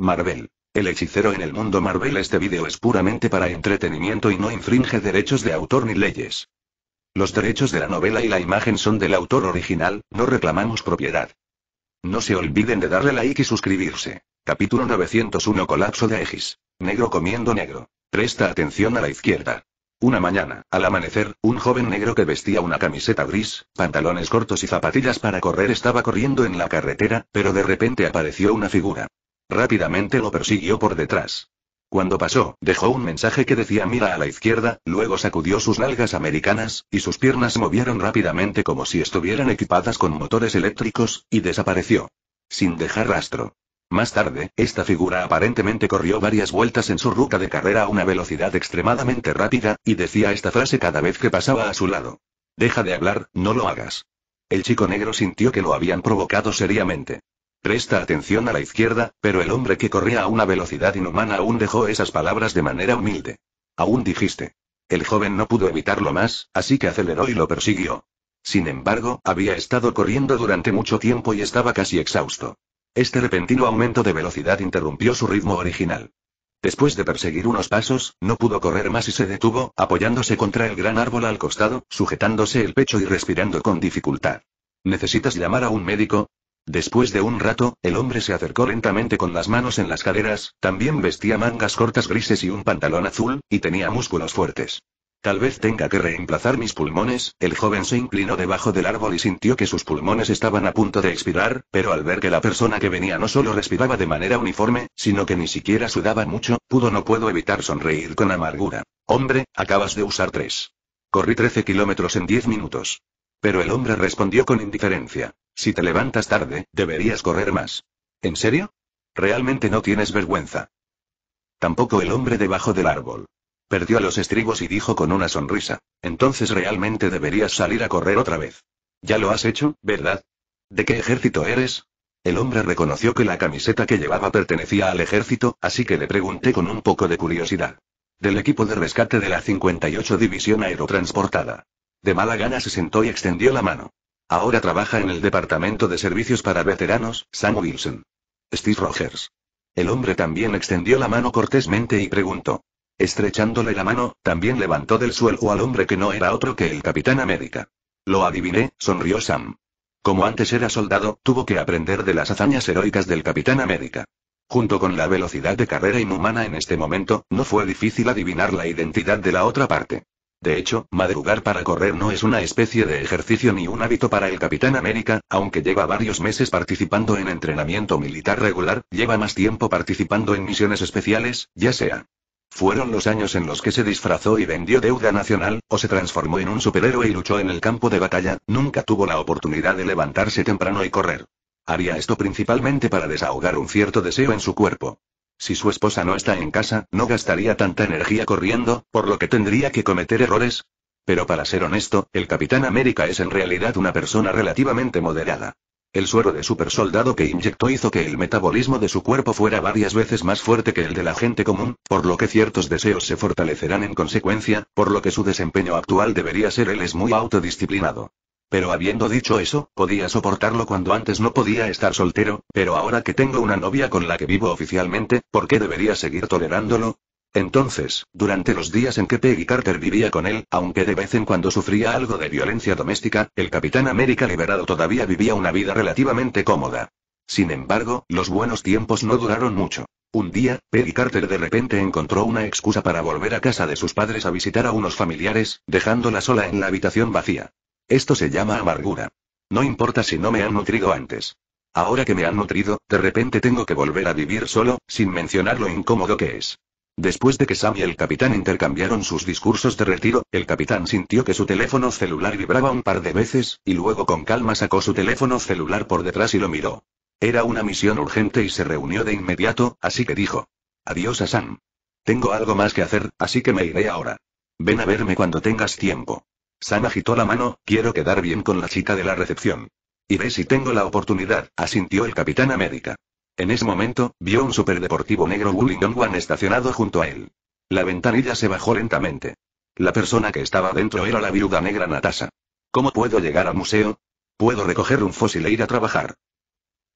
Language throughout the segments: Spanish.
Marvel. El hechicero en el mundo Marvel este video es puramente para entretenimiento y no infringe derechos de autor ni leyes. Los derechos de la novela y la imagen son del autor original, no reclamamos propiedad. No se olviden de darle like y suscribirse. Capítulo 901 Colapso de Aegis. Negro comiendo negro. Presta atención a la izquierda. Una mañana, al amanecer, un joven negro que vestía una camiseta gris, pantalones cortos y zapatillas para correr estaba corriendo en la carretera, pero de repente apareció una figura. Rápidamente lo persiguió por detrás. Cuando pasó, dejó un mensaje que decía mira a la izquierda, luego sacudió sus nalgas americanas, y sus piernas movieron rápidamente como si estuvieran equipadas con motores eléctricos, y desapareció. Sin dejar rastro. Más tarde, esta figura aparentemente corrió varias vueltas en su ruca de carrera a una velocidad extremadamente rápida, y decía esta frase cada vez que pasaba a su lado. Deja de hablar, no lo hagas. El chico negro sintió que lo habían provocado seriamente. Presta atención a la izquierda, pero el hombre que corría a una velocidad inhumana aún dejó esas palabras de manera humilde. Aún dijiste. El joven no pudo evitarlo más, así que aceleró y lo persiguió. Sin embargo, había estado corriendo durante mucho tiempo y estaba casi exhausto. Este repentino aumento de velocidad interrumpió su ritmo original. Después de perseguir unos pasos, no pudo correr más y se detuvo, apoyándose contra el gran árbol al costado, sujetándose el pecho y respirando con dificultad. ¿Necesitas llamar a un médico? Después de un rato, el hombre se acercó lentamente con las manos en las caderas, también vestía mangas cortas grises y un pantalón azul, y tenía músculos fuertes. Tal vez tenga que reemplazar mis pulmones, el joven se inclinó debajo del árbol y sintió que sus pulmones estaban a punto de expirar, pero al ver que la persona que venía no solo respiraba de manera uniforme, sino que ni siquiera sudaba mucho, pudo no puedo evitar sonreír con amargura. Hombre, acabas de usar tres. Corrí 13 kilómetros en 10 minutos. Pero el hombre respondió con indiferencia. Si te levantas tarde, deberías correr más. ¿En serio? Realmente no tienes vergüenza. Tampoco el hombre debajo del árbol. Perdió los estribos y dijo con una sonrisa. Entonces realmente deberías salir a correr otra vez. Ya lo has hecho, ¿verdad? ¿De qué ejército eres? El hombre reconoció que la camiseta que llevaba pertenecía al ejército, así que le pregunté con un poco de curiosidad. Del equipo de rescate de la 58 División Aerotransportada. De mala gana se sentó y extendió la mano. Ahora trabaja en el Departamento de Servicios para Veteranos, Sam Wilson. Steve Rogers. El hombre también extendió la mano cortésmente y preguntó. Estrechándole la mano, también levantó del suelo al hombre que no era otro que el Capitán América. Lo adiviné, sonrió Sam. Como antes era soldado, tuvo que aprender de las hazañas heroicas del Capitán América. Junto con la velocidad de carrera inhumana en este momento, no fue difícil adivinar la identidad de la otra parte. De hecho, madrugar para correr no es una especie de ejercicio ni un hábito para el Capitán América, aunque lleva varios meses participando en entrenamiento militar regular, lleva más tiempo participando en misiones especiales, ya sea. Fueron los años en los que se disfrazó y vendió deuda nacional, o se transformó en un superhéroe y luchó en el campo de batalla, nunca tuvo la oportunidad de levantarse temprano y correr. Haría esto principalmente para desahogar un cierto deseo en su cuerpo. Si su esposa no está en casa, no gastaría tanta energía corriendo, por lo que tendría que cometer errores. Pero para ser honesto, el Capitán América es en realidad una persona relativamente moderada. El suero de supersoldado que inyectó hizo que el metabolismo de su cuerpo fuera varias veces más fuerte que el de la gente común, por lo que ciertos deseos se fortalecerán en consecuencia, por lo que su desempeño actual debería ser él es muy autodisciplinado. Pero habiendo dicho eso, podía soportarlo cuando antes no podía estar soltero, pero ahora que tengo una novia con la que vivo oficialmente, ¿por qué debería seguir tolerándolo? Entonces, durante los días en que Peggy Carter vivía con él, aunque de vez en cuando sufría algo de violencia doméstica, el Capitán América liberado todavía vivía una vida relativamente cómoda. Sin embargo, los buenos tiempos no duraron mucho. Un día, Peggy Carter de repente encontró una excusa para volver a casa de sus padres a visitar a unos familiares, dejándola sola en la habitación vacía. Esto se llama amargura. No importa si no me han nutrido antes. Ahora que me han nutrido, de repente tengo que volver a vivir solo, sin mencionar lo incómodo que es. Después de que Sam y el capitán intercambiaron sus discursos de retiro, el capitán sintió que su teléfono celular vibraba un par de veces, y luego con calma sacó su teléfono celular por detrás y lo miró. Era una misión urgente y se reunió de inmediato, así que dijo. Adiós a Sam. Tengo algo más que hacer, así que me iré ahora. Ven a verme cuando tengas tiempo. Sam agitó la mano, quiero quedar bien con la chica de la recepción. Y ve si tengo la oportunidad, asintió el capitán América. En ese momento, vio un superdeportivo negro don One estacionado junto a él. La ventanilla se bajó lentamente. La persona que estaba dentro era la viuda negra Natasha. ¿Cómo puedo llegar al museo? Puedo recoger un fósil e ir a trabajar.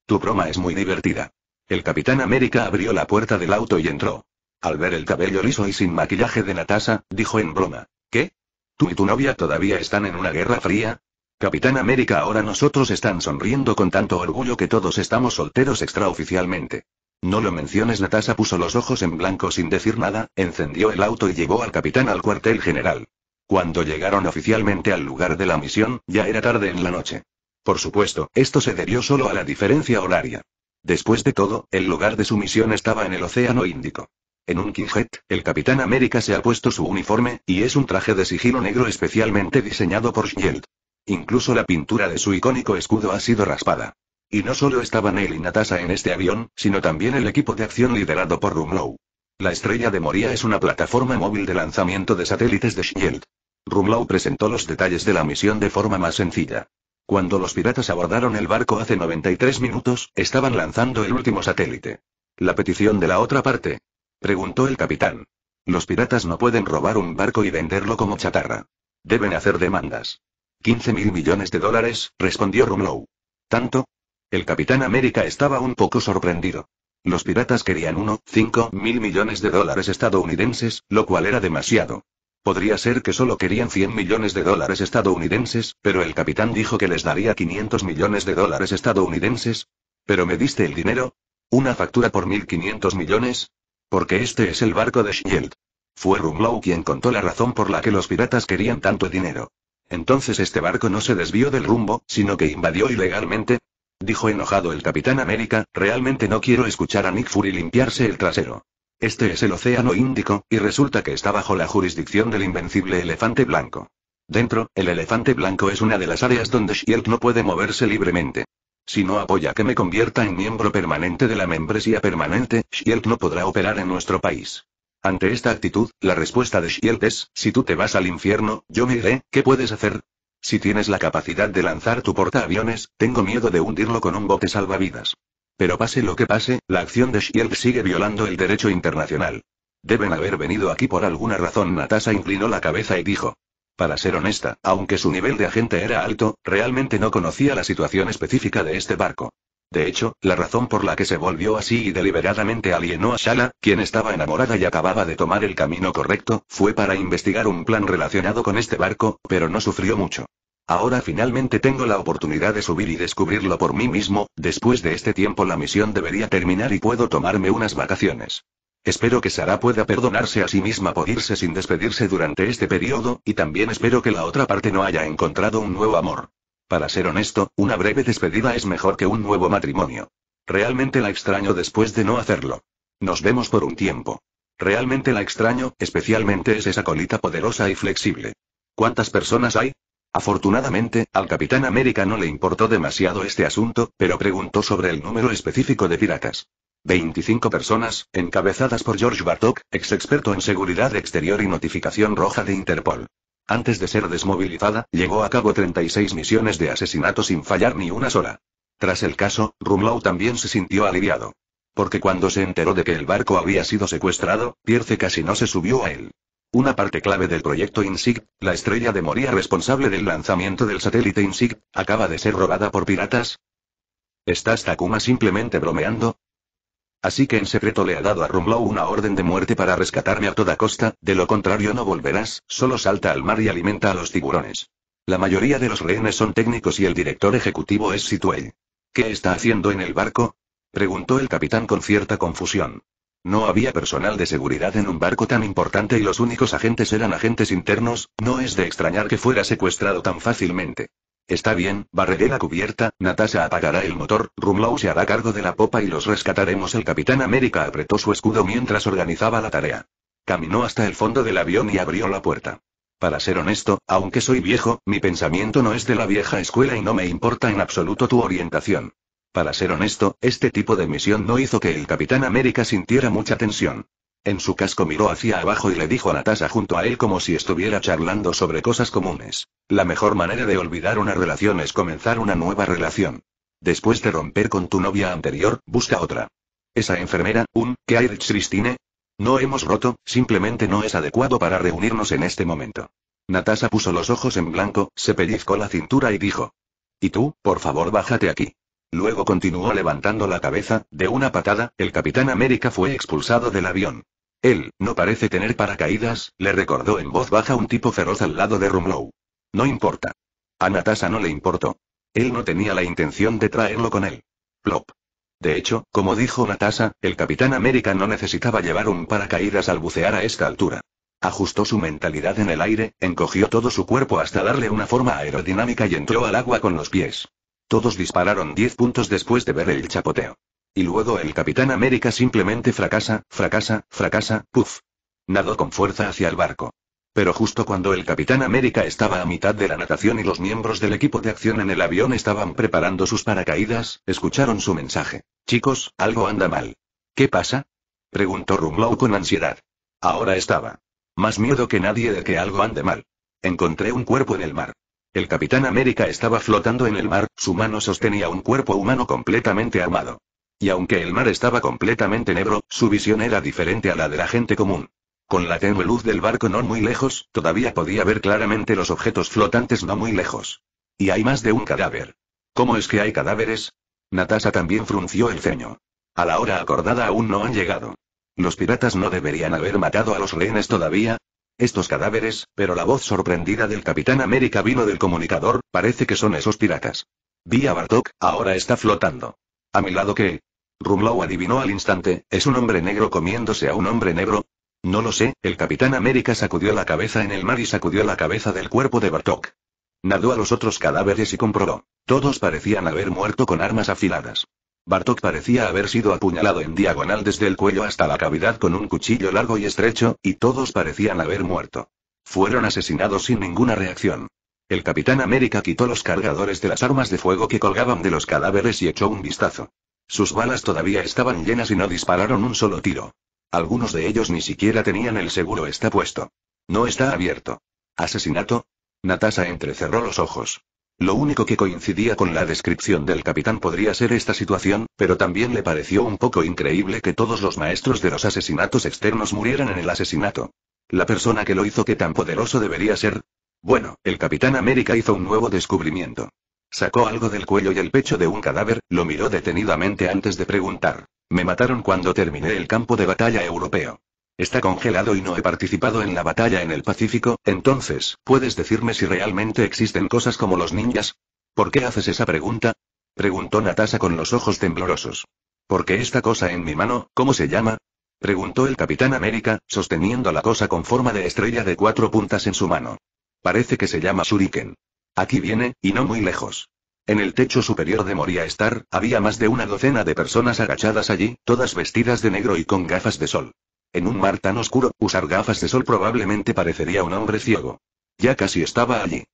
Tu broma es muy divertida. El capitán América abrió la puerta del auto y entró. Al ver el cabello liso y sin maquillaje de Natasha, dijo en broma. ¿Qué? Tú y tu novia todavía están en una guerra fría. Capitán América ahora nosotros están sonriendo con tanto orgullo que todos estamos solteros extraoficialmente. No lo menciones Natasha puso los ojos en blanco sin decir nada, encendió el auto y llevó al capitán al cuartel general. Cuando llegaron oficialmente al lugar de la misión, ya era tarde en la noche. Por supuesto, esto se debió solo a la diferencia horaria. Después de todo, el lugar de su misión estaba en el Océano Índico. En un Kingjet, el Capitán América se ha puesto su uniforme, y es un traje de sigilo negro especialmente diseñado por Shield. Incluso la pintura de su icónico escudo ha sido raspada. Y no solo estaban él y Natasha en este avión, sino también el equipo de acción liderado por Rumlow. La estrella de Moria es una plataforma móvil de lanzamiento de satélites de Shield. Rumlow presentó los detalles de la misión de forma más sencilla. Cuando los piratas abordaron el barco hace 93 minutos, estaban lanzando el último satélite. La petición de la otra parte, Preguntó el capitán. Los piratas no pueden robar un barco y venderlo como chatarra. Deben hacer demandas. 15 mil millones de dólares, respondió Rumlow. ¿Tanto? El capitán América estaba un poco sorprendido. Los piratas querían 1,5 mil millones de dólares estadounidenses, lo cual era demasiado. Podría ser que solo querían 100 millones de dólares estadounidenses, pero el capitán dijo que les daría 500 millones de dólares estadounidenses. ¿Pero me diste el dinero? ¿Una factura por 1.500 millones? Porque este es el barco de Shield. Fue Rumlow quien contó la razón por la que los piratas querían tanto dinero. Entonces este barco no se desvió del rumbo, sino que invadió ilegalmente. Dijo enojado el Capitán América, realmente no quiero escuchar a Nick Fury limpiarse el trasero. Este es el Océano Índico, y resulta que está bajo la jurisdicción del invencible elefante blanco. Dentro, el elefante blanco es una de las áreas donde Shield no puede moverse libremente. Si no apoya que me convierta en miembro permanente de la membresía permanente, Shield no podrá operar en nuestro país. Ante esta actitud, la respuesta de Shield es, si tú te vas al infierno, yo me iré, ¿qué puedes hacer? Si tienes la capacidad de lanzar tu portaaviones, tengo miedo de hundirlo con un bote salvavidas. Pero pase lo que pase, la acción de Shield sigue violando el derecho internacional. Deben haber venido aquí por alguna razón. Natasha inclinó la cabeza y dijo. Para ser honesta, aunque su nivel de agente era alto, realmente no conocía la situación específica de este barco. De hecho, la razón por la que se volvió así y deliberadamente alienó a Shala, quien estaba enamorada y acababa de tomar el camino correcto, fue para investigar un plan relacionado con este barco, pero no sufrió mucho. Ahora finalmente tengo la oportunidad de subir y descubrirlo por mí mismo, después de este tiempo la misión debería terminar y puedo tomarme unas vacaciones. Espero que Sara pueda perdonarse a sí misma por irse sin despedirse durante este periodo, y también espero que la otra parte no haya encontrado un nuevo amor. Para ser honesto, una breve despedida es mejor que un nuevo matrimonio. Realmente la extraño después de no hacerlo. Nos vemos por un tiempo. Realmente la extraño, especialmente es esa colita poderosa y flexible. ¿Cuántas personas hay? Afortunadamente, al Capitán América no le importó demasiado este asunto, pero preguntó sobre el número específico de piratas. 25 personas, encabezadas por George Bartok, ex experto en seguridad exterior y notificación roja de Interpol. Antes de ser desmovilizada, llegó a cabo 36 misiones de asesinato sin fallar ni una sola. Tras el caso, Rumlow también se sintió aliviado. Porque cuando se enteró de que el barco había sido secuestrado, Pierce casi no se subió a él. Una parte clave del proyecto INSIG, la estrella de Moria responsable del lanzamiento del satélite INSIG, acaba de ser robada por piratas. ¿Estás Takuma simplemente bromeando? Así que en secreto le ha dado a Rumlow una orden de muerte para rescatarme a toda costa, de lo contrario no volverás, solo salta al mar y alimenta a los tiburones. La mayoría de los rehenes son técnicos y el director ejecutivo es Situel. ¿Qué está haciendo en el barco? preguntó el capitán con cierta confusión. No había personal de seguridad en un barco tan importante y los únicos agentes eran agentes internos, no es de extrañar que fuera secuestrado tan fácilmente. Está bien, la cubierta, Natasha apagará el motor, Rumlow se hará cargo de la popa y los rescataremos. El Capitán América apretó su escudo mientras organizaba la tarea. Caminó hasta el fondo del avión y abrió la puerta. Para ser honesto, aunque soy viejo, mi pensamiento no es de la vieja escuela y no me importa en absoluto tu orientación. Para ser honesto, este tipo de misión no hizo que el Capitán América sintiera mucha tensión. En su casco miró hacia abajo y le dijo a Natasha junto a él como si estuviera charlando sobre cosas comunes. La mejor manera de olvidar una relación es comenzar una nueva relación. Después de romper con tu novia anterior, busca otra. Esa enfermera, un, ¿qué hay de Christine? No hemos roto, simplemente no es adecuado para reunirnos en este momento. Natasha puso los ojos en blanco, se pellizcó la cintura y dijo. Y tú, por favor, bájate aquí. Luego continuó levantando la cabeza, de una patada, el Capitán América fue expulsado del avión. Él, no parece tener paracaídas, le recordó en voz baja un tipo feroz al lado de Rumlow. No importa. A Natasha no le importó. Él no tenía la intención de traerlo con él. Plop. De hecho, como dijo Natasha, el Capitán América no necesitaba llevar un paracaídas al bucear a esta altura. Ajustó su mentalidad en el aire, encogió todo su cuerpo hasta darle una forma aerodinámica y entró al agua con los pies. Todos dispararon 10 puntos después de ver el chapoteo. Y luego el Capitán América simplemente fracasa, fracasa, fracasa, puff. Nado con fuerza hacia el barco. Pero justo cuando el Capitán América estaba a mitad de la natación y los miembros del equipo de acción en el avión estaban preparando sus paracaídas, escucharon su mensaje. Chicos, algo anda mal. ¿Qué pasa? preguntó Rumlow con ansiedad. Ahora estaba. Más miedo que nadie de que algo ande mal. Encontré un cuerpo en el mar. El Capitán América estaba flotando en el mar, su mano sostenía un cuerpo humano completamente armado. Y aunque el mar estaba completamente negro, su visión era diferente a la de la gente común. Con la tenue luz del barco no muy lejos, todavía podía ver claramente los objetos flotantes no muy lejos. Y hay más de un cadáver. ¿Cómo es que hay cadáveres? Natasha también frunció el ceño. A la hora acordada aún no han llegado. Los piratas no deberían haber matado a los rehenes todavía, estos cadáveres, pero la voz sorprendida del Capitán América vino del comunicador, parece que son esos piratas. Vi a Bartok, ahora está flotando. ¿A mi lado qué? Rumlow adivinó al instante, ¿es un hombre negro comiéndose a un hombre negro? No lo sé, el Capitán América sacudió la cabeza en el mar y sacudió la cabeza del cuerpo de Bartok. Nadó a los otros cadáveres y comprobó. Todos parecían haber muerto con armas afiladas. Bartok parecía haber sido apuñalado en diagonal desde el cuello hasta la cavidad con un cuchillo largo y estrecho, y todos parecían haber muerto. Fueron asesinados sin ninguna reacción. El Capitán América quitó los cargadores de las armas de fuego que colgaban de los cadáveres y echó un vistazo. Sus balas todavía estaban llenas y no dispararon un solo tiro. Algunos de ellos ni siquiera tenían el seguro está puesto. No está abierto. ¿Asesinato? Natasha entrecerró los ojos. Lo único que coincidía con la descripción del capitán podría ser esta situación, pero también le pareció un poco increíble que todos los maestros de los asesinatos externos murieran en el asesinato. La persona que lo hizo que tan poderoso debería ser, bueno, el Capitán América hizo un nuevo descubrimiento. Sacó algo del cuello y el pecho de un cadáver, lo miró detenidamente antes de preguntar. Me mataron cuando terminé el campo de batalla europeo. Está congelado y no he participado en la batalla en el Pacífico, entonces, ¿puedes decirme si realmente existen cosas como los ninjas? ¿Por qué haces esa pregunta? Preguntó Natasha con los ojos temblorosos. ¿Por qué esta cosa en mi mano, ¿cómo se llama? Preguntó el Capitán América, sosteniendo la cosa con forma de estrella de cuatro puntas en su mano. Parece que se llama Shuriken. Aquí viene, y no muy lejos. En el techo superior de Moria Star, había más de una docena de personas agachadas allí, todas vestidas de negro y con gafas de sol. En un mar tan oscuro, usar gafas de sol probablemente parecería un hombre ciego. Ya casi estaba allí.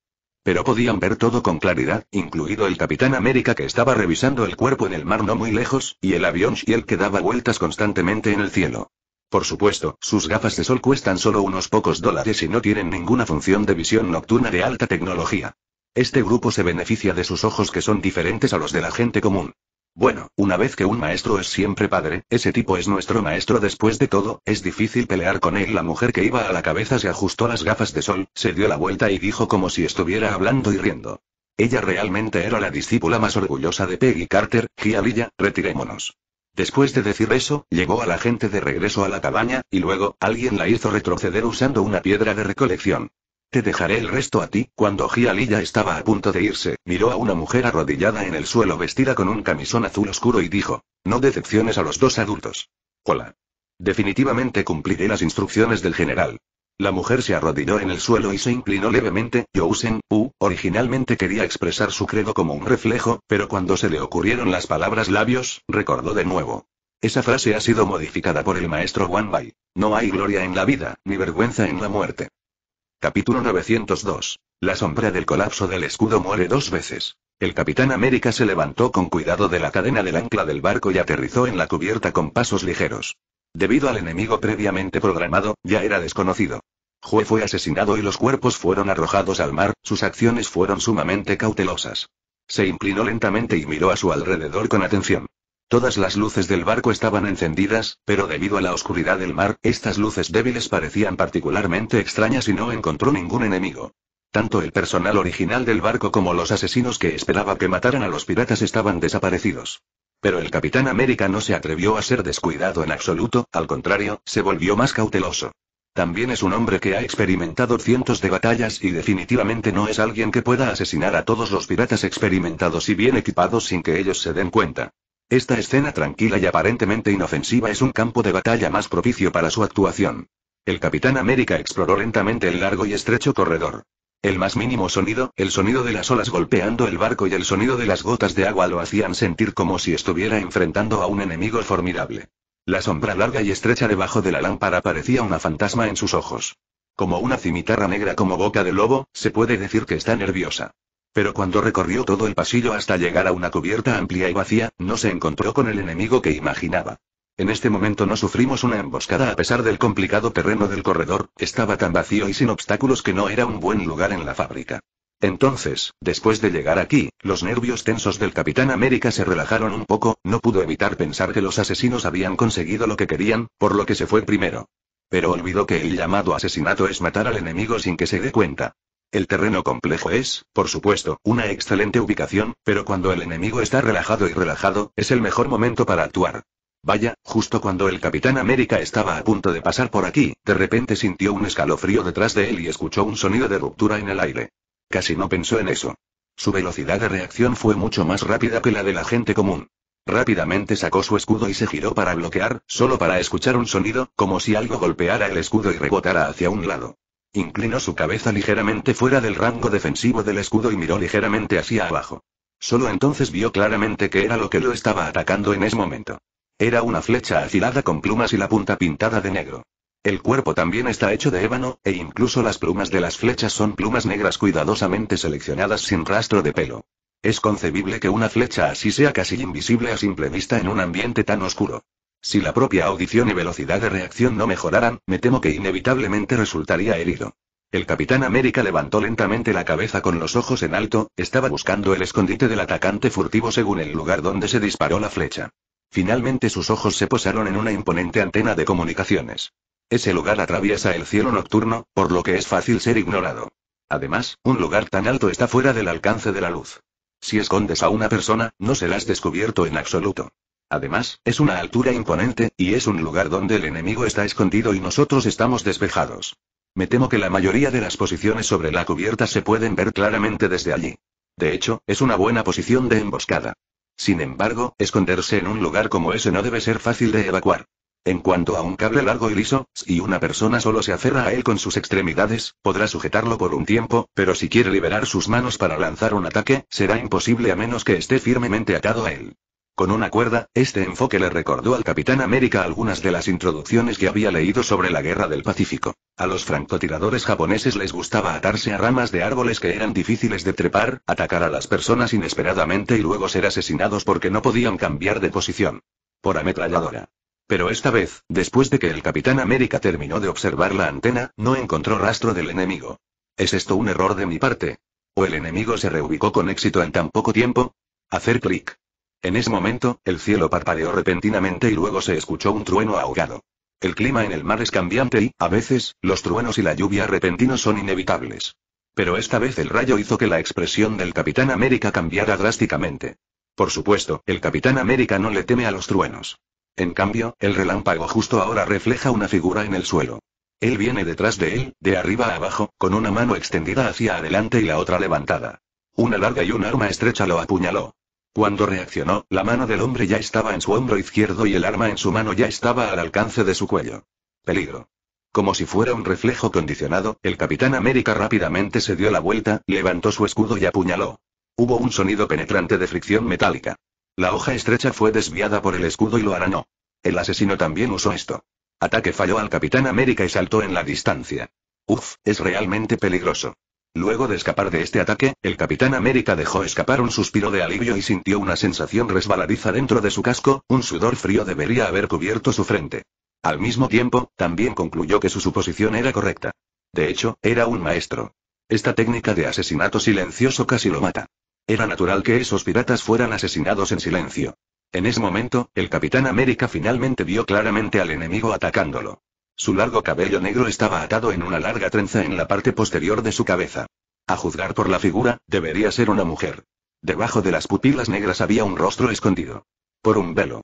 Pero podían ver todo con claridad, incluido el Capitán América que estaba revisando el cuerpo en el mar no muy lejos, y el avión Shiel que daba vueltas constantemente en el cielo. Por supuesto, sus gafas de sol cuestan solo unos pocos dólares y no tienen ninguna función de visión nocturna de alta tecnología. Este grupo se beneficia de sus ojos que son diferentes a los de la gente común. Bueno, una vez que un maestro es siempre padre, ese tipo es nuestro maestro después de todo, es difícil pelear con él. La mujer que iba a la cabeza se ajustó las gafas de sol, se dio la vuelta y dijo como si estuviera hablando y riendo. Ella realmente era la discípula más orgullosa de Peggy Carter, Gialilla, retirémonos. Después de decir eso, llegó a la gente de regreso a la cabaña, y luego, alguien la hizo retroceder usando una piedra de recolección. Te dejaré el resto a ti. Cuando Gialilla estaba a punto de irse, miró a una mujer arrodillada en el suelo vestida con un camisón azul oscuro y dijo: No decepciones a los dos adultos. Hola. Definitivamente cumpliré las instrucciones del general. La mujer se arrodilló en el suelo y se inclinó levemente. Yousen, U, originalmente quería expresar su credo como un reflejo, pero cuando se le ocurrieron las palabras labios, recordó de nuevo. Esa frase ha sido modificada por el maestro Wan Bai. No hay gloria en la vida, ni vergüenza en la muerte. Capítulo 902. La sombra del colapso del escudo muere dos veces. El capitán América se levantó con cuidado de la cadena del ancla del barco y aterrizó en la cubierta con pasos ligeros. Debido al enemigo previamente programado, ya era desconocido. Jue fue asesinado y los cuerpos fueron arrojados al mar, sus acciones fueron sumamente cautelosas. Se inclinó lentamente y miró a su alrededor con atención. Todas las luces del barco estaban encendidas, pero debido a la oscuridad del mar, estas luces débiles parecían particularmente extrañas y no encontró ningún enemigo. Tanto el personal original del barco como los asesinos que esperaba que mataran a los piratas estaban desaparecidos. Pero el Capitán América no se atrevió a ser descuidado en absoluto, al contrario, se volvió más cauteloso. También es un hombre que ha experimentado cientos de batallas y definitivamente no es alguien que pueda asesinar a todos los piratas experimentados y bien equipados sin que ellos se den cuenta. Esta escena tranquila y aparentemente inofensiva es un campo de batalla más propicio para su actuación. El Capitán América exploró lentamente el largo y estrecho corredor. El más mínimo sonido, el sonido de las olas golpeando el barco y el sonido de las gotas de agua lo hacían sentir como si estuviera enfrentando a un enemigo formidable. La sombra larga y estrecha debajo de la lámpara parecía una fantasma en sus ojos. Como una cimitarra negra como boca de lobo, se puede decir que está nerviosa. Pero cuando recorrió todo el pasillo hasta llegar a una cubierta amplia y vacía, no se encontró con el enemigo que imaginaba. En este momento no sufrimos una emboscada a pesar del complicado terreno del corredor, estaba tan vacío y sin obstáculos que no era un buen lugar en la fábrica. Entonces, después de llegar aquí, los nervios tensos del Capitán América se relajaron un poco, no pudo evitar pensar que los asesinos habían conseguido lo que querían, por lo que se fue primero. Pero olvidó que el llamado asesinato es matar al enemigo sin que se dé cuenta. El terreno complejo es, por supuesto, una excelente ubicación, pero cuando el enemigo está relajado y relajado, es el mejor momento para actuar. Vaya, justo cuando el Capitán América estaba a punto de pasar por aquí, de repente sintió un escalofrío detrás de él y escuchó un sonido de ruptura en el aire. Casi no pensó en eso. Su velocidad de reacción fue mucho más rápida que la de la gente común. Rápidamente sacó su escudo y se giró para bloquear, solo para escuchar un sonido, como si algo golpeara el escudo y rebotara hacia un lado. Inclinó su cabeza ligeramente fuera del rango defensivo del escudo y miró ligeramente hacia abajo. Solo entonces vio claramente que era lo que lo estaba atacando en ese momento. Era una flecha afilada con plumas y la punta pintada de negro. El cuerpo también está hecho de ébano, e incluso las plumas de las flechas son plumas negras cuidadosamente seleccionadas sin rastro de pelo. Es concebible que una flecha así sea casi invisible a simple vista en un ambiente tan oscuro. Si la propia audición y velocidad de reacción no mejoraran, me temo que inevitablemente resultaría herido. El Capitán América levantó lentamente la cabeza con los ojos en alto, estaba buscando el escondite del atacante furtivo según el lugar donde se disparó la flecha. Finalmente sus ojos se posaron en una imponente antena de comunicaciones. Ese lugar atraviesa el cielo nocturno, por lo que es fácil ser ignorado. Además, un lugar tan alto está fuera del alcance de la luz. Si escondes a una persona, no serás descubierto en absoluto. Además, es una altura imponente, y es un lugar donde el enemigo está escondido y nosotros estamos despejados. Me temo que la mayoría de las posiciones sobre la cubierta se pueden ver claramente desde allí. De hecho, es una buena posición de emboscada. Sin embargo, esconderse en un lugar como ese no debe ser fácil de evacuar. En cuanto a un cable largo y liso, si una persona solo se aferra a él con sus extremidades, podrá sujetarlo por un tiempo, pero si quiere liberar sus manos para lanzar un ataque, será imposible a menos que esté firmemente atado a él. Con una cuerda, este enfoque le recordó al Capitán América algunas de las introducciones que había leído sobre la guerra del Pacífico. A los francotiradores japoneses les gustaba atarse a ramas de árboles que eran difíciles de trepar, atacar a las personas inesperadamente y luego ser asesinados porque no podían cambiar de posición. Por ametralladora. Pero esta vez, después de que el Capitán América terminó de observar la antena, no encontró rastro del enemigo. ¿Es esto un error de mi parte? ¿O el enemigo se reubicó con éxito en tan poco tiempo? Hacer clic. En ese momento, el cielo parpadeó repentinamente y luego se escuchó un trueno ahogado. El clima en el mar es cambiante y, a veces, los truenos y la lluvia repentinos son inevitables. Pero esta vez el rayo hizo que la expresión del Capitán América cambiara drásticamente. Por supuesto, el Capitán América no le teme a los truenos. En cambio, el relámpago justo ahora refleja una figura en el suelo. Él viene detrás de él, de arriba a abajo, con una mano extendida hacia adelante y la otra levantada. Una larga y un arma estrecha lo apuñaló. Cuando reaccionó, la mano del hombre ya estaba en su hombro izquierdo y el arma en su mano ya estaba al alcance de su cuello. Peligro. Como si fuera un reflejo condicionado, el Capitán América rápidamente se dio la vuelta, levantó su escudo y apuñaló. Hubo un sonido penetrante de fricción metálica. La hoja estrecha fue desviada por el escudo y lo arañó. El asesino también usó esto. Ataque falló al Capitán América y saltó en la distancia. Uf, es realmente peligroso. Luego de escapar de este ataque, el Capitán América dejó escapar un suspiro de alivio y sintió una sensación resbaladiza dentro de su casco, un sudor frío debería haber cubierto su frente. Al mismo tiempo, también concluyó que su suposición era correcta. De hecho, era un maestro. Esta técnica de asesinato silencioso casi lo mata. Era natural que esos piratas fueran asesinados en silencio. En ese momento, el Capitán América finalmente vio claramente al enemigo atacándolo. Su largo cabello negro estaba atado en una larga trenza en la parte posterior de su cabeza. A juzgar por la figura, debería ser una mujer. Debajo de las pupilas negras había un rostro escondido. Por un velo.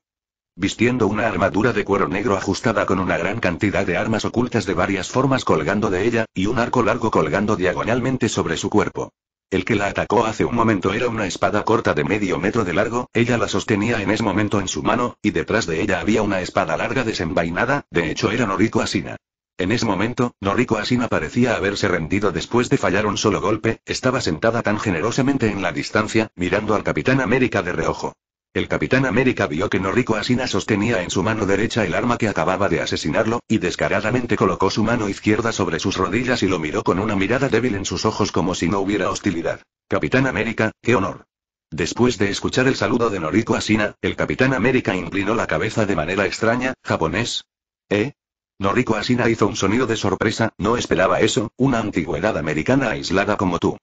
Vistiendo una armadura de cuero negro ajustada con una gran cantidad de armas ocultas de varias formas colgando de ella, y un arco largo colgando diagonalmente sobre su cuerpo. El que la atacó hace un momento era una espada corta de medio metro de largo, ella la sostenía en ese momento en su mano, y detrás de ella había una espada larga desenvainada, de hecho era Noriko Asina. En ese momento, Noriko Asina parecía haberse rendido después de fallar un solo golpe, estaba sentada tan generosamente en la distancia, mirando al Capitán América de reojo. El Capitán América vio que Noriko Asina sostenía en su mano derecha el arma que acababa de asesinarlo, y descaradamente colocó su mano izquierda sobre sus rodillas y lo miró con una mirada débil en sus ojos como si no hubiera hostilidad. Capitán América, qué honor. Después de escuchar el saludo de Noriko Asina, el Capitán América inclinó la cabeza de manera extraña, japonés. ¿Eh? Noriko Asina hizo un sonido de sorpresa, no esperaba eso, una antigüedad americana aislada como tú.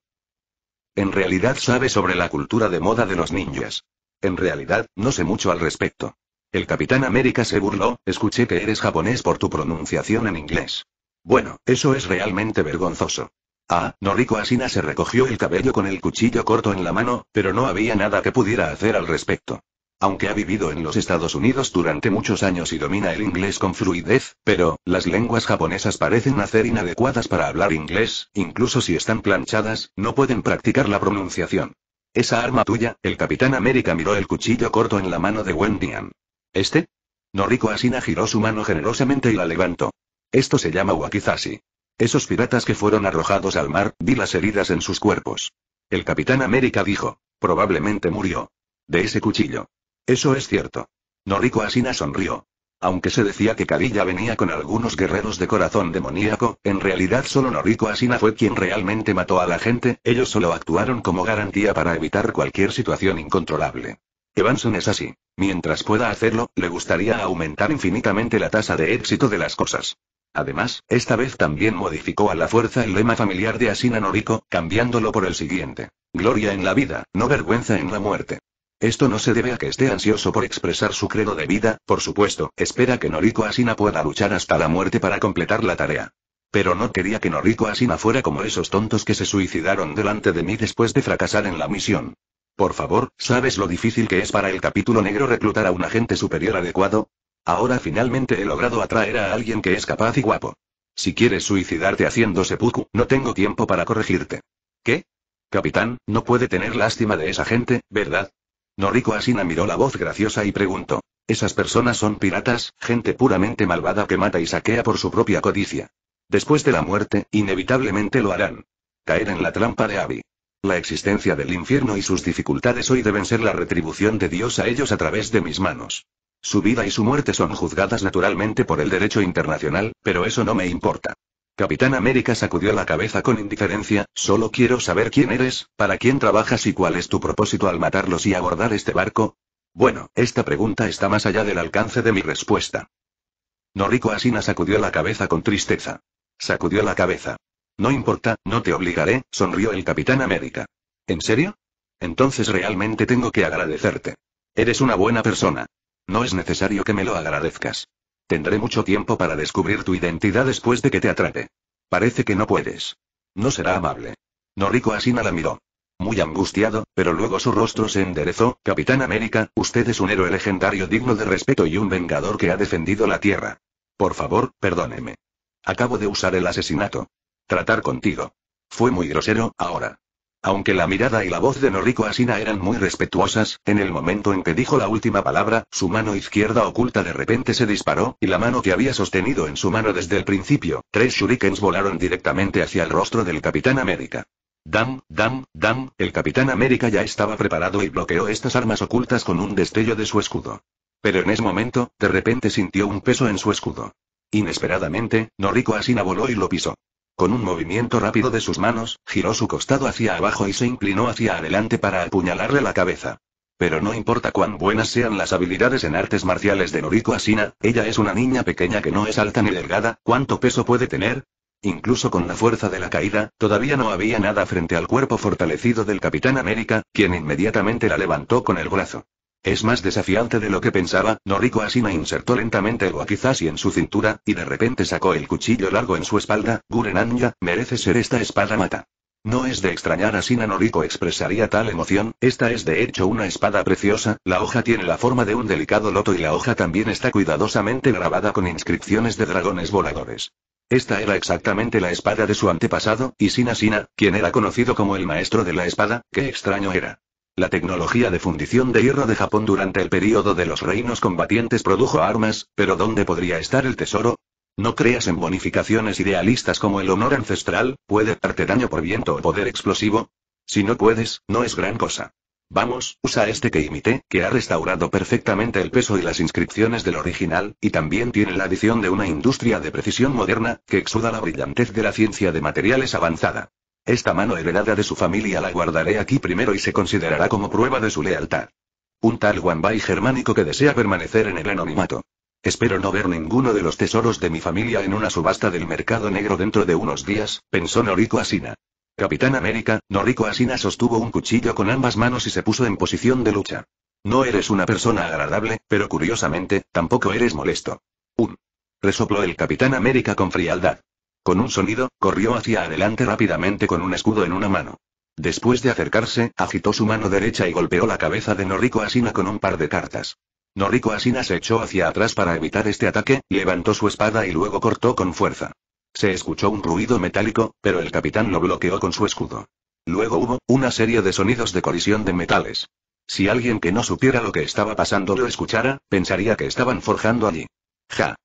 En realidad sabe sobre la cultura de moda de los ninjas. En realidad, no sé mucho al respecto. El Capitán América se burló, escuché que eres japonés por tu pronunciación en inglés. Bueno, eso es realmente vergonzoso. Ah, Noriko Asina se recogió el cabello con el cuchillo corto en la mano, pero no había nada que pudiera hacer al respecto. Aunque ha vivido en los Estados Unidos durante muchos años y domina el inglés con fluidez, pero, las lenguas japonesas parecen nacer inadecuadas para hablar inglés, incluso si están planchadas, no pueden practicar la pronunciación. Esa arma tuya, el Capitán América miró el cuchillo corto en la mano de Wendian. ¿Este? Noriko Asina giró su mano generosamente y la levantó. Esto se llama Wakizashi. Esos piratas que fueron arrojados al mar, vi las heridas en sus cuerpos. El Capitán América dijo, probablemente murió. De ese cuchillo. Eso es cierto. Noriko Asina sonrió. Aunque se decía que Kadilla venía con algunos guerreros de corazón demoníaco, en realidad solo Noriko Asina fue quien realmente mató a la gente, ellos solo actuaron como garantía para evitar cualquier situación incontrolable. Evanson es así. Mientras pueda hacerlo, le gustaría aumentar infinitamente la tasa de éxito de las cosas. Además, esta vez también modificó a la fuerza el lema familiar de Asina Noriko, cambiándolo por el siguiente. Gloria en la vida, no vergüenza en la muerte. Esto no se debe a que esté ansioso por expresar su credo de vida, por supuesto, espera que Noriko Asina pueda luchar hasta la muerte para completar la tarea. Pero no quería que Noriko Asina fuera como esos tontos que se suicidaron delante de mí después de fracasar en la misión. Por favor, ¿sabes lo difícil que es para el capítulo negro reclutar a un agente superior adecuado? Ahora finalmente he logrado atraer a alguien que es capaz y guapo. Si quieres suicidarte haciéndose puku, no tengo tiempo para corregirte. ¿Qué? Capitán, no puede tener lástima de esa gente, ¿verdad? Noriko Asina miró la voz graciosa y preguntó. Esas personas son piratas, gente puramente malvada que mata y saquea por su propia codicia. Después de la muerte, inevitablemente lo harán. Caer en la trampa de Abby. La existencia del infierno y sus dificultades hoy deben ser la retribución de Dios a ellos a través de mis manos. Su vida y su muerte son juzgadas naturalmente por el derecho internacional, pero eso no me importa. Capitán América sacudió la cabeza con indiferencia, solo quiero saber quién eres, para quién trabajas y cuál es tu propósito al matarlos y abordar este barco. Bueno, esta pregunta está más allá del alcance de mi respuesta. Noriko Asina sacudió la cabeza con tristeza. Sacudió la cabeza. No importa, no te obligaré, sonrió el Capitán América. ¿En serio? Entonces realmente tengo que agradecerte. Eres una buena persona. No es necesario que me lo agradezcas. Tendré mucho tiempo para descubrir tu identidad después de que te atrape. Parece que no puedes. No será amable. Noriko Asina la miró. Muy angustiado, pero luego su rostro se enderezó. Capitán América, usted es un héroe legendario digno de respeto y un vengador que ha defendido la Tierra. Por favor, perdóneme. Acabo de usar el asesinato. Tratar contigo. Fue muy grosero, ahora. Aunque la mirada y la voz de Noriko Asina eran muy respetuosas, en el momento en que dijo la última palabra, su mano izquierda oculta de repente se disparó, y la mano que había sostenido en su mano desde el principio, tres shurikens volaron directamente hacia el rostro del Capitán América. Dam, dam, dam, el Capitán América ya estaba preparado y bloqueó estas armas ocultas con un destello de su escudo. Pero en ese momento, de repente sintió un peso en su escudo. Inesperadamente, Noriko Asina voló y lo pisó. Con un movimiento rápido de sus manos, giró su costado hacia abajo y se inclinó hacia adelante para apuñalarle la cabeza. Pero no importa cuán buenas sean las habilidades en artes marciales de Noriko Asina, ella es una niña pequeña que no es alta ni delgada, ¿cuánto peso puede tener? Incluso con la fuerza de la caída, todavía no había nada frente al cuerpo fortalecido del Capitán América, quien inmediatamente la levantó con el brazo. Es más desafiante de lo que pensaba, Noriko Asina insertó lentamente el wakizashi en su cintura, y de repente sacó el cuchillo largo en su espalda, Guren merece ser esta espada mata. No es de extrañar Asina Noriko expresaría tal emoción, esta es de hecho una espada preciosa, la hoja tiene la forma de un delicado loto y la hoja también está cuidadosamente grabada con inscripciones de dragones voladores. Esta era exactamente la espada de su antepasado, y Asina, quien era conocido como el maestro de la espada, qué extraño era. La tecnología de fundición de hierro de Japón durante el período de los reinos combatientes produjo armas, pero ¿dónde podría estar el tesoro? No creas en bonificaciones idealistas como el honor ancestral, puede darte daño por viento o poder explosivo. Si no puedes, no es gran cosa. Vamos, usa este que imité, que ha restaurado perfectamente el peso y las inscripciones del original, y también tiene la adición de una industria de precisión moderna, que exuda la brillantez de la ciencia de materiales avanzada. Esta mano heredada de su familia la guardaré aquí primero y se considerará como prueba de su lealtad. Un tal Wanbai germánico que desea permanecer en el anonimato. Espero no ver ninguno de los tesoros de mi familia en una subasta del mercado negro dentro de unos días, pensó Noriko Asina. Capitán América, Noriko Asina sostuvo un cuchillo con ambas manos y se puso en posición de lucha. No eres una persona agradable, pero curiosamente, tampoco eres molesto. Un. Resopló el Capitán América con frialdad. Con un sonido, corrió hacia adelante rápidamente con un escudo en una mano. Después de acercarse, agitó su mano derecha y golpeó la cabeza de Noriko Asina con un par de cartas. Noriko Asina se echó hacia atrás para evitar este ataque, levantó su espada y luego cortó con fuerza. Se escuchó un ruido metálico, pero el capitán lo bloqueó con su escudo. Luego hubo una serie de sonidos de colisión de metales. Si alguien que no supiera lo que estaba pasando lo escuchara, pensaría que estaban forjando allí. Ja.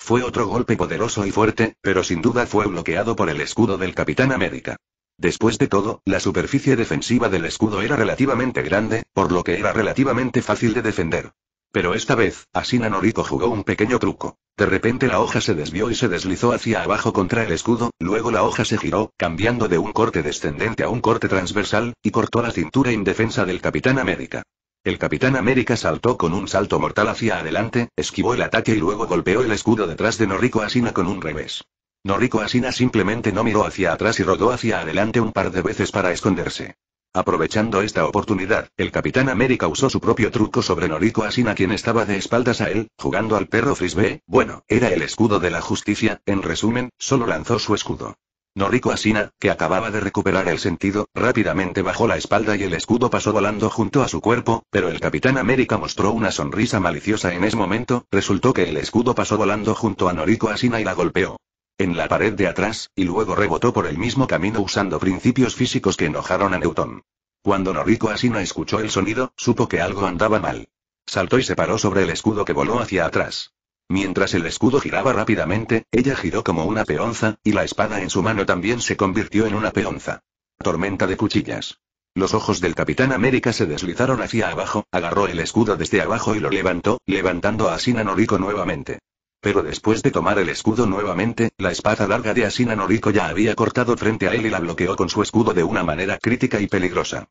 Fue otro golpe poderoso y fuerte, pero sin duda fue bloqueado por el escudo del Capitán América. Después de todo, la superficie defensiva del escudo era relativamente grande, por lo que era relativamente fácil de defender. Pero esta vez, Asina Noriko jugó un pequeño truco. De repente la hoja se desvió y se deslizó hacia abajo contra el escudo, luego la hoja se giró, cambiando de un corte descendente a un corte transversal, y cortó la cintura indefensa del Capitán América. El Capitán América saltó con un salto mortal hacia adelante, esquivó el ataque y luego golpeó el escudo detrás de Noriko Asina con un revés. Noriko Asina simplemente no miró hacia atrás y rodó hacia adelante un par de veces para esconderse. Aprovechando esta oportunidad, el Capitán América usó su propio truco sobre Noriko Asina quien estaba de espaldas a él, jugando al perro frisbee, bueno, era el escudo de la justicia, en resumen, solo lanzó su escudo. Noriko Asina, que acababa de recuperar el sentido, rápidamente bajó la espalda y el escudo pasó volando junto a su cuerpo, pero el Capitán América mostró una sonrisa maliciosa en ese momento, resultó que el escudo pasó volando junto a Noriko Asina y la golpeó. En la pared de atrás, y luego rebotó por el mismo camino usando principios físicos que enojaron a Newton. Cuando Noriko Asina escuchó el sonido, supo que algo andaba mal. Saltó y se paró sobre el escudo que voló hacia atrás. Mientras el escudo giraba rápidamente, ella giró como una peonza, y la espada en su mano también se convirtió en una peonza. Tormenta de cuchillas. Los ojos del Capitán América se deslizaron hacia abajo, agarró el escudo desde abajo y lo levantó, levantando a Asina Noriko nuevamente. Pero después de tomar el escudo nuevamente, la espada larga de Asina Noriko ya había cortado frente a él y la bloqueó con su escudo de una manera crítica y peligrosa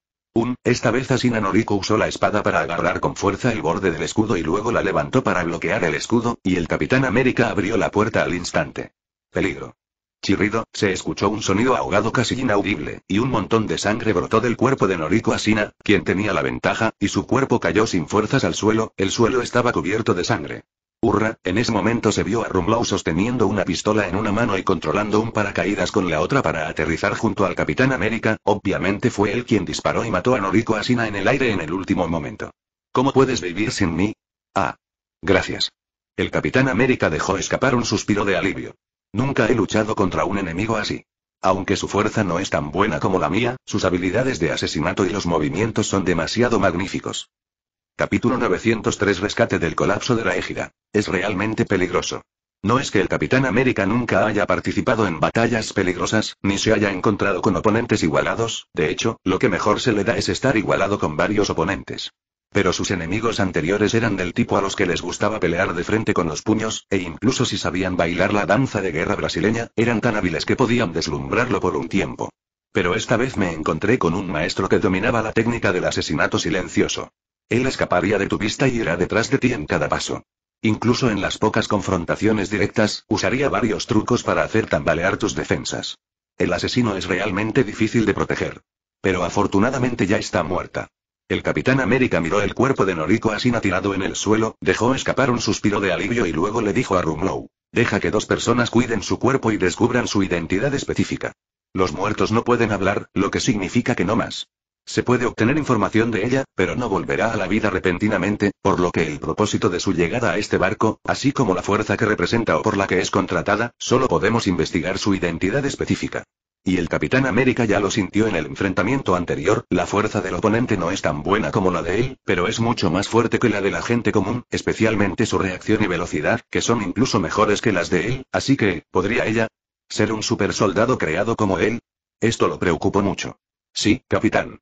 esta vez Asina Noriko usó la espada para agarrar con fuerza el borde del escudo y luego la levantó para bloquear el escudo, y el Capitán América abrió la puerta al instante. Peligro. Chirrido, se escuchó un sonido ahogado casi inaudible, y un montón de sangre brotó del cuerpo de Noriko Asina, quien tenía la ventaja, y su cuerpo cayó sin fuerzas al suelo, el suelo estaba cubierto de sangre. Urra, en ese momento se vio a Rumlow sosteniendo una pistola en una mano y controlando un paracaídas con la otra para aterrizar junto al Capitán América, obviamente fue él quien disparó y mató a Noriko Asina en el aire en el último momento. ¿Cómo puedes vivir sin mí? Ah. Gracias. El Capitán América dejó escapar un suspiro de alivio. Nunca he luchado contra un enemigo así. Aunque su fuerza no es tan buena como la mía, sus habilidades de asesinato y los movimientos son demasiado magníficos. Capítulo 903 Rescate del colapso de la égida. Es realmente peligroso. No es que el Capitán América nunca haya participado en batallas peligrosas, ni se haya encontrado con oponentes igualados, de hecho, lo que mejor se le da es estar igualado con varios oponentes. Pero sus enemigos anteriores eran del tipo a los que les gustaba pelear de frente con los puños, e incluso si sabían bailar la danza de guerra brasileña, eran tan hábiles que podían deslumbrarlo por un tiempo. Pero esta vez me encontré con un maestro que dominaba la técnica del asesinato silencioso. Él escaparía de tu vista y irá detrás de ti en cada paso. Incluso en las pocas confrontaciones directas, usaría varios trucos para hacer tambalear tus defensas. El asesino es realmente difícil de proteger. Pero afortunadamente ya está muerta. El capitán América miró el cuerpo de Noriko así tirado en el suelo, dejó escapar un suspiro de alivio y luego le dijo a Rumlow. Deja que dos personas cuiden su cuerpo y descubran su identidad específica. Los muertos no pueden hablar, lo que significa que no más. Se puede obtener información de ella, pero no volverá a la vida repentinamente, por lo que el propósito de su llegada a este barco, así como la fuerza que representa o por la que es contratada, solo podemos investigar su identidad específica. Y el Capitán América ya lo sintió en el enfrentamiento anterior, la fuerza del oponente no es tan buena como la de él, pero es mucho más fuerte que la de la gente común, especialmente su reacción y velocidad, que son incluso mejores que las de él, así que, ¿podría ella ser un supersoldado creado como él? Esto lo preocupó mucho. Sí, capitán.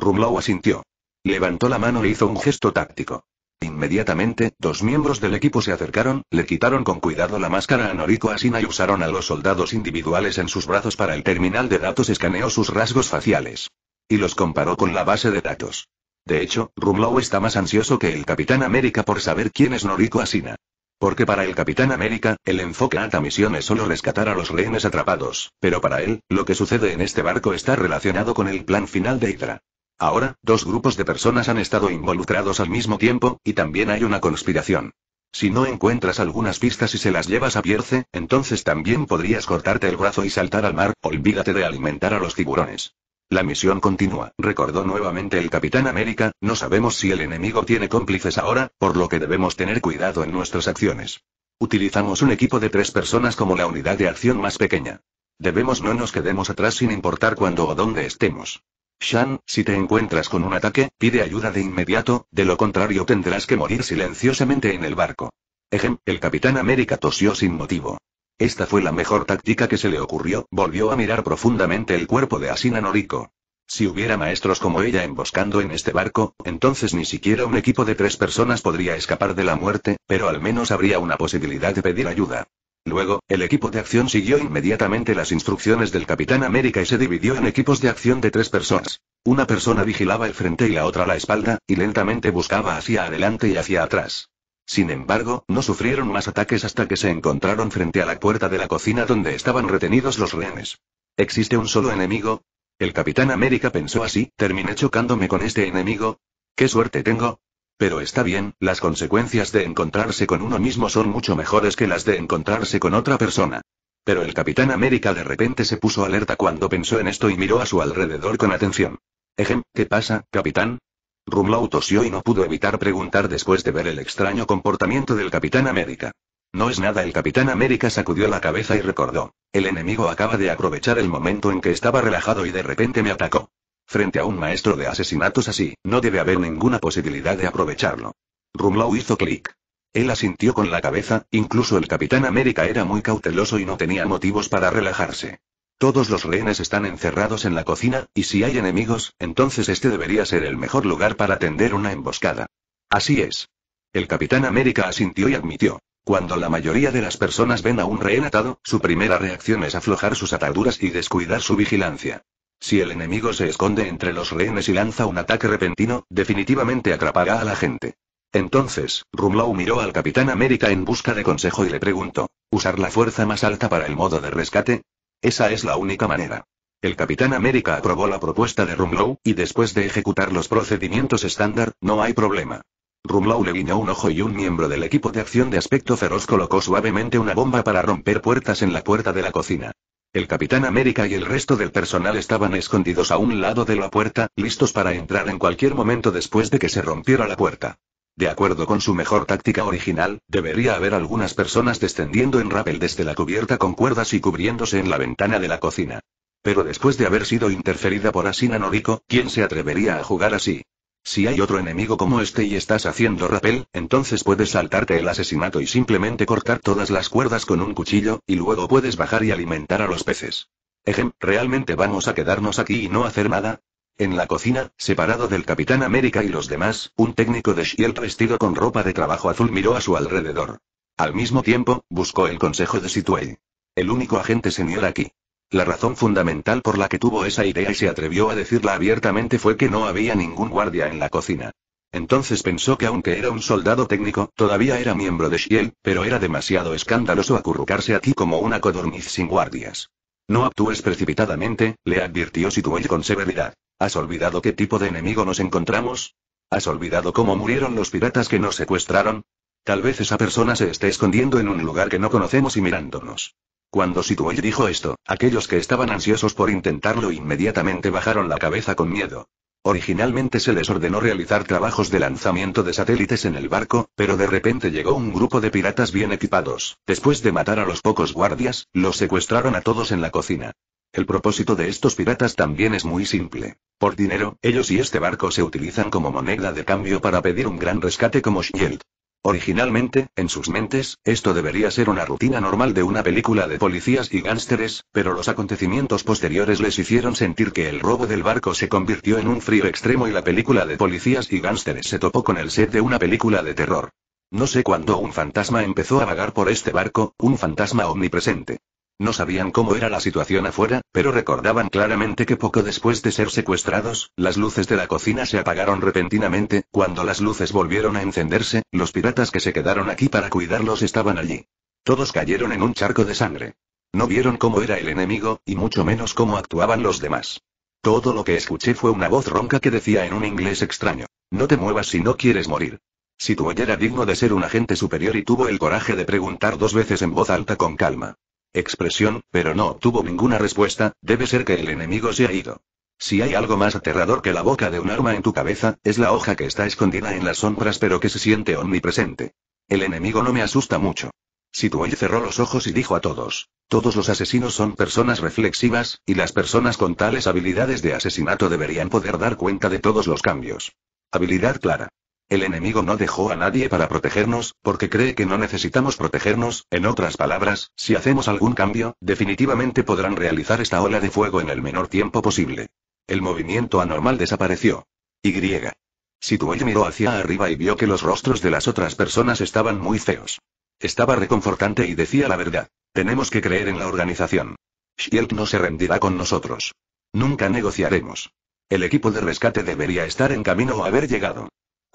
Rumlow asintió. Levantó la mano e hizo un gesto táctico. Inmediatamente, dos miembros del equipo se acercaron, le quitaron con cuidado la máscara a Noriko Asina y usaron a los soldados individuales en sus brazos para el terminal de datos escaneó sus rasgos faciales. Y los comparó con la base de datos. De hecho, Rumlow está más ansioso que el Capitán América por saber quién es Noriko Asina. Porque para el Capitán América, el enfoque a esta misión es solo rescatar a los rehenes atrapados, pero para él, lo que sucede en este barco está relacionado con el plan final de Hydra. Ahora, dos grupos de personas han estado involucrados al mismo tiempo, y también hay una conspiración. Si no encuentras algunas pistas y se las llevas a Pierce, entonces también podrías cortarte el brazo y saltar al mar, olvídate de alimentar a los tiburones. La misión continúa, recordó nuevamente el Capitán América, no sabemos si el enemigo tiene cómplices ahora, por lo que debemos tener cuidado en nuestras acciones. Utilizamos un equipo de tres personas como la unidad de acción más pequeña. Debemos no nos quedemos atrás sin importar cuándo o dónde estemos. Shan, si te encuentras con un ataque, pide ayuda de inmediato, de lo contrario tendrás que morir silenciosamente en el barco. Ejem, el Capitán América tosió sin motivo. Esta fue la mejor táctica que se le ocurrió, volvió a mirar profundamente el cuerpo de Asina Noriko. Si hubiera maestros como ella emboscando en este barco, entonces ni siquiera un equipo de tres personas podría escapar de la muerte, pero al menos habría una posibilidad de pedir ayuda. Luego, el equipo de acción siguió inmediatamente las instrucciones del Capitán América y se dividió en equipos de acción de tres personas. Una persona vigilaba el frente y la otra la espalda, y lentamente buscaba hacia adelante y hacia atrás. Sin embargo, no sufrieron más ataques hasta que se encontraron frente a la puerta de la cocina donde estaban retenidos los rehenes. ¿Existe un solo enemigo? El Capitán América pensó así, terminé chocándome con este enemigo. ¿Qué suerte tengo? Pero está bien, las consecuencias de encontrarse con uno mismo son mucho mejores que las de encontrarse con otra persona. Pero el Capitán América de repente se puso alerta cuando pensó en esto y miró a su alrededor con atención. Ejem, ¿qué pasa, capitán? Rumlow tosió y no pudo evitar preguntar después de ver el extraño comportamiento del Capitán América. No es nada, el Capitán América sacudió la cabeza y recordó. El enemigo acaba de aprovechar el momento en que estaba relajado y de repente me atacó. Frente a un maestro de asesinatos así, no debe haber ninguna posibilidad de aprovecharlo. Rumlow hizo clic. Él asintió con la cabeza, incluso el Capitán América era muy cauteloso y no tenía motivos para relajarse. Todos los rehenes están encerrados en la cocina, y si hay enemigos, entonces este debería ser el mejor lugar para tender una emboscada. Así es. El Capitán América asintió y admitió. Cuando la mayoría de las personas ven a un rehén atado, su primera reacción es aflojar sus ataduras y descuidar su vigilancia. Si el enemigo se esconde entre los rehenes y lanza un ataque repentino, definitivamente atrapará a la gente. Entonces, Rumlow miró al Capitán América en busca de consejo y le preguntó, ¿usar la fuerza más alta para el modo de rescate? Esa es la única manera. El Capitán América aprobó la propuesta de Rumlow, y después de ejecutar los procedimientos estándar, no hay problema. Rumlow le guiñó un ojo y un miembro del equipo de acción de aspecto feroz colocó suavemente una bomba para romper puertas en la puerta de la cocina. El Capitán América y el resto del personal estaban escondidos a un lado de la puerta, listos para entrar en cualquier momento después de que se rompiera la puerta. De acuerdo con su mejor táctica original, debería haber algunas personas descendiendo en rappel desde la cubierta con cuerdas y cubriéndose en la ventana de la cocina. Pero después de haber sido interferida por Asina Noriko, ¿quién se atrevería a jugar así? Si hay otro enemigo como este y estás haciendo rappel, entonces puedes saltarte el asesinato y simplemente cortar todas las cuerdas con un cuchillo, y luego puedes bajar y alimentar a los peces. Ejem, ¿realmente vamos a quedarnos aquí y no hacer nada? En la cocina, separado del Capitán América y los demás, un técnico de Shield vestido con ropa de trabajo azul miró a su alrededor. Al mismo tiempo, buscó el consejo de Situay. El único agente señor aquí. La razón fundamental por la que tuvo esa idea y se atrevió a decirla abiertamente fue que no había ningún guardia en la cocina. Entonces pensó que aunque era un soldado técnico, todavía era miembro de Shield, pero era demasiado escandaloso acurrucarse aquí como una codorniz sin guardias. No actúes precipitadamente, le advirtió Situel con severidad. ¿Has olvidado qué tipo de enemigo nos encontramos? ¿Has olvidado cómo murieron los piratas que nos secuestraron? Tal vez esa persona se esté escondiendo en un lugar que no conocemos y mirándonos. Cuando Situel dijo esto, aquellos que estaban ansiosos por intentarlo inmediatamente bajaron la cabeza con miedo. Originalmente se les ordenó realizar trabajos de lanzamiento de satélites en el barco, pero de repente llegó un grupo de piratas bien equipados. Después de matar a los pocos guardias, los secuestraron a todos en la cocina. El propósito de estos piratas también es muy simple. Por dinero, ellos y este barco se utilizan como moneda de cambio para pedir un gran rescate como Shield. Originalmente, en sus mentes, esto debería ser una rutina normal de una película de policías y gánsteres, pero los acontecimientos posteriores les hicieron sentir que el robo del barco se convirtió en un frío extremo y la película de policías y gánsteres se topó con el set de una película de terror. No sé cuándo un fantasma empezó a vagar por este barco, un fantasma omnipresente. No sabían cómo era la situación afuera, pero recordaban claramente que poco después de ser secuestrados, las luces de la cocina se apagaron repentinamente, cuando las luces volvieron a encenderse, los piratas que se quedaron aquí para cuidarlos estaban allí. Todos cayeron en un charco de sangre. No vieron cómo era el enemigo, y mucho menos cómo actuaban los demás. Todo lo que escuché fue una voz ronca que decía en un inglés extraño, no te muevas si no quieres morir. Si tu era digno de ser un agente superior y tuvo el coraje de preguntar dos veces en voz alta con calma, expresión, pero no obtuvo ninguna respuesta, debe ser que el enemigo se ha ido. Si hay algo más aterrador que la boca de un arma en tu cabeza, es la hoja que está escondida en las sombras pero que se siente omnipresente. El enemigo no me asusta mucho. Situel cerró los ojos y dijo a todos. Todos los asesinos son personas reflexivas, y las personas con tales habilidades de asesinato deberían poder dar cuenta de todos los cambios. Habilidad clara. El enemigo no dejó a nadie para protegernos, porque cree que no necesitamos protegernos, en otras palabras, si hacemos algún cambio, definitivamente podrán realizar esta ola de fuego en el menor tiempo posible. El movimiento anormal desapareció. Y. y miró hacia arriba y vio que los rostros de las otras personas estaban muy feos. Estaba reconfortante y decía la verdad. Tenemos que creer en la organización. Shield no se rendirá con nosotros. Nunca negociaremos. El equipo de rescate debería estar en camino o haber llegado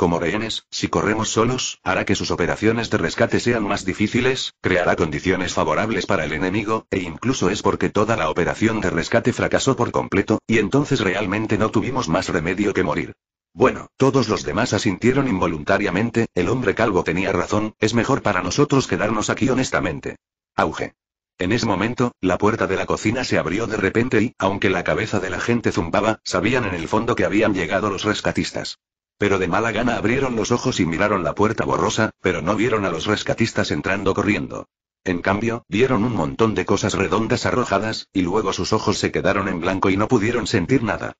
como rehenes, si corremos solos, hará que sus operaciones de rescate sean más difíciles, creará condiciones favorables para el enemigo, e incluso es porque toda la operación de rescate fracasó por completo, y entonces realmente no tuvimos más remedio que morir. Bueno, todos los demás asintieron involuntariamente, el hombre calvo tenía razón, es mejor para nosotros quedarnos aquí honestamente. Auge. En ese momento, la puerta de la cocina se abrió de repente y, aunque la cabeza de la gente zumbaba, sabían en el fondo que habían llegado los rescatistas. Pero de mala gana abrieron los ojos y miraron la puerta borrosa, pero no vieron a los rescatistas entrando corriendo. En cambio, vieron un montón de cosas redondas arrojadas, y luego sus ojos se quedaron en blanco y no pudieron sentir nada.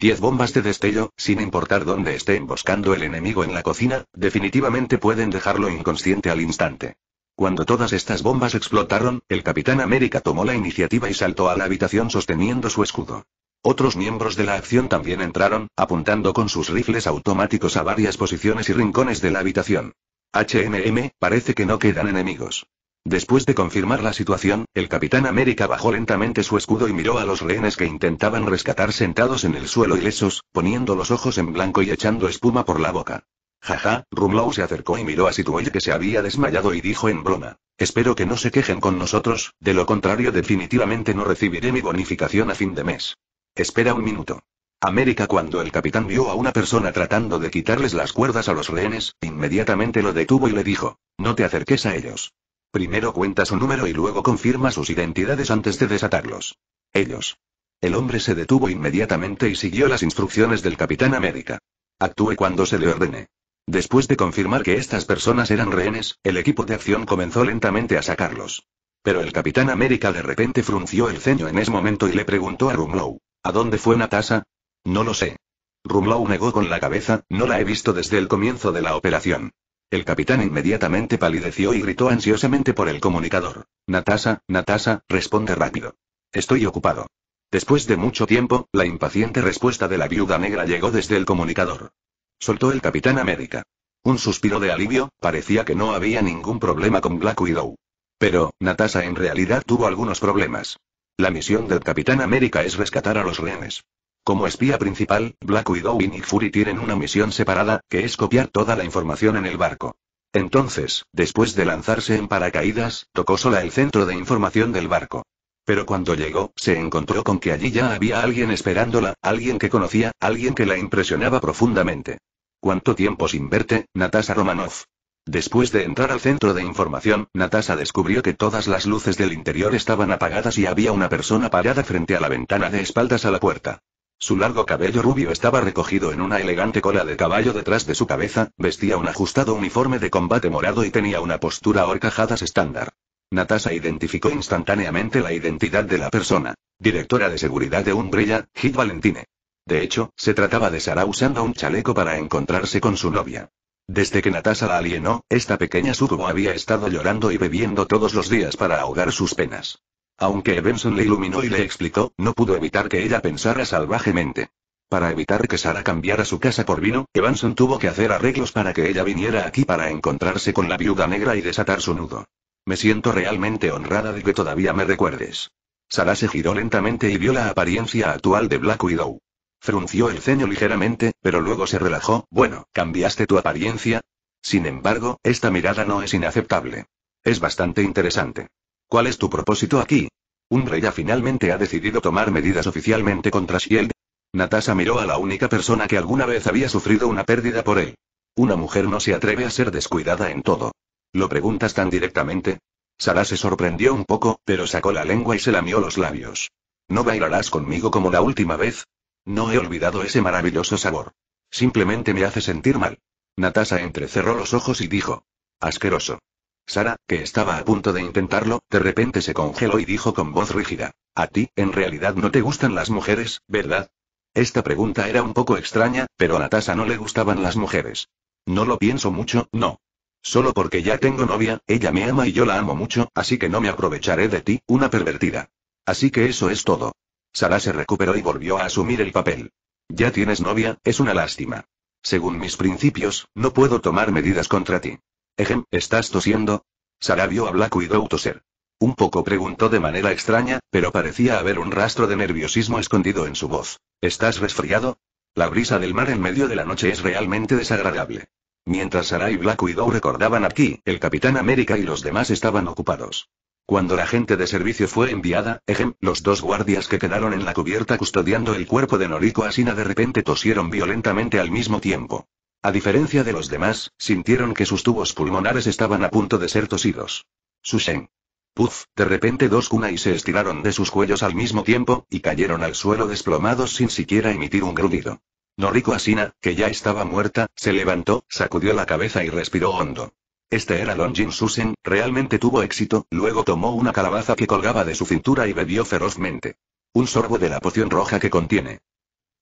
Diez bombas de destello, sin importar dónde esté emboscando el enemigo en la cocina, definitivamente pueden dejarlo inconsciente al instante. Cuando todas estas bombas explotaron, el Capitán América tomó la iniciativa y saltó a la habitación sosteniendo su escudo. Otros miembros de la acción también entraron, apuntando con sus rifles automáticos a varias posiciones y rincones de la habitación. HMM, parece que no quedan enemigos. Después de confirmar la situación, el Capitán América bajó lentamente su escudo y miró a los rehenes que intentaban rescatar sentados en el suelo ilesos, poniendo los ojos en blanco y echando espuma por la boca. Jaja, Rumlow se acercó y miró a Situel que se había desmayado y dijo en broma. Espero que no se quejen con nosotros, de lo contrario definitivamente no recibiré mi bonificación a fin de mes. Espera un minuto. América cuando el capitán vio a una persona tratando de quitarles las cuerdas a los rehenes, inmediatamente lo detuvo y le dijo, no te acerques a ellos. Primero cuenta su número y luego confirma sus identidades antes de desatarlos. Ellos. El hombre se detuvo inmediatamente y siguió las instrucciones del capitán América. Actúe cuando se le ordene. Después de confirmar que estas personas eran rehenes, el equipo de acción comenzó lentamente a sacarlos. Pero el Capitán América de repente frunció el ceño en ese momento y le preguntó a Rumlow. ¿A dónde fue Natasha?» No lo sé. Rumlow negó con la cabeza, no la he visto desde el comienzo de la operación. El capitán inmediatamente palideció y gritó ansiosamente por el comunicador. «Natasha, Natasha», responde rápido. Estoy ocupado. Después de mucho tiempo, la impaciente respuesta de la viuda negra llegó desde el comunicador. Soltó el capitán América. Un suspiro de alivio, parecía que no había ningún problema con Black Widow. Pero, Natasha en realidad tuvo algunos problemas. La misión del Capitán América es rescatar a los rehenes. Como espía principal, Black Widow y Fury tienen una misión separada, que es copiar toda la información en el barco. Entonces, después de lanzarse en paracaídas, tocó sola el centro de información del barco. Pero cuando llegó, se encontró con que allí ya había alguien esperándola, alguien que conocía, alguien que la impresionaba profundamente. ¿Cuánto tiempo sin verte, Natasha Romanoff? Después de entrar al centro de información, Natasha descubrió que todas las luces del interior estaban apagadas y había una persona parada frente a la ventana de espaldas a la puerta. Su largo cabello rubio estaba recogido en una elegante cola de caballo detrás de su cabeza, vestía un ajustado uniforme de combate morado y tenía una postura horcajadas estándar. Natasha identificó instantáneamente la identidad de la persona. Directora de seguridad de Umbrella, Hit Valentine. De hecho, se trataba de Sara usando un chaleco para encontrarse con su novia. Desde que Natasha la alienó, esta pequeña sucubo había estado llorando y bebiendo todos los días para ahogar sus penas. Aunque Benson le iluminó y le explicó, no pudo evitar que ella pensara salvajemente. Para evitar que Sara cambiara su casa por vino, Evanson tuvo que hacer arreglos para que ella viniera aquí para encontrarse con la viuda negra y desatar su nudo. Me siento realmente honrada de que todavía me recuerdes. Sara se giró lentamente y vio la apariencia actual de Black Widow. Frunció el ceño ligeramente, pero luego se relajó. Bueno, ¿cambiaste tu apariencia? Sin embargo, esta mirada no es inaceptable. Es bastante interesante. ¿Cuál es tu propósito aquí? ¿Un rey ya finalmente ha decidido tomar medidas oficialmente contra Shield. Natasha miró a la única persona que alguna vez había sufrido una pérdida por él. Una mujer no se atreve a ser descuidada en todo. ¿Lo preguntas tan directamente? Sara se sorprendió un poco, pero sacó la lengua y se lamió los labios. ¿No bailarás conmigo como la última vez? No he olvidado ese maravilloso sabor. Simplemente me hace sentir mal. Natasha entrecerró los ojos y dijo. Asqueroso. Sara, que estaba a punto de intentarlo, de repente se congeló y dijo con voz rígida. A ti, en realidad no te gustan las mujeres, ¿verdad? Esta pregunta era un poco extraña, pero a Natasha no le gustaban las mujeres. No lo pienso mucho, no. Solo porque ya tengo novia, ella me ama y yo la amo mucho, así que no me aprovecharé de ti, una pervertida. Así que eso es todo. Sara se recuperó y volvió a asumir el papel. Ya tienes novia, es una lástima. Según mis principios, no puedo tomar medidas contra ti. Ejem, ¿estás tosiendo? Sara vio a Black Widow toser. Un poco preguntó de manera extraña, pero parecía haber un rastro de nerviosismo escondido en su voz. ¿Estás resfriado? La brisa del mar en medio de la noche es realmente desagradable. Mientras Sara y Black Widow recordaban aquí, el Capitán América y los demás estaban ocupados. Cuando la gente de servicio fue enviada, ejem, los dos guardias que quedaron en la cubierta custodiando el cuerpo de Noriko Asina de repente tosieron violentamente al mismo tiempo. A diferencia de los demás, sintieron que sus tubos pulmonares estaban a punto de ser tosidos. Sushen. Puf, de repente dos kunai se estiraron de sus cuellos al mismo tiempo, y cayeron al suelo desplomados sin siquiera emitir un grudido. Noriko Asina, que ya estaba muerta, se levantó, sacudió la cabeza y respiró hondo. Este era Longin Jin Susen, realmente tuvo éxito, luego tomó una calabaza que colgaba de su cintura y bebió ferozmente. Un sorbo de la poción roja que contiene.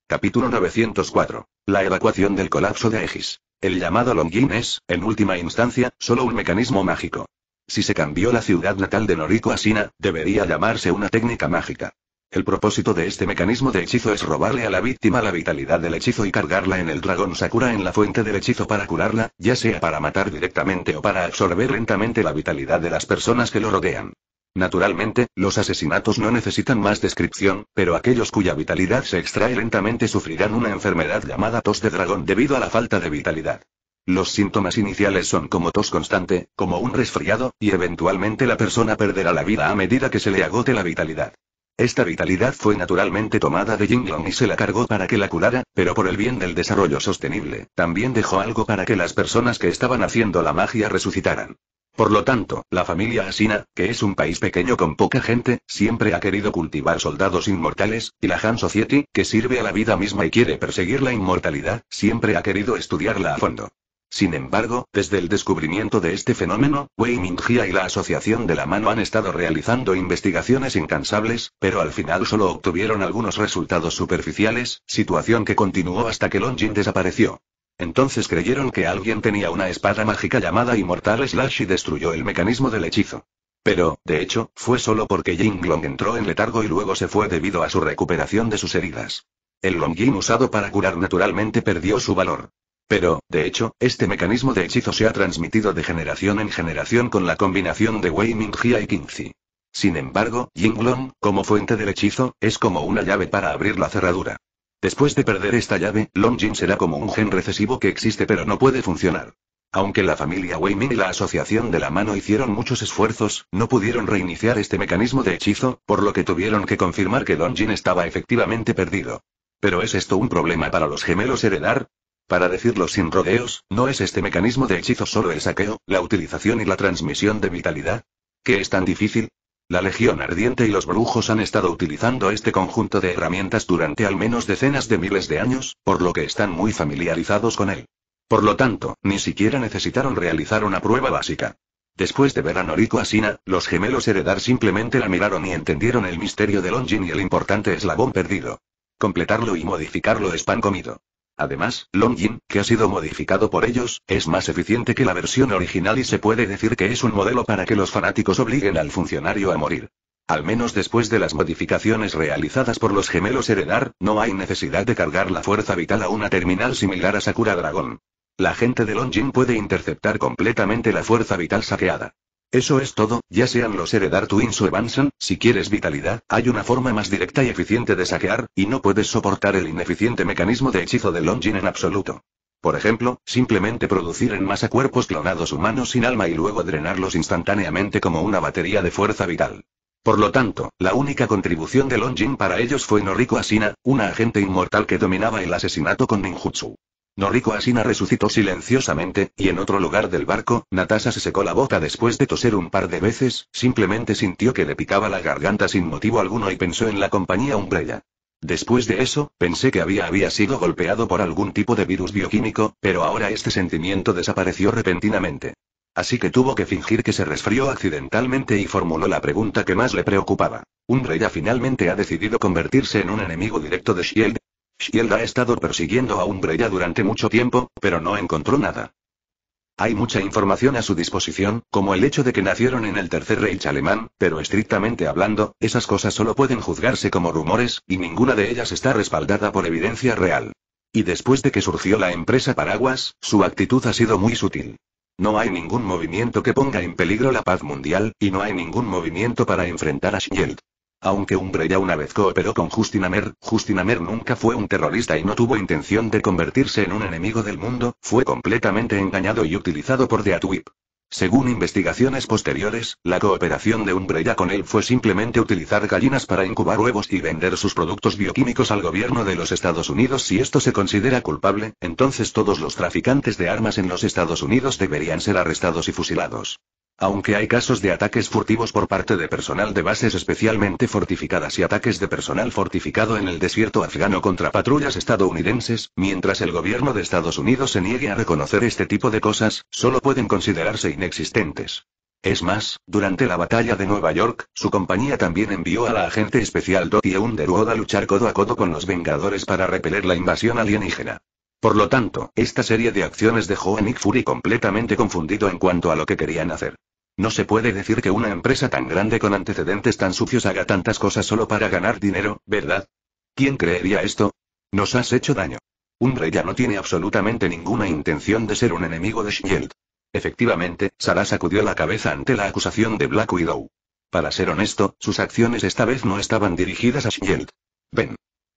Capítulo 904. La evacuación del colapso de Aegis. El llamado Longin es, en última instancia, solo un mecanismo mágico. Si se cambió la ciudad natal de Noriko a Sina, debería llamarse una técnica mágica. El propósito de este mecanismo de hechizo es robarle a la víctima la vitalidad del hechizo y cargarla en el dragón Sakura en la fuente del hechizo para curarla, ya sea para matar directamente o para absorber lentamente la vitalidad de las personas que lo rodean. Naturalmente, los asesinatos no necesitan más descripción, pero aquellos cuya vitalidad se extrae lentamente sufrirán una enfermedad llamada tos de dragón debido a la falta de vitalidad. Los síntomas iniciales son como tos constante, como un resfriado, y eventualmente la persona perderá la vida a medida que se le agote la vitalidad. Esta vitalidad fue naturalmente tomada de Jinglong y se la cargó para que la curara, pero por el bien del desarrollo sostenible, también dejó algo para que las personas que estaban haciendo la magia resucitaran. Por lo tanto, la familia Asina, que es un país pequeño con poca gente, siempre ha querido cultivar soldados inmortales, y la Han Society, que sirve a la vida misma y quiere perseguir la inmortalidad, siempre ha querido estudiarla a fondo. Sin embargo, desde el descubrimiento de este fenómeno, Wei Mingjia y la Asociación de la Mano han estado realizando investigaciones incansables, pero al final solo obtuvieron algunos resultados superficiales, situación que continuó hasta que Jin desapareció. Entonces creyeron que alguien tenía una espada mágica llamada Immortal Slash y destruyó el mecanismo del hechizo. Pero, de hecho, fue solo porque Long entró en letargo y luego se fue debido a su recuperación de sus heridas. El Longjin usado para curar naturalmente perdió su valor. Pero, de hecho, este mecanismo de hechizo se ha transmitido de generación en generación con la combinación de Wei Jia y Zi. Sin embargo, Yinglong, como fuente del hechizo, es como una llave para abrir la cerradura. Después de perder esta llave, Long Jin será como un gen recesivo que existe pero no puede funcionar. Aunque la familia Wei Ming y la Asociación de la Mano hicieron muchos esfuerzos, no pudieron reiniciar este mecanismo de hechizo, por lo que tuvieron que confirmar que Jin estaba efectivamente perdido. ¿Pero es esto un problema para los gemelos heredar? Para decirlo sin rodeos, ¿no es este mecanismo de hechizo solo el saqueo, la utilización y la transmisión de vitalidad? ¿Qué es tan difícil? La Legión Ardiente y los brujos han estado utilizando este conjunto de herramientas durante al menos decenas de miles de años, por lo que están muy familiarizados con él. Por lo tanto, ni siquiera necesitaron realizar una prueba básica. Después de ver a Noriko Asina, los gemelos heredar simplemente la miraron y entendieron el misterio de Longin y el importante eslabón perdido. Completarlo y modificarlo es pan comido. Además, Longin, que ha sido modificado por ellos, es más eficiente que la versión original y se puede decir que es un modelo para que los fanáticos obliguen al funcionario a morir. Al menos después de las modificaciones realizadas por los gemelos Heredar, no hay necesidad de cargar la fuerza vital a una terminal similar a Sakura Dragon. La gente de Longin puede interceptar completamente la fuerza vital saqueada. Eso es todo, ya sean los Heredar Twins o Evanson, si quieres vitalidad, hay una forma más directa y eficiente de saquear, y no puedes soportar el ineficiente mecanismo de hechizo de Longin en absoluto. Por ejemplo, simplemente producir en masa cuerpos clonados humanos sin alma y luego drenarlos instantáneamente como una batería de fuerza vital. Por lo tanto, la única contribución de Longin para ellos fue Noriko Asina, una agente inmortal que dominaba el asesinato con ninjutsu. Noriko Asina resucitó silenciosamente, y en otro lugar del barco, Natasha se secó la boca después de toser un par de veces, simplemente sintió que le picaba la garganta sin motivo alguno y pensó en la compañía Umbrella. Después de eso, pensé que había, había sido golpeado por algún tipo de virus bioquímico, pero ahora este sentimiento desapareció repentinamente. Así que tuvo que fingir que se resfrió accidentalmente y formuló la pregunta que más le preocupaba. ¿Umbrella finalmente ha decidido convertirse en un enemigo directo de Shield? Shield ha estado persiguiendo a Umbrella durante mucho tiempo, pero no encontró nada. Hay mucha información a su disposición, como el hecho de que nacieron en el Tercer Reich alemán, pero estrictamente hablando, esas cosas solo pueden juzgarse como rumores, y ninguna de ellas está respaldada por evidencia real. Y después de que surgió la empresa Paraguas, su actitud ha sido muy sutil. No hay ningún movimiento que ponga en peligro la paz mundial, y no hay ningún movimiento para enfrentar a Shield. Aunque Umbrella una vez cooperó con Justin Amer, Justin Amer nunca fue un terrorista y no tuvo intención de convertirse en un enemigo del mundo, fue completamente engañado y utilizado por The Atwip. Según investigaciones posteriores, la cooperación de Umbrella con él fue simplemente utilizar gallinas para incubar huevos y vender sus productos bioquímicos al gobierno de los Estados Unidos. Si esto se considera culpable, entonces todos los traficantes de armas en los Estados Unidos deberían ser arrestados y fusilados. Aunque hay casos de ataques furtivos por parte de personal de bases especialmente fortificadas y ataques de personal fortificado en el desierto afgano contra patrullas estadounidenses, mientras el gobierno de Estados Unidos se niegue a reconocer este tipo de cosas, solo pueden considerarse inexistentes. Es más, durante la batalla de Nueva York, su compañía también envió a la agente especial Dottie Underwood a luchar codo a codo con los Vengadores para repeler la invasión alienígena. Por lo tanto, esta serie de acciones dejó a Nick Fury completamente confundido en cuanto a lo que querían hacer. No se puede decir que una empresa tan grande con antecedentes tan sucios haga tantas cosas solo para ganar dinero, ¿verdad? ¿Quién creería esto? Nos has hecho daño. Un Rey ya no tiene absolutamente ninguna intención de ser un enemigo de Shield. Efectivamente, Sara sacudió la cabeza ante la acusación de Black Widow. Para ser honesto, sus acciones esta vez no estaban dirigidas a Shield. Ven.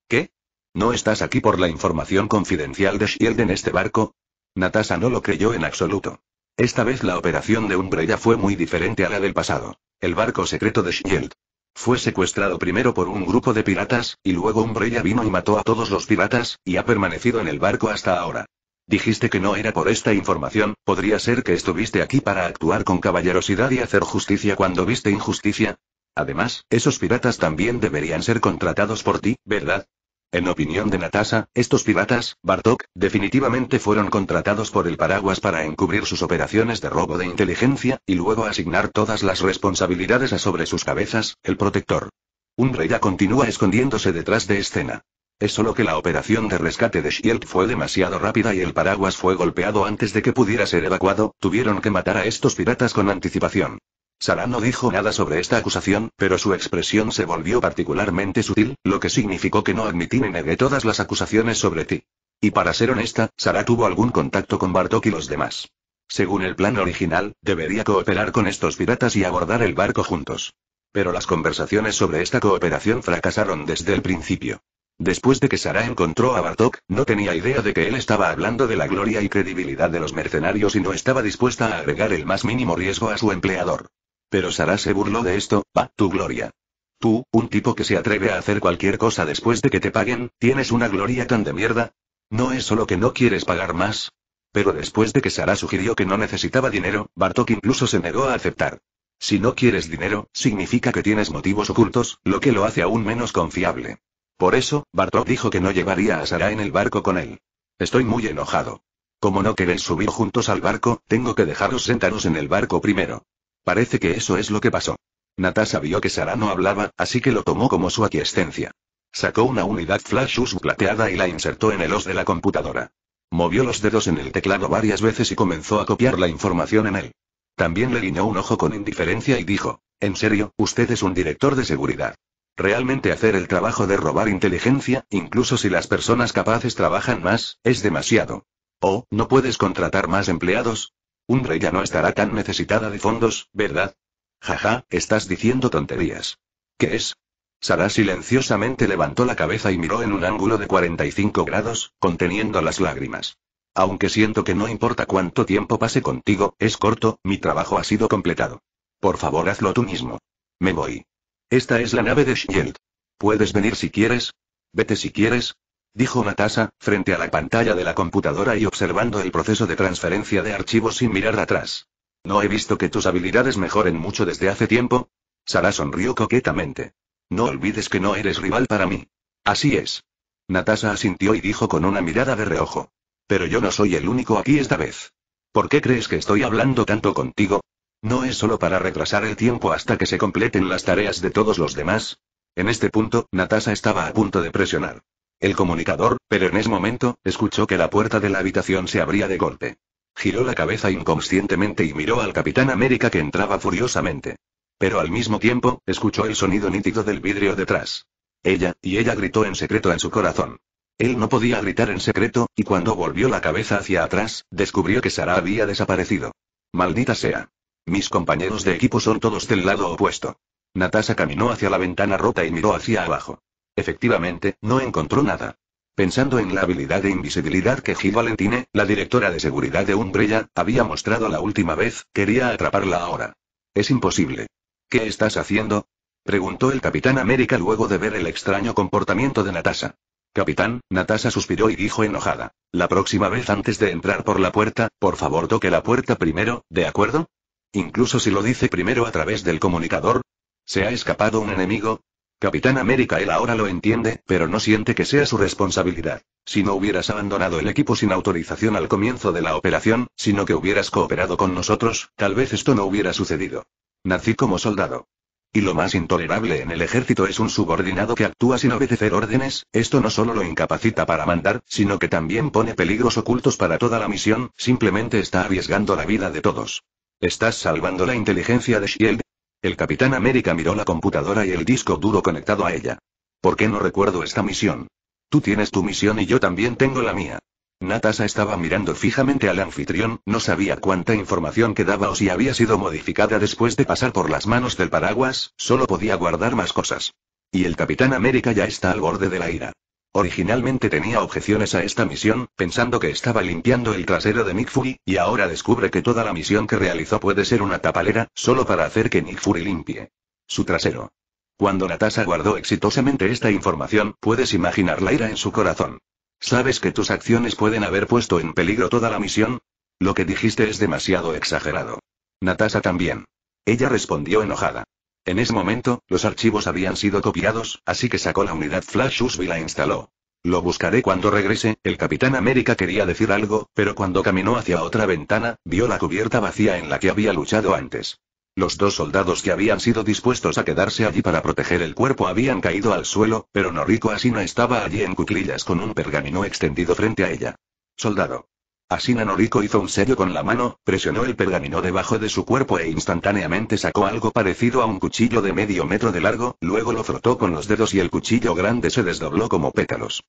¿Qué? ¿No estás aquí por la información confidencial de Shield en este barco? Natasha no lo creyó en absoluto. Esta vez la operación de Umbrella fue muy diferente a la del pasado. El barco secreto de Shield. Fue secuestrado primero por un grupo de piratas, y luego Umbrella vino y mató a todos los piratas, y ha permanecido en el barco hasta ahora. Dijiste que no era por esta información, podría ser que estuviste aquí para actuar con caballerosidad y hacer justicia cuando viste injusticia. Además, esos piratas también deberían ser contratados por ti, ¿verdad? En opinión de Natasha, estos piratas, Bartok, definitivamente fueron contratados por el paraguas para encubrir sus operaciones de robo de inteligencia, y luego asignar todas las responsabilidades a sobre sus cabezas, el protector. Un rey ya continúa escondiéndose detrás de escena. Es solo que la operación de rescate de Shield fue demasiado rápida y el paraguas fue golpeado antes de que pudiera ser evacuado, tuvieron que matar a estos piratas con anticipación. Sara no dijo nada sobre esta acusación, pero su expresión se volvió particularmente sutil, lo que significó que no admití ni negué todas las acusaciones sobre ti. Y para ser honesta, Sara tuvo algún contacto con Bartok y los demás. Según el plan original, debería cooperar con estos piratas y abordar el barco juntos. Pero las conversaciones sobre esta cooperación fracasaron desde el principio. Después de que Sara encontró a Bartok, no tenía idea de que él estaba hablando de la gloria y credibilidad de los mercenarios y no estaba dispuesta a agregar el más mínimo riesgo a su empleador. Pero Sara se burló de esto, pa, tu gloria. Tú, un tipo que se atreve a hacer cualquier cosa después de que te paguen, tienes una gloria tan de mierda. No es solo que no quieres pagar más. Pero después de que Sara sugirió que no necesitaba dinero, Bartok incluso se negó a aceptar. Si no quieres dinero, significa que tienes motivos ocultos, lo que lo hace aún menos confiable. Por eso, Bartok dijo que no llevaría a Sara en el barco con él. Estoy muy enojado. Como no queréis subir juntos al barco, tengo que dejaros sentaros en el barco primero. Parece que eso es lo que pasó. Natasha vio que Sara no hablaba, así que lo tomó como su aquiescencia. Sacó una unidad flash USB plateada y la insertó en el os de la computadora. Movió los dedos en el teclado varias veces y comenzó a copiar la información en él. También le guiñó un ojo con indiferencia y dijo, en serio, usted es un director de seguridad. Realmente hacer el trabajo de robar inteligencia, incluso si las personas capaces trabajan más, es demasiado. ¿O no puedes contratar más empleados? Un rey ya no estará tan necesitada de fondos, ¿verdad? Jaja, estás diciendo tonterías. ¿Qué es? Sara silenciosamente levantó la cabeza y miró en un ángulo de 45 grados, conteniendo las lágrimas. Aunque siento que no importa cuánto tiempo pase contigo, es corto, mi trabajo ha sido completado. Por favor, hazlo tú mismo. Me voy. Esta es la nave de Shield. Puedes venir si quieres. Vete si quieres, dijo Natasa, frente a la pantalla de la computadora y observando el proceso de transferencia de archivos sin mirar atrás. ¿No he visto que tus habilidades mejoren mucho desde hace tiempo? Sara sonrió coquetamente. No olvides que no eres rival para mí. Así es. Natasa asintió y dijo con una mirada de reojo. Pero yo no soy el único aquí esta vez. ¿Por qué crees que estoy hablando tanto contigo? No es solo para retrasar el tiempo hasta que se completen las tareas de todos los demás. En este punto, Natasa estaba a punto de presionar el comunicador, pero en ese momento, escuchó que la puerta de la habitación se abría de golpe. Giró la cabeza inconscientemente y miró al Capitán América que entraba furiosamente. Pero al mismo tiempo, escuchó el sonido nítido del vidrio detrás. Ella, y ella gritó en secreto en su corazón. Él no podía gritar en secreto, y cuando volvió la cabeza hacia atrás, descubrió que Sara había desaparecido. Maldita sea. Mis compañeros de equipo son todos del lado opuesto. Natasha caminó hacia la ventana rota y miró hacia abajo. Efectivamente, no encontró nada. Pensando en la habilidad de invisibilidad que Gil Valentine, la directora de seguridad de Umbrella, había mostrado la última vez, quería atraparla ahora. Es imposible. ¿Qué estás haciendo? preguntó el Capitán América luego de ver el extraño comportamiento de Natasha. Capitán, Natasha suspiró y dijo enojada. La próxima vez antes de entrar por la puerta, por favor toque la puerta primero, ¿de acuerdo? Incluso si lo dice primero a través del comunicador. ¿Se ha escapado un enemigo? Capitán América él ahora lo entiende, pero no siente que sea su responsabilidad. Si no hubieras abandonado el equipo sin autorización al comienzo de la operación, sino que hubieras cooperado con nosotros, tal vez esto no hubiera sucedido. Nací como soldado. Y lo más intolerable en el ejército es un subordinado que actúa sin obedecer órdenes, esto no solo lo incapacita para mandar, sino que también pone peligros ocultos para toda la misión, simplemente está arriesgando la vida de todos. Estás salvando la inteligencia de Shield, el Capitán América miró la computadora y el disco duro conectado a ella. ¿Por qué no recuerdo esta misión? Tú tienes tu misión y yo también tengo la mía. Natasha estaba mirando fijamente al anfitrión, no sabía cuánta información quedaba o si había sido modificada después de pasar por las manos del paraguas, solo podía guardar más cosas. Y el Capitán América ya está al borde de la ira. Originalmente tenía objeciones a esta misión, pensando que estaba limpiando el trasero de Nick Fury, y ahora descubre que toda la misión que realizó puede ser una tapalera, solo para hacer que Nick Fury limpie su trasero. Cuando Natasha guardó exitosamente esta información, puedes imaginar la ira en su corazón. ¿Sabes que tus acciones pueden haber puesto en peligro toda la misión? Lo que dijiste es demasiado exagerado. Natasha también. Ella respondió enojada. En ese momento, los archivos habían sido copiados, así que sacó la unidad Flash USB y la instaló. Lo buscaré cuando regrese, el Capitán América quería decir algo, pero cuando caminó hacia otra ventana, vio la cubierta vacía en la que había luchado antes. Los dos soldados que habían sido dispuestos a quedarse allí para proteger el cuerpo habían caído al suelo, pero Noriko Asina estaba allí en cuclillas con un pergamino extendido frente a ella. Soldado. Asina Noriko hizo un sello con la mano, presionó el pergamino debajo de su cuerpo e instantáneamente sacó algo parecido a un cuchillo de medio metro de largo, luego lo frotó con los dedos y el cuchillo grande se desdobló como pétalos.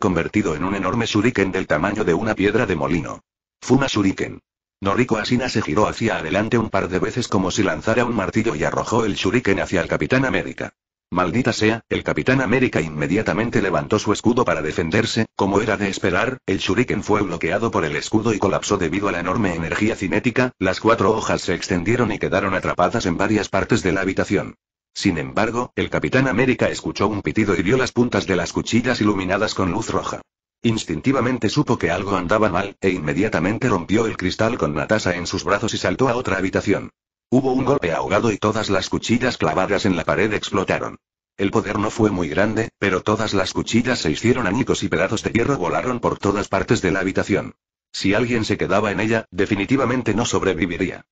Convertido en un enorme shuriken del tamaño de una piedra de molino. Fuma shuriken. Noriko Asina se giró hacia adelante un par de veces como si lanzara un martillo y arrojó el shuriken hacia el Capitán América. Maldita sea, el Capitán América inmediatamente levantó su escudo para defenderse, como era de esperar, el shuriken fue bloqueado por el escudo y colapsó debido a la enorme energía cinética, las cuatro hojas se extendieron y quedaron atrapadas en varias partes de la habitación. Sin embargo, el Capitán América escuchó un pitido y vio las puntas de las cuchillas iluminadas con luz roja. Instintivamente supo que algo andaba mal, e inmediatamente rompió el cristal con Natasha en sus brazos y saltó a otra habitación. Hubo un golpe ahogado y todas las cuchillas clavadas en la pared explotaron. El poder no fue muy grande, pero todas las cuchillas se hicieron añicos y pedazos de hierro volaron por todas partes de la habitación. Si alguien se quedaba en ella, definitivamente no sobreviviría.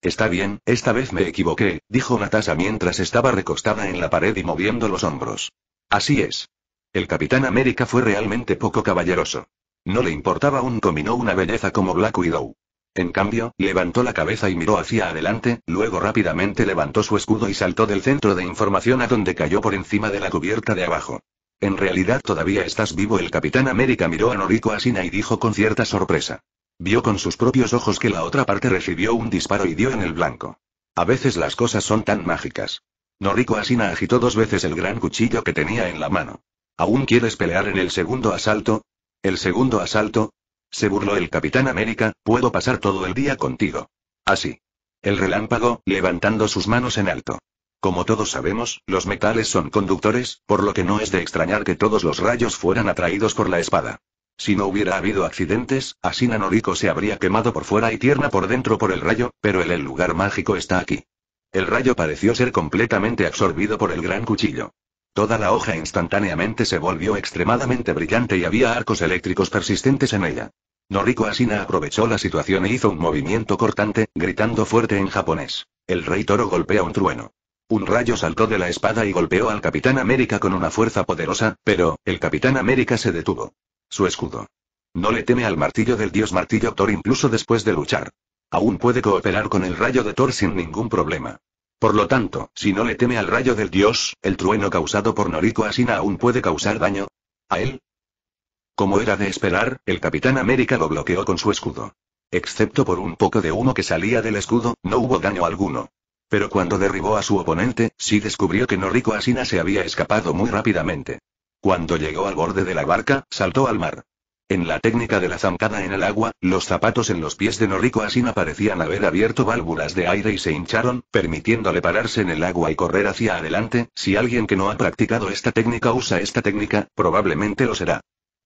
Está bien, esta vez me equivoqué, dijo Natasha mientras estaba recostada en la pared y moviendo los hombros. Así es. El Capitán América fue realmente poco caballeroso. No le importaba un comino una belleza como Black Widow. En cambio, levantó la cabeza y miró hacia adelante, luego rápidamente levantó su escudo y saltó del centro de información a donde cayó por encima de la cubierta de abajo. En realidad todavía estás vivo. El Capitán América miró a Noriko Asina y dijo con cierta sorpresa. Vio con sus propios ojos que la otra parte recibió un disparo y dio en el blanco. A veces las cosas son tan mágicas. Noriko Asina agitó dos veces el gran cuchillo que tenía en la mano. ¿Aún quieres pelear en el segundo asalto? El segundo asalto, se burló el Capitán América, puedo pasar todo el día contigo. Así. El relámpago, levantando sus manos en alto. Como todos sabemos, los metales son conductores, por lo que no es de extrañar que todos los rayos fueran atraídos por la espada. Si no hubiera habido accidentes, así Nanorico se habría quemado por fuera y tierna por dentro por el rayo, pero el, el lugar mágico está aquí. El rayo pareció ser completamente absorbido por el gran cuchillo. Toda la hoja instantáneamente se volvió extremadamente brillante y había arcos eléctricos persistentes en ella. Noriko Asina aprovechó la situación e hizo un movimiento cortante, gritando fuerte en japonés. El rey toro golpea un trueno. Un rayo saltó de la espada y golpeó al Capitán América con una fuerza poderosa, pero, el Capitán América se detuvo. Su escudo. No le teme al martillo del dios martillo Thor incluso después de luchar. Aún puede cooperar con el rayo de Thor sin ningún problema. Por lo tanto, si no le teme al rayo del dios, el trueno causado por Noriko Asina aún puede causar daño. ¿A él? Como era de esperar, el Capitán América lo bloqueó con su escudo. Excepto por un poco de humo que salía del escudo, no hubo daño alguno. Pero cuando derribó a su oponente, sí descubrió que Noriko Asina se había escapado muy rápidamente. Cuando llegó al borde de la barca, saltó al mar. En la técnica de la zancada en el agua, los zapatos en los pies de Noriko Asina parecían haber abierto válvulas de aire y se hincharon, permitiéndole pararse en el agua y correr hacia adelante. Si alguien que no ha practicado esta técnica usa esta técnica, probablemente lo será.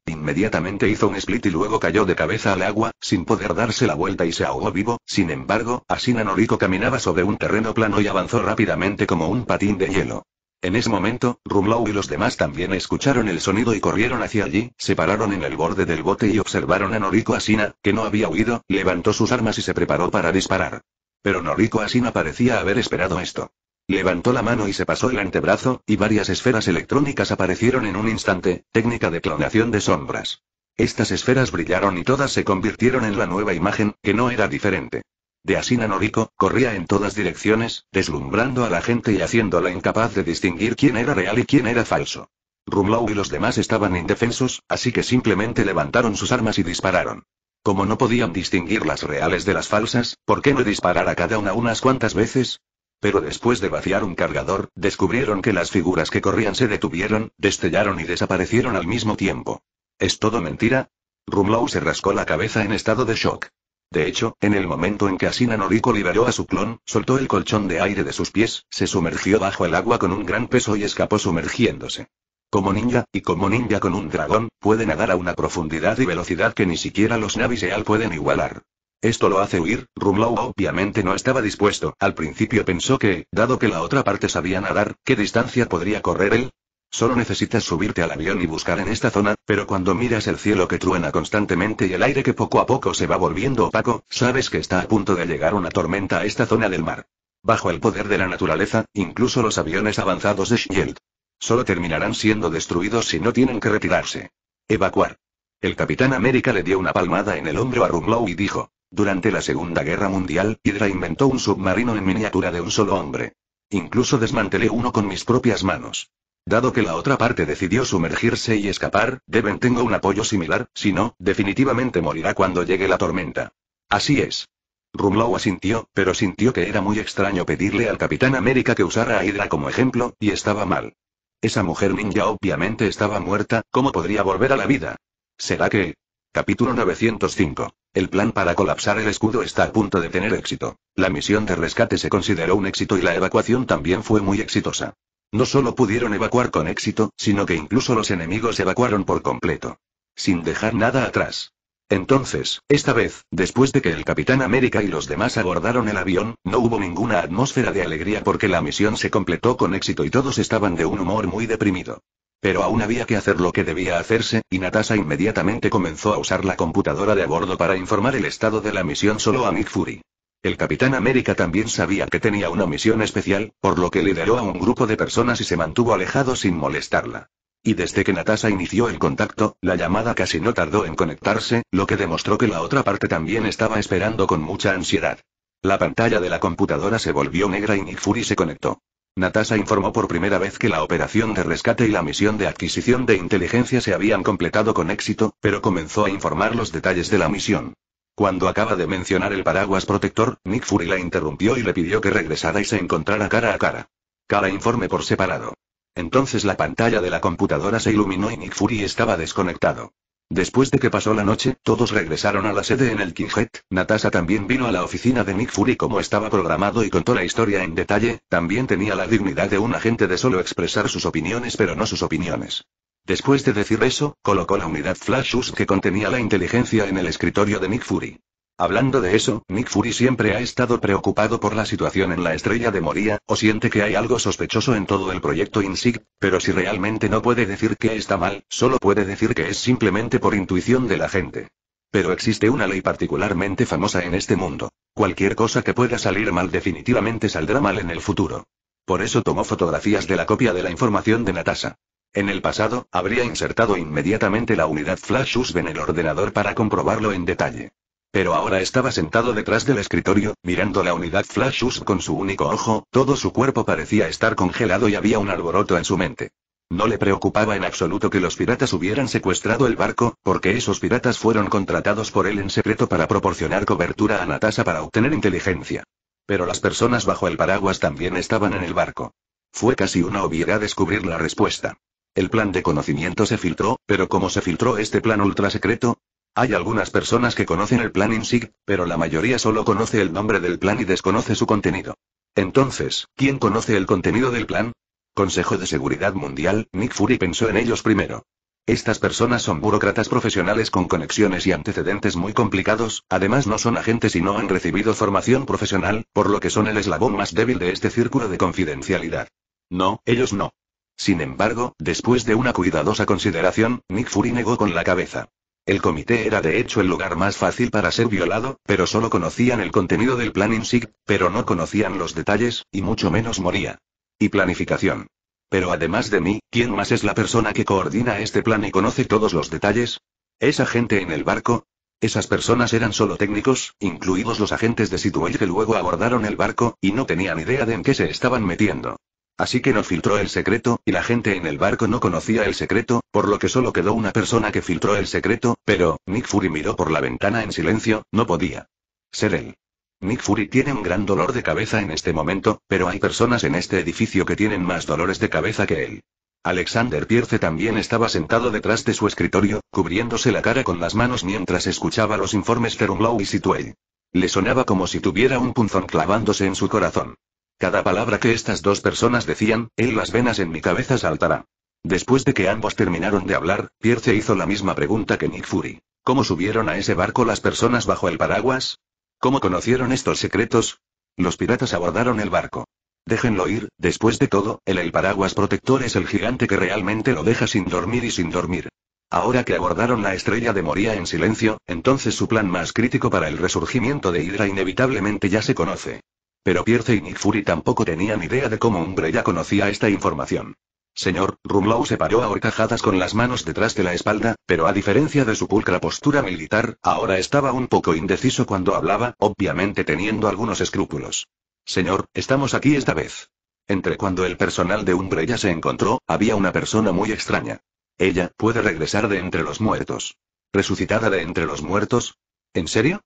Inmediatamente hizo un split y luego cayó de cabeza al agua, sin poder darse la vuelta y se ahogó vivo, sin embargo, Asina Noriko caminaba sobre un terreno plano y avanzó rápidamente como un patín de hielo. En ese momento, Rumlow y los demás también escucharon el sonido y corrieron hacia allí, se pararon en el borde del bote y observaron a Noriko Asina, que no había huido, levantó sus armas y se preparó para disparar. Pero Noriko Asina parecía haber esperado esto. Levantó la mano y se pasó el antebrazo, y varias esferas electrónicas aparecieron en un instante, técnica de clonación de sombras. Estas esferas brillaron y todas se convirtieron en la nueva imagen, que no era diferente de Asina Noriko, corría en todas direcciones, deslumbrando a la gente y haciéndola incapaz de distinguir quién era real y quién era falso. Rumlow y los demás estaban indefensos, así que simplemente levantaron sus armas y dispararon. Como no podían distinguir las reales de las falsas, ¿por qué no disparar a cada una unas cuantas veces? Pero después de vaciar un cargador, descubrieron que las figuras que corrían se detuvieron, destellaron y desaparecieron al mismo tiempo. ¿Es todo mentira? Rumlow se rascó la cabeza en estado de shock. De hecho, en el momento en que Asina Noriko liberó a su clon, soltó el colchón de aire de sus pies, se sumergió bajo el agua con un gran peso y escapó sumergiéndose. Como ninja, y como ninja con un dragón, puede nadar a una profundidad y velocidad que ni siquiera los Naviseal pueden igualar. Esto lo hace huir, Rumlow obviamente no estaba dispuesto, al principio pensó que, dado que la otra parte sabía nadar, ¿qué distancia podría correr él? Solo necesitas subirte al avión y buscar en esta zona, pero cuando miras el cielo que truena constantemente y el aire que poco a poco se va volviendo opaco, sabes que está a punto de llegar una tormenta a esta zona del mar. Bajo el poder de la naturaleza, incluso los aviones avanzados de Shield. Solo terminarán siendo destruidos si no tienen que retirarse. Evacuar. El Capitán América le dio una palmada en el hombro a Rumlow y dijo, durante la Segunda Guerra Mundial, Hydra inventó un submarino en miniatura de un solo hombre. Incluso desmantelé uno con mis propias manos. Dado que la otra parte decidió sumergirse y escapar, Deben tengo un apoyo similar, si no, definitivamente morirá cuando llegue la tormenta. Así es. Rumlow asintió, pero sintió que era muy extraño pedirle al Capitán América que usara a Hydra como ejemplo, y estaba mal. Esa mujer ninja obviamente estaba muerta, ¿cómo podría volver a la vida? ¿Será que...? Capítulo 905. El plan para colapsar el escudo está a punto de tener éxito. La misión de rescate se consideró un éxito y la evacuación también fue muy exitosa. No solo pudieron evacuar con éxito, sino que incluso los enemigos evacuaron por completo. Sin dejar nada atrás. Entonces, esta vez, después de que el Capitán América y los demás abordaron el avión, no hubo ninguna atmósfera de alegría porque la misión se completó con éxito y todos estaban de un humor muy deprimido. Pero aún había que hacer lo que debía hacerse, y Natasha inmediatamente comenzó a usar la computadora de a bordo para informar el estado de la misión solo a Nick Fury. El Capitán América también sabía que tenía una misión especial, por lo que lideró a un grupo de personas y se mantuvo alejado sin molestarla. Y desde que Natasha inició el contacto, la llamada casi no tardó en conectarse, lo que demostró que la otra parte también estaba esperando con mucha ansiedad. La pantalla de la computadora se volvió negra y Nick Fury se conectó. Natasha informó por primera vez que la operación de rescate y la misión de adquisición de inteligencia se habían completado con éxito, pero comenzó a informar los detalles de la misión. Cuando acaba de mencionar el paraguas protector, Nick Fury la interrumpió y le pidió que regresara y se encontrara cara a cara. Cada informe por separado. Entonces la pantalla de la computadora se iluminó y Nick Fury estaba desconectado. Después de que pasó la noche, todos regresaron a la sede en el Kingjet, Natasha también vino a la oficina de Nick Fury como estaba programado y contó la historia en detalle, también tenía la dignidad de un agente de solo expresar sus opiniones pero no sus opiniones. Después de decir eso, colocó la unidad Flashus que contenía la inteligencia en el escritorio de Nick Fury. Hablando de eso, Nick Fury siempre ha estado preocupado por la situación en la estrella de Moria, o siente que hay algo sospechoso en todo el proyecto INSIG, pero si realmente no puede decir que está mal, solo puede decir que es simplemente por intuición de la gente. Pero existe una ley particularmente famosa en este mundo. Cualquier cosa que pueda salir mal definitivamente saldrá mal en el futuro. Por eso tomó fotografías de la copia de la información de Natasha. En el pasado, habría insertado inmediatamente la unidad Flashus en el ordenador para comprobarlo en detalle. Pero ahora estaba sentado detrás del escritorio, mirando la unidad Flashus con su único ojo, todo su cuerpo parecía estar congelado y había un alboroto en su mente. No le preocupaba en absoluto que los piratas hubieran secuestrado el barco, porque esos piratas fueron contratados por él en secreto para proporcionar cobertura a Natasa para obtener inteligencia. Pero las personas bajo el paraguas también estaban en el barco. Fue casi una obviedad descubrir la respuesta. El plan de conocimiento se filtró, pero como se filtró este plan ultrasecreto? Hay algunas personas que conocen el plan INSIG, pero la mayoría solo conoce el nombre del plan y desconoce su contenido. Entonces, ¿quién conoce el contenido del plan? Consejo de Seguridad Mundial, Nick Fury pensó en ellos primero. Estas personas son burócratas profesionales con conexiones y antecedentes muy complicados, además no son agentes y no han recibido formación profesional, por lo que son el eslabón más débil de este círculo de confidencialidad. No, ellos no. Sin embargo, después de una cuidadosa consideración, Nick Fury negó con la cabeza. El comité era de hecho el lugar más fácil para ser violado, pero solo conocían el contenido del plan INSIG, pero no conocían los detalles, y mucho menos moría. Y planificación. Pero además de mí, ¿quién más es la persona que coordina este plan y conoce todos los detalles? ¿Esa gente en el barco? Esas personas eran solo técnicos, incluidos los agentes de Situel que luego abordaron el barco, y no tenían idea de en qué se estaban metiendo. Así que no filtró el secreto, y la gente en el barco no conocía el secreto, por lo que solo quedó una persona que filtró el secreto, pero, Nick Fury miró por la ventana en silencio, no podía. Ser él. Nick Fury tiene un gran dolor de cabeza en este momento, pero hay personas en este edificio que tienen más dolores de cabeza que él. Alexander Pierce también estaba sentado detrás de su escritorio, cubriéndose la cara con las manos mientras escuchaba los informes de Runglow y Sitwell. Le sonaba como si tuviera un punzón clavándose en su corazón. Cada palabra que estas dos personas decían, él las venas en mi cabeza saltará. Después de que ambos terminaron de hablar, Pierce hizo la misma pregunta que Nick Fury. ¿Cómo subieron a ese barco las personas bajo el paraguas? ¿Cómo conocieron estos secretos? Los piratas abordaron el barco. Déjenlo ir, después de todo, el, el paraguas protector es el gigante que realmente lo deja sin dormir y sin dormir. Ahora que abordaron la estrella de Moría en silencio, entonces su plan más crítico para el resurgimiento de Hydra inevitablemente ya se conoce. Pero Pierce y Nick Fury tampoco tenían idea de cómo Umbrella ya conocía esta información. Señor, Rumlow se paró a horcajadas con las manos detrás de la espalda, pero a diferencia de su pulcra postura militar, ahora estaba un poco indeciso cuando hablaba, obviamente teniendo algunos escrúpulos. Señor, estamos aquí esta vez. Entre cuando el personal de Umbrella se encontró, había una persona muy extraña. Ella puede regresar de entre los muertos. ¿Resucitada de entre los muertos? ¿En serio?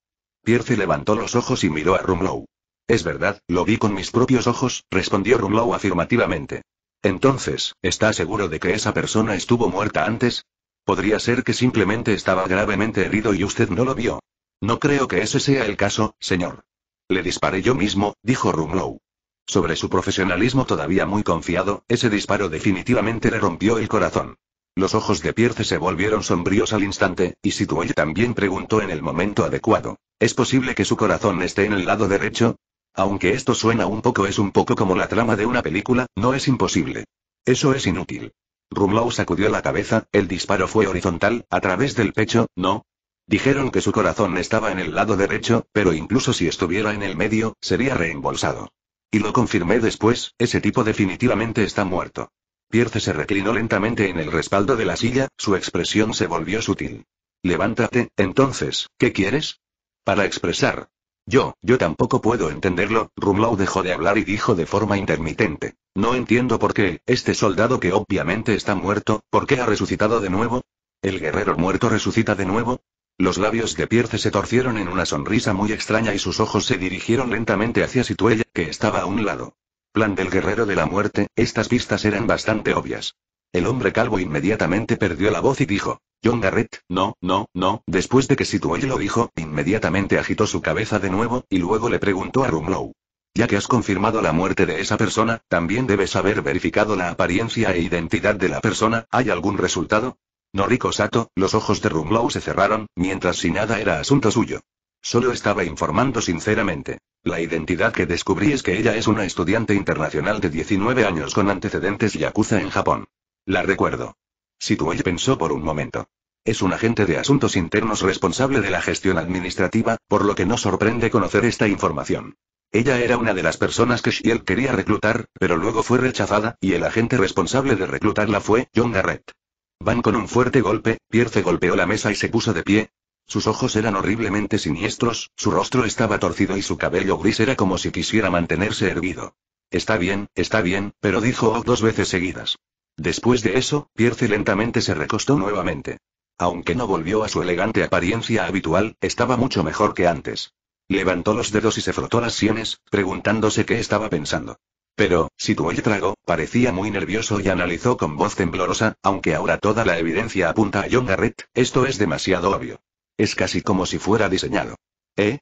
Pierce levantó los ojos y miró a Rumlow. Es verdad, lo vi con mis propios ojos, respondió Rumlow afirmativamente. Entonces, ¿está seguro de que esa persona estuvo muerta antes? Podría ser que simplemente estaba gravemente herido y usted no lo vio. No creo que ese sea el caso, señor. Le disparé yo mismo, dijo Rumlow. Sobre su profesionalismo todavía muy confiado, ese disparo definitivamente le rompió el corazón. Los ojos de Pierce se volvieron sombríos al instante, y él también preguntó en el momento adecuado. ¿Es posible que su corazón esté en el lado derecho? Aunque esto suena un poco es un poco como la trama de una película, no es imposible. Eso es inútil. Rumlow sacudió la cabeza, el disparo fue horizontal, a través del pecho, ¿no? Dijeron que su corazón estaba en el lado derecho, pero incluso si estuviera en el medio, sería reembolsado. Y lo confirmé después, ese tipo definitivamente está muerto. Pierce se reclinó lentamente en el respaldo de la silla, su expresión se volvió sutil. Levántate, entonces, ¿qué quieres? Para expresar, yo, yo tampoco puedo entenderlo, Rumlow dejó de hablar y dijo de forma intermitente. No entiendo por qué, este soldado que obviamente está muerto, ¿por qué ha resucitado de nuevo? ¿El guerrero muerto resucita de nuevo? Los labios de Pierce se torcieron en una sonrisa muy extraña y sus ojos se dirigieron lentamente hacia Situella, que estaba a un lado. Plan del guerrero de la muerte, estas pistas eran bastante obvias. El hombre calvo inmediatamente perdió la voz y dijo, John Garrett, no, no, no, después de que Situoy lo dijo, inmediatamente agitó su cabeza de nuevo, y luego le preguntó a Rumlow. Ya que has confirmado la muerte de esa persona, también debes haber verificado la apariencia e identidad de la persona, ¿hay algún resultado? Noriko Sato, los ojos de Rumlow se cerraron, mientras si nada era asunto suyo. Solo estaba informando sinceramente. La identidad que descubrí es que ella es una estudiante internacional de 19 años con antecedentes yakuza en Japón. La recuerdo. Situell pensó por un momento. Es un agente de asuntos internos responsable de la gestión administrativa, por lo que no sorprende conocer esta información. Ella era una de las personas que Shiel quería reclutar, pero luego fue rechazada, y el agente responsable de reclutarla fue John Garrett. Van con un fuerte golpe, Pierce golpeó la mesa y se puso de pie. Sus ojos eran horriblemente siniestros, su rostro estaba torcido y su cabello gris era como si quisiera mantenerse erguido. Está bien, está bien, pero dijo dos veces seguidas. Después de eso, Pierce lentamente se recostó nuevamente. Aunque no volvió a su elegante apariencia habitual, estaba mucho mejor que antes. Levantó los dedos y se frotó las sienes, preguntándose qué estaba pensando. Pero, si el trago, parecía muy nervioso y analizó con voz temblorosa, aunque ahora toda la evidencia apunta a John Garrett, esto es demasiado obvio. Es casi como si fuera diseñado. ¿Eh?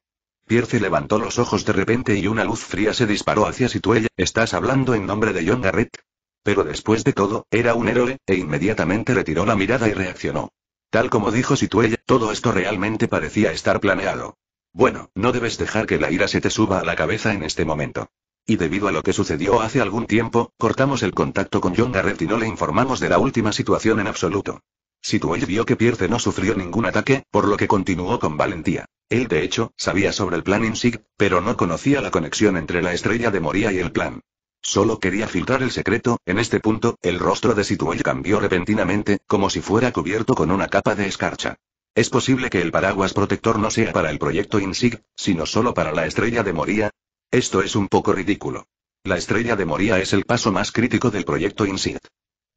Pierce levantó los ojos de repente y una luz fría se disparó hacia Situella. ¿Estás hablando en nombre de John Garrett? Pero después de todo, era un héroe, e inmediatamente retiró la mirada y reaccionó. Tal como dijo Situella, todo esto realmente parecía estar planeado. Bueno, no debes dejar que la ira se te suba a la cabeza en este momento. Y debido a lo que sucedió hace algún tiempo, cortamos el contacto con John Garrett y no le informamos de la última situación en absoluto. Situella vio que Pierce no sufrió ningún ataque, por lo que continuó con valentía. Él de hecho, sabía sobre el plan INSIG, pero no conocía la conexión entre la estrella de Moria y el plan. Solo quería filtrar el secreto, en este punto, el rostro de Sitwell cambió repentinamente, como si fuera cubierto con una capa de escarcha. ¿Es posible que el paraguas protector no sea para el proyecto INSIG, sino solo para la estrella de Moria? Esto es un poco ridículo. La estrella de Moria es el paso más crítico del proyecto INSIG.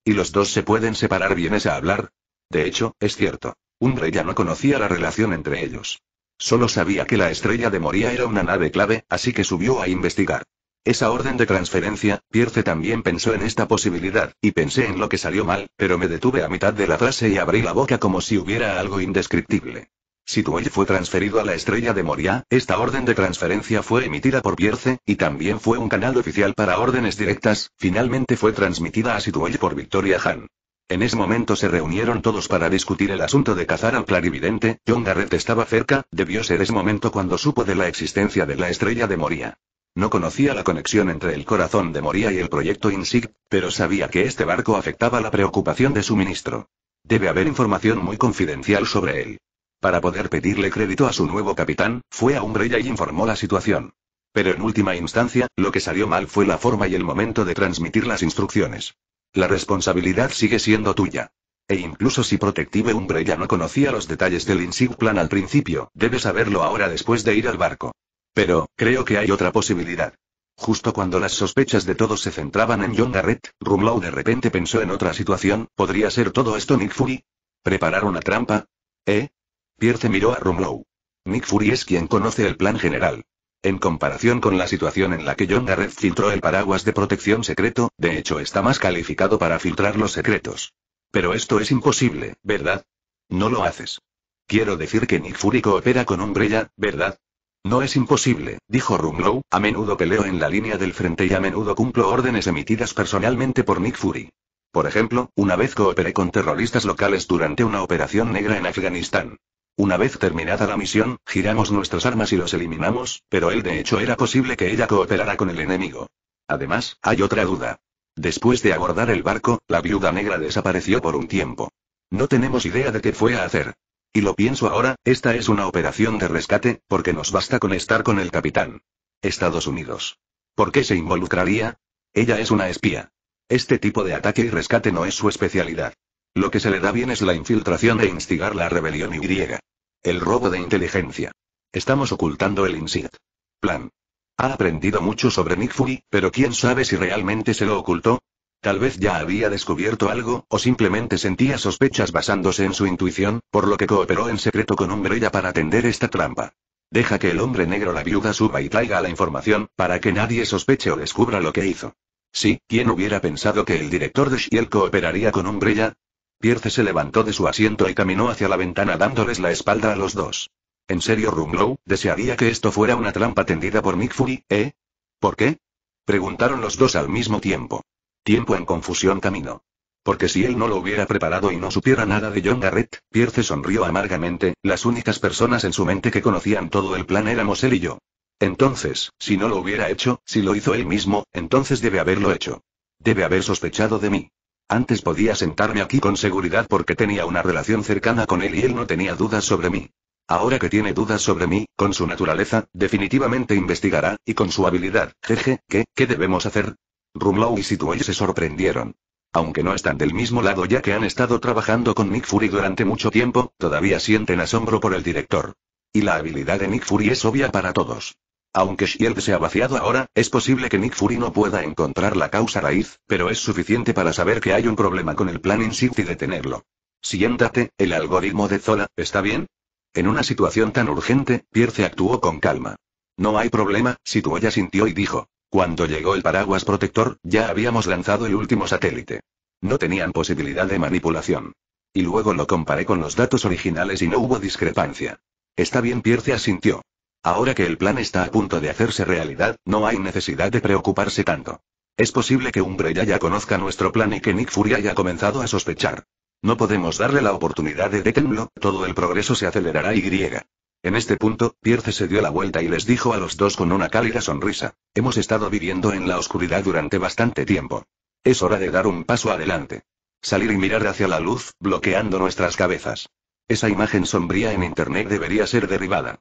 Y los dos se pueden separar, bienes a hablar. De hecho, es cierto. Un rey ya no conocía la relación entre ellos. Solo sabía que la estrella de Moria era una nave clave, así que subió a investigar. Esa orden de transferencia, Pierce también pensó en esta posibilidad, y pensé en lo que salió mal, pero me detuve a mitad de la frase y abrí la boca como si hubiera algo indescriptible. Si fue transferido a la estrella de Moria, esta orden de transferencia fue emitida por Pierce, y también fue un canal oficial para órdenes directas, finalmente fue transmitida a Situay por Victoria Han. En ese momento se reunieron todos para discutir el asunto de cazar al clarividente, John Garrett estaba cerca, debió ser ese momento cuando supo de la existencia de la estrella de Moria. No conocía la conexión entre el corazón de Moria y el proyecto INSIG, pero sabía que este barco afectaba la preocupación de su ministro. Debe haber información muy confidencial sobre él. Para poder pedirle crédito a su nuevo capitán, fue a Umbrella y informó la situación. Pero en última instancia, lo que salió mal fue la forma y el momento de transmitir las instrucciones. La responsabilidad sigue siendo tuya. E incluso si Protective Umbrella no conocía los detalles del INSIG plan al principio, debe saberlo ahora después de ir al barco. Pero, creo que hay otra posibilidad. Justo cuando las sospechas de todos se centraban en John Garrett, Rumlow de repente pensó en otra situación, ¿podría ser todo esto Nick Fury? ¿Preparar una trampa? ¿Eh? Pierce miró a Rumlow. Nick Fury es quien conoce el plan general. En comparación con la situación en la que John Garrett filtró el paraguas de protección secreto, de hecho está más calificado para filtrar los secretos. Pero esto es imposible, ¿verdad? No lo haces. Quiero decir que Nick Fury coopera con Umbrella, ¿verdad? No es imposible, dijo Rumlow, a menudo peleo en la línea del frente y a menudo cumplo órdenes emitidas personalmente por Nick Fury. Por ejemplo, una vez cooperé con terroristas locales durante una operación negra en Afganistán. Una vez terminada la misión, giramos nuestras armas y los eliminamos, pero él de hecho era posible que ella cooperara con el enemigo. Además, hay otra duda. Después de abordar el barco, la viuda negra desapareció por un tiempo. No tenemos idea de qué fue a hacer. Y lo pienso ahora, esta es una operación de rescate, porque nos basta con estar con el capitán. Estados Unidos. ¿Por qué se involucraría? Ella es una espía. Este tipo de ataque y rescate no es su especialidad. Lo que se le da bien es la infiltración e instigar la rebelión griega. El robo de inteligencia. Estamos ocultando el insight. Plan. Ha aprendido mucho sobre Nick Fury, pero quién sabe si realmente se lo ocultó. Tal vez ya había descubierto algo, o simplemente sentía sospechas basándose en su intuición, por lo que cooperó en secreto con Umbrella para atender esta trampa. Deja que el hombre negro la viuda suba y traiga la información, para que nadie sospeche o descubra lo que hizo. Sí, ¿quién hubiera pensado que el director de Shiel cooperaría con Umbrella? Pierce se levantó de su asiento y caminó hacia la ventana dándoles la espalda a los dos. ¿En serio, Rumlow? ¿Desearía que esto fuera una trampa tendida por Mick Fury, eh? ¿Por qué? Preguntaron los dos al mismo tiempo. Tiempo en confusión camino. Porque si él no lo hubiera preparado y no supiera nada de John Garrett, Pierce sonrió amargamente, las únicas personas en su mente que conocían todo el plan éramos él y yo. Entonces, si no lo hubiera hecho, si lo hizo él mismo, entonces debe haberlo hecho. Debe haber sospechado de mí. Antes podía sentarme aquí con seguridad porque tenía una relación cercana con él y él no tenía dudas sobre mí. Ahora que tiene dudas sobre mí, con su naturaleza, definitivamente investigará, y con su habilidad, jeje, ¿qué, qué debemos hacer? Rumlow y Situay se sorprendieron. Aunque no están del mismo lado ya que han estado trabajando con Nick Fury durante mucho tiempo, todavía sienten asombro por el director. Y la habilidad de Nick Fury es obvia para todos. Aunque Shield se ha vaciado ahora, es posible que Nick Fury no pueda encontrar la causa raíz, pero es suficiente para saber que hay un problema con el plan Insight y detenerlo. Siéntate, el algoritmo de Zola, ¿está bien? En una situación tan urgente, Pierce actuó con calma. No hay problema, Situoya sintió y dijo. Cuando llegó el paraguas protector, ya habíamos lanzado el último satélite. No tenían posibilidad de manipulación. Y luego lo comparé con los datos originales y no hubo discrepancia. Está bien, Pierce asintió. Ahora que el plan está a punto de hacerse realidad, no hay necesidad de preocuparse tanto. Es posible que Umbrella ya conozca nuestro plan y que Nick Fury haya comenzado a sospechar. No podemos darle la oportunidad de detenerlo, todo el progreso se acelerará y griega. En este punto, Pierce se dio la vuelta y les dijo a los dos con una cálida sonrisa. Hemos estado viviendo en la oscuridad durante bastante tiempo. Es hora de dar un paso adelante. Salir y mirar hacia la luz, bloqueando nuestras cabezas. Esa imagen sombría en Internet debería ser derribada.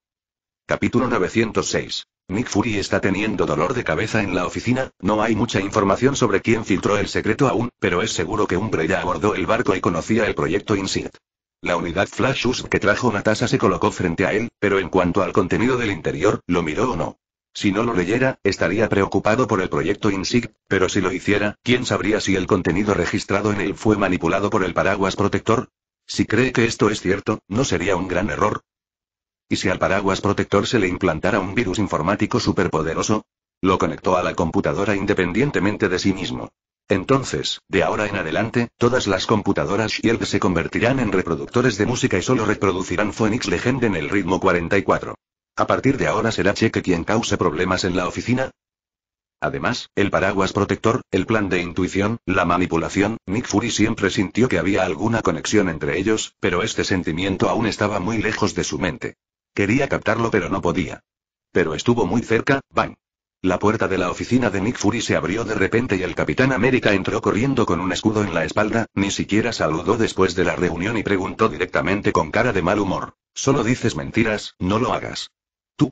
Capítulo 906. Nick Fury está teniendo dolor de cabeza en la oficina, no hay mucha información sobre quién filtró el secreto aún, pero es seguro que ya abordó el barco y conocía el proyecto Insight. La unidad USB que trajo Natasa se colocó frente a él, pero en cuanto al contenido del interior, lo miró o no. Si no lo leyera, estaría preocupado por el proyecto INSIG, pero si lo hiciera, ¿quién sabría si el contenido registrado en él fue manipulado por el paraguas protector? Si cree que esto es cierto, ¿no sería un gran error? ¿Y si al paraguas protector se le implantara un virus informático superpoderoso? Lo conectó a la computadora independientemente de sí mismo. Entonces, de ahora en adelante, todas las computadoras y el que se convertirán en reproductores de música y solo reproducirán Phoenix Legend en el ritmo 44. A partir de ahora será Cheque quien cause problemas en la oficina, Además, el paraguas protector, el plan de intuición, la manipulación, Nick Fury siempre sintió que había alguna conexión entre ellos, pero este sentimiento aún estaba muy lejos de su mente. Quería captarlo pero no podía. Pero estuvo muy cerca, bang. La puerta de la oficina de Nick Fury se abrió de repente y el Capitán América entró corriendo con un escudo en la espalda, ni siquiera saludó después de la reunión y preguntó directamente con cara de mal humor. Solo dices mentiras, no lo hagas. Tú.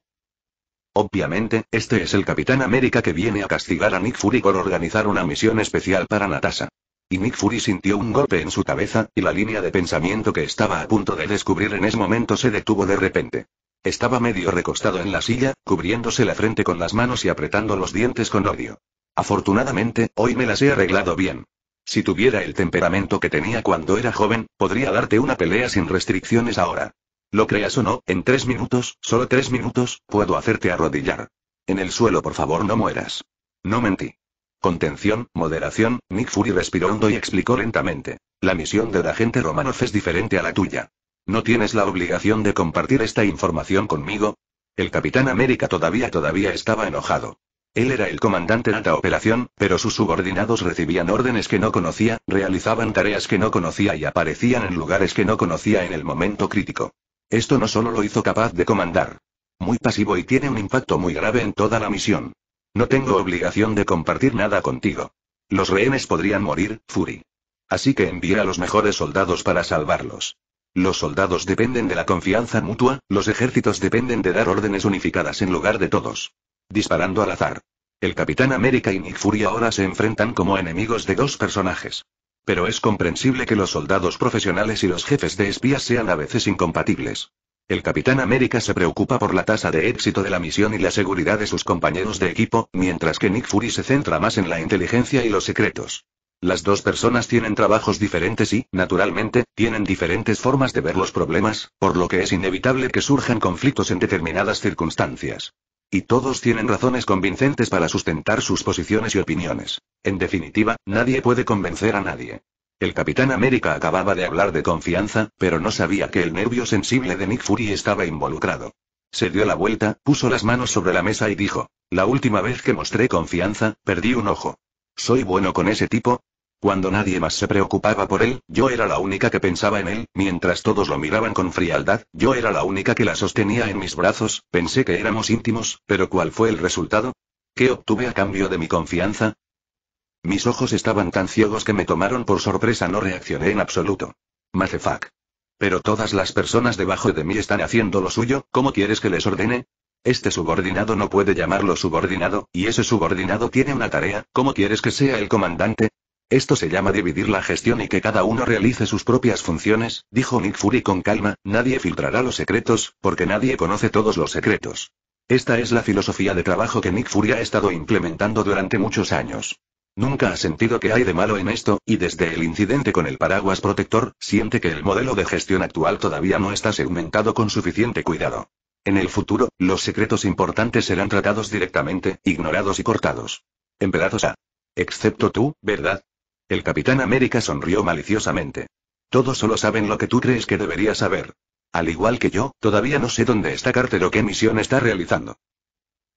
Obviamente, este es el Capitán América que viene a castigar a Nick Fury por organizar una misión especial para Natasha. Y Nick Fury sintió un golpe en su cabeza, y la línea de pensamiento que estaba a punto de descubrir en ese momento se detuvo de repente. Estaba medio recostado en la silla, cubriéndose la frente con las manos y apretando los dientes con odio. Afortunadamente, hoy me las he arreglado bien. Si tuviera el temperamento que tenía cuando era joven, podría darte una pelea sin restricciones ahora. Lo creas o no, en tres minutos, solo tres minutos, puedo hacerte arrodillar. En el suelo, por favor, no mueras. No mentí. Contención, moderación, Nick Fury respiró hondo y explicó lentamente. La misión la agente Romanoff es diferente a la tuya. No tienes la obligación de compartir esta información conmigo. El Capitán América todavía todavía estaba enojado. Él era el comandante de la operación, pero sus subordinados recibían órdenes que no conocía, realizaban tareas que no conocía y aparecían en lugares que no conocía en el momento crítico. Esto no solo lo hizo capaz de comandar. Muy pasivo y tiene un impacto muy grave en toda la misión. No tengo obligación de compartir nada contigo. Los rehenes podrían morir, Fury. Así que envié a los mejores soldados para salvarlos. Los soldados dependen de la confianza mutua, los ejércitos dependen de dar órdenes unificadas en lugar de todos. Disparando al azar. El Capitán América y Nick Fury ahora se enfrentan como enemigos de dos personajes. Pero es comprensible que los soldados profesionales y los jefes de espías sean a veces incompatibles. El Capitán América se preocupa por la tasa de éxito de la misión y la seguridad de sus compañeros de equipo, mientras que Nick Fury se centra más en la inteligencia y los secretos. Las dos personas tienen trabajos diferentes y, naturalmente, tienen diferentes formas de ver los problemas, por lo que es inevitable que surjan conflictos en determinadas circunstancias. Y todos tienen razones convincentes para sustentar sus posiciones y opiniones. En definitiva, nadie puede convencer a nadie. El Capitán América acababa de hablar de confianza, pero no sabía que el nervio sensible de Nick Fury estaba involucrado. Se dio la vuelta, puso las manos sobre la mesa y dijo, La última vez que mostré confianza, perdí un ojo. ¿Soy bueno con ese tipo? Cuando nadie más se preocupaba por él, yo era la única que pensaba en él, mientras todos lo miraban con frialdad, yo era la única que la sostenía en mis brazos, pensé que éramos íntimos, pero ¿cuál fue el resultado? ¿Qué obtuve a cambio de mi confianza? Mis ojos estaban tan ciegos que me tomaron por sorpresa, no reaccioné en absoluto. Mazefak. Pero todas las personas debajo de mí están haciendo lo suyo, ¿cómo quieres que les ordene? Este subordinado no puede llamarlo subordinado, y ese subordinado tiene una tarea, ¿cómo quieres que sea el comandante? Esto se llama dividir la gestión y que cada uno realice sus propias funciones, dijo Nick Fury con calma, nadie filtrará los secretos, porque nadie conoce todos los secretos. Esta es la filosofía de trabajo que Nick Fury ha estado implementando durante muchos años. Nunca ha sentido que hay de malo en esto, y desde el incidente con el paraguas protector, siente que el modelo de gestión actual todavía no está segmentado con suficiente cuidado. En el futuro, los secretos importantes serán tratados directamente, ignorados y cortados. En pedazos a. Excepto tú, ¿verdad? El Capitán América sonrió maliciosamente. Todos solo saben lo que tú crees que deberías saber. Al igual que yo, todavía no sé dónde está Carter o qué misión está realizando.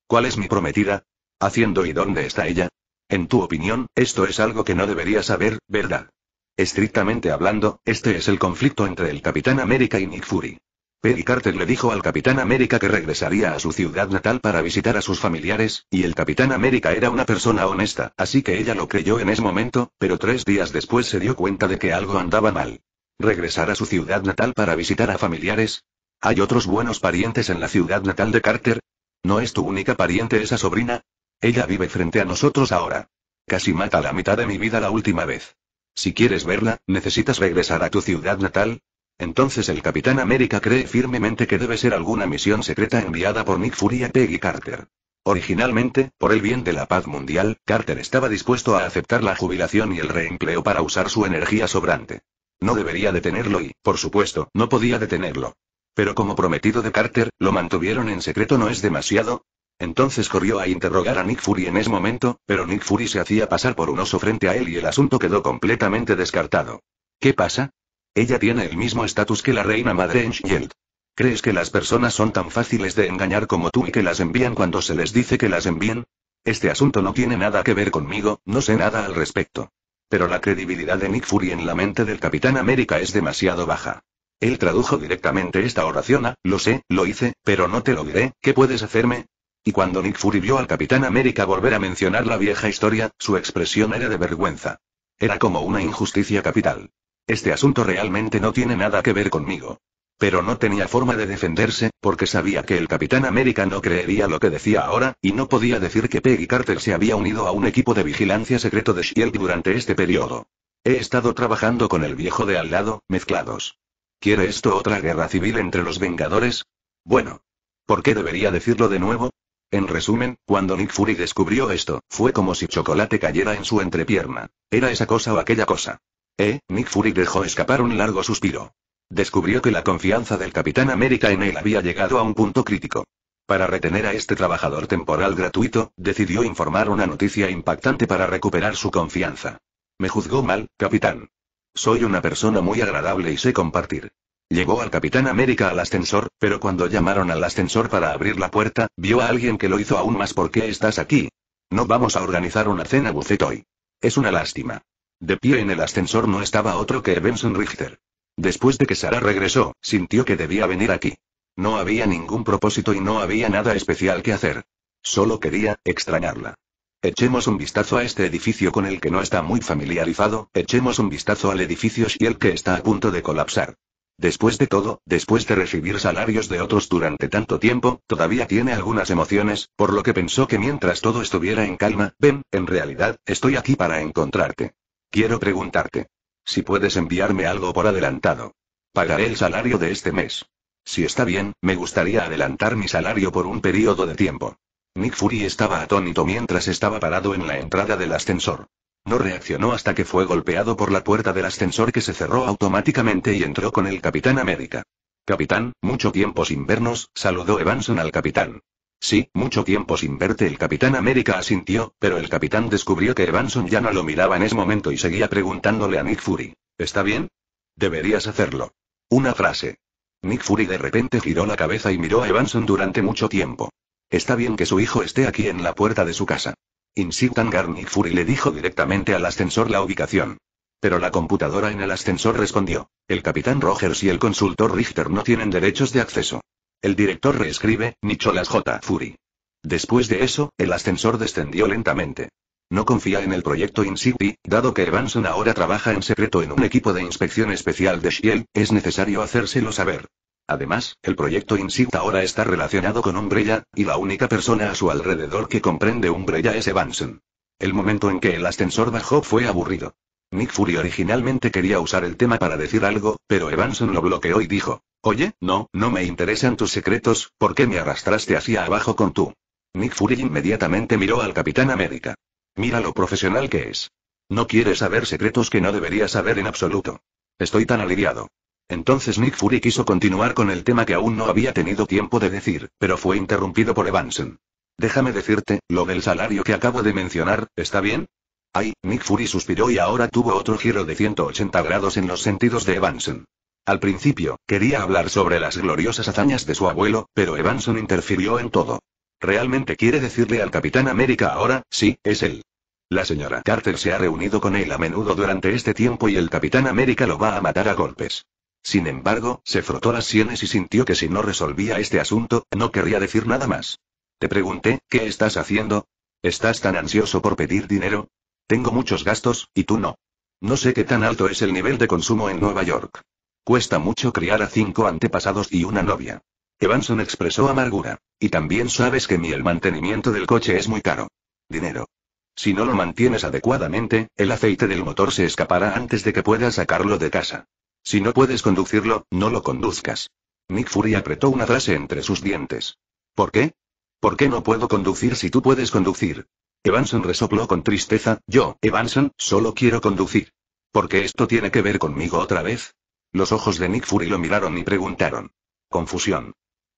¿Cuál es mi prometida? ¿Haciendo y dónde está ella? En tu opinión, esto es algo que no deberías saber, ¿verdad? Estrictamente hablando, este es el conflicto entre el Capitán América y Nick Fury. Peggy Carter le dijo al Capitán América que regresaría a su ciudad natal para visitar a sus familiares, y el Capitán América era una persona honesta, así que ella lo creyó en ese momento, pero tres días después se dio cuenta de que algo andaba mal. ¿Regresar a su ciudad natal para visitar a familiares? ¿Hay otros buenos parientes en la ciudad natal de Carter? ¿No es tu única pariente esa sobrina? Ella vive frente a nosotros ahora. Casi mata la mitad de mi vida la última vez. Si quieres verla, necesitas regresar a tu ciudad natal, entonces el Capitán América cree firmemente que debe ser alguna misión secreta enviada por Nick Fury a Peggy Carter. Originalmente, por el bien de la paz mundial, Carter estaba dispuesto a aceptar la jubilación y el reempleo para usar su energía sobrante. No debería detenerlo y, por supuesto, no podía detenerlo. Pero como prometido de Carter, lo mantuvieron en secreto no es demasiado, entonces corrió a interrogar a Nick Fury en ese momento, pero Nick Fury se hacía pasar por un oso frente a él y el asunto quedó completamente descartado. ¿Qué pasa? Ella tiene el mismo estatus que la reina madre en ¿Crees que las personas son tan fáciles de engañar como tú y que las envían cuando se les dice que las envíen? Este asunto no tiene nada que ver conmigo, no sé nada al respecto. Pero la credibilidad de Nick Fury en la mente del Capitán América es demasiado baja. Él tradujo directamente esta oración a, lo sé, lo hice, pero no te lo diré, ¿qué puedes hacerme? Y cuando Nick Fury vio al Capitán América volver a mencionar la vieja historia, su expresión era de vergüenza. Era como una injusticia capital. Este asunto realmente no tiene nada que ver conmigo. Pero no tenía forma de defenderse, porque sabía que el Capitán América no creería lo que decía ahora, y no podía decir que Peggy Carter se había unido a un equipo de vigilancia secreto de Shield durante este periodo. He estado trabajando con el viejo de al lado, mezclados. ¿Quiere esto otra guerra civil entre los Vengadores? Bueno. ¿Por qué debería decirlo de nuevo? En resumen, cuando Nick Fury descubrió esto, fue como si chocolate cayera en su entrepierna. Era esa cosa o aquella cosa. Eh, Nick Fury dejó escapar un largo suspiro. Descubrió que la confianza del Capitán América en él había llegado a un punto crítico. Para retener a este trabajador temporal gratuito, decidió informar una noticia impactante para recuperar su confianza. Me juzgó mal, capitán. Soy una persona muy agradable y sé compartir. Llegó al Capitán América al ascensor, pero cuando llamaron al ascensor para abrir la puerta, vio a alguien que lo hizo aún más. ¿Por qué estás aquí? No vamos a organizar una cena buffet hoy. Es una lástima. De pie en el ascensor no estaba otro que Benson Richter. Después de que Sara regresó, sintió que debía venir aquí. No había ningún propósito y no había nada especial que hacer. Solo quería extrañarla. Echemos un vistazo a este edificio con el que no está muy familiarizado, echemos un vistazo al edificio el que está a punto de colapsar. Después de todo, después de recibir salarios de otros durante tanto tiempo, todavía tiene algunas emociones, por lo que pensó que mientras todo estuviera en calma, ven, en realidad, estoy aquí para encontrarte. Quiero preguntarte. Si puedes enviarme algo por adelantado. Pagaré el salario de este mes. Si está bien, me gustaría adelantar mi salario por un periodo de tiempo. Nick Fury estaba atónito mientras estaba parado en la entrada del ascensor. No reaccionó hasta que fue golpeado por la puerta del ascensor que se cerró automáticamente y entró con el Capitán América. Capitán, mucho tiempo sin vernos, saludó Evanson al capitán. Sí, mucho tiempo sin verte el Capitán América asintió, pero el Capitán descubrió que Evanson ya no lo miraba en ese momento y seguía preguntándole a Nick Fury. ¿Está bien? Deberías hacerlo. Una frase. Nick Fury de repente giró la cabeza y miró a Evanson durante mucho tiempo. Está bien que su hijo esté aquí en la puerta de su casa. Insigtangar Nick Fury le dijo directamente al ascensor la ubicación. Pero la computadora en el ascensor respondió. El capitán Rogers y el consultor Richter no tienen derechos de acceso. El director reescribe, Nicholas J. Fury. Después de eso, el ascensor descendió lentamente. No confía en el proyecto Insigti, dado que Evanson ahora trabaja en secreto en un equipo de inspección especial de Shield, es necesario hacérselo saber. Además, el proyecto Insigti ahora está relacionado con Umbrella, y la única persona a su alrededor que comprende Umbrella es Evanson. El momento en que el ascensor bajó fue aburrido. Nick Fury originalmente quería usar el tema para decir algo, pero Evanson lo bloqueó y dijo, Oye, no, no me interesan tus secretos, ¿por qué me arrastraste hacia abajo con tú? Nick Fury inmediatamente miró al Capitán América. Mira lo profesional que es. No quiere saber secretos que no debería saber en absoluto. Estoy tan aliviado. Entonces Nick Fury quiso continuar con el tema que aún no había tenido tiempo de decir, pero fue interrumpido por Evanson. Déjame decirte, lo del salario que acabo de mencionar, ¿está bien? Ay, Nick Fury suspiró y ahora tuvo otro giro de 180 grados en los sentidos de Evanson. Al principio, quería hablar sobre las gloriosas hazañas de su abuelo, pero Evanson interfirió en todo. Realmente quiere decirle al Capitán América ahora, sí, es él. La señora Carter se ha reunido con él a menudo durante este tiempo y el Capitán América lo va a matar a golpes. Sin embargo, se frotó las sienes y sintió que si no resolvía este asunto, no querría decir nada más. Te pregunté, ¿qué estás haciendo? ¿Estás tan ansioso por pedir dinero? Tengo muchos gastos, y tú no. No sé qué tan alto es el nivel de consumo en Nueva York. Cuesta mucho criar a cinco antepasados y una novia. Evanson expresó amargura. Y también sabes que mi el mantenimiento del coche es muy caro. Dinero. Si no lo mantienes adecuadamente, el aceite del motor se escapará antes de que puedas sacarlo de casa. Si no puedes conducirlo, no lo conduzcas. Nick Fury apretó una frase entre sus dientes. ¿Por qué? ¿Por qué no puedo conducir si tú puedes conducir? Evanson resopló con tristeza, yo, Evanson, solo quiero conducir. ¿Por qué esto tiene que ver conmigo otra vez? Los ojos de Nick Fury lo miraron y preguntaron. Confusión.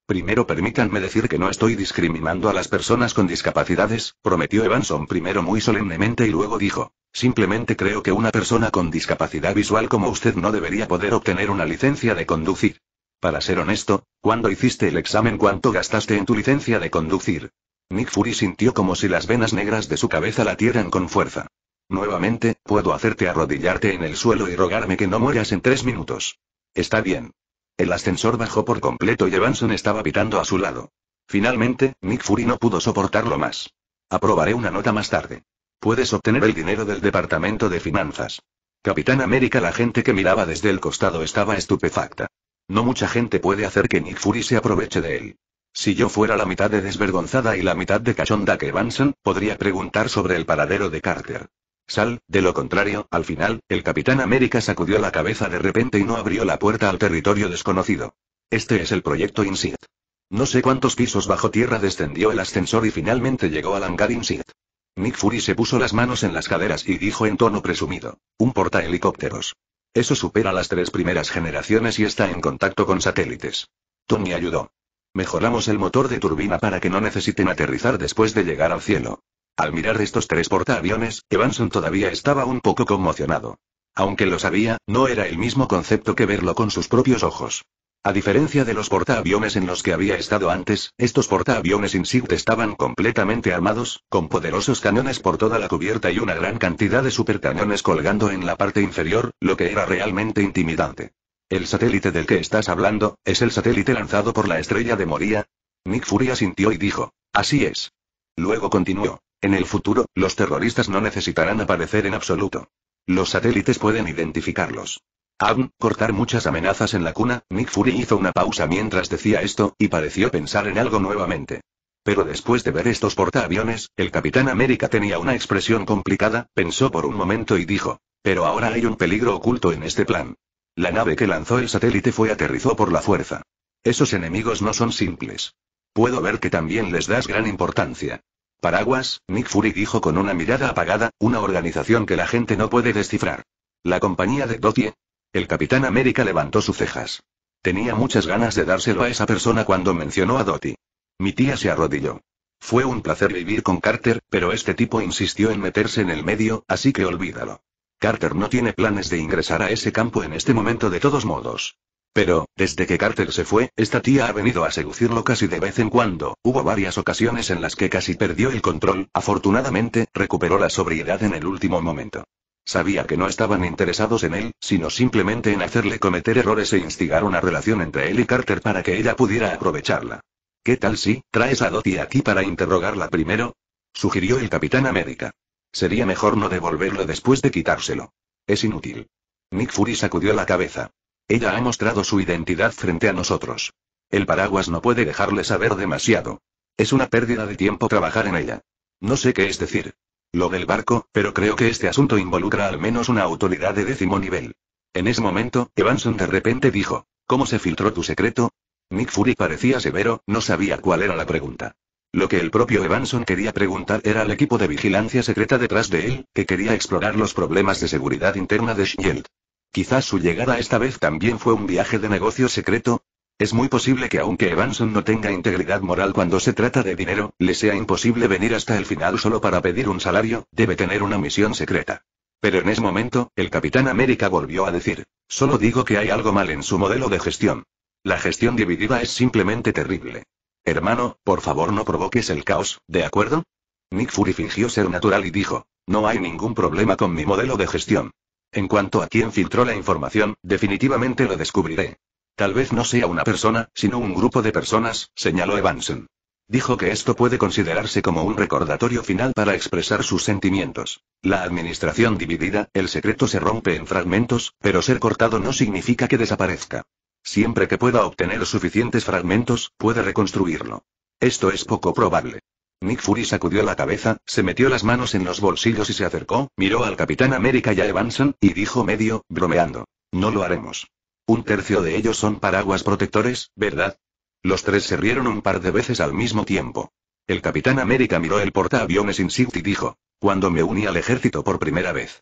Primero permítanme decir que no estoy discriminando a las personas con discapacidades, prometió Evanson primero muy solemnemente y luego dijo. Simplemente creo que una persona con discapacidad visual como usted no debería poder obtener una licencia de conducir. Para ser honesto, ¿cuándo hiciste el examen cuánto gastaste en tu licencia de conducir? Nick Fury sintió como si las venas negras de su cabeza latieran con fuerza. Nuevamente, puedo hacerte arrodillarte en el suelo y rogarme que no mueras en tres minutos. Está bien. El ascensor bajó por completo y Evanson estaba pitando a su lado. Finalmente, Nick Fury no pudo soportarlo más. Aprobaré una nota más tarde. Puedes obtener el dinero del Departamento de Finanzas. Capitán América La gente que miraba desde el costado estaba estupefacta. No mucha gente puede hacer que Nick Fury se aproveche de él. Si yo fuera la mitad de desvergonzada y la mitad de cachonda que Evanson, podría preguntar sobre el paradero de Carter. Sal, de lo contrario, al final, el Capitán América sacudió la cabeza de repente y no abrió la puerta al territorio desconocido. Este es el proyecto InSight. No sé cuántos pisos bajo tierra descendió el ascensor y finalmente llegó al hangar InSight. Nick Fury se puso las manos en las caderas y dijo en tono presumido. Un helicópteros. Eso supera las tres primeras generaciones y está en contacto con satélites. Tony ayudó. Mejoramos el motor de turbina para que no necesiten aterrizar después de llegar al cielo. Al mirar estos tres portaaviones, Evanson todavía estaba un poco conmocionado. Aunque lo sabía, no era el mismo concepto que verlo con sus propios ojos. A diferencia de los portaaviones en los que había estado antes, estos portaaviones Insight estaban completamente armados, con poderosos cañones por toda la cubierta y una gran cantidad de supercañones colgando en la parte inferior, lo que era realmente intimidante. ¿El satélite del que estás hablando, es el satélite lanzado por la estrella de Moria? Nick Furia sintió y dijo. Así es. Luego continuó. En el futuro, los terroristas no necesitarán aparecer en absoluto. Los satélites pueden identificarlos. Aún, cortar muchas amenazas en la cuna, Nick Fury hizo una pausa mientras decía esto, y pareció pensar en algo nuevamente. Pero después de ver estos portaaviones, el Capitán América tenía una expresión complicada, pensó por un momento y dijo. Pero ahora hay un peligro oculto en este plan. La nave que lanzó el satélite fue aterrizó por la fuerza. Esos enemigos no son simples. Puedo ver que también les das gran importancia. Paraguas, Nick Fury dijo con una mirada apagada, una organización que la gente no puede descifrar. La compañía de Dottie? El Capitán América levantó sus cejas. Tenía muchas ganas de dárselo a esa persona cuando mencionó a Dottie. Mi tía se arrodilló. Fue un placer vivir con Carter, pero este tipo insistió en meterse en el medio, así que olvídalo. Carter no tiene planes de ingresar a ese campo en este momento de todos modos. Pero, desde que Carter se fue, esta tía ha venido a seducirlo casi de vez en cuando, hubo varias ocasiones en las que casi perdió el control, afortunadamente, recuperó la sobriedad en el último momento. Sabía que no estaban interesados en él, sino simplemente en hacerle cometer errores e instigar una relación entre él y Carter para que ella pudiera aprovecharla. ¿Qué tal si traes a Dottie aquí para interrogarla primero? sugirió el Capitán América. Sería mejor no devolverlo después de quitárselo. Es inútil. Nick Fury sacudió la cabeza. Ella ha mostrado su identidad frente a nosotros. El paraguas no puede dejarle saber demasiado. Es una pérdida de tiempo trabajar en ella. No sé qué es decir. Lo del barco, pero creo que este asunto involucra al menos una autoridad de décimo nivel. En ese momento, Evanson de repente dijo, ¿Cómo se filtró tu secreto? Nick Fury parecía severo, no sabía cuál era la pregunta. Lo que el propio Evanson quería preguntar era al equipo de vigilancia secreta detrás de él, que quería explorar los problemas de seguridad interna de Shield. Quizás su llegada esta vez también fue un viaje de negocio secreto. Es muy posible que aunque Evanson no tenga integridad moral cuando se trata de dinero, le sea imposible venir hasta el final solo para pedir un salario, debe tener una misión secreta. Pero en ese momento, el Capitán América volvió a decir, solo digo que hay algo mal en su modelo de gestión. La gestión dividida es simplemente terrible. Hermano, por favor no provoques el caos, ¿de acuerdo? Nick Fury fingió ser natural y dijo, no hay ningún problema con mi modelo de gestión. En cuanto a quién filtró la información, definitivamente lo descubriré. Tal vez no sea una persona, sino un grupo de personas, señaló Evanson. Dijo que esto puede considerarse como un recordatorio final para expresar sus sentimientos. La administración dividida, el secreto se rompe en fragmentos, pero ser cortado no significa que desaparezca. Siempre que pueda obtener suficientes fragmentos, puede reconstruirlo. Esto es poco probable. Nick Fury sacudió la cabeza, se metió las manos en los bolsillos y se acercó, miró al Capitán América y a Evanson, y dijo medio, bromeando. No lo haremos. Un tercio de ellos son paraguas protectores, ¿verdad? Los tres se rieron un par de veces al mismo tiempo. El Capitán América miró el portaaviones Insight y dijo, cuando me uní al ejército por primera vez.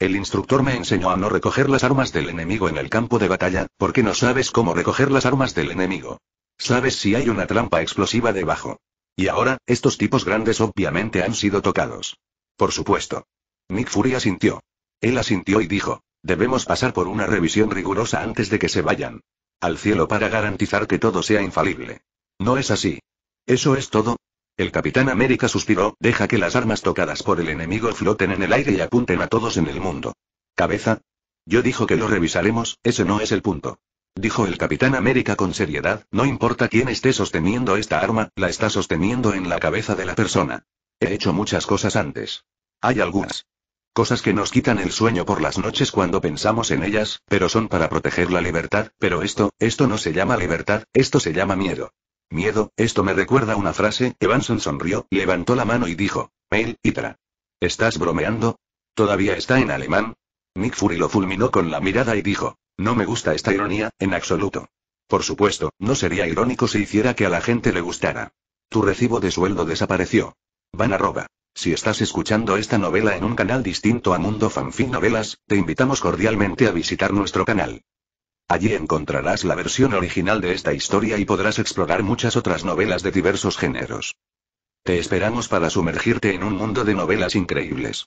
El instructor me enseñó a no recoger las armas del enemigo en el campo de batalla, porque no sabes cómo recoger las armas del enemigo. Sabes si hay una trampa explosiva debajo. Y ahora, estos tipos grandes obviamente han sido tocados. Por supuesto. Nick Fury asintió. Él asintió y dijo, debemos pasar por una revisión rigurosa antes de que se vayan. Al cielo para garantizar que todo sea infalible. No es así. Eso es todo. El Capitán América suspiró, deja que las armas tocadas por el enemigo floten en el aire y apunten a todos en el mundo. Cabeza. Yo dijo que lo revisaremos, ese no es el punto. Dijo el Capitán América con seriedad, no importa quién esté sosteniendo esta arma, la está sosteniendo en la cabeza de la persona. He hecho muchas cosas antes. Hay algunas. Cosas que nos quitan el sueño por las noches cuando pensamos en ellas, pero son para proteger la libertad, pero esto, esto no se llama libertad, esto se llama miedo. Miedo, esto me recuerda una frase, Evanson sonrió, levantó la mano y dijo, Mail, Itra. ¿Estás bromeando? ¿Todavía está en alemán? Nick Fury lo fulminó con la mirada y dijo, no me gusta esta ironía, en absoluto. Por supuesto, no sería irónico si hiciera que a la gente le gustara. Tu recibo de sueldo desapareció. Van arroba. Si estás escuchando esta novela en un canal distinto a Mundo Fanfic Novelas, te invitamos cordialmente a visitar nuestro canal. Allí encontrarás la versión original de esta historia y podrás explorar muchas otras novelas de diversos géneros. Te esperamos para sumergirte en un mundo de novelas increíbles.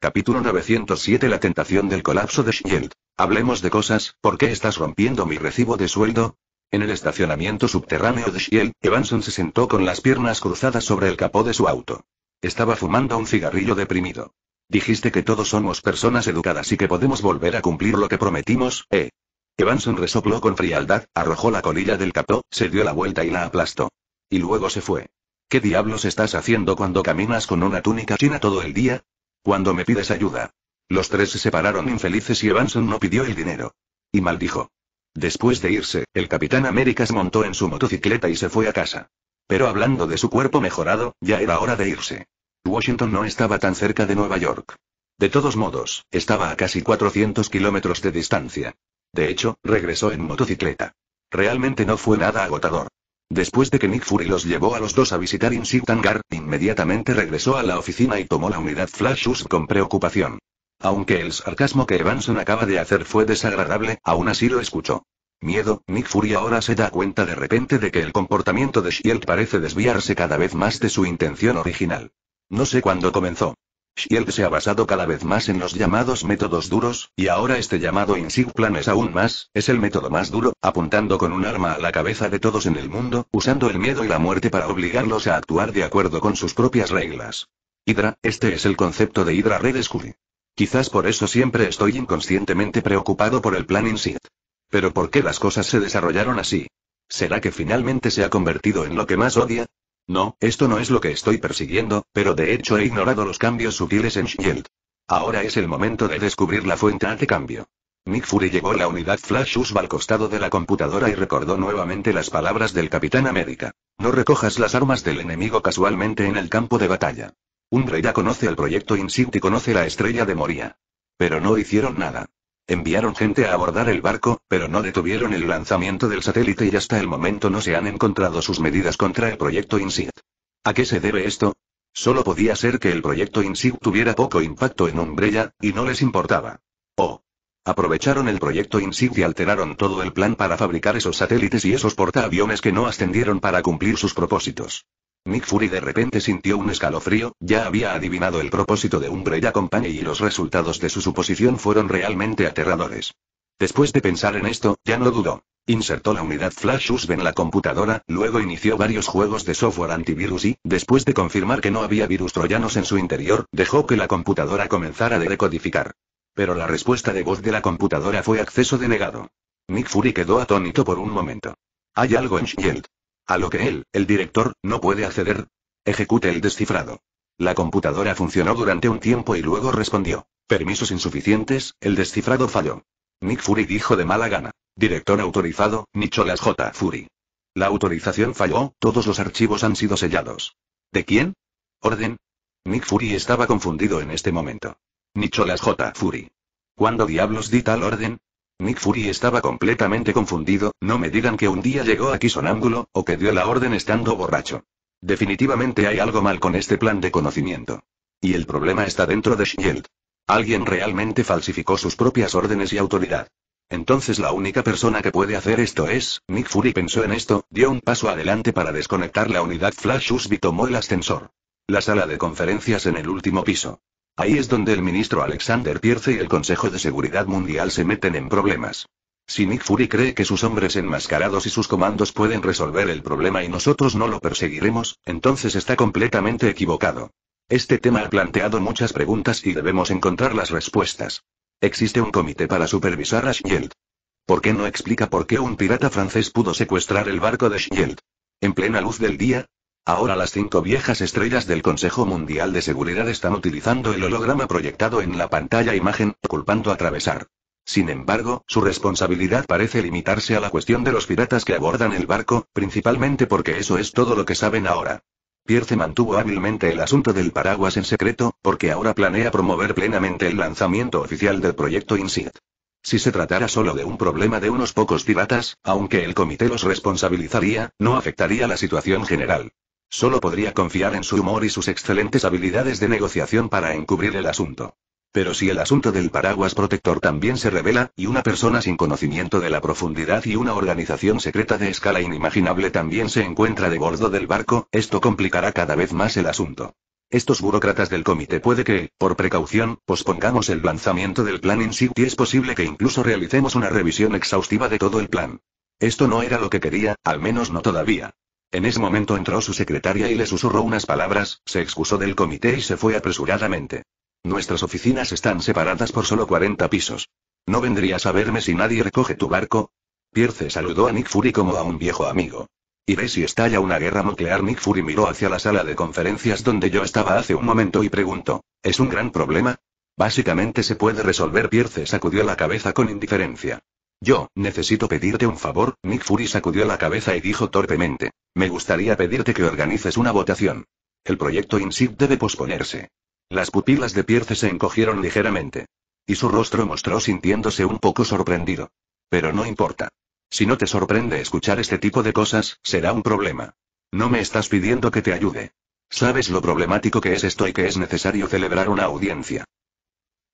Capítulo 907 La tentación del colapso de Shield. Hablemos de cosas, ¿por qué estás rompiendo mi recibo de sueldo? En el estacionamiento subterráneo de Shield, Evanson se sentó con las piernas cruzadas sobre el capó de su auto. Estaba fumando un cigarrillo deprimido. Dijiste que todos somos personas educadas y que podemos volver a cumplir lo que prometimos, ¿eh? Evanson resopló con frialdad, arrojó la colilla del capó, se dio la vuelta y la aplastó. Y luego se fue. ¿Qué diablos estás haciendo cuando caminas con una túnica china todo el día? Cuando me pides ayuda. Los tres se separaron infelices y Evanson no pidió el dinero. Y maldijo. Después de irse, el Capitán Américas montó en su motocicleta y se fue a casa. Pero hablando de su cuerpo mejorado, ya era hora de irse. Washington no estaba tan cerca de Nueva York. De todos modos, estaba a casi 400 kilómetros de distancia. De hecho, regresó en motocicleta. Realmente no fue nada agotador. Después de que Nick Fury los llevó a los dos a visitar Insigtangar, inmediatamente regresó a la oficina y tomó la unidad Flashus con preocupación. Aunque el sarcasmo que Evanson acaba de hacer fue desagradable, aún así lo escuchó. Miedo, Nick Fury ahora se da cuenta de repente de que el comportamiento de Shield parece desviarse cada vez más de su intención original. No sé cuándo comenzó, que se ha basado cada vez más en los llamados métodos duros, y ahora este llamado INSIG plan es aún más, es el método más duro, apuntando con un arma a la cabeza de todos en el mundo, usando el miedo y la muerte para obligarlos a actuar de acuerdo con sus propias reglas. Hydra, este es el concepto de Hydra Red Quizás por eso siempre estoy inconscientemente preocupado por el plan Insig. Pero ¿por qué las cosas se desarrollaron así? ¿Será que finalmente se ha convertido en lo que más odia? No, esto no es lo que estoy persiguiendo, pero de hecho he ignorado los cambios sutiles en Shield. Ahora es el momento de descubrir la fuente de cambio. Nick Fury llevó la unidad Flash Usba al costado de la computadora y recordó nuevamente las palabras del Capitán América. No recojas las armas del enemigo casualmente en el campo de batalla. Undre ya conoce el proyecto Insight y conoce la estrella de Moria. Pero no hicieron nada. Enviaron gente a abordar el barco, pero no detuvieron el lanzamiento del satélite y hasta el momento no se han encontrado sus medidas contra el proyecto INSID. ¿A qué se debe esto? Solo podía ser que el proyecto INSIT tuviera poco impacto en Umbrella, y no les importaba. O. Aprovecharon el proyecto INSID y alteraron todo el plan para fabricar esos satélites y esos portaaviones que no ascendieron para cumplir sus propósitos. Nick Fury de repente sintió un escalofrío, ya había adivinado el propósito de Umbrella Company y los resultados de su suposición fueron realmente aterradores. Después de pensar en esto, ya no dudó. Insertó la unidad Flash USB en la computadora, luego inició varios juegos de software antivirus y, después de confirmar que no había virus troyanos en su interior, dejó que la computadora comenzara a decodificar. Pero la respuesta de voz de la computadora fue acceso denegado. Nick Fury quedó atónito por un momento. Hay algo en Shield. A lo que él, el director, no puede acceder. Ejecute el descifrado. La computadora funcionó durante un tiempo y luego respondió. Permisos insuficientes, el descifrado falló. Nick Fury dijo de mala gana. Director autorizado, Nicholas J. Fury. La autorización falló, todos los archivos han sido sellados. ¿De quién? Orden. Nick Fury estaba confundido en este momento. Nicholas J. Fury. ¿Cuándo diablos di tal orden? Nick Fury estaba completamente confundido, no me digan que un día llegó aquí sonámbulo, o que dio la orden estando borracho. Definitivamente hay algo mal con este plan de conocimiento. Y el problema está dentro de Shield. Alguien realmente falsificó sus propias órdenes y autoridad. Entonces la única persona que puede hacer esto es, Nick Fury pensó en esto, dio un paso adelante para desconectar la unidad Flash USB y tomó el ascensor. La sala de conferencias en el último piso. Ahí es donde el ministro Alexander Pierce y el Consejo de Seguridad Mundial se meten en problemas. Si Nick Fury cree que sus hombres enmascarados y sus comandos pueden resolver el problema y nosotros no lo perseguiremos, entonces está completamente equivocado. Este tema ha planteado muchas preguntas y debemos encontrar las respuestas. Existe un comité para supervisar a Shield. ¿Por qué no explica por qué un pirata francés pudo secuestrar el barco de Shield? En plena luz del día, Ahora las cinco viejas estrellas del Consejo Mundial de Seguridad están utilizando el holograma proyectado en la pantalla imagen, culpando atravesar. Sin embargo, su responsabilidad parece limitarse a la cuestión de los piratas que abordan el barco, principalmente porque eso es todo lo que saben ahora. Pierce mantuvo hábilmente el asunto del paraguas en secreto, porque ahora planea promover plenamente el lanzamiento oficial del proyecto InSight. Si se tratara solo de un problema de unos pocos piratas, aunque el comité los responsabilizaría, no afectaría la situación general. Solo podría confiar en su humor y sus excelentes habilidades de negociación para encubrir el asunto. Pero si el asunto del paraguas protector también se revela, y una persona sin conocimiento de la profundidad y una organización secreta de escala inimaginable también se encuentra de bordo del barco, esto complicará cada vez más el asunto. Estos burócratas del comité puede que, por precaución, pospongamos el lanzamiento del plan en sí y es posible que incluso realicemos una revisión exhaustiva de todo el plan. Esto no era lo que quería, al menos no todavía. En ese momento entró su secretaria y le susurró unas palabras, se excusó del comité y se fue apresuradamente. Nuestras oficinas están separadas por solo 40 pisos. ¿No vendrías a verme si nadie recoge tu barco? Pierce saludó a Nick Fury como a un viejo amigo. Y ve si estalla una guerra nuclear. Nick Fury miró hacia la sala de conferencias donde yo estaba hace un momento y preguntó, ¿es un gran problema? Básicamente se puede resolver. Pierce sacudió la cabeza con indiferencia. Yo, necesito pedirte un favor, Nick Fury sacudió la cabeza y dijo torpemente. Me gustaría pedirte que organices una votación. El proyecto insip debe posponerse. Las pupilas de Pierce se encogieron ligeramente. Y su rostro mostró sintiéndose un poco sorprendido. Pero no importa. Si no te sorprende escuchar este tipo de cosas, será un problema. No me estás pidiendo que te ayude. Sabes lo problemático que es esto y que es necesario celebrar una audiencia.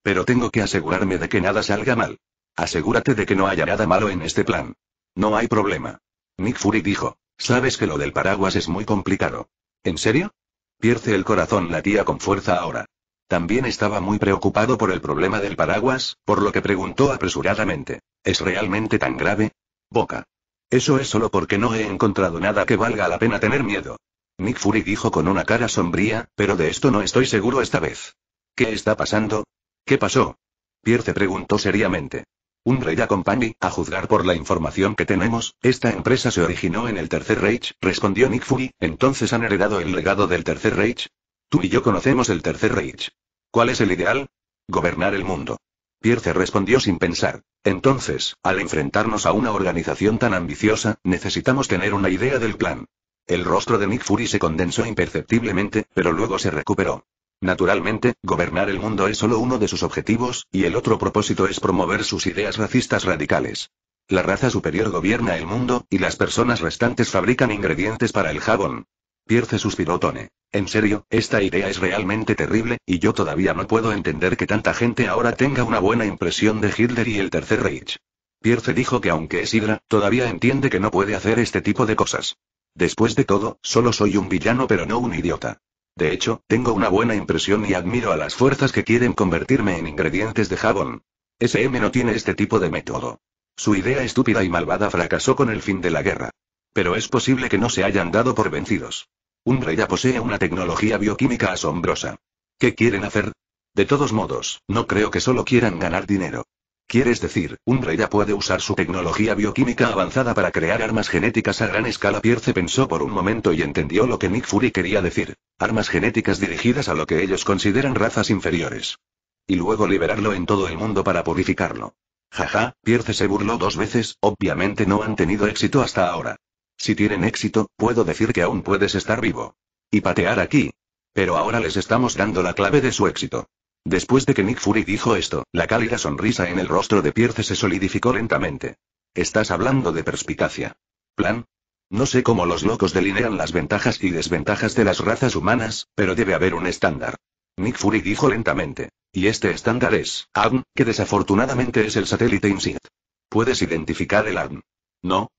Pero tengo que asegurarme de que nada salga mal. Asegúrate de que no haya nada malo en este plan. No hay problema. Nick Fury dijo. Sabes que lo del paraguas es muy complicado. ¿En serio? Pierce el corazón latía con fuerza ahora. También estaba muy preocupado por el problema del paraguas, por lo que preguntó apresuradamente. ¿Es realmente tan grave? Boca. Eso es solo porque no he encontrado nada que valga la pena tener miedo. Nick Fury dijo con una cara sombría, pero de esto no estoy seguro esta vez. ¿Qué está pasando? ¿Qué pasó? Pierce preguntó seriamente. Un rey Company, a juzgar por la información que tenemos, esta empresa se originó en el Tercer Reich, respondió Nick Fury, entonces han heredado el legado del Tercer Reich. Tú y yo conocemos el Tercer Reich. ¿Cuál es el ideal? Gobernar el mundo. Pierce respondió sin pensar. Entonces, al enfrentarnos a una organización tan ambiciosa, necesitamos tener una idea del plan. El rostro de Nick Fury se condensó imperceptiblemente, pero luego se recuperó. Naturalmente, gobernar el mundo es solo uno de sus objetivos, y el otro propósito es promover sus ideas racistas radicales. La raza superior gobierna el mundo, y las personas restantes fabrican ingredientes para el jabón. Pierce suspiró Tone. En serio, esta idea es realmente terrible, y yo todavía no puedo entender que tanta gente ahora tenga una buena impresión de Hitler y el Tercer Reich. Pierce dijo que aunque es Hydra, todavía entiende que no puede hacer este tipo de cosas. Después de todo, solo soy un villano pero no un idiota. De hecho, tengo una buena impresión y admiro a las fuerzas que quieren convertirme en ingredientes de jabón. SM no tiene este tipo de método. Su idea estúpida y malvada fracasó con el fin de la guerra. Pero es posible que no se hayan dado por vencidos. Un rey ya posee una tecnología bioquímica asombrosa. ¿Qué quieren hacer? De todos modos, no creo que solo quieran ganar dinero. Quieres decir, un rey ya puede usar su tecnología bioquímica avanzada para crear armas genéticas a gran escala. Pierce pensó por un momento y entendió lo que Nick Fury quería decir. Armas genéticas dirigidas a lo que ellos consideran razas inferiores. Y luego liberarlo en todo el mundo para purificarlo. Jaja, Pierce se burló dos veces, obviamente no han tenido éxito hasta ahora. Si tienen éxito, puedo decir que aún puedes estar vivo. Y patear aquí. Pero ahora les estamos dando la clave de su éxito. Después de que Nick Fury dijo esto, la cálida sonrisa en el rostro de Pierce se solidificó lentamente. Estás hablando de perspicacia. ¿Plan? No sé cómo los locos delinean las ventajas y desventajas de las razas humanas, pero debe haber un estándar. Nick Fury dijo lentamente. Y este estándar es, ADN, que desafortunadamente es el satélite INSIGHT. ¿Puedes identificar el ADN? No.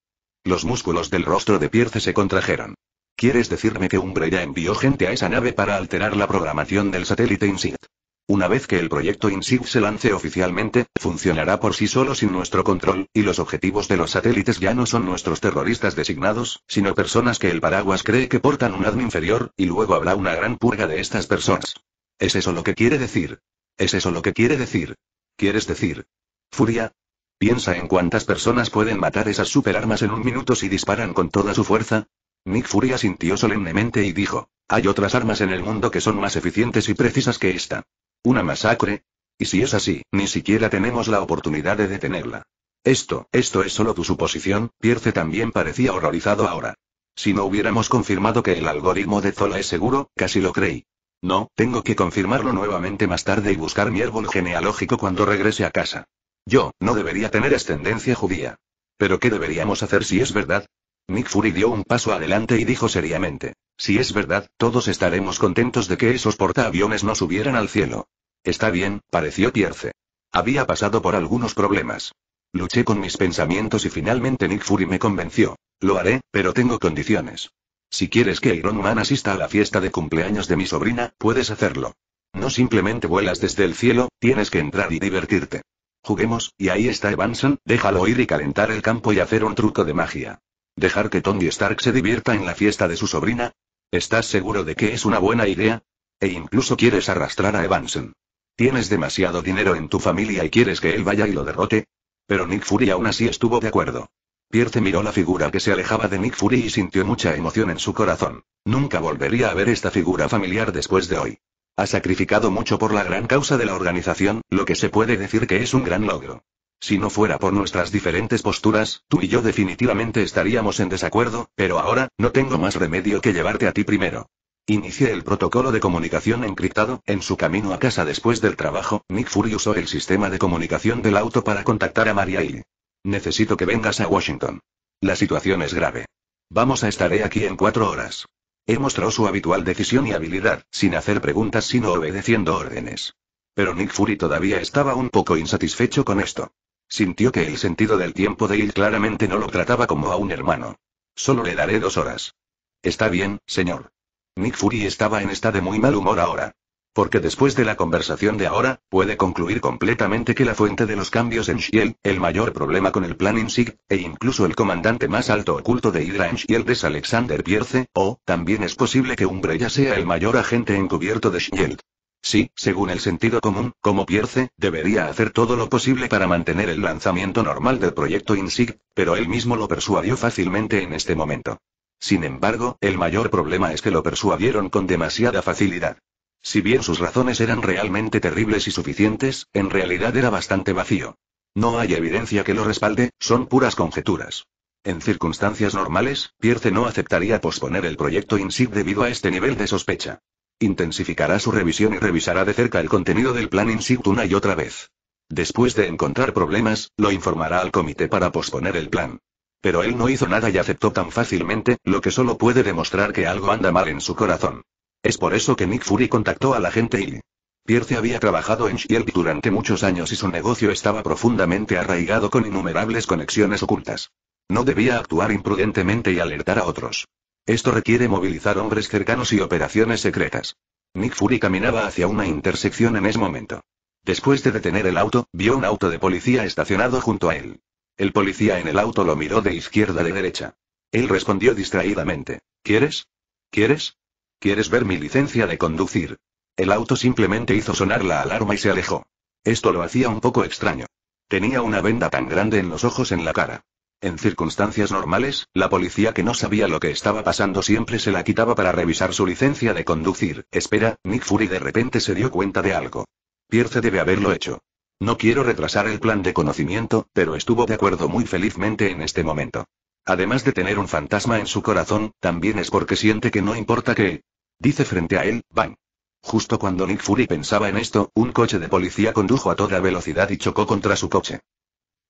Los músculos del rostro de Pierce se contrajeron. ¿Quieres decirme que ya envió gente a esa nave para alterar la programación del satélite INSIGHT? Una vez que el proyecto INSIG se lance oficialmente, funcionará por sí solo sin nuestro control, y los objetivos de los satélites ya no son nuestros terroristas designados, sino personas que el paraguas cree que portan un ADN inferior, y luego habrá una gran purga de estas personas. ¿Es eso lo que quiere decir? ¿Es eso lo que quiere decir? ¿Quieres decir? Furia. Piensa en cuántas personas pueden matar esas superarmas en un minuto si disparan con toda su fuerza, Nick Furia sintió solemnemente y dijo, hay otras armas en el mundo que son más eficientes y precisas que esta. ¿Una masacre? Y si es así, ni siquiera tenemos la oportunidad de detenerla. Esto, esto es solo tu suposición, Pierce también parecía horrorizado ahora. Si no hubiéramos confirmado que el algoritmo de Zola es seguro, casi lo creí. No, tengo que confirmarlo nuevamente más tarde y buscar mi árbol genealógico cuando regrese a casa. Yo, no debería tener ascendencia judía. Pero ¿qué deberíamos hacer si es verdad? Nick Fury dio un paso adelante y dijo seriamente. Si es verdad, todos estaremos contentos de que esos portaaviones no subieran al cielo. Está bien, pareció Pierce. Había pasado por algunos problemas. Luché con mis pensamientos y finalmente Nick Fury me convenció. Lo haré, pero tengo condiciones. Si quieres que Iron Man asista a la fiesta de cumpleaños de mi sobrina, puedes hacerlo. No simplemente vuelas desde el cielo, tienes que entrar y divertirte. Juguemos, y ahí está Evanson, déjalo ir y calentar el campo y hacer un truco de magia. ¿Dejar que Tony Stark se divierta en la fiesta de su sobrina? ¿Estás seguro de que es una buena idea? E incluso quieres arrastrar a Evanson. Tienes demasiado dinero en tu familia y quieres que él vaya y lo derrote. Pero Nick Fury aún así estuvo de acuerdo. Pierce miró la figura que se alejaba de Nick Fury y sintió mucha emoción en su corazón. Nunca volvería a ver esta figura familiar después de hoy. Ha sacrificado mucho por la gran causa de la organización, lo que se puede decir que es un gran logro. Si no fuera por nuestras diferentes posturas, tú y yo definitivamente estaríamos en desacuerdo, pero ahora, no tengo más remedio que llevarte a ti primero. Inicié el protocolo de comunicación encriptado. En su camino a casa después del trabajo, Nick Fury usó el sistema de comunicación del auto para contactar a Maria y. Necesito que vengas a Washington. La situación es grave. Vamos a estaré aquí en cuatro horas. He mostró su habitual decisión y habilidad, sin hacer preguntas sino obedeciendo órdenes. Pero Nick Fury todavía estaba un poco insatisfecho con esto. Sintió que el sentido del tiempo de él claramente no lo trataba como a un hermano. Solo le daré dos horas. Está bien, señor. Nick Fury estaba en estado de muy mal humor ahora. Porque después de la conversación de ahora, puede concluir completamente que la fuente de los cambios en Shield, el mayor problema con el plan INSIG, e incluso el comandante más alto oculto de Hydra en Shield es Alexander Pierce, o, también es posible que Umbrella sea el mayor agente encubierto de Shield. Sí, según el sentido común, como Pierce, debería hacer todo lo posible para mantener el lanzamiento normal del proyecto INSIG, pero él mismo lo persuadió fácilmente en este momento. Sin embargo, el mayor problema es que lo persuadieron con demasiada facilidad. Si bien sus razones eran realmente terribles y suficientes, en realidad era bastante vacío. No hay evidencia que lo respalde, son puras conjeturas. En circunstancias normales, Pierce no aceptaría posponer el proyecto INSIG debido a este nivel de sospecha. Intensificará su revisión y revisará de cerca el contenido del plan in situ una y otra vez. Después de encontrar problemas, lo informará al comité para posponer el plan. Pero él no hizo nada y aceptó tan fácilmente, lo que solo puede demostrar que algo anda mal en su corazón. Es por eso que Nick Fury contactó a la gente y... Pierce había trabajado en Shield durante muchos años y su negocio estaba profundamente arraigado con innumerables conexiones ocultas. No debía actuar imprudentemente y alertar a otros. Esto requiere movilizar hombres cercanos y operaciones secretas. Nick Fury caminaba hacia una intersección en ese momento. Después de detener el auto, vio un auto de policía estacionado junto a él. El policía en el auto lo miró de izquierda a derecha. Él respondió distraídamente. ¿Quieres? ¿Quieres? ¿Quieres ver mi licencia de conducir? El auto simplemente hizo sonar la alarma y se alejó. Esto lo hacía un poco extraño. Tenía una venda tan grande en los ojos en la cara. En circunstancias normales, la policía que no sabía lo que estaba pasando siempre se la quitaba para revisar su licencia de conducir. Espera, Nick Fury de repente se dio cuenta de algo. Pierce debe haberlo hecho. No quiero retrasar el plan de conocimiento, pero estuvo de acuerdo muy felizmente en este momento. Además de tener un fantasma en su corazón, también es porque siente que no importa qué. Dice frente a él, bang. Justo cuando Nick Fury pensaba en esto, un coche de policía condujo a toda velocidad y chocó contra su coche.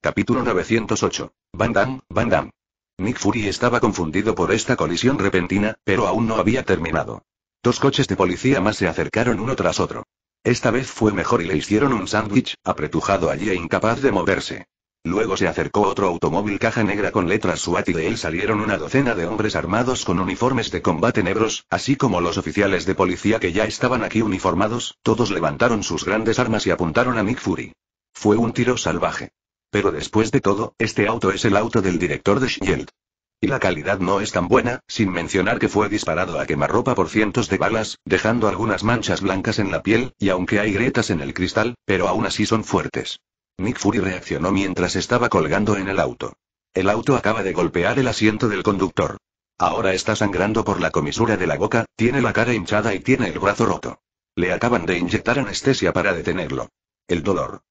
Capítulo 908. Van Bandam. Van Nick Fury estaba confundido por esta colisión repentina, pero aún no había terminado. Dos coches de policía más se acercaron uno tras otro. Esta vez fue mejor y le hicieron un sándwich, apretujado allí e incapaz de moverse. Luego se acercó otro automóvil caja negra con letras SWAT y de él salieron una docena de hombres armados con uniformes de combate negros, así como los oficiales de policía que ya estaban aquí uniformados, todos levantaron sus grandes armas y apuntaron a Nick Fury. Fue un tiro salvaje. Pero después de todo, este auto es el auto del director de Shield. Y la calidad no es tan buena, sin mencionar que fue disparado a quemarropa por cientos de balas, dejando algunas manchas blancas en la piel, y aunque hay grietas en el cristal, pero aún así son fuertes. Nick Fury reaccionó mientras estaba colgando en el auto. El auto acaba de golpear el asiento del conductor. Ahora está sangrando por la comisura de la boca, tiene la cara hinchada y tiene el brazo roto. Le acaban de inyectar anestesia para detenerlo. El dolor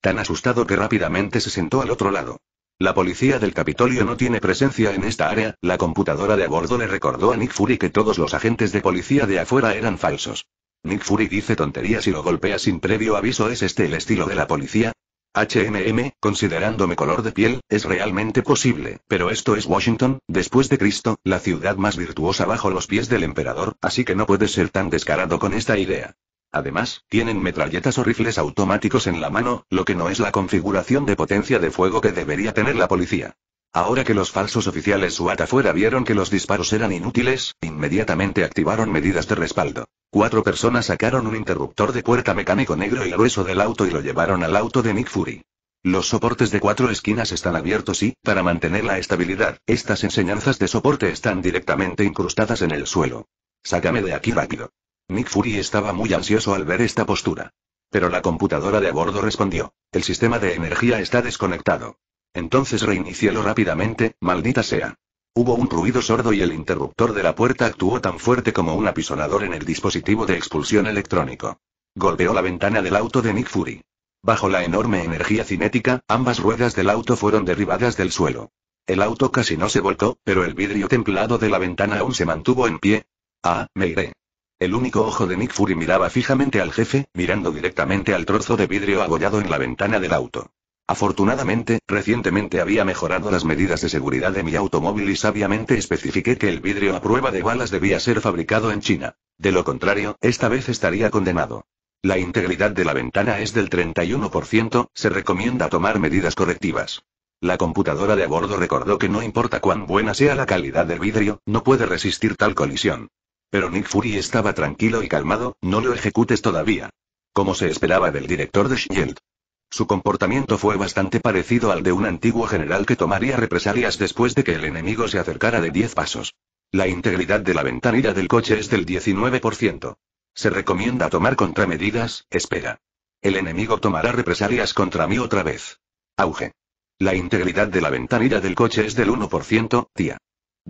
tan asustado que rápidamente se sentó al otro lado. La policía del Capitolio no tiene presencia en esta área, la computadora de a bordo le recordó a Nick Fury que todos los agentes de policía de afuera eran falsos. Nick Fury dice tonterías y lo golpea sin previo aviso. ¿Es este el estilo de la policía? HMM, considerándome color de piel, es realmente posible, pero esto es Washington, después de Cristo, la ciudad más virtuosa bajo los pies del emperador, así que no puedes ser tan descarado con esta idea. Además, tienen metralletas o rifles automáticos en la mano, lo que no es la configuración de potencia de fuego que debería tener la policía. Ahora que los falsos oficiales SWAT afuera vieron que los disparos eran inútiles, inmediatamente activaron medidas de respaldo. Cuatro personas sacaron un interruptor de puerta mecánico negro y grueso del auto y lo llevaron al auto de Nick Fury. Los soportes de cuatro esquinas están abiertos y, para mantener la estabilidad, estas enseñanzas de soporte están directamente incrustadas en el suelo. Sácame de aquí rápido. Nick Fury estaba muy ansioso al ver esta postura. Pero la computadora de a bordo respondió. El sistema de energía está desconectado. Entonces reiniciélo rápidamente, maldita sea. Hubo un ruido sordo y el interruptor de la puerta actuó tan fuerte como un apisonador en el dispositivo de expulsión electrónico. Golpeó la ventana del auto de Nick Fury. Bajo la enorme energía cinética, ambas ruedas del auto fueron derribadas del suelo. El auto casi no se volcó, pero el vidrio templado de la ventana aún se mantuvo en pie. Ah, me iré. El único ojo de Nick Fury miraba fijamente al jefe, mirando directamente al trozo de vidrio abollado en la ventana del auto. Afortunadamente, recientemente había mejorado las medidas de seguridad de mi automóvil y sabiamente especifiqué que el vidrio a prueba de balas debía ser fabricado en China. De lo contrario, esta vez estaría condenado. La integridad de la ventana es del 31%, se recomienda tomar medidas correctivas. La computadora de a bordo recordó que no importa cuán buena sea la calidad del vidrio, no puede resistir tal colisión. Pero Nick Fury estaba tranquilo y calmado, no lo ejecutes todavía. Como se esperaba del director de Shield. Su comportamiento fue bastante parecido al de un antiguo general que tomaría represalias después de que el enemigo se acercara de 10 pasos. La integridad de la ventanilla del coche es del 19%. Se recomienda tomar contramedidas, espera. El enemigo tomará represalias contra mí otra vez. Auge. La integridad de la ventanilla del coche es del 1%, tía.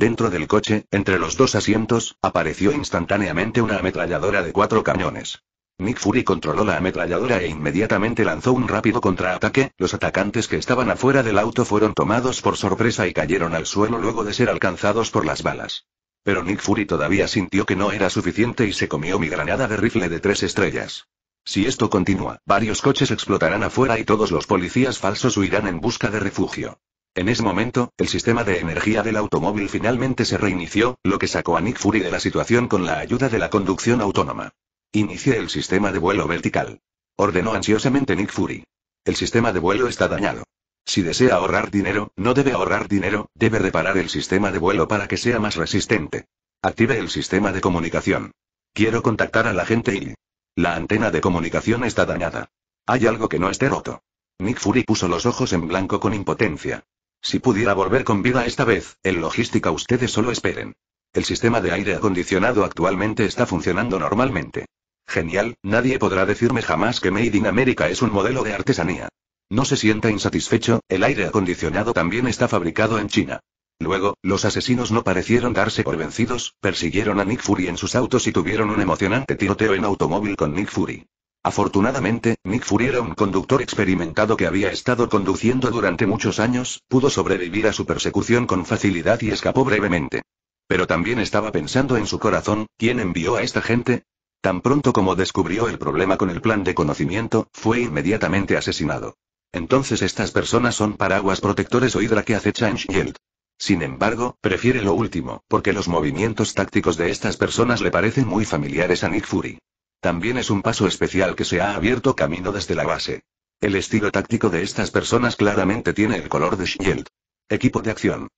Dentro del coche, entre los dos asientos, apareció instantáneamente una ametralladora de cuatro cañones. Nick Fury controló la ametralladora e inmediatamente lanzó un rápido contraataque, los atacantes que estaban afuera del auto fueron tomados por sorpresa y cayeron al suelo luego de ser alcanzados por las balas. Pero Nick Fury todavía sintió que no era suficiente y se comió mi granada de rifle de tres estrellas. Si esto continúa, varios coches explotarán afuera y todos los policías falsos huirán en busca de refugio. En ese momento, el sistema de energía del automóvil finalmente se reinició, lo que sacó a Nick Fury de la situación con la ayuda de la conducción autónoma. Inicie el sistema de vuelo vertical. Ordenó ansiosamente Nick Fury. El sistema de vuelo está dañado. Si desea ahorrar dinero, no debe ahorrar dinero, debe reparar el sistema de vuelo para que sea más resistente. Active el sistema de comunicación. Quiero contactar a la gente y... La antena de comunicación está dañada. Hay algo que no esté roto. Nick Fury puso los ojos en blanco con impotencia. Si pudiera volver con vida esta vez, en logística ustedes solo esperen. El sistema de aire acondicionado actualmente está funcionando normalmente. Genial, nadie podrá decirme jamás que Made in America es un modelo de artesanía. No se sienta insatisfecho, el aire acondicionado también está fabricado en China. Luego, los asesinos no parecieron darse por vencidos, persiguieron a Nick Fury en sus autos y tuvieron un emocionante tiroteo en automóvil con Nick Fury. Afortunadamente, Nick Fury era un conductor experimentado que había estado conduciendo durante muchos años, pudo sobrevivir a su persecución con facilidad y escapó brevemente. Pero también estaba pensando en su corazón, ¿quién envió a esta gente? Tan pronto como descubrió el problema con el plan de conocimiento, fue inmediatamente asesinado. Entonces estas personas son paraguas protectores o hidra que hace Yield. Sin embargo, prefiere lo último, porque los movimientos tácticos de estas personas le parecen muy familiares a Nick Fury. También es un paso especial que se ha abierto camino desde la base. El estilo táctico de estas personas claramente tiene el color de Shield. Equipo de acción.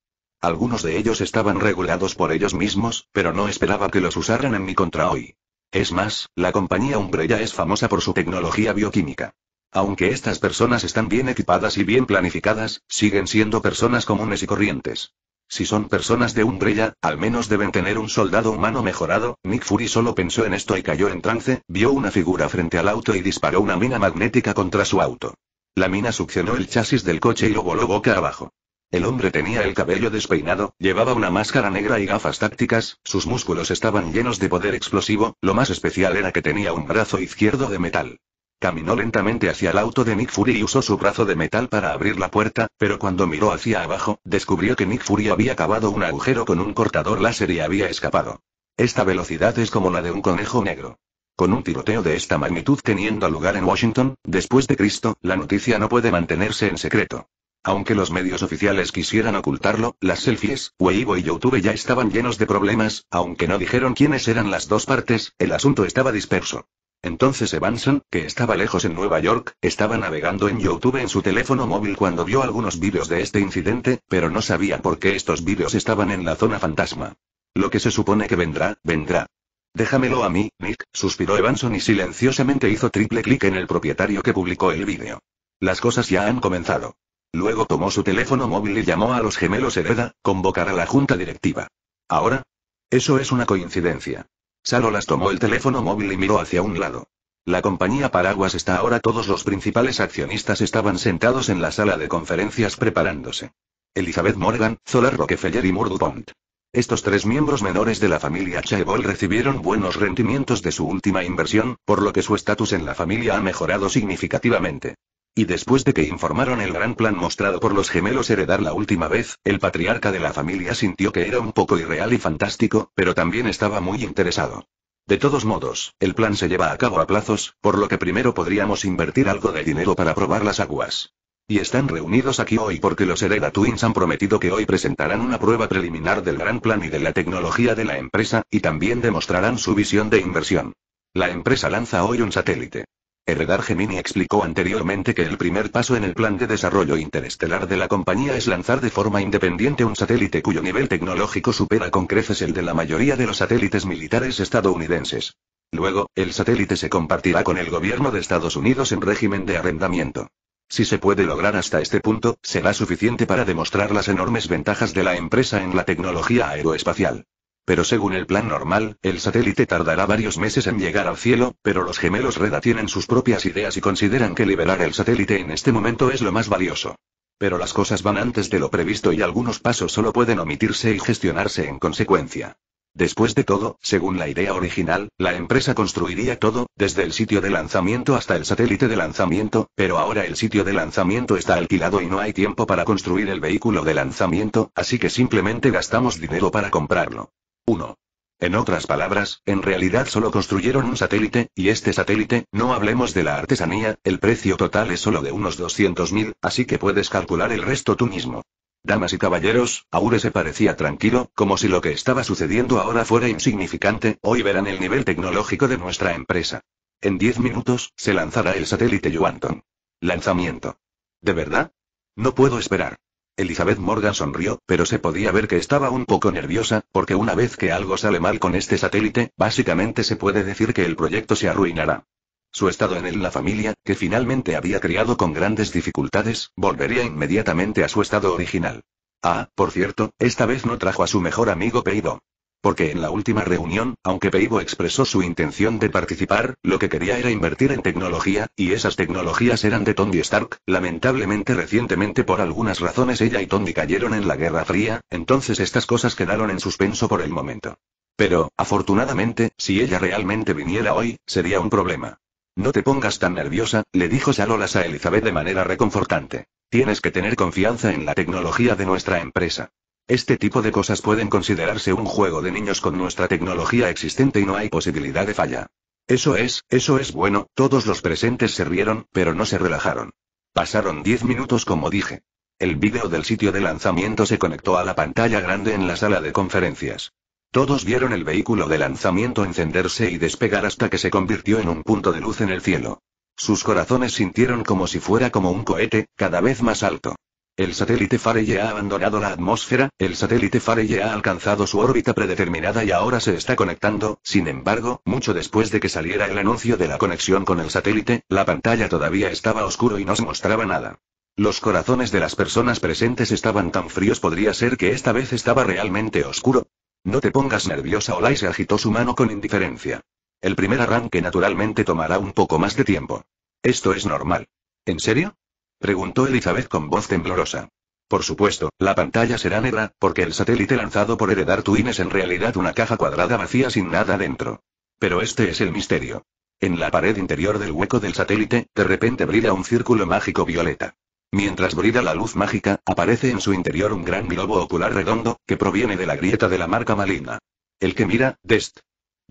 Algunos de ellos estaban regulados por ellos mismos, pero no esperaba que los usaran en mi contra hoy. Es más, la compañía Umbrella es famosa por su tecnología bioquímica. Aunque estas personas están bien equipadas y bien planificadas, siguen siendo personas comunes y corrientes. Si son personas de Umbrella, al menos deben tener un soldado humano mejorado. Nick Fury solo pensó en esto y cayó en trance, vio una figura frente al auto y disparó una mina magnética contra su auto. La mina succionó el chasis del coche y lo voló boca abajo. El hombre tenía el cabello despeinado, llevaba una máscara negra y gafas tácticas, sus músculos estaban llenos de poder explosivo, lo más especial era que tenía un brazo izquierdo de metal. Caminó lentamente hacia el auto de Nick Fury y usó su brazo de metal para abrir la puerta, pero cuando miró hacia abajo, descubrió que Nick Fury había cavado un agujero con un cortador láser y había escapado. Esta velocidad es como la de un conejo negro. Con un tiroteo de esta magnitud teniendo lugar en Washington, después de Cristo, la noticia no puede mantenerse en secreto. Aunque los medios oficiales quisieran ocultarlo, las selfies, Weibo y YouTube ya estaban llenos de problemas, aunque no dijeron quiénes eran las dos partes, el asunto estaba disperso. Entonces Evanson, que estaba lejos en Nueva York, estaba navegando en YouTube en su teléfono móvil cuando vio algunos vídeos de este incidente, pero no sabía por qué estos vídeos estaban en la zona fantasma. Lo que se supone que vendrá, vendrá. Déjamelo a mí, Nick, suspiró Evanson y silenciosamente hizo triple clic en el propietario que publicó el vídeo. Las cosas ya han comenzado. Luego tomó su teléfono móvil y llamó a los gemelos Hereda, convocar a la junta directiva. ¿Ahora? Eso es una coincidencia. Salolas tomó el teléfono móvil y miró hacia un lado. La compañía Paraguas está ahora todos los principales accionistas estaban sentados en la sala de conferencias preparándose. Elizabeth Morgan, Zolar Rockefeller y Murdupont. Pont. Estos tres miembros menores de la familia Chaebol recibieron buenos rendimientos de su última inversión, por lo que su estatus en la familia ha mejorado significativamente. Y después de que informaron el gran plan mostrado por los gemelos heredar la última vez, el patriarca de la familia sintió que era un poco irreal y fantástico, pero también estaba muy interesado. De todos modos, el plan se lleva a cabo a plazos, por lo que primero podríamos invertir algo de dinero para probar las aguas. Y están reunidos aquí hoy porque los Hereda Twins han prometido que hoy presentarán una prueba preliminar del gran plan y de la tecnología de la empresa, y también demostrarán su visión de inversión. La empresa lanza hoy un satélite. Heredar Gemini explicó anteriormente que el primer paso en el plan de desarrollo interestelar de la compañía es lanzar de forma independiente un satélite cuyo nivel tecnológico supera con creces el de la mayoría de los satélites militares estadounidenses. Luego, el satélite se compartirá con el gobierno de Estados Unidos en régimen de arrendamiento. Si se puede lograr hasta este punto, será suficiente para demostrar las enormes ventajas de la empresa en la tecnología aeroespacial. Pero según el plan normal, el satélite tardará varios meses en llegar al cielo, pero los gemelos Reda tienen sus propias ideas y consideran que liberar el satélite en este momento es lo más valioso. Pero las cosas van antes de lo previsto y algunos pasos solo pueden omitirse y gestionarse en consecuencia. Después de todo, según la idea original, la empresa construiría todo, desde el sitio de lanzamiento hasta el satélite de lanzamiento, pero ahora el sitio de lanzamiento está alquilado y no hay tiempo para construir el vehículo de lanzamiento, así que simplemente gastamos dinero para comprarlo. 1. En otras palabras, en realidad solo construyeron un satélite, y este satélite, no hablemos de la artesanía, el precio total es solo de unos 200.000, así que puedes calcular el resto tú mismo. Damas y caballeros, Aure se parecía tranquilo, como si lo que estaba sucediendo ahora fuera insignificante, hoy verán el nivel tecnológico de nuestra empresa. En 10 minutos, se lanzará el satélite Yuanton. Lanzamiento. ¿De verdad? No puedo esperar. Elizabeth Morgan sonrió, pero se podía ver que estaba un poco nerviosa, porque una vez que algo sale mal con este satélite, básicamente se puede decir que el proyecto se arruinará. Su estado en él, la familia, que finalmente había criado con grandes dificultades, volvería inmediatamente a su estado original. Ah, por cierto, esta vez no trajo a su mejor amigo Peido. Porque en la última reunión, aunque Peibo expresó su intención de participar, lo que quería era invertir en tecnología, y esas tecnologías eran de Tony Stark. Lamentablemente recientemente por algunas razones ella y Tony cayeron en la Guerra Fría, entonces estas cosas quedaron en suspenso por el momento. Pero, afortunadamente, si ella realmente viniera hoy, sería un problema. No te pongas tan nerviosa, le dijo Salolas a Elizabeth de manera reconfortante. Tienes que tener confianza en la tecnología de nuestra empresa. Este tipo de cosas pueden considerarse un juego de niños con nuestra tecnología existente y no hay posibilidad de falla. Eso es, eso es bueno, todos los presentes se rieron, pero no se relajaron. Pasaron 10 minutos como dije. El vídeo del sitio de lanzamiento se conectó a la pantalla grande en la sala de conferencias. Todos vieron el vehículo de lanzamiento encenderse y despegar hasta que se convirtió en un punto de luz en el cielo. Sus corazones sintieron como si fuera como un cohete, cada vez más alto. El satélite Fareye ha abandonado la atmósfera, el satélite Fareye ha alcanzado su órbita predeterminada y ahora se está conectando, sin embargo, mucho después de que saliera el anuncio de la conexión con el satélite, la pantalla todavía estaba oscuro y no se mostraba nada. Los corazones de las personas presentes estaban tan fríos podría ser que esta vez estaba realmente oscuro. No te pongas nerviosa Olay se agitó su mano con indiferencia. El primer arranque naturalmente tomará un poco más de tiempo. Esto es normal. ¿En serio? Preguntó Elizabeth con voz temblorosa. Por supuesto, la pantalla será negra, porque el satélite lanzado por Heredar Twin es en realidad una caja cuadrada vacía sin nada dentro. Pero este es el misterio. En la pared interior del hueco del satélite, de repente brilla un círculo mágico violeta. Mientras brilla la luz mágica, aparece en su interior un gran globo ocular redondo, que proviene de la grieta de la marca maligna. El que mira, Dest,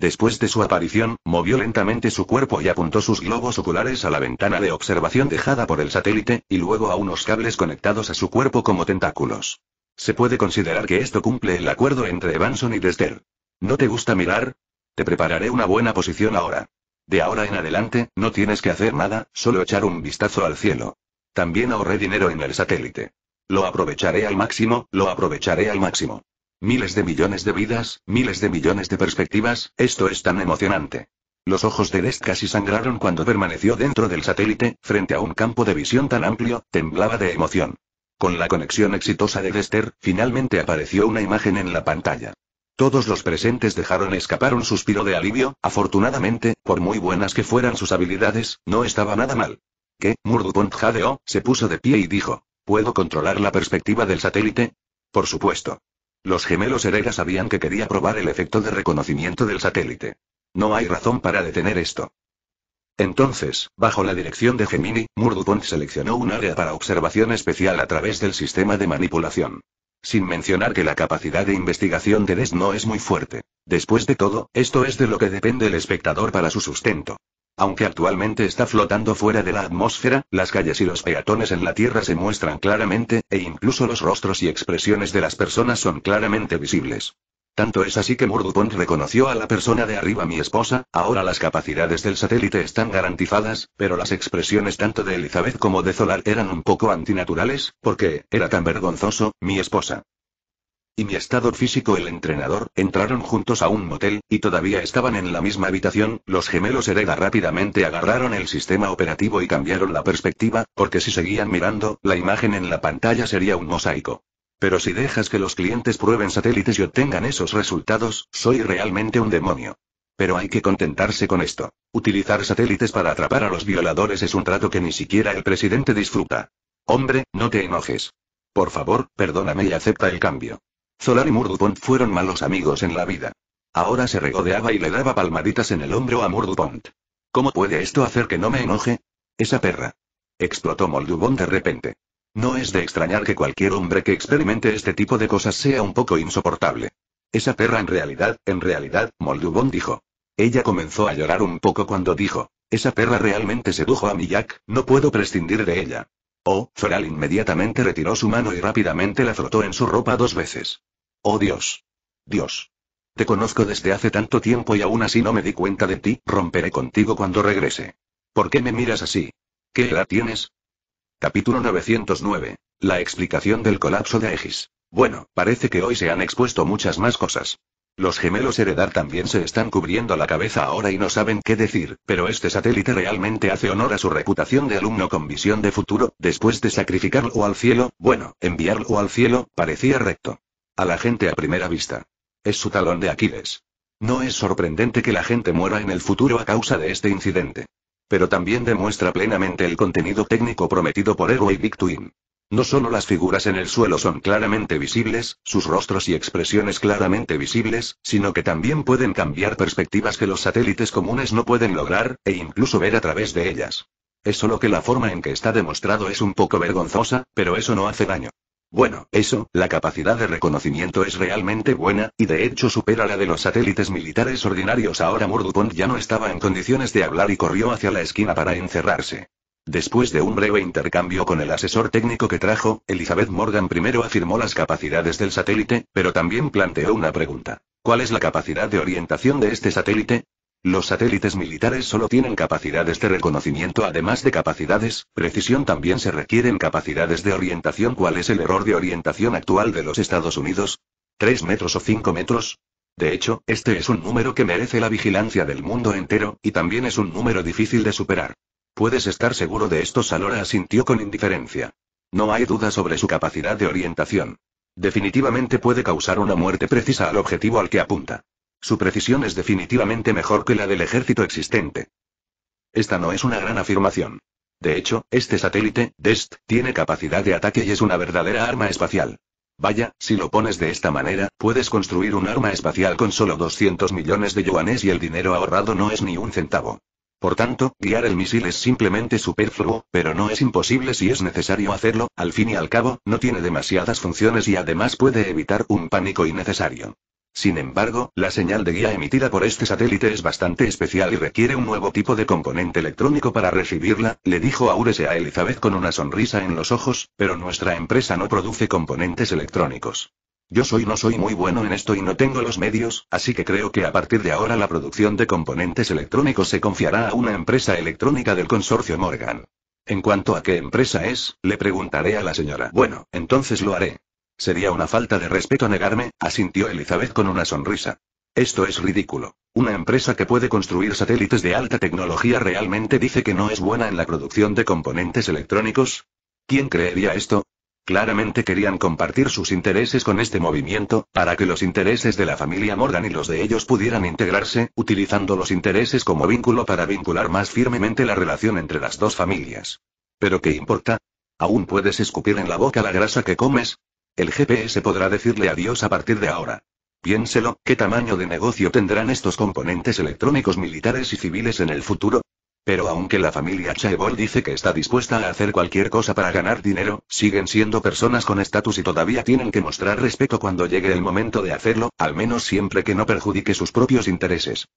Después de su aparición, movió lentamente su cuerpo y apuntó sus globos oculares a la ventana de observación dejada por el satélite, y luego a unos cables conectados a su cuerpo como tentáculos. Se puede considerar que esto cumple el acuerdo entre Evanson y Dester. ¿No te gusta mirar? Te prepararé una buena posición ahora. De ahora en adelante, no tienes que hacer nada, solo echar un vistazo al cielo. También ahorré dinero en el satélite. Lo aprovecharé al máximo, lo aprovecharé al máximo. Miles de millones de vidas, miles de millones de perspectivas, esto es tan emocionante. Los ojos de Dest casi sangraron cuando permaneció dentro del satélite, frente a un campo de visión tan amplio, temblaba de emoción. Con la conexión exitosa de Dester, finalmente apareció una imagen en la pantalla. Todos los presentes dejaron escapar un suspiro de alivio, afortunadamente, por muy buenas que fueran sus habilidades, no estaba nada mal. Que, Murdupont jadeó, se puso de pie y dijo, ¿puedo controlar la perspectiva del satélite? Por supuesto. Los gemelos Herrera sabían que quería probar el efecto de reconocimiento del satélite. No hay razón para detener esto. Entonces, bajo la dirección de Gemini, Murdupont seleccionó un área para observación especial a través del sistema de manipulación. Sin mencionar que la capacidad de investigación de DES no es muy fuerte. Después de todo, esto es de lo que depende el espectador para su sustento. Aunque actualmente está flotando fuera de la atmósfera, las calles y los peatones en la Tierra se muestran claramente, e incluso los rostros y expresiones de las personas son claramente visibles. Tanto es así que Murdupont reconoció a la persona de arriba mi esposa, ahora las capacidades del satélite están garantizadas, pero las expresiones tanto de Elizabeth como de Zolar eran un poco antinaturales, porque, era tan vergonzoso, mi esposa y mi estado físico el entrenador, entraron juntos a un motel, y todavía estaban en la misma habitación, los gemelos Hereda rápidamente agarraron el sistema operativo y cambiaron la perspectiva, porque si seguían mirando, la imagen en la pantalla sería un mosaico. Pero si dejas que los clientes prueben satélites y obtengan esos resultados, soy realmente un demonio. Pero hay que contentarse con esto. Utilizar satélites para atrapar a los violadores es un trato que ni siquiera el presidente disfruta. Hombre, no te enojes. Por favor, perdóname y acepta el cambio. Solar y Murdupont fueron malos amigos en la vida. Ahora se regodeaba y le daba palmaditas en el hombro a Murdupont. ¿Cómo puede esto hacer que no me enoje? Esa perra. Explotó Moldubón de repente. No es de extrañar que cualquier hombre que experimente este tipo de cosas sea un poco insoportable. Esa perra en realidad, en realidad, Moldubón dijo. Ella comenzó a llorar un poco cuando dijo, esa perra realmente sedujo a mi Jack, no puedo prescindir de ella. Oh, Feral inmediatamente retiró su mano y rápidamente la frotó en su ropa dos veces. Oh Dios. Dios. Te conozco desde hace tanto tiempo y aún así no me di cuenta de ti, romperé contigo cuando regrese. ¿Por qué me miras así? ¿Qué edad tienes? Capítulo 909. La explicación del colapso de Aegis. Bueno, parece que hoy se han expuesto muchas más cosas. Los gemelos heredar también se están cubriendo la cabeza ahora y no saben qué decir, pero este satélite realmente hace honor a su reputación de alumno con visión de futuro, después de sacrificarlo al cielo, bueno, enviarlo al cielo, parecía recto. A la gente a primera vista. Es su talón de Aquiles. No es sorprendente que la gente muera en el futuro a causa de este incidente. Pero también demuestra plenamente el contenido técnico prometido por Ego y Big Twin. No solo las figuras en el suelo son claramente visibles, sus rostros y expresiones claramente visibles, sino que también pueden cambiar perspectivas que los satélites comunes no pueden lograr, e incluso ver a través de ellas. Es solo que la forma en que está demostrado es un poco vergonzosa, pero eso no hace daño. Bueno, eso, la capacidad de reconocimiento es realmente buena, y de hecho supera la de los satélites militares ordinarios. Ahora Murdupont ya no estaba en condiciones de hablar y corrió hacia la esquina para encerrarse. Después de un breve intercambio con el asesor técnico que trajo, Elizabeth Morgan primero afirmó las capacidades del satélite, pero también planteó una pregunta. ¿Cuál es la capacidad de orientación de este satélite? Los satélites militares solo tienen capacidades de reconocimiento además de capacidades, precisión también se requieren capacidades de orientación. ¿Cuál es el error de orientación actual de los Estados Unidos? ¿3 metros o 5 metros? De hecho, este es un número que merece la vigilancia del mundo entero, y también es un número difícil de superar. Puedes estar seguro de esto, Salora asintió con indiferencia. No hay duda sobre su capacidad de orientación. Definitivamente puede causar una muerte precisa al objetivo al que apunta. Su precisión es definitivamente mejor que la del ejército existente. Esta no es una gran afirmación. De hecho, este satélite, DEST, tiene capacidad de ataque y es una verdadera arma espacial. Vaya, si lo pones de esta manera, puedes construir un arma espacial con solo 200 millones de yuanes y el dinero ahorrado no es ni un centavo. Por tanto, guiar el misil es simplemente superfluo, pero no es imposible si es necesario hacerlo, al fin y al cabo, no tiene demasiadas funciones y además puede evitar un pánico innecesario. Sin embargo, la señal de guía emitida por este satélite es bastante especial y requiere un nuevo tipo de componente electrónico para recibirla, le dijo Aurese a Elizabeth con una sonrisa en los ojos, pero nuestra empresa no produce componentes electrónicos. Yo soy no soy muy bueno en esto y no tengo los medios, así que creo que a partir de ahora la producción de componentes electrónicos se confiará a una empresa electrónica del consorcio Morgan. En cuanto a qué empresa es, le preguntaré a la señora. Bueno, entonces lo haré. Sería una falta de respeto negarme, asintió Elizabeth con una sonrisa. Esto es ridículo. Una empresa que puede construir satélites de alta tecnología realmente dice que no es buena en la producción de componentes electrónicos. ¿Quién creería esto? Claramente querían compartir sus intereses con este movimiento, para que los intereses de la familia Morgan y los de ellos pudieran integrarse, utilizando los intereses como vínculo para vincular más firmemente la relación entre las dos familias. Pero ¿qué importa? ¿Aún puedes escupir en la boca la grasa que comes? El GPS podrá decirle adiós a partir de ahora. Piénselo, ¿qué tamaño de negocio tendrán estos componentes electrónicos militares y civiles en el futuro? Pero aunque la familia Chaebol dice que está dispuesta a hacer cualquier cosa para ganar dinero, siguen siendo personas con estatus y todavía tienen que mostrar respeto cuando llegue el momento de hacerlo, al menos siempre que no perjudique sus propios intereses.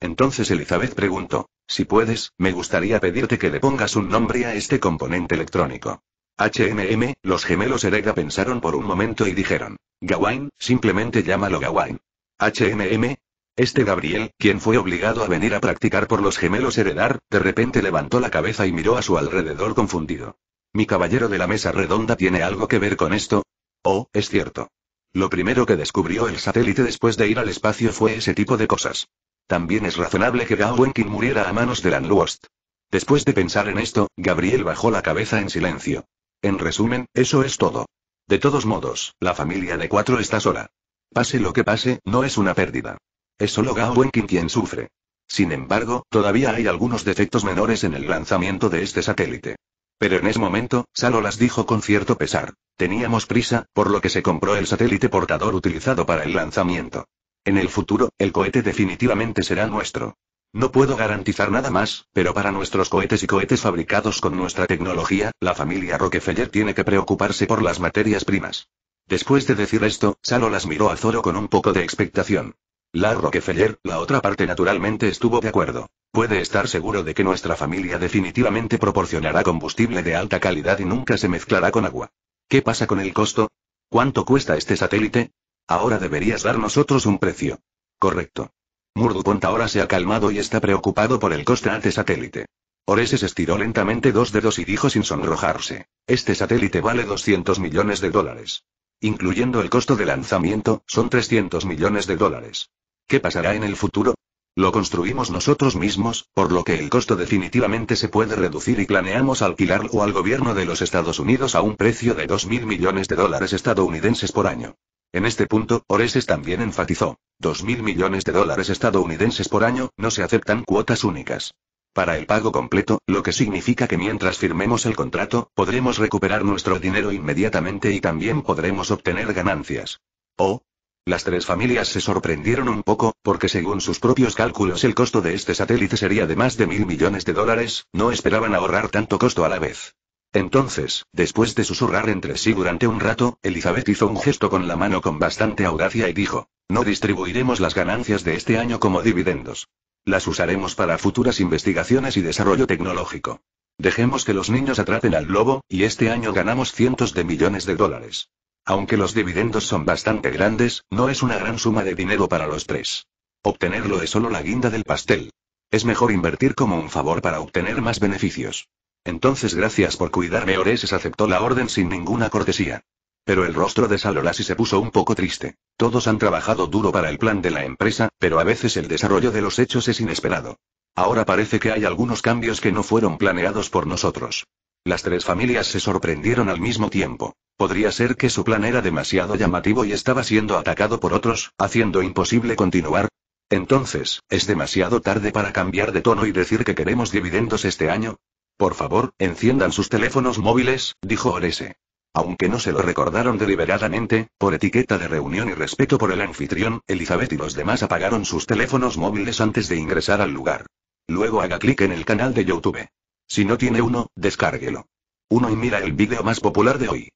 Entonces Elizabeth preguntó, si puedes, me gustaría pedirte que le pongas un nombre a este componente electrónico. HMM, los gemelos Erega pensaron por un momento y dijeron, Gawain, simplemente llámalo Gawain. HMM, este Gabriel, quien fue obligado a venir a practicar por los gemelos heredar, de repente levantó la cabeza y miró a su alrededor confundido. Mi caballero de la mesa redonda tiene algo que ver con esto. Oh, es cierto. Lo primero que descubrió el satélite después de ir al espacio fue ese tipo de cosas. También es razonable que Gao muriera a manos de Lanluost. Después de pensar en esto, Gabriel bajó la cabeza en silencio. En resumen, eso es todo. De todos modos, la familia de cuatro está sola. Pase lo que pase, no es una pérdida. Es solo Gao Wenkin quien sufre. Sin embargo, todavía hay algunos defectos menores en el lanzamiento de este satélite. Pero en ese momento, Salo las dijo con cierto pesar. Teníamos prisa, por lo que se compró el satélite portador utilizado para el lanzamiento. En el futuro, el cohete definitivamente será nuestro. No puedo garantizar nada más, pero para nuestros cohetes y cohetes fabricados con nuestra tecnología, la familia Rockefeller tiene que preocuparse por las materias primas. Después de decir esto, Salo las miró a Zoro con un poco de expectación. La Rockefeller, la otra parte naturalmente estuvo de acuerdo. Puede estar seguro de que nuestra familia definitivamente proporcionará combustible de alta calidad y nunca se mezclará con agua. ¿Qué pasa con el costo? ¿Cuánto cuesta este satélite? Ahora deberías dar nosotros un precio. Correcto. Murdupont ahora se ha calmado y está preocupado por el coste de este satélite. Oreses estiró lentamente dos dedos y dijo sin sonrojarse. Este satélite vale 200 millones de dólares. Incluyendo el costo de lanzamiento, son 300 millones de dólares. ¿Qué pasará en el futuro? Lo construimos nosotros mismos, por lo que el costo definitivamente se puede reducir y planeamos alquilarlo al gobierno de los Estados Unidos a un precio de 2.000 millones de dólares estadounidenses por año. En este punto, Oreses también enfatizó, 2.000 millones de dólares estadounidenses por año, no se aceptan cuotas únicas. Para el pago completo, lo que significa que mientras firmemos el contrato, podremos recuperar nuestro dinero inmediatamente y también podremos obtener ganancias. ¿O? Las tres familias se sorprendieron un poco, porque según sus propios cálculos el costo de este satélite sería de más de mil millones de dólares, no esperaban ahorrar tanto costo a la vez. Entonces, después de susurrar entre sí durante un rato, Elizabeth hizo un gesto con la mano con bastante audacia y dijo, no distribuiremos las ganancias de este año como dividendos. Las usaremos para futuras investigaciones y desarrollo tecnológico. Dejemos que los niños atraten al lobo, y este año ganamos cientos de millones de dólares. Aunque los dividendos son bastante grandes, no es una gran suma de dinero para los tres. Obtenerlo es solo la guinda del pastel. Es mejor invertir como un favor para obtener más beneficios. Entonces gracias por cuidarme. Oreses aceptó la orden sin ninguna cortesía. Pero el rostro de Salorasi se puso un poco triste. Todos han trabajado duro para el plan de la empresa, pero a veces el desarrollo de los hechos es inesperado. Ahora parece que hay algunos cambios que no fueron planeados por nosotros. Las tres familias se sorprendieron al mismo tiempo. Podría ser que su plan era demasiado llamativo y estaba siendo atacado por otros, haciendo imposible continuar. Entonces, ¿es demasiado tarde para cambiar de tono y decir que queremos dividendos este año? Por favor, enciendan sus teléfonos móviles, dijo Orese. Aunque no se lo recordaron deliberadamente, por etiqueta de reunión y respeto por el anfitrión, Elizabeth y los demás apagaron sus teléfonos móviles antes de ingresar al lugar. Luego haga clic en el canal de YouTube. Si no tiene uno, descárguelo. Uno y mira el vídeo más popular de hoy.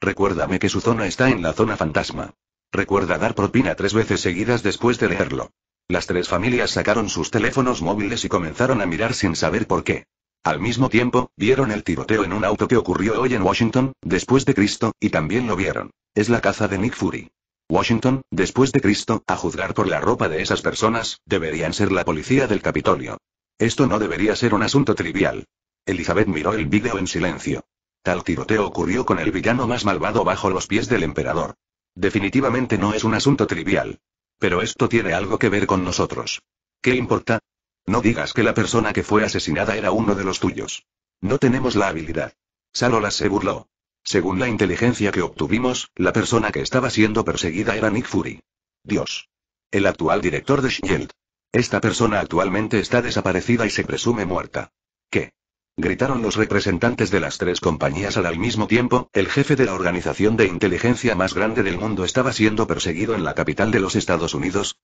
Recuérdame que su zona está en la zona fantasma. Recuerda dar propina tres veces seguidas después de leerlo. Las tres familias sacaron sus teléfonos móviles y comenzaron a mirar sin saber por qué. Al mismo tiempo, vieron el tiroteo en un auto que ocurrió hoy en Washington, después de Cristo, y también lo vieron. Es la caza de Nick Fury. Washington, después de Cristo, a juzgar por la ropa de esas personas, deberían ser la policía del Capitolio. Esto no debería ser un asunto trivial. Elizabeth miró el vídeo en silencio. Tal tiroteo ocurrió con el villano más malvado bajo los pies del emperador. Definitivamente no es un asunto trivial. Pero esto tiene algo que ver con nosotros. ¿Qué importa? No digas que la persona que fue asesinada era uno de los tuyos. No tenemos la habilidad. Salolas se burló. Según la inteligencia que obtuvimos, la persona que estaba siendo perseguida era Nick Fury. Dios. El actual director de Shield. Esta persona actualmente está desaparecida y se presume muerta. ¿Qué? Gritaron los representantes de las tres compañías al mismo tiempo, el jefe de la organización de inteligencia más grande del mundo estaba siendo perseguido en la capital de los Estados Unidos.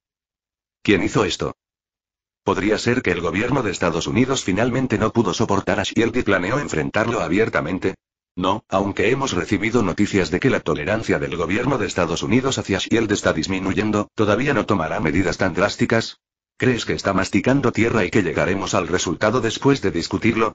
¿Quién hizo esto? Podría ser que el gobierno de Estados Unidos finalmente no pudo soportar a Shield y planeó enfrentarlo abiertamente. No, aunque hemos recibido noticias de que la tolerancia del gobierno de Estados Unidos hacia Shield está disminuyendo, todavía no tomará medidas tan drásticas, ¿Crees que está masticando tierra y que llegaremos al resultado después de discutirlo?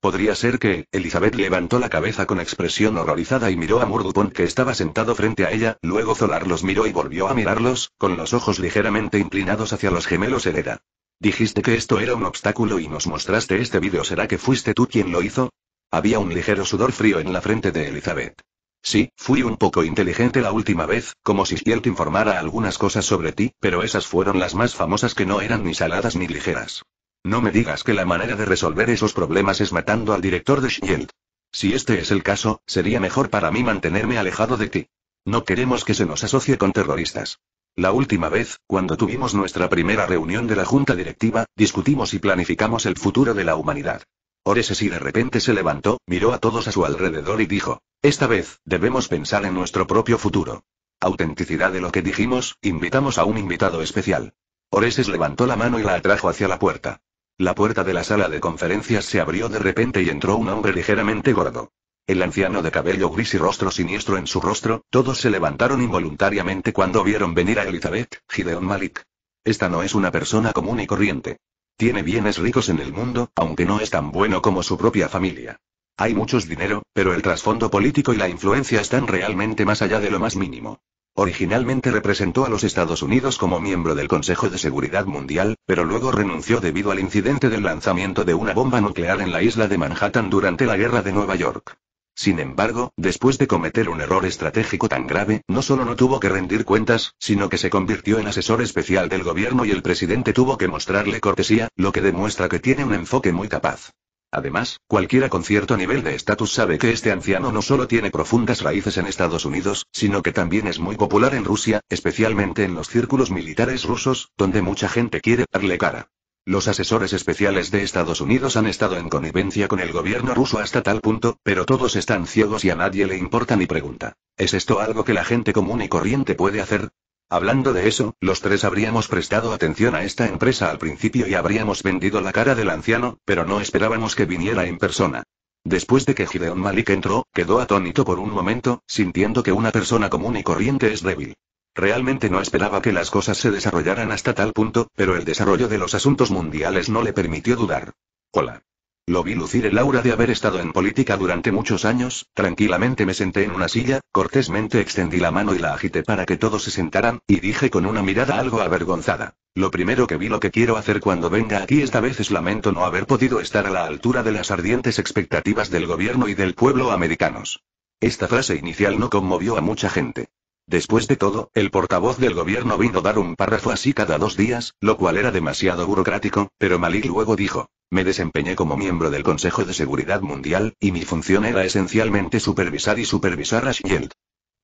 Podría ser que, Elizabeth levantó la cabeza con expresión horrorizada y miró a Murdupont que estaba sentado frente a ella, luego Zolar los miró y volvió a mirarlos, con los ojos ligeramente inclinados hacia los gemelos Hereda. Dijiste que esto era un obstáculo y nos mostraste este vídeo. ¿Será que fuiste tú quien lo hizo? Había un ligero sudor frío en la frente de Elizabeth. Sí, fui un poco inteligente la última vez, como si Shield informara algunas cosas sobre ti, pero esas fueron las más famosas que no eran ni saladas ni ligeras. No me digas que la manera de resolver esos problemas es matando al director de Shield. Si este es el caso, sería mejor para mí mantenerme alejado de ti. No queremos que se nos asocie con terroristas. La última vez, cuando tuvimos nuestra primera reunión de la junta directiva, discutimos y planificamos el futuro de la humanidad. Oreses y de repente se levantó, miró a todos a su alrededor y dijo, Esta vez, debemos pensar en nuestro propio futuro. Autenticidad de lo que dijimos, invitamos a un invitado especial. Oreses levantó la mano y la atrajo hacia la puerta. La puerta de la sala de conferencias se abrió de repente y entró un hombre ligeramente gordo. El anciano de cabello gris y rostro siniestro en su rostro, todos se levantaron involuntariamente cuando vieron venir a Elizabeth, Gideon Malik. Esta no es una persona común y corriente. Tiene bienes ricos en el mundo, aunque no es tan bueno como su propia familia. Hay muchos dinero, pero el trasfondo político y la influencia están realmente más allá de lo más mínimo. Originalmente representó a los Estados Unidos como miembro del Consejo de Seguridad Mundial, pero luego renunció debido al incidente del lanzamiento de una bomba nuclear en la isla de Manhattan durante la Guerra de Nueva York. Sin embargo, después de cometer un error estratégico tan grave, no solo no tuvo que rendir cuentas, sino que se convirtió en asesor especial del gobierno y el presidente tuvo que mostrarle cortesía, lo que demuestra que tiene un enfoque muy capaz. Además, cualquiera con cierto nivel de estatus sabe que este anciano no solo tiene profundas raíces en Estados Unidos, sino que también es muy popular en Rusia, especialmente en los círculos militares rusos, donde mucha gente quiere darle cara. Los asesores especiales de Estados Unidos han estado en connivencia con el gobierno ruso hasta tal punto, pero todos están ciegos y a nadie le importa ni pregunta. ¿Es esto algo que la gente común y corriente puede hacer? Hablando de eso, los tres habríamos prestado atención a esta empresa al principio y habríamos vendido la cara del anciano, pero no esperábamos que viniera en persona. Después de que Gideon Malik entró, quedó atónito por un momento, sintiendo que una persona común y corriente es débil. Realmente no esperaba que las cosas se desarrollaran hasta tal punto, pero el desarrollo de los asuntos mundiales no le permitió dudar. Hola. Lo vi lucir el aura de haber estado en política durante muchos años, tranquilamente me senté en una silla, cortésmente extendí la mano y la agité para que todos se sentaran, y dije con una mirada algo avergonzada. Lo primero que vi lo que quiero hacer cuando venga aquí esta vez es lamento no haber podido estar a la altura de las ardientes expectativas del gobierno y del pueblo americanos. Esta frase inicial no conmovió a mucha gente. Después de todo, el portavoz del gobierno vino a dar un párrafo así cada dos días, lo cual era demasiado burocrático, pero Malik luego dijo, me desempeñé como miembro del Consejo de Seguridad Mundial, y mi función era esencialmente supervisar y supervisar a Shield.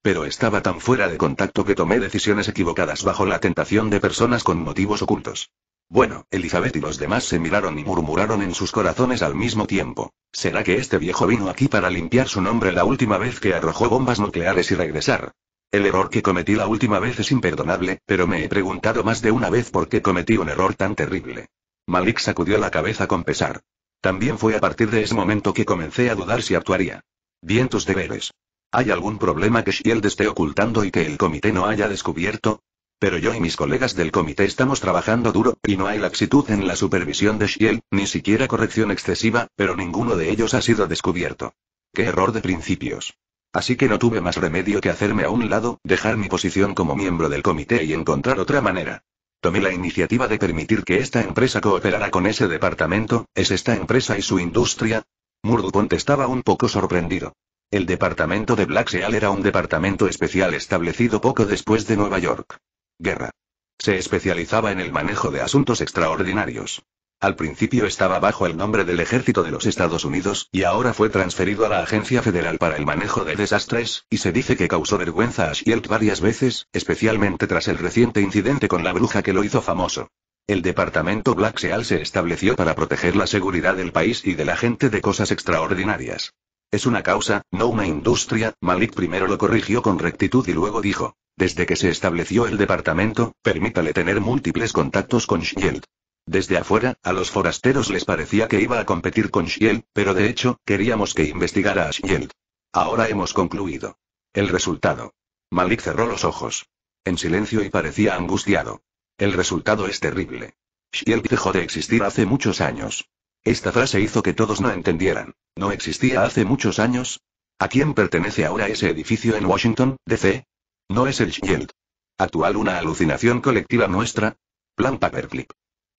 Pero estaba tan fuera de contacto que tomé decisiones equivocadas bajo la tentación de personas con motivos ocultos. Bueno, Elizabeth y los demás se miraron y murmuraron en sus corazones al mismo tiempo. ¿Será que este viejo vino aquí para limpiar su nombre la última vez que arrojó bombas nucleares y regresar? El error que cometí la última vez es imperdonable, pero me he preguntado más de una vez por qué cometí un error tan terrible. Malik sacudió la cabeza con pesar. También fue a partir de ese momento que comencé a dudar si actuaría. Bien tus deberes. ¿Hay algún problema que Shield esté ocultando y que el comité no haya descubierto? Pero yo y mis colegas del comité estamos trabajando duro, y no hay laxitud en la supervisión de Shield, ni siquiera corrección excesiva, pero ninguno de ellos ha sido descubierto. ¡Qué error de principios! Así que no tuve más remedio que hacerme a un lado, dejar mi posición como miembro del comité y encontrar otra manera. Tomé la iniciativa de permitir que esta empresa cooperara con ese departamento, ¿es esta empresa y su industria? Murdu contestaba un poco sorprendido. El departamento de Black Seal era un departamento especial establecido poco después de Nueva York. Guerra. Se especializaba en el manejo de asuntos extraordinarios. Al principio estaba bajo el nombre del Ejército de los Estados Unidos, y ahora fue transferido a la Agencia Federal para el Manejo de Desastres, y se dice que causó vergüenza a Shield varias veces, especialmente tras el reciente incidente con la bruja que lo hizo famoso. El departamento Black Seal se estableció para proteger la seguridad del país y de la gente de cosas extraordinarias. Es una causa, no una industria, Malik primero lo corrigió con rectitud y luego dijo. Desde que se estableció el departamento, permítale tener múltiples contactos con Shield. Desde afuera, a los forasteros les parecía que iba a competir con Shield, pero de hecho, queríamos que investigara a Shield. Ahora hemos concluido. El resultado. Malik cerró los ojos. En silencio y parecía angustiado. El resultado es terrible. Shield dejó de existir hace muchos años. Esta frase hizo que todos no entendieran. ¿No existía hace muchos años? ¿A quién pertenece ahora ese edificio en Washington, D.C.? No es el Shield. Actual una alucinación colectiva nuestra. Plan Paperclip.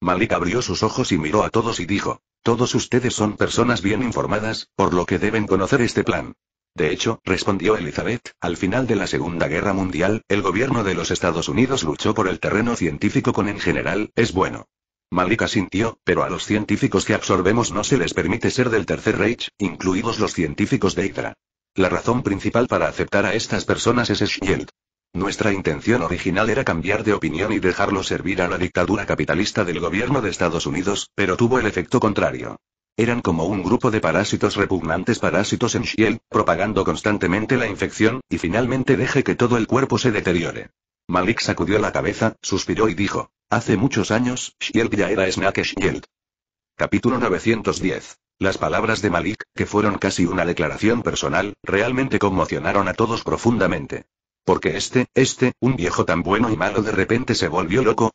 Malik abrió sus ojos y miró a todos y dijo, todos ustedes son personas bien informadas, por lo que deben conocer este plan. De hecho, respondió Elizabeth, al final de la Segunda Guerra Mundial, el gobierno de los Estados Unidos luchó por el terreno científico con en general, es bueno. Malik asintió, pero a los científicos que absorbemos no se les permite ser del Tercer Reich, incluidos los científicos de Hydra. La razón principal para aceptar a estas personas es Shield. Nuestra intención original era cambiar de opinión y dejarlo servir a la dictadura capitalista del gobierno de Estados Unidos, pero tuvo el efecto contrario. Eran como un grupo de parásitos repugnantes parásitos en Shield, propagando constantemente la infección, y finalmente deje que todo el cuerpo se deteriore. Malik sacudió la cabeza, suspiró y dijo, hace muchos años, Shield ya era Snake Shield. Capítulo 910. Las palabras de Malik, que fueron casi una declaración personal, realmente conmocionaron a todos profundamente. Porque este, este, un viejo tan bueno y malo de repente se volvió loco.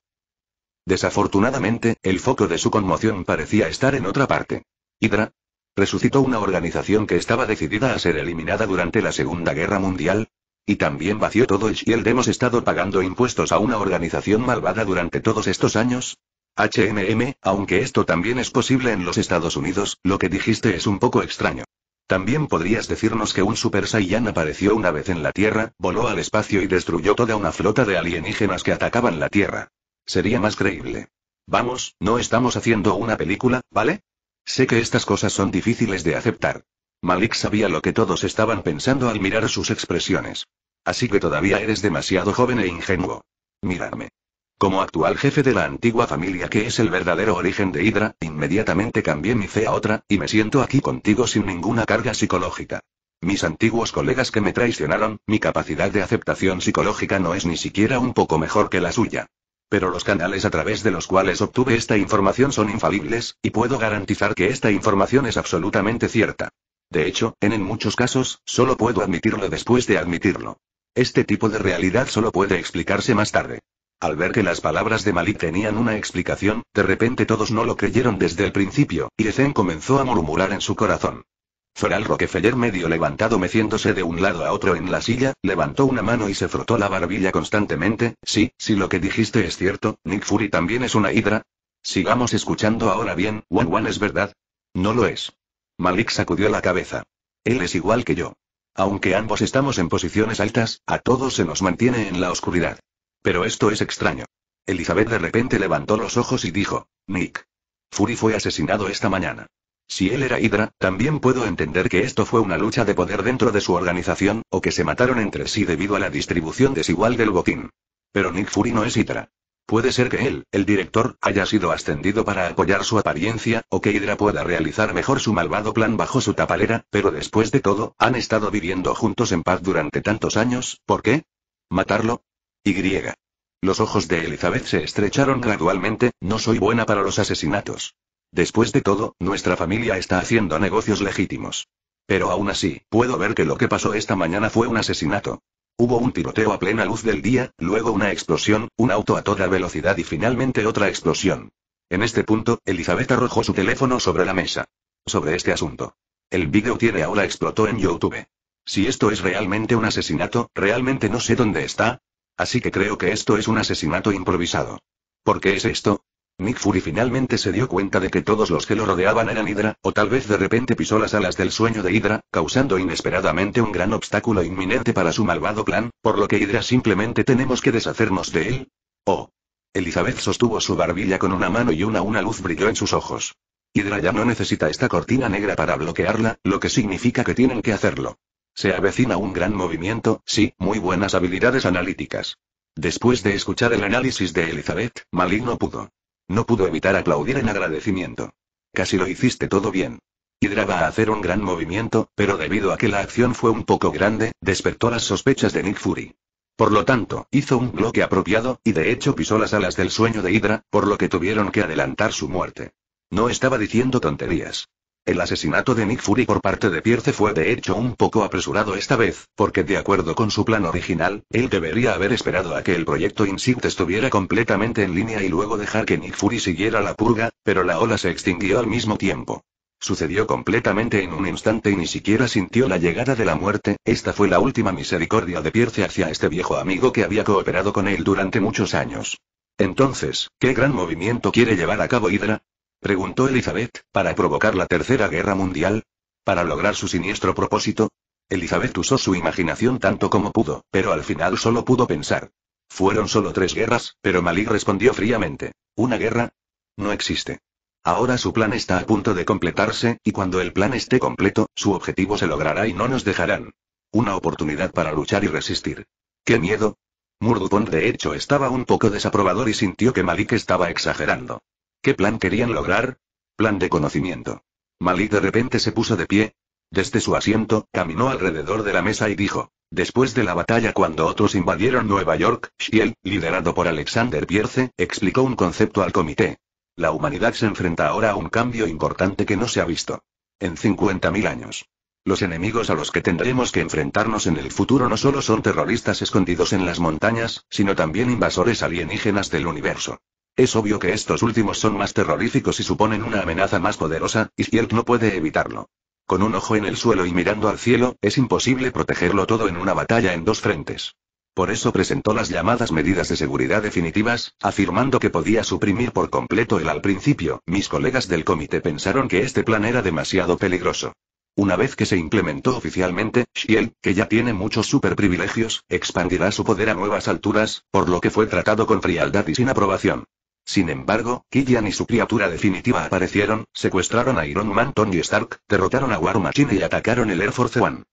Desafortunadamente, el foco de su conmoción parecía estar en otra parte. Hydra. Resucitó una organización que estaba decidida a ser eliminada durante la Segunda Guerra Mundial, y también vació todo el Shield. Hemos estado pagando impuestos a una organización malvada durante todos estos años. HMM, aunque esto también es posible en los Estados Unidos, lo que dijiste es un poco extraño. También podrías decirnos que un Super Saiyan apareció una vez en la Tierra, voló al espacio y destruyó toda una flota de alienígenas que atacaban la Tierra. Sería más creíble. Vamos, no estamos haciendo una película, ¿vale? Sé que estas cosas son difíciles de aceptar. Malik sabía lo que todos estaban pensando al mirar sus expresiones. Así que todavía eres demasiado joven e ingenuo. Mírame. Como actual jefe de la antigua familia que es el verdadero origen de Hydra, inmediatamente cambié mi fe a otra, y me siento aquí contigo sin ninguna carga psicológica. Mis antiguos colegas que me traicionaron, mi capacidad de aceptación psicológica no es ni siquiera un poco mejor que la suya. Pero los canales a través de los cuales obtuve esta información son infalibles, y puedo garantizar que esta información es absolutamente cierta. De hecho, en, en muchos casos, solo puedo admitirlo después de admitirlo. Este tipo de realidad solo puede explicarse más tarde. Al ver que las palabras de Malik tenían una explicación, de repente todos no lo creyeron desde el principio, y Ezen comenzó a murmurar en su corazón. Zoral Rockefeller medio levantado meciéndose de un lado a otro en la silla, levantó una mano y se frotó la barbilla constantemente, sí, si lo que dijiste es cierto, Nick Fury también es una hidra. Sigamos escuchando ahora bien, Wan es verdad. No lo es. Malik sacudió la cabeza. Él es igual que yo. Aunque ambos estamos en posiciones altas, a todos se nos mantiene en la oscuridad. Pero esto es extraño. Elizabeth de repente levantó los ojos y dijo, Nick. Fury fue asesinado esta mañana. Si él era Hydra, también puedo entender que esto fue una lucha de poder dentro de su organización, o que se mataron entre sí debido a la distribución desigual del botín. Pero Nick Fury no es Hydra. Puede ser que él, el director, haya sido ascendido para apoyar su apariencia, o que Hydra pueda realizar mejor su malvado plan bajo su tapalera, pero después de todo, han estado viviendo juntos en paz durante tantos años, ¿por qué? ¿Matarlo? Y. Los ojos de Elizabeth se estrecharon gradualmente, no soy buena para los asesinatos. Después de todo, nuestra familia está haciendo negocios legítimos. Pero aún así, puedo ver que lo que pasó esta mañana fue un asesinato. Hubo un tiroteo a plena luz del día, luego una explosión, un auto a toda velocidad y finalmente otra explosión. En este punto, Elizabeth arrojó su teléfono sobre la mesa. Sobre este asunto. El vídeo tiene ahora explotó en YouTube. Si esto es realmente un asesinato, realmente no sé dónde está, Así que creo que esto es un asesinato improvisado. ¿Por qué es esto? Nick Fury finalmente se dio cuenta de que todos los que lo rodeaban eran Hydra, o tal vez de repente pisó las alas del sueño de Hydra, causando inesperadamente un gran obstáculo inminente para su malvado plan, por lo que Hydra simplemente tenemos que deshacernos de él. Oh. Elizabeth sostuvo su barbilla con una mano y una una luz brilló en sus ojos. Hydra ya no necesita esta cortina negra para bloquearla, lo que significa que tienen que hacerlo. Se avecina un gran movimiento, sí, muy buenas habilidades analíticas. Después de escuchar el análisis de Elizabeth, Malik no pudo. No pudo evitar aplaudir en agradecimiento. Casi lo hiciste todo bien. Hydra va a hacer un gran movimiento, pero debido a que la acción fue un poco grande, despertó las sospechas de Nick Fury. Por lo tanto, hizo un bloque apropiado, y de hecho pisó las alas del sueño de Hydra, por lo que tuvieron que adelantar su muerte. No estaba diciendo tonterías. El asesinato de Nick Fury por parte de Pierce fue de hecho un poco apresurado esta vez, porque de acuerdo con su plan original, él debería haber esperado a que el proyecto Insight estuviera completamente en línea y luego dejar que Nick Fury siguiera la purga, pero la ola se extinguió al mismo tiempo. Sucedió completamente en un instante y ni siquiera sintió la llegada de la muerte, esta fue la última misericordia de Pierce hacia este viejo amigo que había cooperado con él durante muchos años. Entonces, ¿qué gran movimiento quiere llevar a cabo Hydra? preguntó Elizabeth, para provocar la Tercera Guerra Mundial. Para lograr su siniestro propósito. Elizabeth usó su imaginación tanto como pudo, pero al final solo pudo pensar. Fueron solo tres guerras, pero Malik respondió fríamente. ¿Una guerra? No existe. Ahora su plan está a punto de completarse, y cuando el plan esté completo, su objetivo se logrará y no nos dejarán. Una oportunidad para luchar y resistir. ¡Qué miedo! Murdupont de hecho estaba un poco desaprobador y sintió que Malik estaba exagerando. ¿Qué plan querían lograr? Plan de conocimiento. Malik de repente se puso de pie. Desde su asiento, caminó alrededor de la mesa y dijo, Después de la batalla cuando otros invadieron Nueva York, Shiel, liderado por Alexander Pierce, explicó un concepto al comité. La humanidad se enfrenta ahora a un cambio importante que no se ha visto. En 50.000 años. Los enemigos a los que tendremos que enfrentarnos en el futuro no solo son terroristas escondidos en las montañas, sino también invasores alienígenas del universo. Es obvio que estos últimos son más terroríficos y suponen una amenaza más poderosa, y SHIELD no puede evitarlo. Con un ojo en el suelo y mirando al cielo, es imposible protegerlo todo en una batalla en dos frentes. Por eso presentó las llamadas medidas de seguridad definitivas, afirmando que podía suprimir por completo el al principio. Mis colegas del comité pensaron que este plan era demasiado peligroso. Una vez que se implementó oficialmente, Shield, que ya tiene muchos superprivilegios, expandirá su poder a nuevas alturas, por lo que fue tratado con frialdad y sin aprobación. Sin embargo, Killian y su criatura definitiva aparecieron, secuestraron a Iron Man Tony Stark, derrotaron a War Machine y atacaron el Air Force One.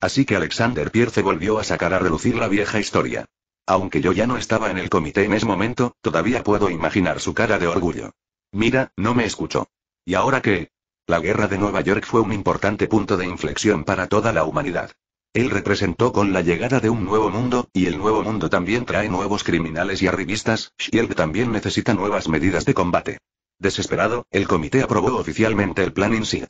Así que Alexander Pierce volvió a sacar a relucir la vieja historia. Aunque yo ya no estaba en el comité en ese momento, todavía puedo imaginar su cara de orgullo. Mira, no me escuchó. ¿Y ahora qué? La guerra de Nueva York fue un importante punto de inflexión para toda la humanidad. Él representó con la llegada de un nuevo mundo, y el nuevo mundo también trae nuevos criminales y arribistas, él también necesita nuevas medidas de combate. Desesperado, el comité aprobó oficialmente el plan INSID.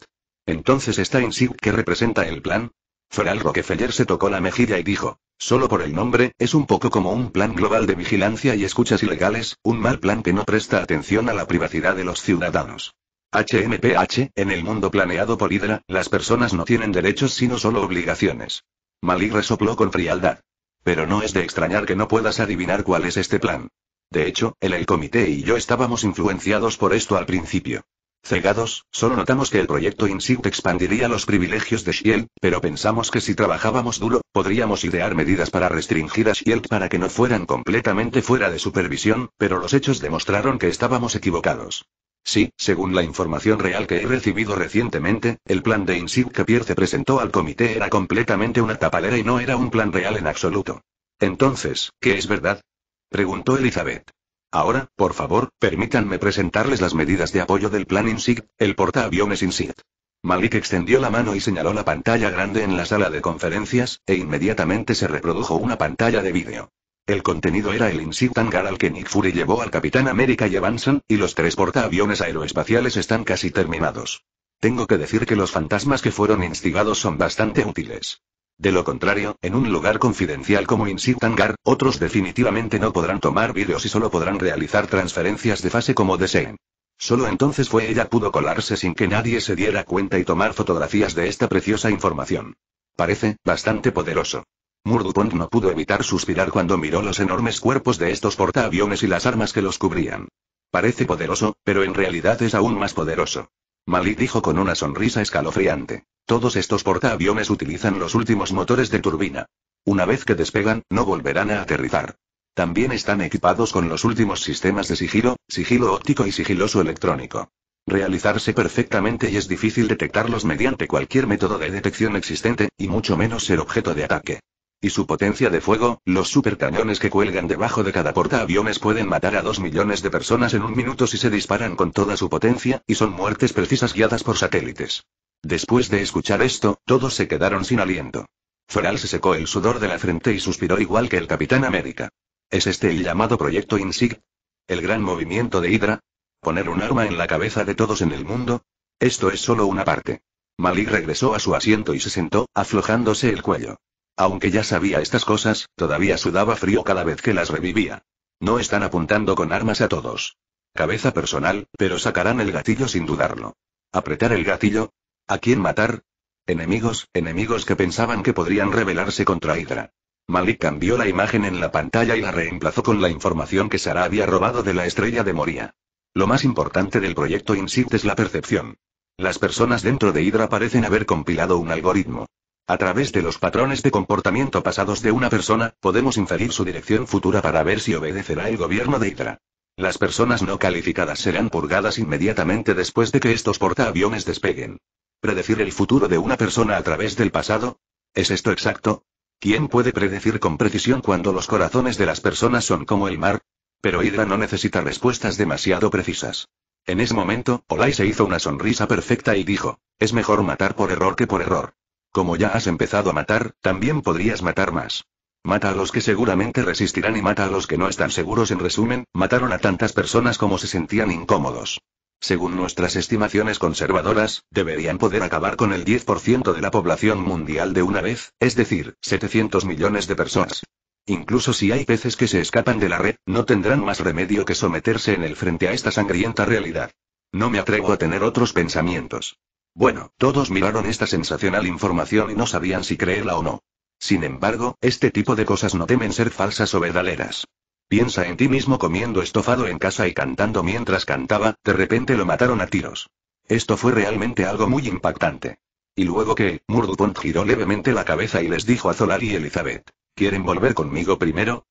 Entonces está INSID que representa el plan. Feral Rockefeller se tocó la mejilla y dijo, solo por el nombre, es un poco como un plan global de vigilancia y escuchas ilegales, un mal plan que no presta atención a la privacidad de los ciudadanos. HMPH, en el mundo planeado por Hydra, las personas no tienen derechos sino solo obligaciones. Malí resopló con frialdad. Pero no es de extrañar que no puedas adivinar cuál es este plan. De hecho, en el comité y yo estábamos influenciados por esto al principio. Cegados, solo notamos que el proyecto InSight expandiría los privilegios de Shield, pero pensamos que si trabajábamos duro, podríamos idear medidas para restringir a Shield para que no fueran completamente fuera de supervisión, pero los hechos demostraron que estábamos equivocados. Sí, según la información real que he recibido recientemente, el plan de InSight que Pierce presentó al comité era completamente una tapalera y no era un plan real en absoluto. Entonces, ¿qué es verdad? preguntó Elizabeth. Ahora, por favor, permítanme presentarles las medidas de apoyo del plan INSIG, el portaaviones INSIG. Malik extendió la mano y señaló la pantalla grande en la sala de conferencias, e inmediatamente se reprodujo una pantalla de vídeo. El contenido era el INSIG Tangar al que Nick Fury llevó al Capitán América y Evanson, y los tres portaaviones aeroespaciales están casi terminados. Tengo que decir que los fantasmas que fueron instigados son bastante útiles. De lo contrario, en un lugar confidencial como Insitangar, otros definitivamente no podrán tomar vídeos y solo podrán realizar transferencias de fase como deseen. Solo entonces fue ella pudo colarse sin que nadie se diera cuenta y tomar fotografías de esta preciosa información. Parece, bastante poderoso. Murdupont no pudo evitar suspirar cuando miró los enormes cuerpos de estos portaaviones y las armas que los cubrían. Parece poderoso, pero en realidad es aún más poderoso. Malí dijo con una sonrisa escalofriante. Todos estos portaaviones utilizan los últimos motores de turbina. Una vez que despegan, no volverán a aterrizar. También están equipados con los últimos sistemas de sigilo, sigilo óptico y sigiloso electrónico. Realizarse perfectamente y es difícil detectarlos mediante cualquier método de detección existente, y mucho menos ser objeto de ataque. Y su potencia de fuego, los supercañones que cuelgan debajo de cada portaaviones pueden matar a dos millones de personas en un minuto si se disparan con toda su potencia, y son muertes precisas guiadas por satélites. Después de escuchar esto, todos se quedaron sin aliento. Feral se secó el sudor de la frente y suspiró igual que el Capitán América. ¿Es este el llamado Proyecto INSIG? ¿El gran movimiento de Hydra? ¿Poner un arma en la cabeza de todos en el mundo? Esto es solo una parte. Malik regresó a su asiento y se sentó, aflojándose el cuello. Aunque ya sabía estas cosas, todavía sudaba frío cada vez que las revivía. No están apuntando con armas a todos. Cabeza personal, pero sacarán el gatillo sin dudarlo. ¿Apretar el gatillo? ¿A quién matar? Enemigos, enemigos que pensaban que podrían rebelarse contra Hydra. Malik cambió la imagen en la pantalla y la reemplazó con la información que Sara había robado de la estrella de Moria. Lo más importante del proyecto INSIT es la percepción. Las personas dentro de Hydra parecen haber compilado un algoritmo. A través de los patrones de comportamiento pasados de una persona, podemos inferir su dirección futura para ver si obedecerá el gobierno de Hydra. Las personas no calificadas serán purgadas inmediatamente después de que estos portaaviones despeguen. ¿Predecir el futuro de una persona a través del pasado? ¿Es esto exacto? ¿Quién puede predecir con precisión cuando los corazones de las personas son como el mar? Pero Hydra no necesita respuestas demasiado precisas. En ese momento, Olay se hizo una sonrisa perfecta y dijo, es mejor matar por error que por error. Como ya has empezado a matar, también podrías matar más. Mata a los que seguramente resistirán y mata a los que no están seguros. En resumen, mataron a tantas personas como se sentían incómodos. Según nuestras estimaciones conservadoras, deberían poder acabar con el 10% de la población mundial de una vez, es decir, 700 millones de personas. Incluso si hay peces que se escapan de la red, no tendrán más remedio que someterse en el frente a esta sangrienta realidad. No me atrevo a tener otros pensamientos. Bueno, todos miraron esta sensacional información y no sabían si creerla o no. Sin embargo, este tipo de cosas no temen ser falsas o verdaderas. Piensa en ti mismo comiendo estofado en casa y cantando mientras cantaba, de repente lo mataron a tiros. Esto fue realmente algo muy impactante. Y luego que, Murdupont giró levemente la cabeza y les dijo a Zolar y Elizabeth. ¿Quieren volver conmigo primero?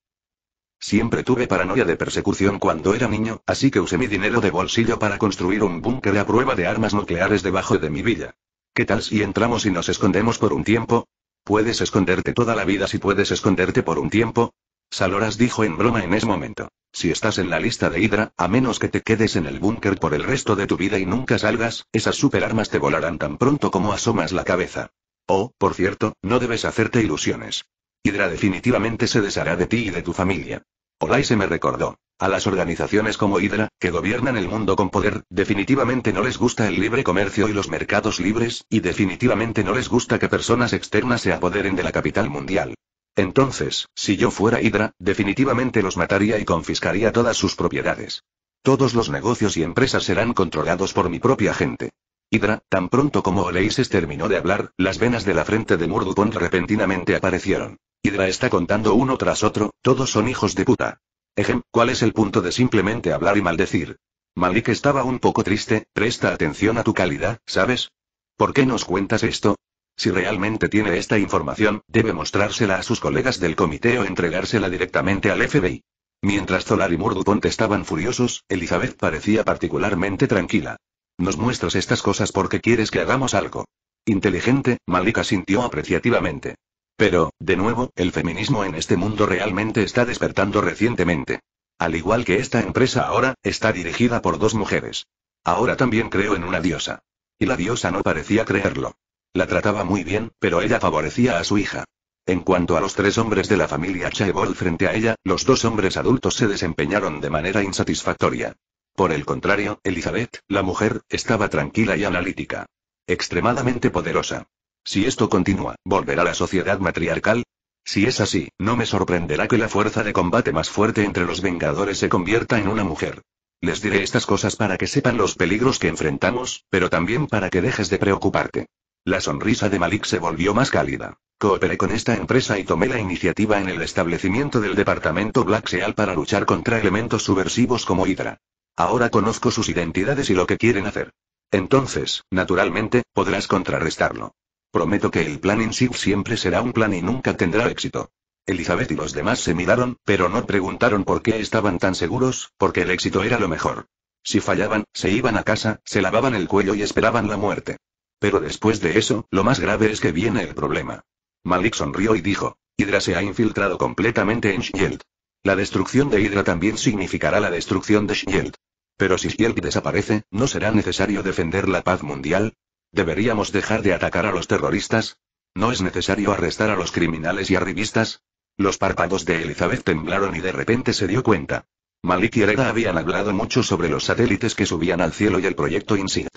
Siempre tuve paranoia de persecución cuando era niño, así que usé mi dinero de bolsillo para construir un búnker a prueba de armas nucleares debajo de mi villa. ¿Qué tal si entramos y nos escondemos por un tiempo? Puedes esconderte toda la vida si puedes esconderte por un tiempo. Saloras dijo en broma en ese momento. Si estás en la lista de Hydra, a menos que te quedes en el búnker por el resto de tu vida y nunca salgas, esas superarmas te volarán tan pronto como asomas la cabeza. Oh, por cierto, no debes hacerte ilusiones. Hydra definitivamente se deshará de ti y de tu familia. Olay se me recordó. A las organizaciones como Hydra, que gobiernan el mundo con poder, definitivamente no les gusta el libre comercio y los mercados libres, y definitivamente no les gusta que personas externas se apoderen de la capital mundial. Entonces, si yo fuera Hydra, definitivamente los mataría y confiscaría todas sus propiedades. Todos los negocios y empresas serán controlados por mi propia gente. Hydra, tan pronto como Oleises terminó de hablar, las venas de la frente de Murdupont repentinamente aparecieron está contando uno tras otro, todos son hijos de puta. Ejem, ¿cuál es el punto de simplemente hablar y maldecir? Malik estaba un poco triste, presta atención a tu calidad, ¿sabes? ¿Por qué nos cuentas esto? Si realmente tiene esta información, debe mostrársela a sus colegas del comité o entregársela directamente al FBI. Mientras Zolar y Murduponte estaban furiosos, Elizabeth parecía particularmente tranquila. Nos muestras estas cosas porque quieres que hagamos algo. Inteligente, Malik asintió apreciativamente. Pero, de nuevo, el feminismo en este mundo realmente está despertando recientemente. Al igual que esta empresa ahora, está dirigida por dos mujeres. Ahora también creo en una diosa. Y la diosa no parecía creerlo. La trataba muy bien, pero ella favorecía a su hija. En cuanto a los tres hombres de la familia Chaebol frente a ella, los dos hombres adultos se desempeñaron de manera insatisfactoria. Por el contrario, Elizabeth, la mujer, estaba tranquila y analítica. Extremadamente poderosa. Si esto continúa, ¿volverá la sociedad matriarcal? Si es así, no me sorprenderá que la fuerza de combate más fuerte entre los Vengadores se convierta en una mujer. Les diré estas cosas para que sepan los peligros que enfrentamos, pero también para que dejes de preocuparte. La sonrisa de Malik se volvió más cálida. Cooperé con esta empresa y tomé la iniciativa en el establecimiento del departamento Black Seal para luchar contra elementos subversivos como Hydra. Ahora conozco sus identidades y lo que quieren hacer. Entonces, naturalmente, podrás contrarrestarlo. Prometo que el plan en sí siempre será un plan y nunca tendrá éxito. Elizabeth y los demás se miraron, pero no preguntaron por qué estaban tan seguros, porque el éxito era lo mejor. Si fallaban, se iban a casa, se lavaban el cuello y esperaban la muerte. Pero después de eso, lo más grave es que viene el problema. Malik sonrió y dijo, Hydra se ha infiltrado completamente en Shield. La destrucción de Hydra también significará la destrucción de Shield. Pero si Shield desaparece, ¿no será necesario defender la paz mundial? ¿Deberíamos dejar de atacar a los terroristas? ¿No es necesario arrestar a los criminales y arribistas? Los párpados de Elizabeth temblaron y de repente se dio cuenta. Malik y Hereda habían hablado mucho sobre los satélites que subían al cielo y el proyecto INSID.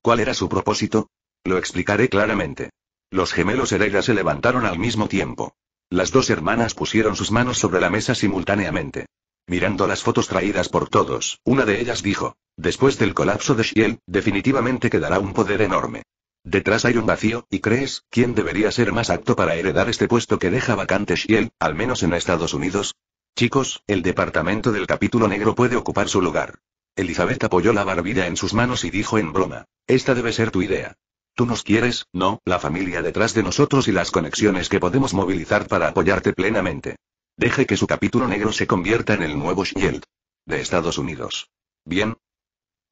¿Cuál era su propósito? Lo explicaré claramente. Los gemelos Hereda se levantaron al mismo tiempo. Las dos hermanas pusieron sus manos sobre la mesa simultáneamente. Mirando las fotos traídas por todos, una de ellas dijo, después del colapso de Shiel, definitivamente quedará un poder enorme. Detrás hay un vacío, y crees, ¿quién debería ser más apto para heredar este puesto que deja vacante Shiel, al menos en Estados Unidos? Chicos, el departamento del capítulo negro puede ocupar su lugar. Elizabeth apoyó la barbilla en sus manos y dijo en broma, esta debe ser tu idea. Tú nos quieres, ¿no? La familia detrás de nosotros y las conexiones que podemos movilizar para apoyarte plenamente. Deje que su capítulo negro se convierta en el nuevo Shield. De Estados Unidos. Bien.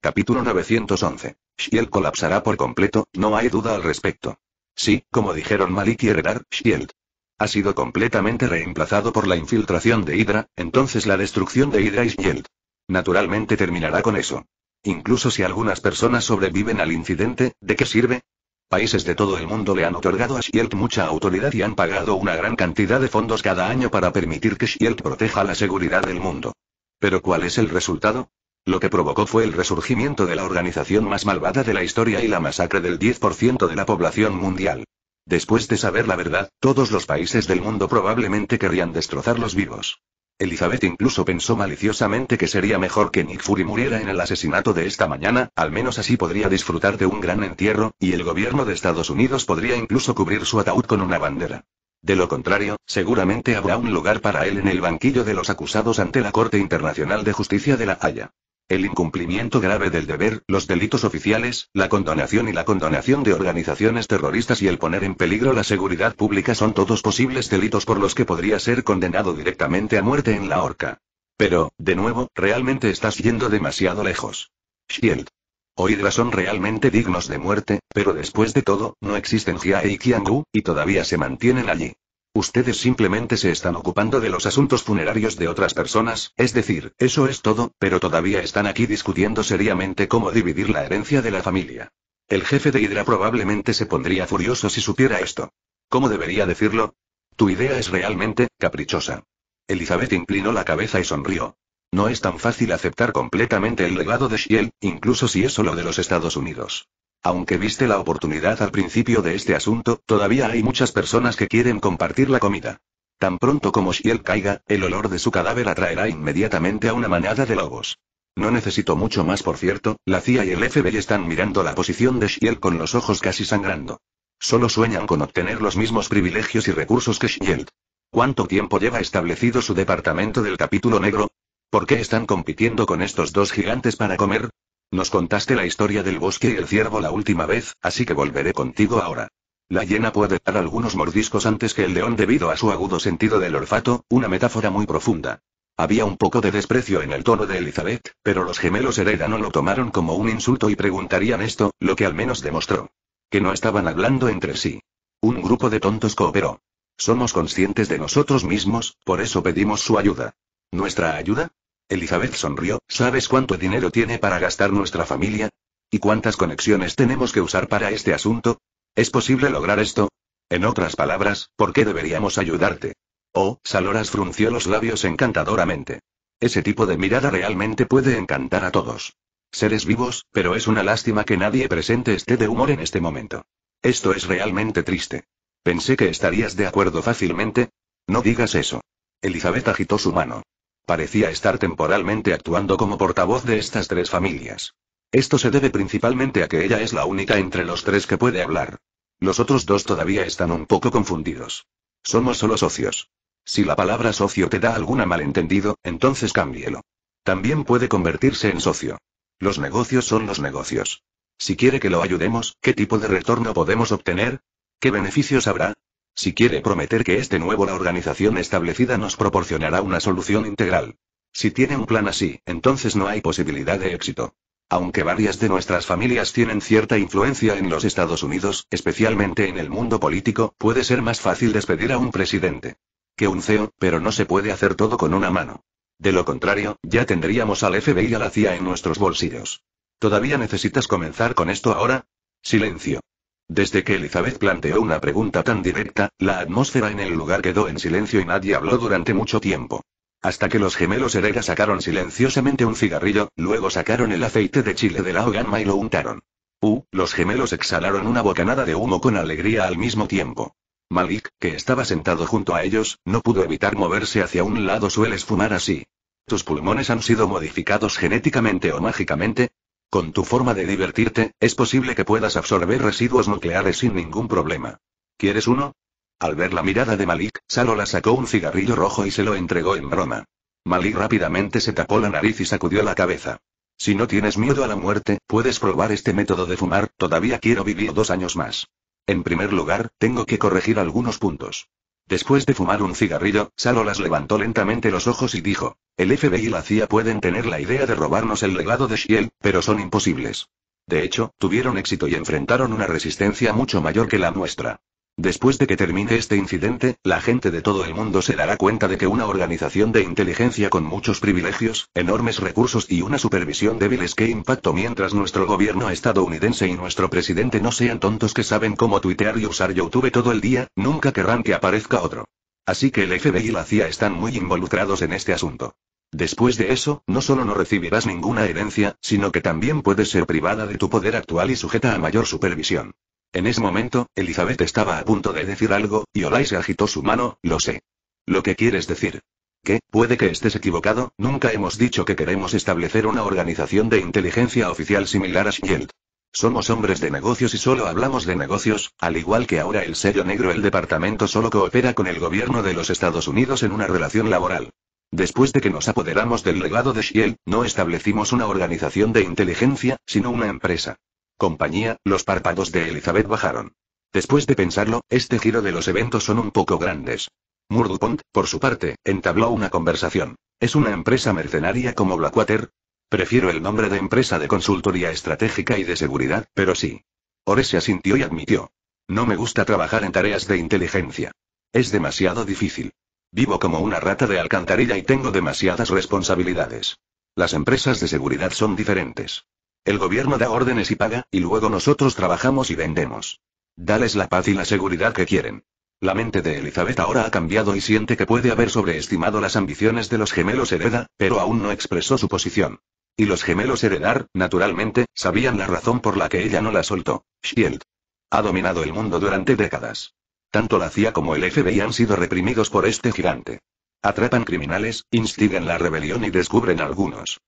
Capítulo 911. Shield colapsará por completo, no hay duda al respecto. Sí, como dijeron Malik y Redar, Shield. Ha sido completamente reemplazado por la infiltración de Hydra, entonces la destrucción de Hydra y Shield. Naturalmente terminará con eso. Incluso si algunas personas sobreviven al incidente, ¿de qué sirve? Países de todo el mundo le han otorgado a Shield mucha autoridad y han pagado una gran cantidad de fondos cada año para permitir que Shield proteja la seguridad del mundo. Pero ¿cuál es el resultado? Lo que provocó fue el resurgimiento de la organización más malvada de la historia y la masacre del 10% de la población mundial. Después de saber la verdad, todos los países del mundo probablemente querrían destrozarlos vivos. Elizabeth incluso pensó maliciosamente que sería mejor que Nick Fury muriera en el asesinato de esta mañana, al menos así podría disfrutar de un gran entierro, y el gobierno de Estados Unidos podría incluso cubrir su ataúd con una bandera. De lo contrario, seguramente habrá un lugar para él en el banquillo de los acusados ante la Corte Internacional de Justicia de La Haya. El incumplimiento grave del deber, los delitos oficiales, la condonación y la condonación de organizaciones terroristas y el poner en peligro la seguridad pública son todos posibles delitos por los que podría ser condenado directamente a muerte en la horca. Pero, de nuevo, realmente estás yendo demasiado lejos. Shield. Oidra son realmente dignos de muerte, pero después de todo, no existen Jia y Qiangu, y todavía se mantienen allí. Ustedes simplemente se están ocupando de los asuntos funerarios de otras personas, es decir, eso es todo, pero todavía están aquí discutiendo seriamente cómo dividir la herencia de la familia. El jefe de Hydra probablemente se pondría furioso si supiera esto. ¿Cómo debería decirlo? Tu idea es realmente caprichosa. Elizabeth inclinó la cabeza y sonrió. No es tan fácil aceptar completamente el legado de Shiel, incluso si es solo de los Estados Unidos. Aunque viste la oportunidad al principio de este asunto, todavía hay muchas personas que quieren compartir la comida. Tan pronto como Shiel caiga, el olor de su cadáver atraerá inmediatamente a una manada de lobos. No necesito mucho más, por cierto, la CIA y el FBI están mirando la posición de Shiel con los ojos casi sangrando. Solo sueñan con obtener los mismos privilegios y recursos que Shield. ¿Cuánto tiempo lleva establecido su departamento del capítulo negro? ¿Por qué están compitiendo con estos dos gigantes para comer? Nos contaste la historia del bosque y el ciervo la última vez, así que volveré contigo ahora. La hiena puede dar algunos mordiscos antes que el león debido a su agudo sentido del olfato, una metáfora muy profunda. Había un poco de desprecio en el tono de Elizabeth, pero los gemelos Hereda no lo tomaron como un insulto y preguntarían esto, lo que al menos demostró. Que no estaban hablando entre sí. Un grupo de tontos cooperó. Somos conscientes de nosotros mismos, por eso pedimos su ayuda. ¿Nuestra ayuda? Elizabeth sonrió, ¿sabes cuánto dinero tiene para gastar nuestra familia? ¿Y cuántas conexiones tenemos que usar para este asunto? ¿Es posible lograr esto? En otras palabras, ¿por qué deberíamos ayudarte? Oh, Saloras frunció los labios encantadoramente. Ese tipo de mirada realmente puede encantar a todos. Seres vivos, pero es una lástima que nadie presente esté de humor en este momento. Esto es realmente triste. Pensé que estarías de acuerdo fácilmente. No digas eso. Elizabeth agitó su mano. Parecía estar temporalmente actuando como portavoz de estas tres familias. Esto se debe principalmente a que ella es la única entre los tres que puede hablar. Los otros dos todavía están un poco confundidos. Somos solo socios. Si la palabra socio te da algún malentendido, entonces cámbielo. También puede convertirse en socio. Los negocios son los negocios. Si quiere que lo ayudemos, ¿qué tipo de retorno podemos obtener? ¿Qué beneficios habrá? Si quiere prometer que este nuevo la organización establecida nos proporcionará una solución integral. Si tiene un plan así, entonces no hay posibilidad de éxito. Aunque varias de nuestras familias tienen cierta influencia en los Estados Unidos, especialmente en el mundo político, puede ser más fácil despedir a un presidente que un CEO, pero no se puede hacer todo con una mano. De lo contrario, ya tendríamos al FBI y a la CIA en nuestros bolsillos. ¿Todavía necesitas comenzar con esto ahora? Silencio. Desde que Elizabeth planteó una pregunta tan directa, la atmósfera en el lugar quedó en silencio y nadie habló durante mucho tiempo. Hasta que los gemelos Herrera sacaron silenciosamente un cigarrillo, luego sacaron el aceite de chile de la hoganma y lo untaron. Uh, los gemelos exhalaron una bocanada de humo con alegría al mismo tiempo. Malik, que estaba sentado junto a ellos, no pudo evitar moverse hacia un lado. ¿Sueles fumar así? ¿Tus pulmones han sido modificados genéticamente o mágicamente? Con tu forma de divertirte, es posible que puedas absorber residuos nucleares sin ningún problema. ¿Quieres uno? Al ver la mirada de Malik, la sacó un cigarrillo rojo y se lo entregó en broma. Malik rápidamente se tapó la nariz y sacudió la cabeza. Si no tienes miedo a la muerte, puedes probar este método de fumar, todavía quiero vivir dos años más. En primer lugar, tengo que corregir algunos puntos. Después de fumar un cigarrillo, las levantó lentamente los ojos y dijo, el FBI y la CIA pueden tener la idea de robarnos el legado de Shiel, pero son imposibles. De hecho, tuvieron éxito y enfrentaron una resistencia mucho mayor que la nuestra. Después de que termine este incidente, la gente de todo el mundo se dará cuenta de que una organización de inteligencia con muchos privilegios, enormes recursos y una supervisión débil es que impacto mientras nuestro gobierno estadounidense y nuestro presidente no sean tontos que saben cómo tuitear y usar YouTube todo el día, nunca querrán que aparezca otro. Así que el FBI y la CIA están muy involucrados en este asunto. Después de eso, no solo no recibirás ninguna herencia, sino que también puedes ser privada de tu poder actual y sujeta a mayor supervisión. En ese momento, Elizabeth estaba a punto de decir algo, y Olay agitó su mano, lo sé. Lo que quieres decir. Que, puede que estés equivocado, nunca hemos dicho que queremos establecer una organización de inteligencia oficial similar a Shield. Somos hombres de negocios y solo hablamos de negocios, al igual que ahora el sello negro el departamento solo coopera con el gobierno de los Estados Unidos en una relación laboral. Después de que nos apoderamos del legado de Shield, no establecimos una organización de inteligencia, sino una empresa. Compañía, los párpados de Elizabeth bajaron. Después de pensarlo, este giro de los eventos son un poco grandes. Murdupont, por su parte, entabló una conversación. ¿Es una empresa mercenaria como Blackwater? Prefiero el nombre de empresa de consultoría estratégica y de seguridad, pero sí. Ore se asintió y admitió. No me gusta trabajar en tareas de inteligencia. Es demasiado difícil. Vivo como una rata de alcantarilla y tengo demasiadas responsabilidades. Las empresas de seguridad son diferentes. El gobierno da órdenes y paga, y luego nosotros trabajamos y vendemos. Dales la paz y la seguridad que quieren. La mente de Elizabeth ahora ha cambiado y siente que puede haber sobreestimado las ambiciones de los gemelos Hereda, pero aún no expresó su posición. Y los gemelos Heredar, naturalmente, sabían la razón por la que ella no la soltó. Shield. Ha dominado el mundo durante décadas. Tanto la CIA como el FBI han sido reprimidos por este gigante. Atrapan criminales, instigan la rebelión y descubren algunos.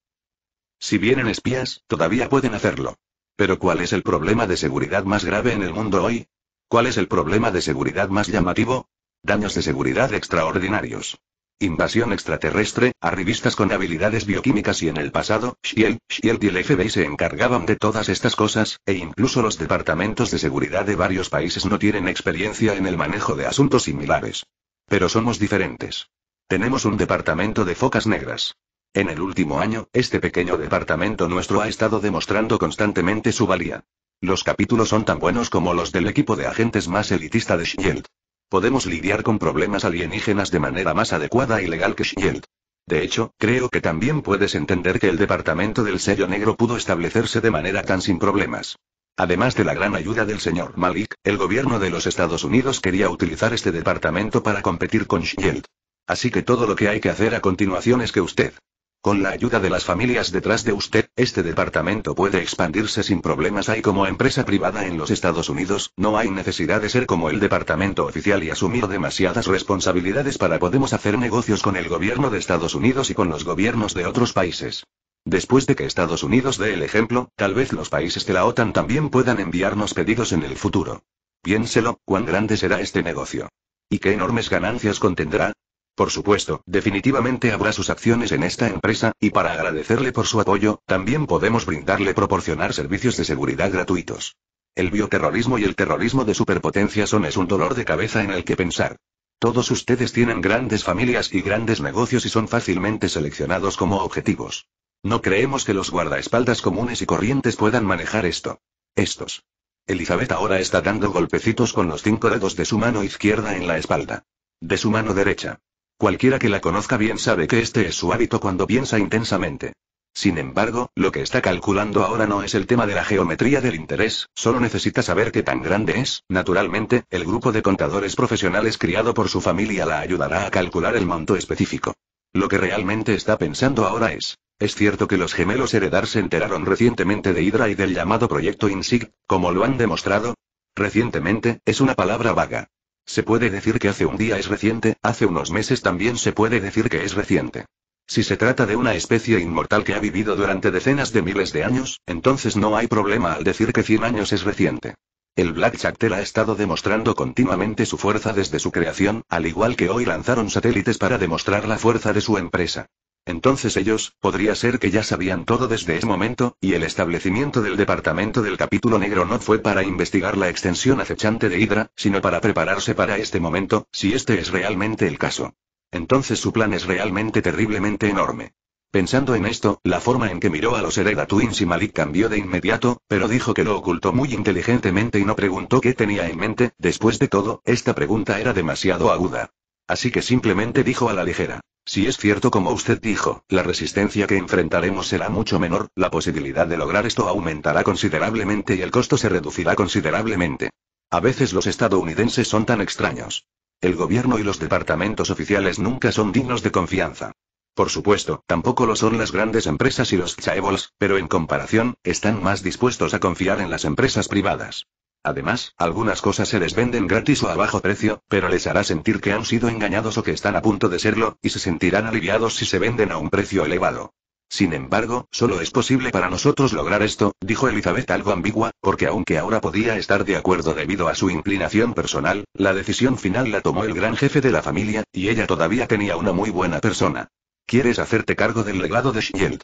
Si vienen espías, todavía pueden hacerlo. Pero ¿cuál es el problema de seguridad más grave en el mundo hoy? ¿Cuál es el problema de seguridad más llamativo? Daños de seguridad extraordinarios. Invasión extraterrestre, arribistas con habilidades bioquímicas y en el pasado, Shield, y el FBI se encargaban de todas estas cosas, e incluso los departamentos de seguridad de varios países no tienen experiencia en el manejo de asuntos similares. Pero somos diferentes. Tenemos un departamento de focas negras. En el último año, este pequeño departamento nuestro ha estado demostrando constantemente su valía. Los capítulos son tan buenos como los del equipo de agentes más elitista de Shield. Podemos lidiar con problemas alienígenas de manera más adecuada y legal que Shield. De hecho, creo que también puedes entender que el departamento del sello negro pudo establecerse de manera tan sin problemas. Además de la gran ayuda del señor Malik, el gobierno de los Estados Unidos quería utilizar este departamento para competir con Shield. Así que todo lo que hay que hacer a continuación es que usted con la ayuda de las familias detrás de usted, este departamento puede expandirse sin problemas. Hay como empresa privada en los Estados Unidos, no hay necesidad de ser como el departamento oficial y asumir demasiadas responsabilidades para podemos hacer negocios con el gobierno de Estados Unidos y con los gobiernos de otros países. Después de que Estados Unidos dé el ejemplo, tal vez los países de la OTAN también puedan enviarnos pedidos en el futuro. Piénselo, cuán grande será este negocio. ¿Y qué enormes ganancias contendrá? Por supuesto, definitivamente habrá sus acciones en esta empresa, y para agradecerle por su apoyo, también podemos brindarle proporcionar servicios de seguridad gratuitos. El bioterrorismo y el terrorismo de superpotencia son es un dolor de cabeza en el que pensar. Todos ustedes tienen grandes familias y grandes negocios y son fácilmente seleccionados como objetivos. No creemos que los guardaespaldas comunes y corrientes puedan manejar esto. Estos. Elizabeth ahora está dando golpecitos con los cinco dedos de su mano izquierda en la espalda. De su mano derecha. Cualquiera que la conozca bien sabe que este es su hábito cuando piensa intensamente. Sin embargo, lo que está calculando ahora no es el tema de la geometría del interés, solo necesita saber qué tan grande es. Naturalmente, el grupo de contadores profesionales criado por su familia la ayudará a calcular el monto específico. Lo que realmente está pensando ahora es, es cierto que los gemelos Heredar se enteraron recientemente de Hydra y del llamado proyecto INSIG, como lo han demostrado. Recientemente, es una palabra vaga. Se puede decir que hace un día es reciente, hace unos meses también se puede decir que es reciente. Si se trata de una especie inmortal que ha vivido durante decenas de miles de años, entonces no hay problema al decir que 100 años es reciente. El Black Chactel ha estado demostrando continuamente su fuerza desde su creación, al igual que hoy lanzaron satélites para demostrar la fuerza de su empresa. Entonces ellos, podría ser que ya sabían todo desde ese momento, y el establecimiento del departamento del capítulo negro no fue para investigar la extensión acechante de Hydra, sino para prepararse para este momento, si este es realmente el caso. Entonces su plan es realmente terriblemente enorme. Pensando en esto, la forma en que miró a los Hereda Twins y Malik cambió de inmediato, pero dijo que lo ocultó muy inteligentemente y no preguntó qué tenía en mente, después de todo, esta pregunta era demasiado aguda. Así que simplemente dijo a la ligera. Si es cierto como usted dijo, la resistencia que enfrentaremos será mucho menor, la posibilidad de lograr esto aumentará considerablemente y el costo se reducirá considerablemente. A veces los estadounidenses son tan extraños. El gobierno y los departamentos oficiales nunca son dignos de confianza. Por supuesto, tampoco lo son las grandes empresas y los chaebols, pero en comparación, están más dispuestos a confiar en las empresas privadas. Además, algunas cosas se les venden gratis o a bajo precio, pero les hará sentir que han sido engañados o que están a punto de serlo, y se sentirán aliviados si se venden a un precio elevado. Sin embargo, solo es posible para nosotros lograr esto, dijo Elizabeth algo ambigua, porque aunque ahora podía estar de acuerdo debido a su inclinación personal, la decisión final la tomó el gran jefe de la familia, y ella todavía tenía una muy buena persona. ¿Quieres hacerte cargo del legado de Shield?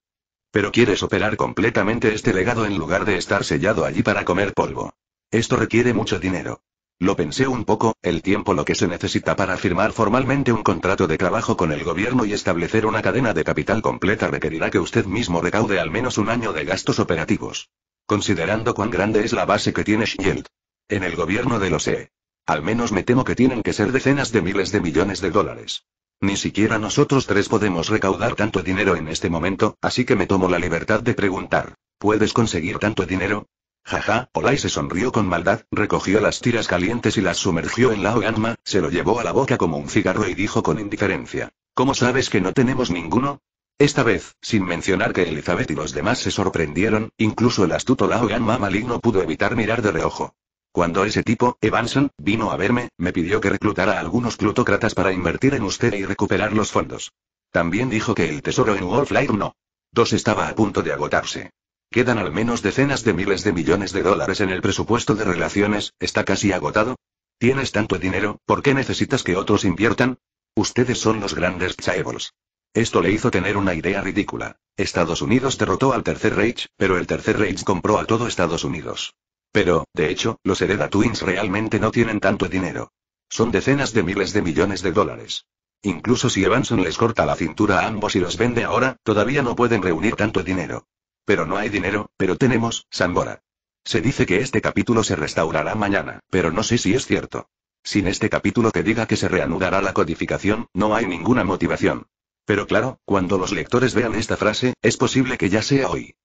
Pero quieres operar completamente este legado en lugar de estar sellado allí para comer polvo. Esto requiere mucho dinero. Lo pensé un poco, el tiempo lo que se necesita para firmar formalmente un contrato de trabajo con el gobierno y establecer una cadena de capital completa requerirá que usted mismo recaude al menos un año de gastos operativos. Considerando cuán grande es la base que tiene Shield. En el gobierno de los E. Al menos me temo que tienen que ser decenas de miles de millones de dólares. Ni siquiera nosotros tres podemos recaudar tanto dinero en este momento, así que me tomo la libertad de preguntar, ¿puedes conseguir tanto dinero? Jaja, Olai se sonrió con maldad, recogió las tiras calientes y las sumergió en la Oganma, se lo llevó a la boca como un cigarro y dijo con indiferencia. ¿Cómo sabes que no tenemos ninguno? Esta vez, sin mencionar que Elizabeth y los demás se sorprendieron, incluso el astuto Lao maligno pudo evitar mirar de reojo. Cuando ese tipo, Evanson, vino a verme, me pidió que reclutara a algunos plutócratas para invertir en usted y recuperar los fondos. También dijo que el tesoro en Wolf Light no. Dos estaba a punto de agotarse. Quedan al menos decenas de miles de millones de dólares en el presupuesto de relaciones, está casi agotado. Tienes tanto dinero, ¿por qué necesitas que otros inviertan? Ustedes son los grandes chaebols. Esto le hizo tener una idea ridícula. Estados Unidos derrotó al Tercer Reich, pero el Tercer Reich compró a todo Estados Unidos. Pero, de hecho, los Hereda Twins realmente no tienen tanto dinero. Son decenas de miles de millones de dólares. Incluso si Evanson les corta la cintura a ambos y los vende ahora, todavía no pueden reunir tanto dinero. Pero no hay dinero, pero tenemos, Sambora. Se dice que este capítulo se restaurará mañana, pero no sé si es cierto. Sin este capítulo que diga que se reanudará la codificación, no hay ninguna motivación. Pero claro, cuando los lectores vean esta frase, es posible que ya sea hoy.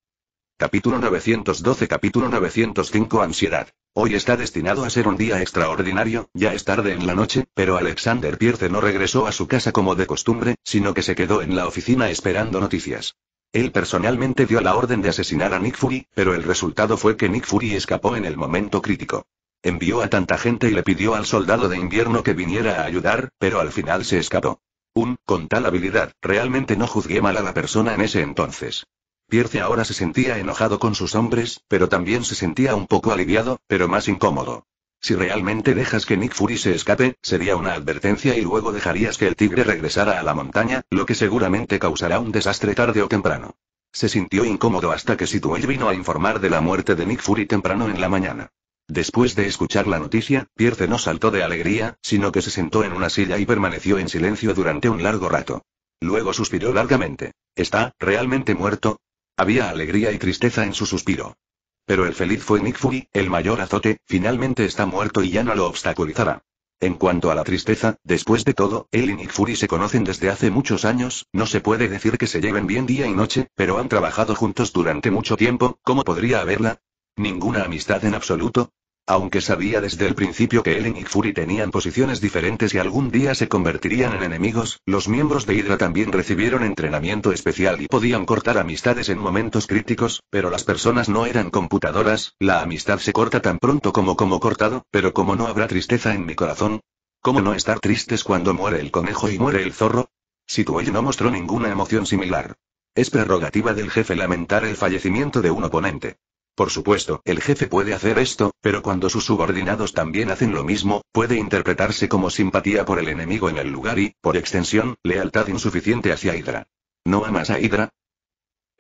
Capítulo 912 Capítulo 905 Ansiedad. Hoy está destinado a ser un día extraordinario, ya es tarde en la noche, pero Alexander Pierce no regresó a su casa como de costumbre, sino que se quedó en la oficina esperando noticias. Él personalmente dio la orden de asesinar a Nick Fury, pero el resultado fue que Nick Fury escapó en el momento crítico. Envió a tanta gente y le pidió al soldado de invierno que viniera a ayudar, pero al final se escapó. Un, con tal habilidad, realmente no juzgué mal a la persona en ese entonces. Pierce ahora se sentía enojado con sus hombres, pero también se sentía un poco aliviado, pero más incómodo. Si realmente dejas que Nick Fury se escape, sería una advertencia y luego dejarías que el tigre regresara a la montaña, lo que seguramente causará un desastre tarde o temprano. Se sintió incómodo hasta que Situel vino a informar de la muerte de Nick Fury temprano en la mañana. Después de escuchar la noticia, Pierce no saltó de alegría, sino que se sentó en una silla y permaneció en silencio durante un largo rato. Luego suspiró largamente. ¿Está realmente muerto? Había alegría y tristeza en su suspiro. Pero el feliz fue Nick Fury, el mayor azote, finalmente está muerto y ya no lo obstaculizará. En cuanto a la tristeza, después de todo, él y Nick Fury se conocen desde hace muchos años, no se puede decir que se lleven bien día y noche, pero han trabajado juntos durante mucho tiempo, ¿cómo podría haberla? Ninguna amistad en absoluto, aunque sabía desde el principio que Ellen y Fury tenían posiciones diferentes y algún día se convertirían en enemigos, los miembros de Hydra también recibieron entrenamiento especial y podían cortar amistades en momentos críticos, pero las personas no eran computadoras, la amistad se corta tan pronto como como cortado, pero como no habrá tristeza en mi corazón, ¿cómo no estar tristes cuando muere el conejo y muere el zorro? Situel no mostró ninguna emoción similar. Es prerrogativa del jefe lamentar el fallecimiento de un oponente. Por supuesto, el jefe puede hacer esto, pero cuando sus subordinados también hacen lo mismo, puede interpretarse como simpatía por el enemigo en el lugar y, por extensión, lealtad insuficiente hacia Hydra. ¿No amas a Hydra?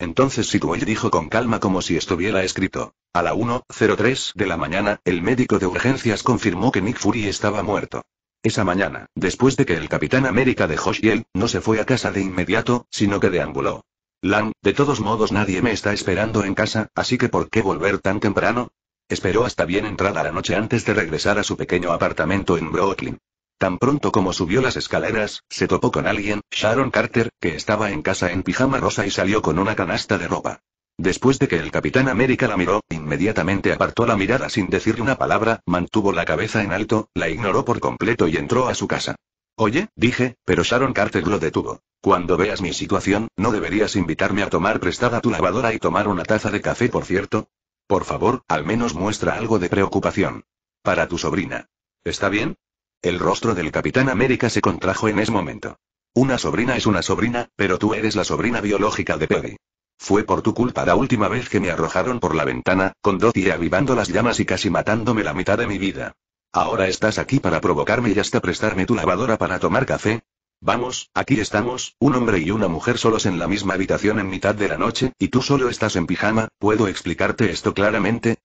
Entonces Sidwell dijo con calma como si estuviera escrito. A la 1.03 de la mañana, el médico de urgencias confirmó que Nick Fury estaba muerto. Esa mañana, después de que el Capitán América dejó Shield, no se fue a casa de inmediato, sino que deambuló. Lang, de todos modos nadie me está esperando en casa, así que ¿por qué volver tan temprano? Esperó hasta bien entrada la noche antes de regresar a su pequeño apartamento en Brooklyn. Tan pronto como subió las escaleras, se topó con alguien, Sharon Carter, que estaba en casa en pijama rosa y salió con una canasta de ropa. Después de que el Capitán América la miró, inmediatamente apartó la mirada sin decirle una palabra, mantuvo la cabeza en alto, la ignoró por completo y entró a su casa. Oye, dije, pero Sharon Carter lo detuvo. Cuando veas mi situación, ¿no deberías invitarme a tomar prestada tu lavadora y tomar una taza de café, por cierto? Por favor, al menos muestra algo de preocupación. Para tu sobrina. ¿Está bien? El rostro del Capitán América se contrajo en ese momento. Una sobrina es una sobrina, pero tú eres la sobrina biológica de Peggy. Fue por tu culpa la última vez que me arrojaron por la ventana, con y avivando las llamas y casi matándome la mitad de mi vida. Ahora estás aquí para provocarme y hasta prestarme tu lavadora para tomar café. Vamos, aquí estamos, un hombre y una mujer solos en la misma habitación en mitad de la noche, y tú solo estás en pijama, ¿puedo explicarte esto claramente?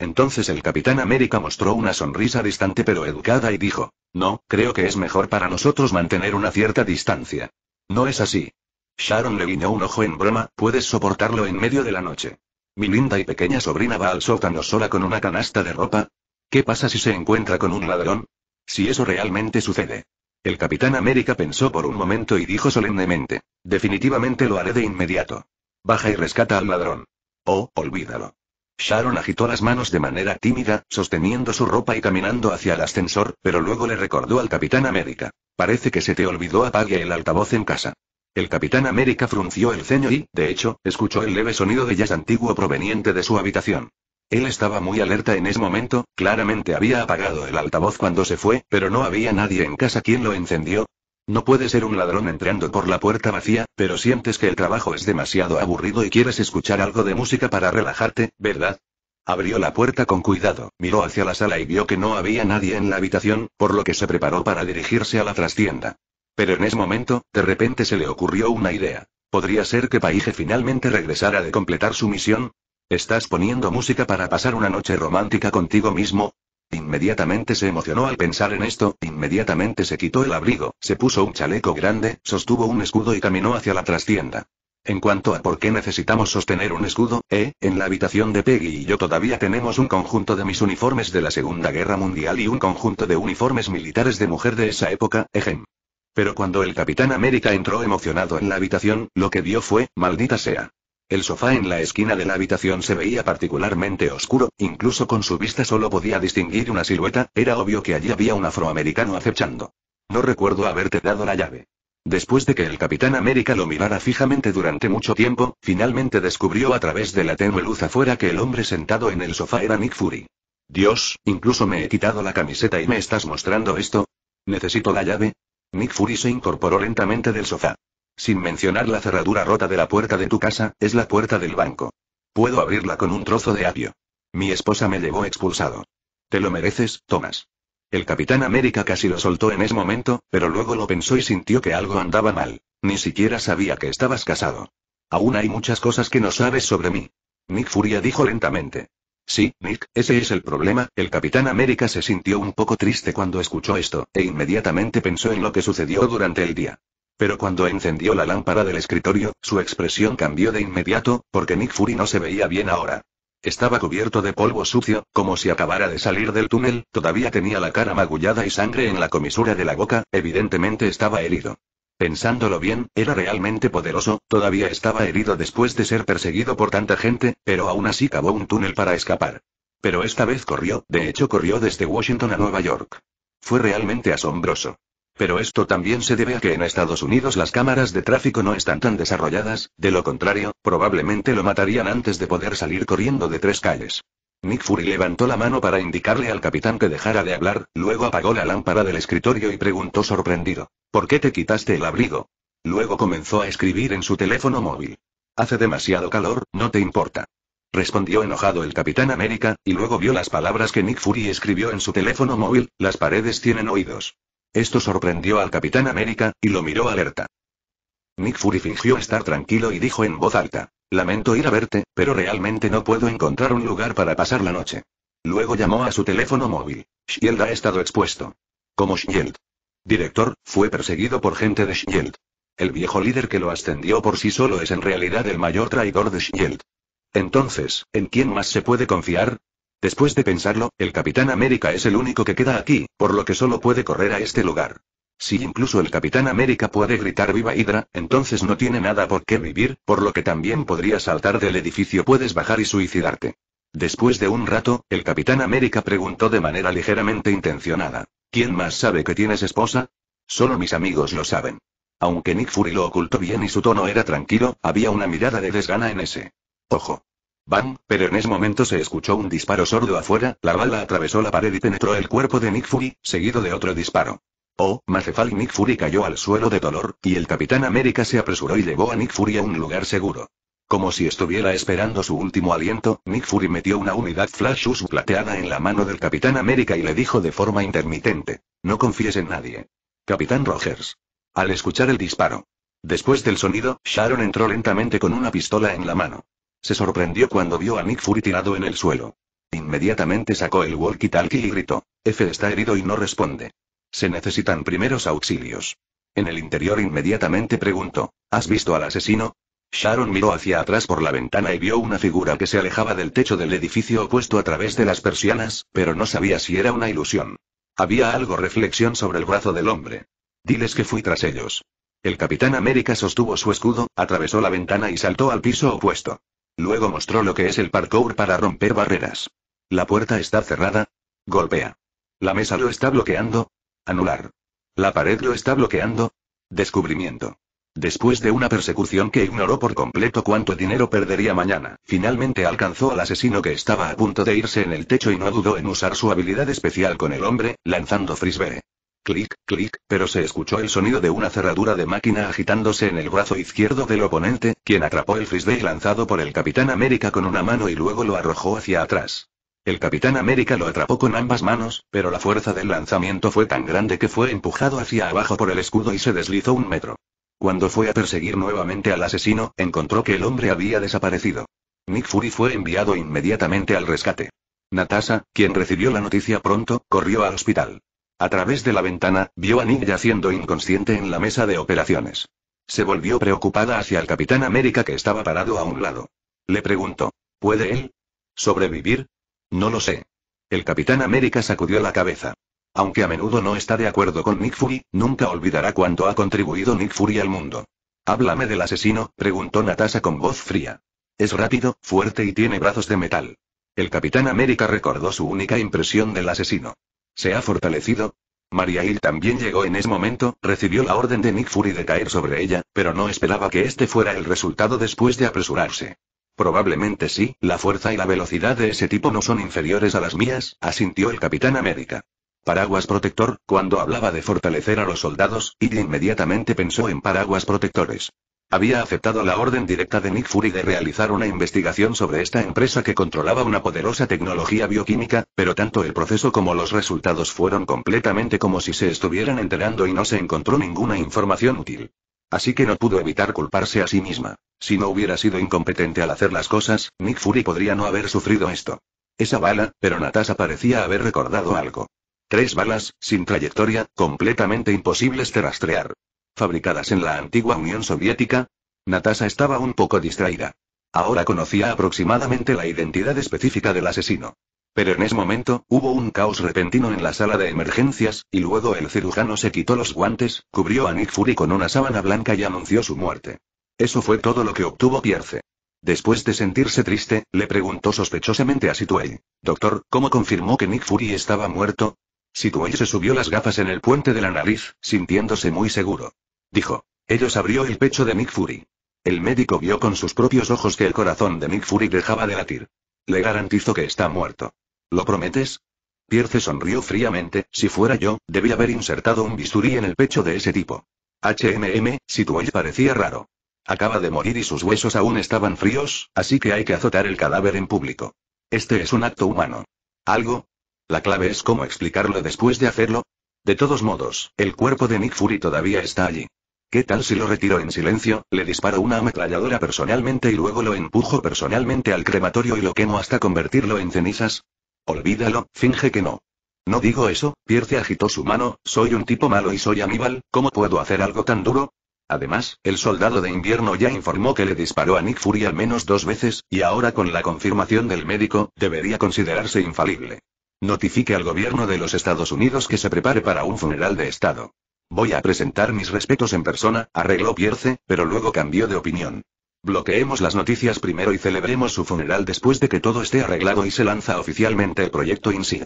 Entonces el Capitán América mostró una sonrisa distante pero educada y dijo, no, creo que es mejor para nosotros mantener una cierta distancia. No es así. Sharon le guiñó un ojo en broma, puedes soportarlo en medio de la noche. Mi linda y pequeña sobrina va al sótano sola con una canasta de ropa, ¿Qué pasa si se encuentra con un ladrón? Si eso realmente sucede. El Capitán América pensó por un momento y dijo solemnemente, definitivamente lo haré de inmediato. Baja y rescata al ladrón. Oh, olvídalo. Sharon agitó las manos de manera tímida, sosteniendo su ropa y caminando hacia el ascensor, pero luego le recordó al Capitán América. Parece que se te olvidó apague el altavoz en casa. El Capitán América frunció el ceño y, de hecho, escuchó el leve sonido de jazz antiguo proveniente de su habitación. Él estaba muy alerta en ese momento, claramente había apagado el altavoz cuando se fue, pero no había nadie en casa quien lo encendió. No puede ser un ladrón entrando por la puerta vacía, pero sientes que el trabajo es demasiado aburrido y quieres escuchar algo de música para relajarte, ¿verdad? Abrió la puerta con cuidado, miró hacia la sala y vio que no había nadie en la habitación, por lo que se preparó para dirigirse a la trastienda. Pero en ese momento, de repente se le ocurrió una idea. ¿Podría ser que Paige finalmente regresara de completar su misión? ¿Estás poniendo música para pasar una noche romántica contigo mismo? Inmediatamente se emocionó al pensar en esto, inmediatamente se quitó el abrigo, se puso un chaleco grande, sostuvo un escudo y caminó hacia la trastienda. En cuanto a por qué necesitamos sostener un escudo, eh, en la habitación de Peggy y yo todavía tenemos un conjunto de mis uniformes de la Segunda Guerra Mundial y un conjunto de uniformes militares de mujer de esa época, ejem. Pero cuando el Capitán América entró emocionado en la habitación, lo que vio fue, maldita sea. El sofá en la esquina de la habitación se veía particularmente oscuro, incluso con su vista solo podía distinguir una silueta, era obvio que allí había un afroamericano acechando. No recuerdo haberte dado la llave. Después de que el Capitán América lo mirara fijamente durante mucho tiempo, finalmente descubrió a través de la tenue luz afuera que el hombre sentado en el sofá era Nick Fury. Dios, incluso me he quitado la camiseta y me estás mostrando esto. ¿Necesito la llave? Nick Fury se incorporó lentamente del sofá. Sin mencionar la cerradura rota de la puerta de tu casa, es la puerta del banco. Puedo abrirla con un trozo de apio. Mi esposa me llevó expulsado. Te lo mereces, Thomas. El capitán América casi lo soltó en ese momento, pero luego lo pensó y sintió que algo andaba mal. Ni siquiera sabía que estabas casado. Aún hay muchas cosas que no sabes sobre mí. Nick Furia dijo lentamente. Sí, Nick, ese es el problema. El Capitán América se sintió un poco triste cuando escuchó esto, e inmediatamente pensó en lo que sucedió durante el día. Pero cuando encendió la lámpara del escritorio, su expresión cambió de inmediato, porque Nick Fury no se veía bien ahora. Estaba cubierto de polvo sucio, como si acabara de salir del túnel, todavía tenía la cara magullada y sangre en la comisura de la boca, evidentemente estaba herido. Pensándolo bien, era realmente poderoso, todavía estaba herido después de ser perseguido por tanta gente, pero aún así cavó un túnel para escapar. Pero esta vez corrió, de hecho corrió desde Washington a Nueva York. Fue realmente asombroso. Pero esto también se debe a que en Estados Unidos las cámaras de tráfico no están tan desarrolladas, de lo contrario, probablemente lo matarían antes de poder salir corriendo de tres calles. Nick Fury levantó la mano para indicarle al capitán que dejara de hablar, luego apagó la lámpara del escritorio y preguntó sorprendido, ¿por qué te quitaste el abrigo? Luego comenzó a escribir en su teléfono móvil. Hace demasiado calor, no te importa. Respondió enojado el Capitán América, y luego vio las palabras que Nick Fury escribió en su teléfono móvil, las paredes tienen oídos. Esto sorprendió al Capitán América, y lo miró alerta. Nick Fury fingió estar tranquilo y dijo en voz alta. Lamento ir a verte, pero realmente no puedo encontrar un lugar para pasar la noche. Luego llamó a su teléfono móvil. Shield ha estado expuesto. Como Shield. Director, fue perseguido por gente de Shield. El viejo líder que lo ascendió por sí solo es en realidad el mayor traidor de Shield. Entonces, ¿en quién más se puede confiar? Después de pensarlo, el Capitán América es el único que queda aquí, por lo que solo puede correr a este lugar. Si incluso el Capitán América puede gritar viva Hydra, entonces no tiene nada por qué vivir, por lo que también podría saltar del edificio, puedes bajar y suicidarte. Después de un rato, el Capitán América preguntó de manera ligeramente intencionada. ¿Quién más sabe que tienes esposa? Solo mis amigos lo saben. Aunque Nick Fury lo ocultó bien y su tono era tranquilo, había una mirada de desgana en ese. Ojo. Bam, pero en ese momento se escuchó un disparo sordo afuera, la bala atravesó la pared y penetró el cuerpo de Nick Fury, seguido de otro disparo. Oh, Macefal y Nick Fury cayó al suelo de dolor, y el Capitán América se apresuró y llevó a Nick Fury a un lugar seguro. Como si estuviera esperando su último aliento, Nick Fury metió una unidad Flash plateada en la mano del Capitán América y le dijo de forma intermitente: No confíes en nadie. Capitán Rogers. Al escuchar el disparo. Después del sonido, Sharon entró lentamente con una pistola en la mano. Se sorprendió cuando vio a Nick Fury tirado en el suelo. Inmediatamente sacó el walkie-talkie y gritó. F está herido y no responde. Se necesitan primeros auxilios. En el interior inmediatamente preguntó. ¿Has visto al asesino? Sharon miró hacia atrás por la ventana y vio una figura que se alejaba del techo del edificio opuesto a través de las persianas, pero no sabía si era una ilusión. Había algo reflexión sobre el brazo del hombre. Diles que fui tras ellos. El Capitán América sostuvo su escudo, atravesó la ventana y saltó al piso opuesto. Luego mostró lo que es el parkour para romper barreras. La puerta está cerrada. Golpea. La mesa lo está bloqueando. Anular. La pared lo está bloqueando. Descubrimiento. Después de una persecución que ignoró por completo cuánto dinero perdería mañana, finalmente alcanzó al asesino que estaba a punto de irse en el techo y no dudó en usar su habilidad especial con el hombre, lanzando frisbee. Clic, clic, pero se escuchó el sonido de una cerradura de máquina agitándose en el brazo izquierdo del oponente, quien atrapó el frisbee lanzado por el Capitán América con una mano y luego lo arrojó hacia atrás. El Capitán América lo atrapó con ambas manos, pero la fuerza del lanzamiento fue tan grande que fue empujado hacia abajo por el escudo y se deslizó un metro. Cuando fue a perseguir nuevamente al asesino, encontró que el hombre había desaparecido. Nick Fury fue enviado inmediatamente al rescate. Natasha, quien recibió la noticia pronto, corrió al hospital. A través de la ventana, vio a Nick yaciendo inconsciente en la mesa de operaciones. Se volvió preocupada hacia el Capitán América que estaba parado a un lado. Le preguntó, ¿puede él sobrevivir? No lo sé. El Capitán América sacudió la cabeza. Aunque a menudo no está de acuerdo con Nick Fury, nunca olvidará cuánto ha contribuido Nick Fury al mundo. Háblame del asesino, preguntó Natasha con voz fría. Es rápido, fuerte y tiene brazos de metal. El Capitán América recordó su única impresión del asesino. ¿Se ha fortalecido? Maria Hill también llegó en ese momento, recibió la orden de Nick Fury de caer sobre ella, pero no esperaba que este fuera el resultado después de apresurarse. Probablemente sí, la fuerza y la velocidad de ese tipo no son inferiores a las mías, asintió el Capitán América. Paraguas protector, cuando hablaba de fortalecer a los soldados, y inmediatamente pensó en paraguas protectores. Había aceptado la orden directa de Nick Fury de realizar una investigación sobre esta empresa que controlaba una poderosa tecnología bioquímica, pero tanto el proceso como los resultados fueron completamente como si se estuvieran enterando y no se encontró ninguna información útil. Así que no pudo evitar culparse a sí misma. Si no hubiera sido incompetente al hacer las cosas, Nick Fury podría no haber sufrido esto. Esa bala, pero Natasha parecía haber recordado algo. Tres balas, sin trayectoria, completamente imposibles de rastrear fabricadas en la antigua Unión Soviética? Natasha estaba un poco distraída. Ahora conocía aproximadamente la identidad específica del asesino. Pero en ese momento, hubo un caos repentino en la sala de emergencias, y luego el cirujano se quitó los guantes, cubrió a Nick Fury con una sábana blanca y anunció su muerte. Eso fue todo lo que obtuvo Pierce. Después de sentirse triste, le preguntó sospechosamente a Sitwell, Doctor, ¿cómo confirmó que Nick Fury estaba muerto? Sitwell se subió las gafas en el puente de la nariz, sintiéndose muy seguro. Dijo. Ellos abrió el pecho de Mick Fury. El médico vio con sus propios ojos que el corazón de Mick Fury dejaba de latir. Le garantizo que está muerto. ¿Lo prometes? Pierce sonrió fríamente, si fuera yo, debía haber insertado un bisturí en el pecho de ese tipo. HMM, si tu parecía raro. Acaba de morir y sus huesos aún estaban fríos, así que hay que azotar el cadáver en público. Este es un acto humano. ¿Algo? La clave es cómo explicarlo después de hacerlo. De todos modos, el cuerpo de Nick Fury todavía está allí. ¿Qué tal si lo retiro en silencio, le disparo una ametralladora personalmente y luego lo empujo personalmente al crematorio y lo quemo hasta convertirlo en cenizas? Olvídalo, finge que no. No digo eso, Pierce agitó su mano, soy un tipo malo y soy aníbal, ¿cómo puedo hacer algo tan duro? Además, el soldado de invierno ya informó que le disparó a Nick Fury al menos dos veces, y ahora con la confirmación del médico, debería considerarse infalible. Notifique al gobierno de los Estados Unidos que se prepare para un funeral de Estado. Voy a presentar mis respetos en persona, arregló Pierce, pero luego cambió de opinión. Bloqueemos las noticias primero y celebremos su funeral después de que todo esté arreglado y se lanza oficialmente el proyecto INSIT.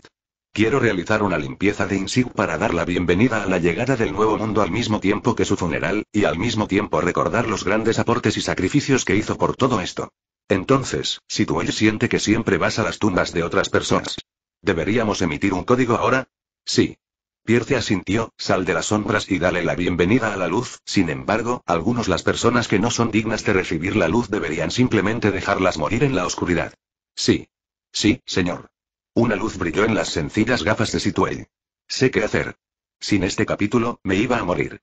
Quiero realizar una limpieza de INSIG para dar la bienvenida a la llegada del nuevo mundo al mismo tiempo que su funeral, y al mismo tiempo recordar los grandes aportes y sacrificios que hizo por todo esto. Entonces, si tú él siente que siempre vas a las tumbas de otras personas, ¿deberíamos emitir un código ahora? Sí, Pierce asintió, sal de las sombras y dale la bienvenida a la luz, sin embargo, algunos las personas que no son dignas de recibir la luz deberían simplemente dejarlas morir en la oscuridad. Sí. Sí, señor. Una luz brilló en las sencillas gafas de Sitwell. Sé qué hacer. Sin este capítulo, me iba a morir.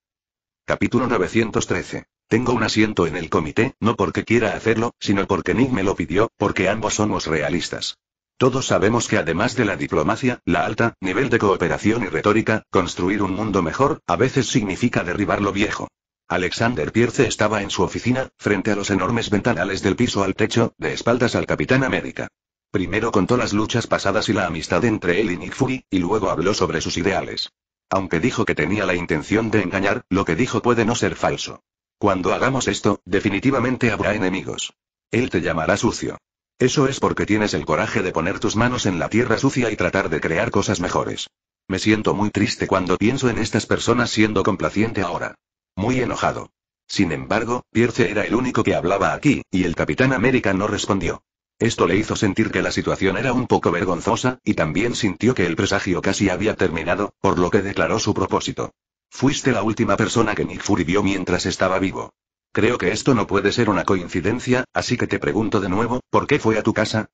Capítulo 913. Tengo un asiento en el comité, no porque quiera hacerlo, sino porque Nick me lo pidió, porque ambos somos realistas. Todos sabemos que además de la diplomacia, la alta, nivel de cooperación y retórica, construir un mundo mejor, a veces significa derribar lo viejo. Alexander Pierce estaba en su oficina, frente a los enormes ventanales del piso al techo, de espaldas al Capitán América. Primero contó las luchas pasadas y la amistad entre él y Nick Fury, y luego habló sobre sus ideales. Aunque dijo que tenía la intención de engañar, lo que dijo puede no ser falso. Cuando hagamos esto, definitivamente habrá enemigos. Él te llamará sucio. Eso es porque tienes el coraje de poner tus manos en la tierra sucia y tratar de crear cosas mejores. Me siento muy triste cuando pienso en estas personas siendo complaciente ahora. Muy enojado. Sin embargo, Pierce era el único que hablaba aquí, y el Capitán América no respondió. Esto le hizo sentir que la situación era un poco vergonzosa, y también sintió que el presagio casi había terminado, por lo que declaró su propósito. Fuiste la última persona que Nick Fury vio mientras estaba vivo. Creo que esto no puede ser una coincidencia, así que te pregunto de nuevo, ¿por qué fue a tu casa?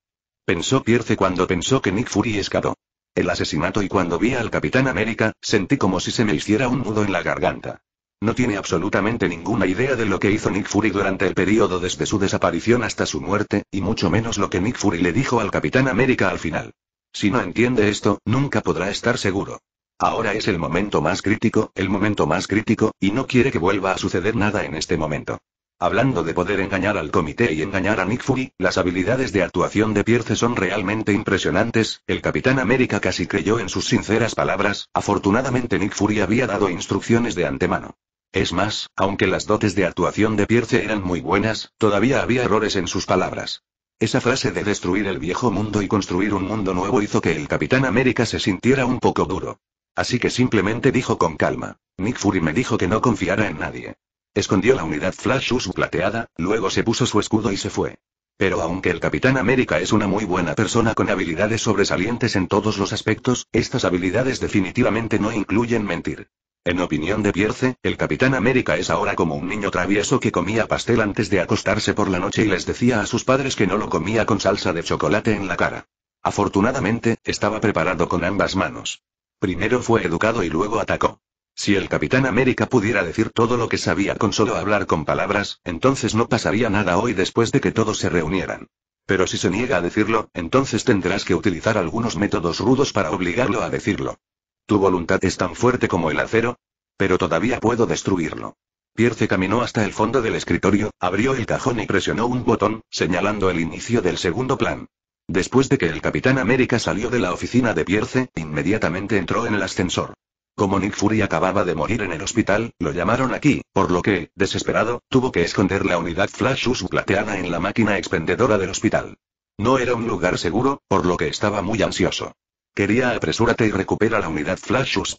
Pensó Pierce cuando pensó que Nick Fury escapó. El asesinato y cuando vi al Capitán América, sentí como si se me hiciera un nudo en la garganta. No tiene absolutamente ninguna idea de lo que hizo Nick Fury durante el periodo desde su desaparición hasta su muerte, y mucho menos lo que Nick Fury le dijo al Capitán América al final. Si no entiende esto, nunca podrá estar seguro. Ahora es el momento más crítico, el momento más crítico, y no quiere que vuelva a suceder nada en este momento. Hablando de poder engañar al comité y engañar a Nick Fury, las habilidades de actuación de Pierce son realmente impresionantes, el Capitán América casi creyó en sus sinceras palabras, afortunadamente Nick Fury había dado instrucciones de antemano. Es más, aunque las dotes de actuación de Pierce eran muy buenas, todavía había errores en sus palabras. Esa frase de destruir el viejo mundo y construir un mundo nuevo hizo que el Capitán América se sintiera un poco duro. Así que simplemente dijo con calma. Nick Fury me dijo que no confiara en nadie. Escondió la unidad Flash USU plateada, luego se puso su escudo y se fue. Pero aunque el Capitán América es una muy buena persona con habilidades sobresalientes en todos los aspectos, estas habilidades definitivamente no incluyen mentir. En opinión de Pierce, el Capitán América es ahora como un niño travieso que comía pastel antes de acostarse por la noche y les decía a sus padres que no lo comía con salsa de chocolate en la cara. Afortunadamente, estaba preparado con ambas manos. Primero fue educado y luego atacó. Si el Capitán América pudiera decir todo lo que sabía con solo hablar con palabras, entonces no pasaría nada hoy después de que todos se reunieran. Pero si se niega a decirlo, entonces tendrás que utilizar algunos métodos rudos para obligarlo a decirlo. Tu voluntad es tan fuerte como el acero, pero todavía puedo destruirlo. Pierce caminó hasta el fondo del escritorio, abrió el cajón y presionó un botón, señalando el inicio del segundo plan. Después de que el Capitán América salió de la oficina de Pierce, inmediatamente entró en el ascensor. Como Nick Fury acababa de morir en el hospital, lo llamaron aquí, por lo que, desesperado, tuvo que esconder la unidad flash Flashus plateada en la máquina expendedora del hospital. No era un lugar seguro, por lo que estaba muy ansioso. Quería apresúrate y recupera la unidad flash Flashus.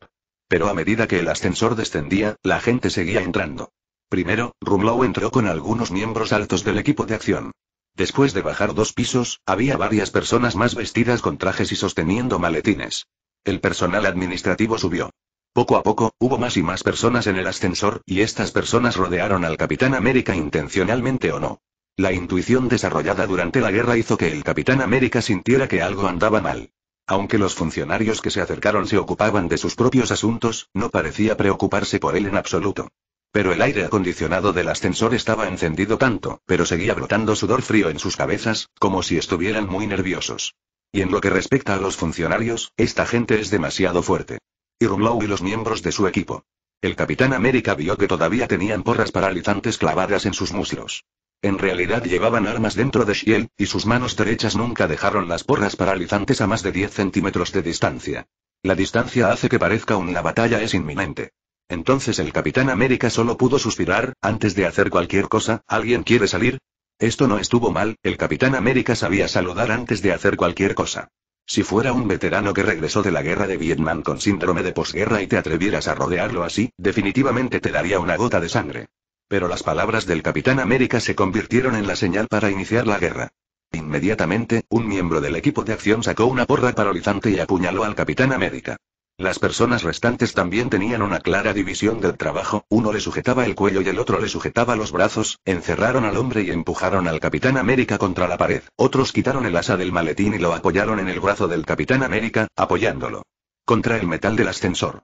Pero a medida que el ascensor descendía, la gente seguía entrando. Primero, Rumlow entró con algunos miembros altos del equipo de acción. Después de bajar dos pisos, había varias personas más vestidas con trajes y sosteniendo maletines. El personal administrativo subió. Poco a poco, hubo más y más personas en el ascensor, y estas personas rodearon al Capitán América intencionalmente o no. La intuición desarrollada durante la guerra hizo que el Capitán América sintiera que algo andaba mal. Aunque los funcionarios que se acercaron se ocupaban de sus propios asuntos, no parecía preocuparse por él en absoluto. Pero el aire acondicionado del ascensor estaba encendido tanto, pero seguía brotando sudor frío en sus cabezas, como si estuvieran muy nerviosos. Y en lo que respecta a los funcionarios, esta gente es demasiado fuerte. Y Rumlow y los miembros de su equipo. El Capitán América vio que todavía tenían porras paralizantes clavadas en sus muslos. En realidad llevaban armas dentro de Shield, y sus manos derechas nunca dejaron las porras paralizantes a más de 10 centímetros de distancia. La distancia hace que parezca una batalla es inminente. Entonces el Capitán América solo pudo suspirar, antes de hacer cualquier cosa, ¿alguien quiere salir? Esto no estuvo mal, el Capitán América sabía saludar antes de hacer cualquier cosa. Si fuera un veterano que regresó de la guerra de Vietnam con síndrome de posguerra y te atrevieras a rodearlo así, definitivamente te daría una gota de sangre. Pero las palabras del Capitán América se convirtieron en la señal para iniciar la guerra. Inmediatamente, un miembro del equipo de acción sacó una porra paralizante y apuñaló al Capitán América. Las personas restantes también tenían una clara división del trabajo, uno le sujetaba el cuello y el otro le sujetaba los brazos, encerraron al hombre y empujaron al Capitán América contra la pared, otros quitaron el asa del maletín y lo apoyaron en el brazo del Capitán América, apoyándolo contra el metal del ascensor.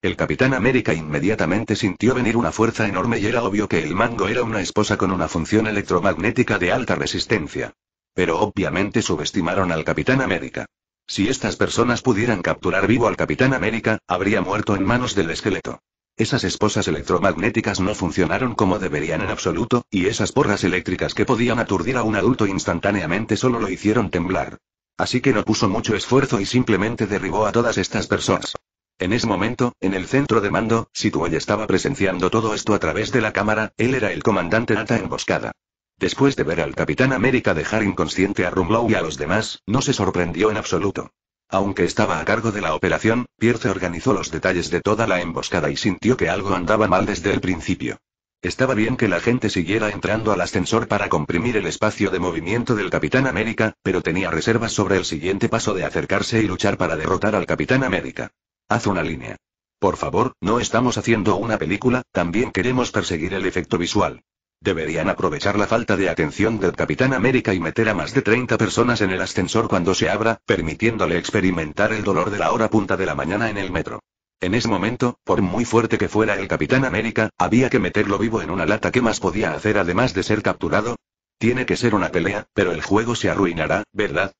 El Capitán América inmediatamente sintió venir una fuerza enorme y era obvio que el mango era una esposa con una función electromagnética de alta resistencia. Pero obviamente subestimaron al Capitán América. Si estas personas pudieran capturar vivo al Capitán América, habría muerto en manos del esqueleto. Esas esposas electromagnéticas no funcionaron como deberían en absoluto, y esas porras eléctricas que podían aturdir a un adulto instantáneamente solo lo hicieron temblar. Así que no puso mucho esfuerzo y simplemente derribó a todas estas personas. En ese momento, en el centro de mando, Situoy estaba presenciando todo esto a través de la cámara, él era el comandante Nata emboscada. Después de ver al Capitán América dejar inconsciente a Rumlow y a los demás, no se sorprendió en absoluto. Aunque estaba a cargo de la operación, Pierce organizó los detalles de toda la emboscada y sintió que algo andaba mal desde el principio. Estaba bien que la gente siguiera entrando al ascensor para comprimir el espacio de movimiento del Capitán América, pero tenía reservas sobre el siguiente paso de acercarse y luchar para derrotar al Capitán América. Haz una línea. Por favor, no estamos haciendo una película, también queremos perseguir el efecto visual. Deberían aprovechar la falta de atención del Capitán América y meter a más de 30 personas en el ascensor cuando se abra, permitiéndole experimentar el dolor de la hora punta de la mañana en el metro. En ese momento, por muy fuerte que fuera el Capitán América, había que meterlo vivo en una lata. ¿Qué más podía hacer además de ser capturado? Tiene que ser una pelea, pero el juego se arruinará, ¿verdad?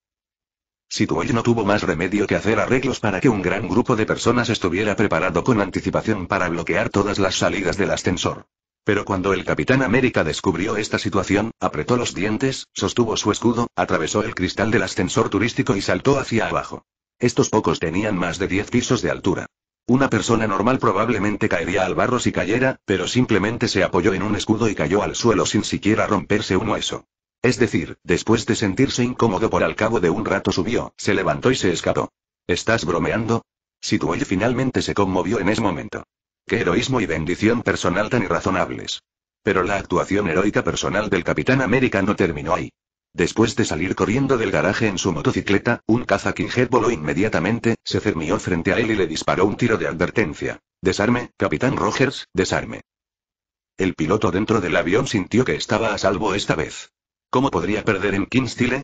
Si Situay no tuvo más remedio que hacer arreglos para que un gran grupo de personas estuviera preparado con anticipación para bloquear todas las salidas del ascensor. Pero cuando el Capitán América descubrió esta situación, apretó los dientes, sostuvo su escudo, atravesó el cristal del ascensor turístico y saltó hacia abajo. Estos pocos tenían más de 10 pisos de altura. Una persona normal probablemente caería al barro si cayera, pero simplemente se apoyó en un escudo y cayó al suelo sin siquiera romperse un hueso. Es decir, después de sentirse incómodo por al cabo de un rato subió, se levantó y se escapó. ¿Estás bromeando? Situel finalmente se conmovió en ese momento. Qué heroísmo y bendición personal tan irrazonables. Pero la actuación heroica personal del Capitán América no terminó ahí. Después de salir corriendo del garaje en su motocicleta, un caza voló inmediatamente, se cernió frente a él y le disparó un tiro de advertencia. Desarme, Capitán Rogers, desarme. El piloto dentro del avión sintió que estaba a salvo esta vez. ¿Cómo podría perder en Kingstile?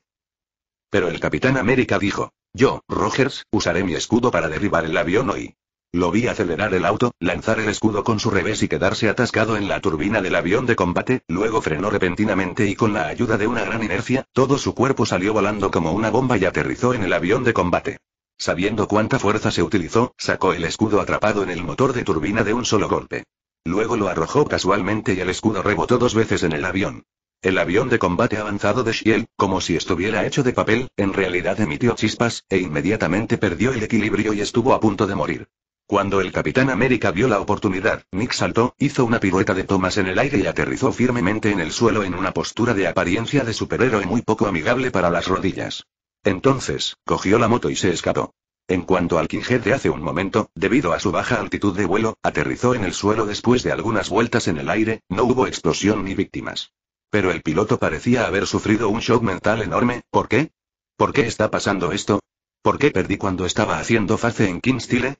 Pero el Capitán América dijo, yo, Rogers, usaré mi escudo para derribar el avión hoy. Lo vi acelerar el auto, lanzar el escudo con su revés y quedarse atascado en la turbina del avión de combate, luego frenó repentinamente y con la ayuda de una gran inercia, todo su cuerpo salió volando como una bomba y aterrizó en el avión de combate. Sabiendo cuánta fuerza se utilizó, sacó el escudo atrapado en el motor de turbina de un solo golpe. Luego lo arrojó casualmente y el escudo rebotó dos veces en el avión. El avión de combate avanzado de Shiel, como si estuviera hecho de papel, en realidad emitió chispas, e inmediatamente perdió el equilibrio y estuvo a punto de morir. Cuando el Capitán América vio la oportunidad, Nick saltó, hizo una pirueta de tomas en el aire y aterrizó firmemente en el suelo en una postura de apariencia de superhéroe muy poco amigable para las rodillas. Entonces, cogió la moto y se escapó. En cuanto al Kinghead de hace un momento, debido a su baja altitud de vuelo, aterrizó en el suelo después de algunas vueltas en el aire, no hubo explosión ni víctimas. Pero el piloto parecía haber sufrido un shock mental enorme, ¿por qué? ¿Por qué está pasando esto? ¿Por qué perdí cuando estaba haciendo fase en Kingstile?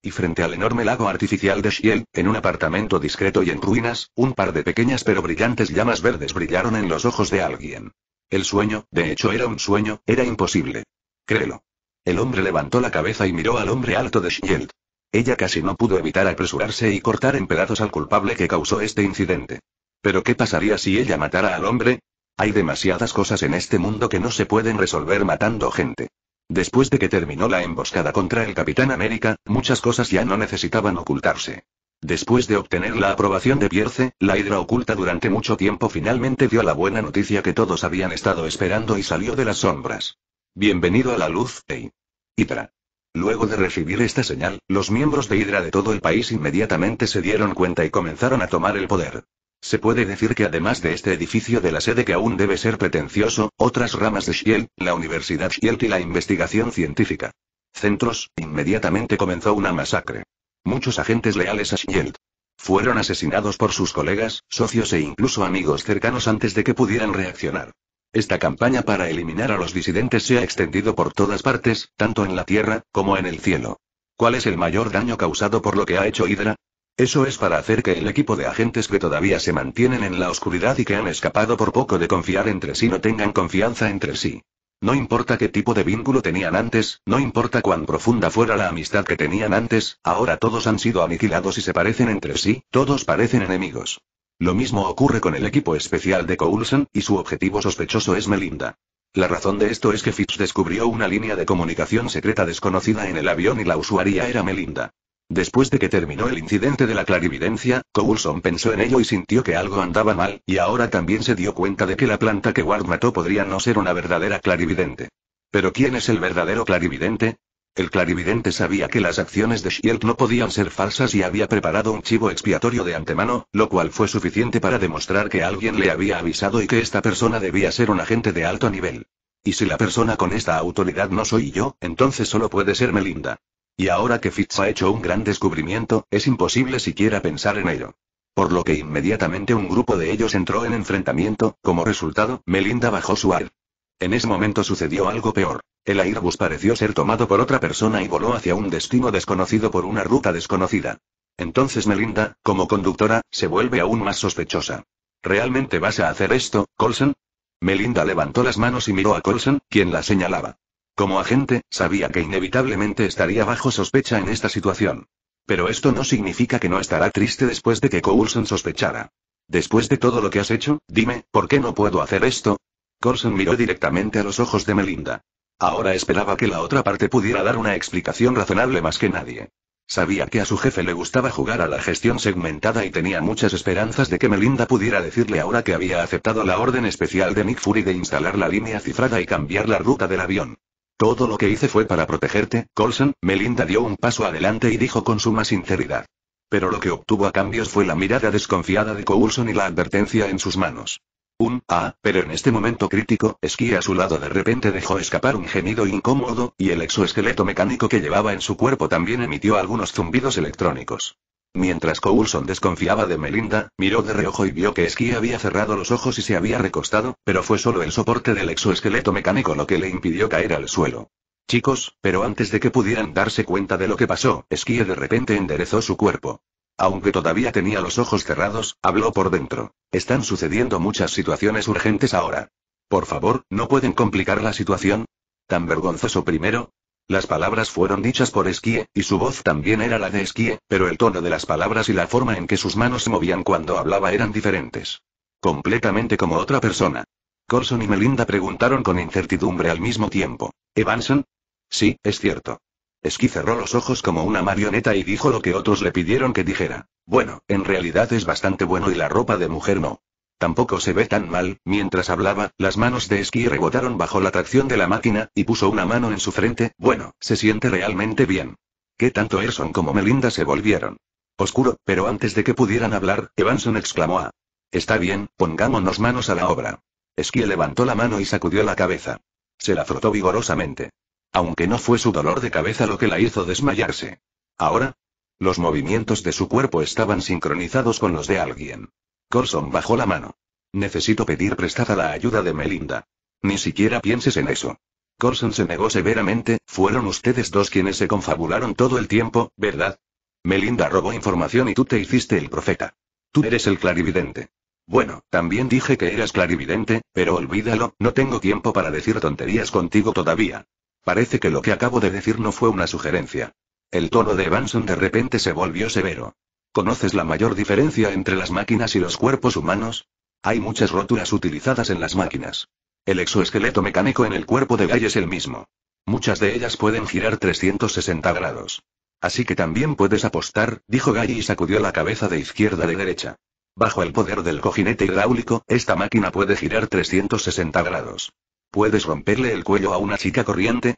Y frente al enorme lago artificial de Shield, en un apartamento discreto y en ruinas, un par de pequeñas pero brillantes llamas verdes brillaron en los ojos de alguien. El sueño, de hecho era un sueño, era imposible. Créelo. El hombre levantó la cabeza y miró al hombre alto de Shield. Ella casi no pudo evitar apresurarse y cortar en pedazos al culpable que causó este incidente. Pero ¿qué pasaría si ella matara al hombre? Hay demasiadas cosas en este mundo que no se pueden resolver matando gente. Después de que terminó la emboscada contra el Capitán América, muchas cosas ya no necesitaban ocultarse. Después de obtener la aprobación de Pierce, la hidra oculta durante mucho tiempo finalmente dio la buena noticia que todos habían estado esperando y salió de las sombras. Bienvenido a la luz, Ei. Hidra. Luego de recibir esta señal, los miembros de Hidra de todo el país inmediatamente se dieron cuenta y comenzaron a tomar el poder. Se puede decir que además de este edificio de la sede que aún debe ser pretencioso, otras ramas de Shield, la Universidad Shield y la investigación científica. Centros, inmediatamente comenzó una masacre. Muchos agentes leales a Shield. Fueron asesinados por sus colegas, socios e incluso amigos cercanos antes de que pudieran reaccionar. Esta campaña para eliminar a los disidentes se ha extendido por todas partes, tanto en la Tierra, como en el cielo. ¿Cuál es el mayor daño causado por lo que ha hecho Hydra? Eso es para hacer que el equipo de agentes que todavía se mantienen en la oscuridad y que han escapado por poco de confiar entre sí no tengan confianza entre sí. No importa qué tipo de vínculo tenían antes, no importa cuán profunda fuera la amistad que tenían antes, ahora todos han sido aniquilados y se parecen entre sí, todos parecen enemigos. Lo mismo ocurre con el equipo especial de Coulson, y su objetivo sospechoso es Melinda. La razón de esto es que Fitz descubrió una línea de comunicación secreta desconocida en el avión y la usuaria era Melinda. Después de que terminó el incidente de la clarividencia, Coulson pensó en ello y sintió que algo andaba mal, y ahora también se dio cuenta de que la planta que Ward mató podría no ser una verdadera clarividente. Pero ¿quién es el verdadero clarividente? El clarividente sabía que las acciones de Shield no podían ser falsas y había preparado un chivo expiatorio de antemano, lo cual fue suficiente para demostrar que alguien le había avisado y que esta persona debía ser un agente de alto nivel. Y si la persona con esta autoridad no soy yo, entonces solo puede ser Melinda. Y ahora que Fitz ha hecho un gran descubrimiento, es imposible siquiera pensar en ello. Por lo que inmediatamente un grupo de ellos entró en enfrentamiento, como resultado, Melinda bajó su aire. En ese momento sucedió algo peor. El Airbus pareció ser tomado por otra persona y voló hacia un destino desconocido por una ruta desconocida. Entonces Melinda, como conductora, se vuelve aún más sospechosa. ¿Realmente vas a hacer esto, Colson? Melinda levantó las manos y miró a Colson, quien la señalaba. Como agente, sabía que inevitablemente estaría bajo sospecha en esta situación. Pero esto no significa que no estará triste después de que Coulson sospechara. Después de todo lo que has hecho, dime, ¿por qué no puedo hacer esto? Coulson miró directamente a los ojos de Melinda. Ahora esperaba que la otra parte pudiera dar una explicación razonable más que nadie. Sabía que a su jefe le gustaba jugar a la gestión segmentada y tenía muchas esperanzas de que Melinda pudiera decirle ahora que había aceptado la orden especial de Nick Fury de instalar la línea cifrada y cambiar la ruta del avión. Todo lo que hice fue para protegerte, Colson, Melinda dio un paso adelante y dijo con suma sinceridad. Pero lo que obtuvo a cambios fue la mirada desconfiada de Coulson y la advertencia en sus manos. Un, ah, pero en este momento crítico, esquí a su lado de repente dejó escapar un gemido incómodo, y el exoesqueleto mecánico que llevaba en su cuerpo también emitió algunos zumbidos electrónicos. Mientras Coulson desconfiaba de Melinda, miró de reojo y vio que Ski había cerrado los ojos y se había recostado, pero fue solo el soporte del exoesqueleto mecánico lo que le impidió caer al suelo. Chicos, pero antes de que pudieran darse cuenta de lo que pasó, Ski de repente enderezó su cuerpo. Aunque todavía tenía los ojos cerrados, habló por dentro. Están sucediendo muchas situaciones urgentes ahora. Por favor, ¿no pueden complicar la situación? Tan vergonzoso primero, las palabras fueron dichas por Esquie, y su voz también era la de Esquie, pero el tono de las palabras y la forma en que sus manos se movían cuando hablaba eran diferentes. Completamente como otra persona. Corson y Melinda preguntaron con incertidumbre al mismo tiempo. ¿Evanson? Sí, es cierto. Esquí cerró los ojos como una marioneta y dijo lo que otros le pidieron que dijera. Bueno, en realidad es bastante bueno y la ropa de mujer no. Tampoco se ve tan mal, mientras hablaba, las manos de esquí rebotaron bajo la tracción de la máquina, y puso una mano en su frente, bueno, se siente realmente bien. ¿Qué tanto Erson como Melinda se volvieron? Oscuro, pero antes de que pudieran hablar, Evanson exclamó a. Está bien, pongámonos manos a la obra. Esquí levantó la mano y sacudió la cabeza. Se la frotó vigorosamente. Aunque no fue su dolor de cabeza lo que la hizo desmayarse. Ahora, los movimientos de su cuerpo estaban sincronizados con los de alguien. Corson bajó la mano. Necesito pedir prestada la ayuda de Melinda. Ni siquiera pienses en eso. Corson se negó severamente, fueron ustedes dos quienes se confabularon todo el tiempo, ¿verdad? Melinda robó información y tú te hiciste el profeta. Tú eres el clarividente. Bueno, también dije que eras clarividente, pero olvídalo, no tengo tiempo para decir tonterías contigo todavía. Parece que lo que acabo de decir no fue una sugerencia. El tono de Evanson de repente se volvió severo. ¿Conoces la mayor diferencia entre las máquinas y los cuerpos humanos? Hay muchas rótulas utilizadas en las máquinas. El exoesqueleto mecánico en el cuerpo de Guy es el mismo. Muchas de ellas pueden girar 360 grados. Así que también puedes apostar, dijo Gai y sacudió la cabeza de izquierda de derecha. Bajo el poder del cojinete hidráulico, esta máquina puede girar 360 grados. ¿Puedes romperle el cuello a una chica corriente?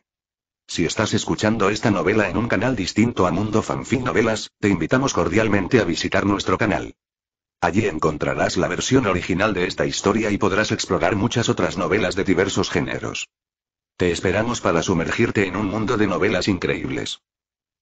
Si estás escuchando esta novela en un canal distinto a Mundo Fanfic Novelas, te invitamos cordialmente a visitar nuestro canal. Allí encontrarás la versión original de esta historia y podrás explorar muchas otras novelas de diversos géneros. Te esperamos para sumergirte en un mundo de novelas increíbles.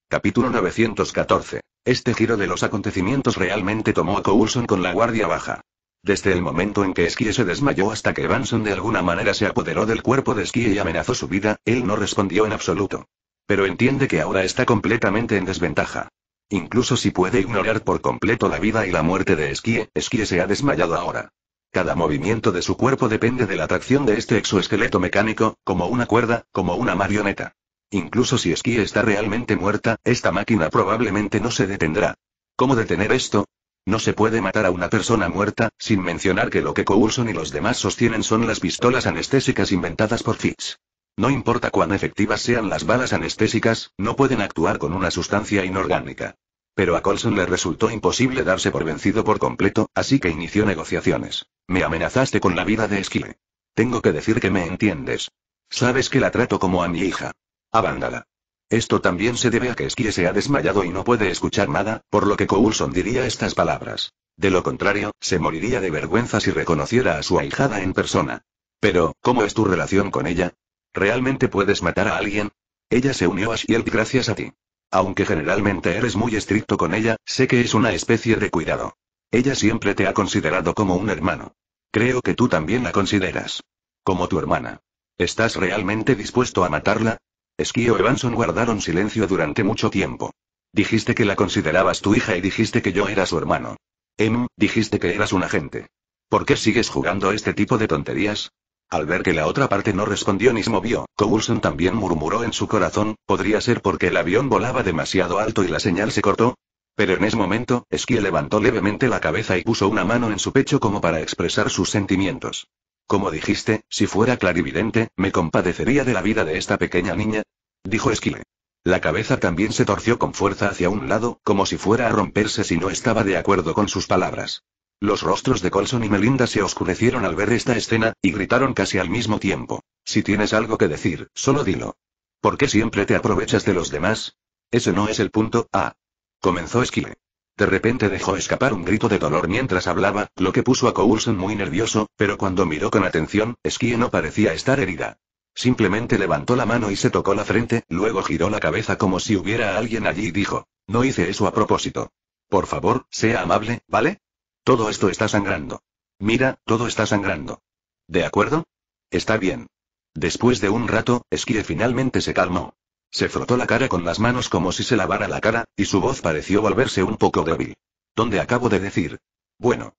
Capítulo 914. Este giro de los acontecimientos realmente tomó a Coulson con la guardia baja. Desde el momento en que Skie se desmayó hasta que Vanson de alguna manera se apoderó del cuerpo de Esquí y amenazó su vida, él no respondió en absoluto. Pero entiende que ahora está completamente en desventaja. Incluso si puede ignorar por completo la vida y la muerte de Skie, Skie se ha desmayado ahora. Cada movimiento de su cuerpo depende de la tracción de este exoesqueleto mecánico, como una cuerda, como una marioneta. Incluso si Skie está realmente muerta, esta máquina probablemente no se detendrá. ¿Cómo detener esto? No se puede matar a una persona muerta, sin mencionar que lo que Coulson y los demás sostienen son las pistolas anestésicas inventadas por Fitz. No importa cuán efectivas sean las balas anestésicas, no pueden actuar con una sustancia inorgánica. Pero a Coulson le resultó imposible darse por vencido por completo, así que inició negociaciones. Me amenazaste con la vida de Esquile. Tengo que decir que me entiendes. Sabes que la trato como a mi hija. Abándala. Esto también se debe a que Skye se ha desmayado y no puede escuchar nada, por lo que Coulson diría estas palabras. De lo contrario, se moriría de vergüenza si reconociera a su ahijada en persona. Pero, ¿cómo es tu relación con ella? ¿Realmente puedes matar a alguien? Ella se unió a Shield gracias a ti. Aunque generalmente eres muy estricto con ella, sé que es una especie de cuidado. Ella siempre te ha considerado como un hermano. Creo que tú también la consideras. Como tu hermana. ¿Estás realmente dispuesto a matarla? Esquio Evanson guardaron silencio durante mucho tiempo. Dijiste que la considerabas tu hija y dijiste que yo era su hermano. Em, dijiste que eras un agente. ¿Por qué sigues jugando este tipo de tonterías? Al ver que la otra parte no respondió ni se movió, Coulson también murmuró en su corazón, ¿podría ser porque el avión volaba demasiado alto y la señal se cortó? Pero en ese momento, Esquio levantó levemente la cabeza y puso una mano en su pecho como para expresar sus sentimientos. Como dijiste, si fuera clarividente, me compadecería de la vida de esta pequeña niña. Dijo Esquile. La cabeza también se torció con fuerza hacia un lado, como si fuera a romperse si no estaba de acuerdo con sus palabras. Los rostros de Colson y Melinda se oscurecieron al ver esta escena, y gritaron casi al mismo tiempo. Si tienes algo que decir, solo dilo. ¿Por qué siempre te aprovechas de los demás? Ese no es el punto, ah. Comenzó Esquile. De repente dejó escapar un grito de dolor mientras hablaba, lo que puso a Coulson muy nervioso, pero cuando miró con atención, Skye no parecía estar herida. Simplemente levantó la mano y se tocó la frente, luego giró la cabeza como si hubiera alguien allí y dijo, no hice eso a propósito. Por favor, sea amable, ¿vale? Todo esto está sangrando. Mira, todo está sangrando. ¿De acuerdo? Está bien. Después de un rato, Skye finalmente se calmó. Se frotó la cara con las manos como si se lavara la cara, y su voz pareció volverse un poco débil. ¿Dónde acabo de decir? Bueno.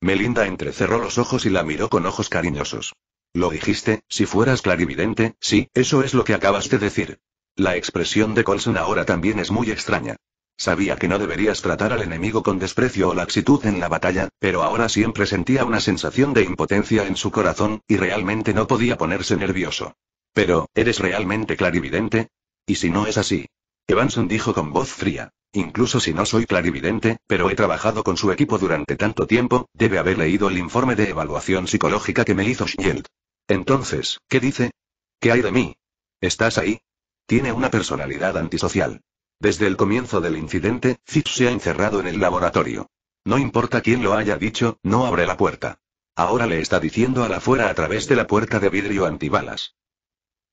Melinda entrecerró los ojos y la miró con ojos cariñosos. Lo dijiste, si fueras clarividente, sí, eso es lo que acabas de decir. La expresión de Colson ahora también es muy extraña. Sabía que no deberías tratar al enemigo con desprecio o laxitud en la batalla, pero ahora siempre sentía una sensación de impotencia en su corazón, y realmente no podía ponerse nervioso. Pero, ¿eres realmente clarividente? ¿Y si no es así? Evanson dijo con voz fría. Incluso si no soy clarividente, pero he trabajado con su equipo durante tanto tiempo, debe haber leído el informe de evaluación psicológica que me hizo Shield. Entonces, ¿qué dice? ¿Qué hay de mí? ¿Estás ahí? Tiene una personalidad antisocial. Desde el comienzo del incidente, Fitz se ha encerrado en el laboratorio. No importa quién lo haya dicho, no abre la puerta. Ahora le está diciendo a la fuera a través de la puerta de vidrio antibalas.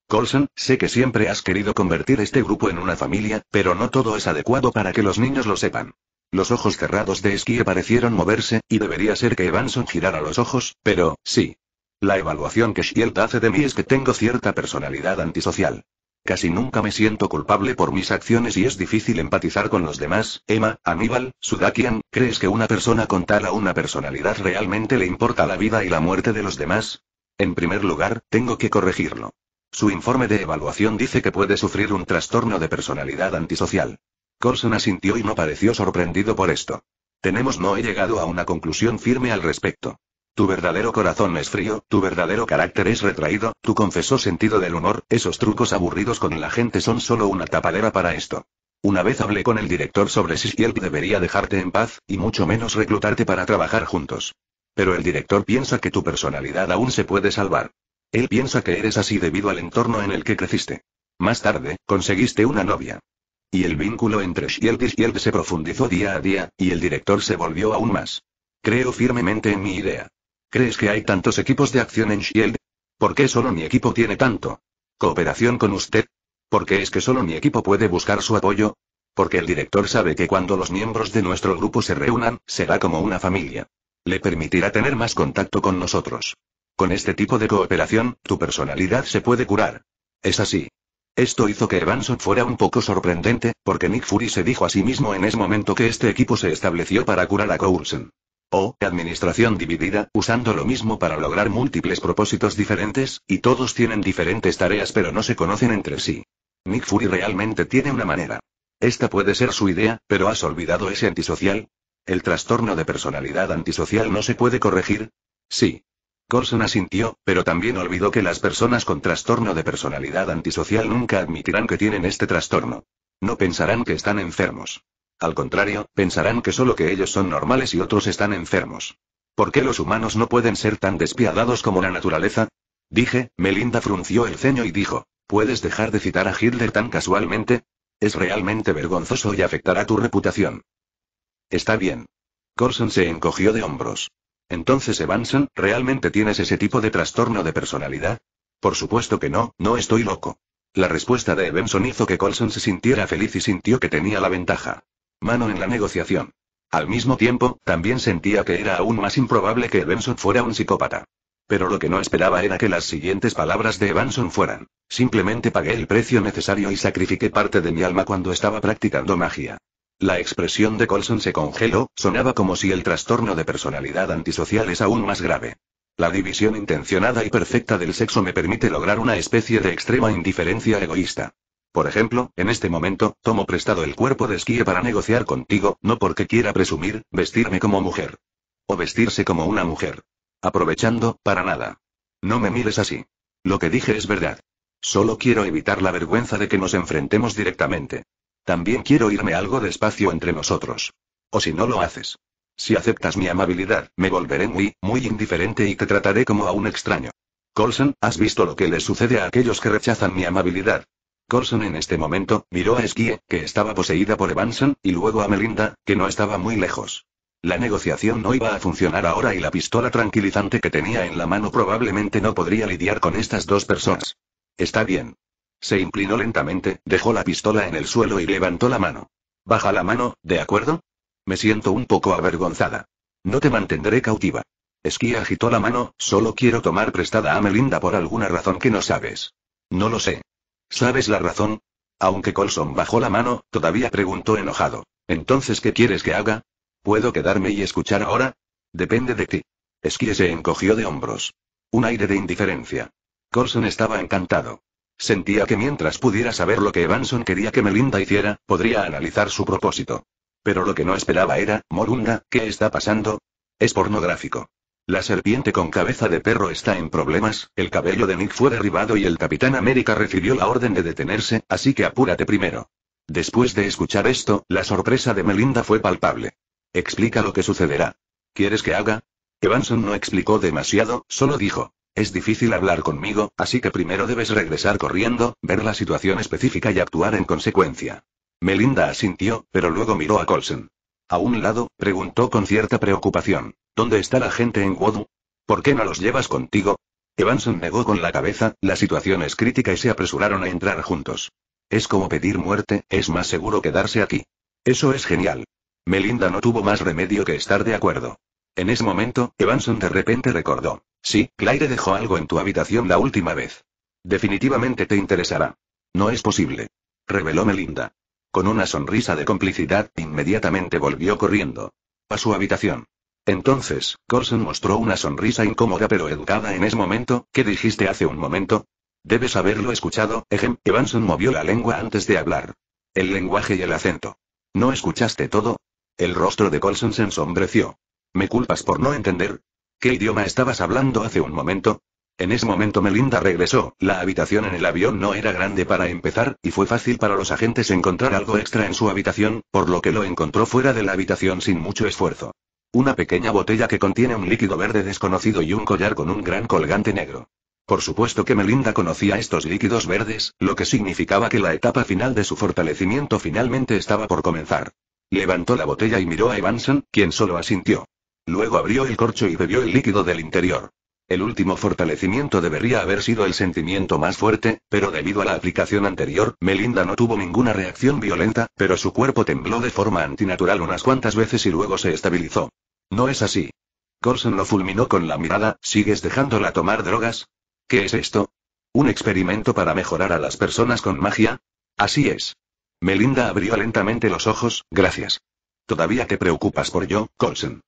Colson, sé que siempre has querido convertir este grupo en una familia, pero no todo es adecuado para que los niños lo sepan. Los ojos cerrados de Esquie parecieron moverse, y debería ser que Evanson girara los ojos, pero, sí. La evaluación que Shield hace de mí es que tengo cierta personalidad antisocial. Casi nunca me siento culpable por mis acciones y es difícil empatizar con los demás. Emma, Aníbal, Sudakian, ¿crees que una persona con tal a una personalidad realmente le importa la vida y la muerte de los demás? En primer lugar, tengo que corregirlo. Su informe de evaluación dice que puede sufrir un trastorno de personalidad antisocial. Corson asintió y no pareció sorprendido por esto. Tenemos no he llegado a una conclusión firme al respecto. Tu verdadero corazón es frío, tu verdadero carácter es retraído, tu confeso sentido del humor, esos trucos aburridos con la gente son solo una tapadera para esto. Una vez hablé con el director sobre si él debería dejarte en paz, y mucho menos reclutarte para trabajar juntos. Pero el director piensa que tu personalidad aún se puede salvar. Él piensa que eres así debido al entorno en el que creciste. Más tarde, conseguiste una novia. Y el vínculo entre Shield y Shield se profundizó día a día, y el director se volvió aún más. Creo firmemente en mi idea. ¿Crees que hay tantos equipos de acción en Shield? ¿Por qué solo mi equipo tiene tanto? ¿Cooperación con usted? ¿Por qué es que solo mi equipo puede buscar su apoyo? Porque el director sabe que cuando los miembros de nuestro grupo se reúnan, será como una familia. Le permitirá tener más contacto con nosotros. Con este tipo de cooperación, tu personalidad se puede curar. Es así. Esto hizo que Evanson fuera un poco sorprendente, porque Nick Fury se dijo a sí mismo en ese momento que este equipo se estableció para curar a Coulson. O, administración dividida, usando lo mismo para lograr múltiples propósitos diferentes, y todos tienen diferentes tareas pero no se conocen entre sí. Nick Fury realmente tiene una manera. Esta puede ser su idea, pero ¿has olvidado ese antisocial? ¿El trastorno de personalidad antisocial no se puede corregir? Sí. Corson asintió, pero también olvidó que las personas con trastorno de personalidad antisocial nunca admitirán que tienen este trastorno. No pensarán que están enfermos. Al contrario, pensarán que solo que ellos son normales y otros están enfermos. ¿Por qué los humanos no pueden ser tan despiadados como la naturaleza? Dije, Melinda frunció el ceño y dijo, ¿puedes dejar de citar a Hitler tan casualmente? Es realmente vergonzoso y afectará tu reputación. Está bien. Corson se encogió de hombros. Entonces Evanson, ¿realmente tienes ese tipo de trastorno de personalidad? Por supuesto que no, no estoy loco. La respuesta de Evanson hizo que Colson se sintiera feliz y sintió que tenía la ventaja. Mano en la negociación. Al mismo tiempo, también sentía que era aún más improbable que Evanson fuera un psicópata. Pero lo que no esperaba era que las siguientes palabras de Evanson fueran. Simplemente pagué el precio necesario y sacrifiqué parte de mi alma cuando estaba practicando magia. La expresión de Colson se congeló, sonaba como si el trastorno de personalidad antisocial es aún más grave. La división intencionada y perfecta del sexo me permite lograr una especie de extrema indiferencia egoísta. Por ejemplo, en este momento, tomo prestado el cuerpo de esquí para negociar contigo, no porque quiera presumir, vestirme como mujer. O vestirse como una mujer. Aprovechando, para nada. No me mires así. Lo que dije es verdad. Solo quiero evitar la vergüenza de que nos enfrentemos directamente. También quiero irme algo despacio entre nosotros. O si no lo haces. Si aceptas mi amabilidad, me volveré muy, muy indiferente y te trataré como a un extraño. Colson, ¿has visto lo que le sucede a aquellos que rechazan mi amabilidad? Colson en este momento, miró a Esquie, que estaba poseída por Evanson, y luego a Melinda, que no estaba muy lejos. La negociación no iba a funcionar ahora y la pistola tranquilizante que tenía en la mano probablemente no podría lidiar con estas dos personas. Está bien. Se inclinó lentamente, dejó la pistola en el suelo y levantó la mano. Baja la mano, ¿de acuerdo? Me siento un poco avergonzada. No te mantendré cautiva. Esquí agitó la mano, solo quiero tomar prestada a Melinda por alguna razón que no sabes. No lo sé. ¿Sabes la razón? Aunque Colson bajó la mano, todavía preguntó enojado. Entonces, ¿qué quieres que haga? ¿Puedo quedarme y escuchar ahora? Depende de ti. Esquí se encogió de hombros. Un aire de indiferencia. Colson estaba encantado. Sentía que mientras pudiera saber lo que Evanson quería que Melinda hiciera, podría analizar su propósito. Pero lo que no esperaba era, Morunda, ¿qué está pasando? Es pornográfico. La serpiente con cabeza de perro está en problemas, el cabello de Nick fue derribado y el Capitán América recibió la orden de detenerse, así que apúrate primero. Después de escuchar esto, la sorpresa de Melinda fue palpable. Explica lo que sucederá. ¿Quieres que haga? Evanson no explicó demasiado, solo dijo. Es difícil hablar conmigo, así que primero debes regresar corriendo, ver la situación específica y actuar en consecuencia. Melinda asintió, pero luego miró a Colson. A un lado, preguntó con cierta preocupación. ¿Dónde está la gente en Wodu? ¿Por qué no los llevas contigo? Evanson negó con la cabeza, la situación es crítica y se apresuraron a entrar juntos. Es como pedir muerte, es más seguro quedarse aquí. Eso es genial. Melinda no tuvo más remedio que estar de acuerdo. En ese momento, Evanson de repente recordó. Sí, Claire dejó algo en tu habitación la última vez. Definitivamente te interesará. No es posible. Reveló Melinda. Con una sonrisa de complicidad, inmediatamente volvió corriendo. A su habitación. Entonces, Corson mostró una sonrisa incómoda pero educada en ese momento, ¿qué dijiste hace un momento? Debes haberlo escuchado, Ejem, Evanson movió la lengua antes de hablar. El lenguaje y el acento. ¿No escuchaste todo? El rostro de Colson se ensombreció. ¿Me culpas por no entender? ¿Qué idioma estabas hablando hace un momento? En ese momento Melinda regresó, la habitación en el avión no era grande para empezar, y fue fácil para los agentes encontrar algo extra en su habitación, por lo que lo encontró fuera de la habitación sin mucho esfuerzo. Una pequeña botella que contiene un líquido verde desconocido y un collar con un gran colgante negro. Por supuesto que Melinda conocía estos líquidos verdes, lo que significaba que la etapa final de su fortalecimiento finalmente estaba por comenzar. Levantó la botella y miró a Evanson, quien solo asintió. Luego abrió el corcho y bebió el líquido del interior. El último fortalecimiento debería haber sido el sentimiento más fuerte, pero debido a la aplicación anterior, Melinda no tuvo ninguna reacción violenta, pero su cuerpo tembló de forma antinatural unas cuantas veces y luego se estabilizó. No es así. Corson lo fulminó con la mirada, ¿sigues dejándola tomar drogas? ¿Qué es esto? ¿Un experimento para mejorar a las personas con magia? Así es. Melinda abrió lentamente los ojos, gracias. Todavía te preocupas por yo, Colson.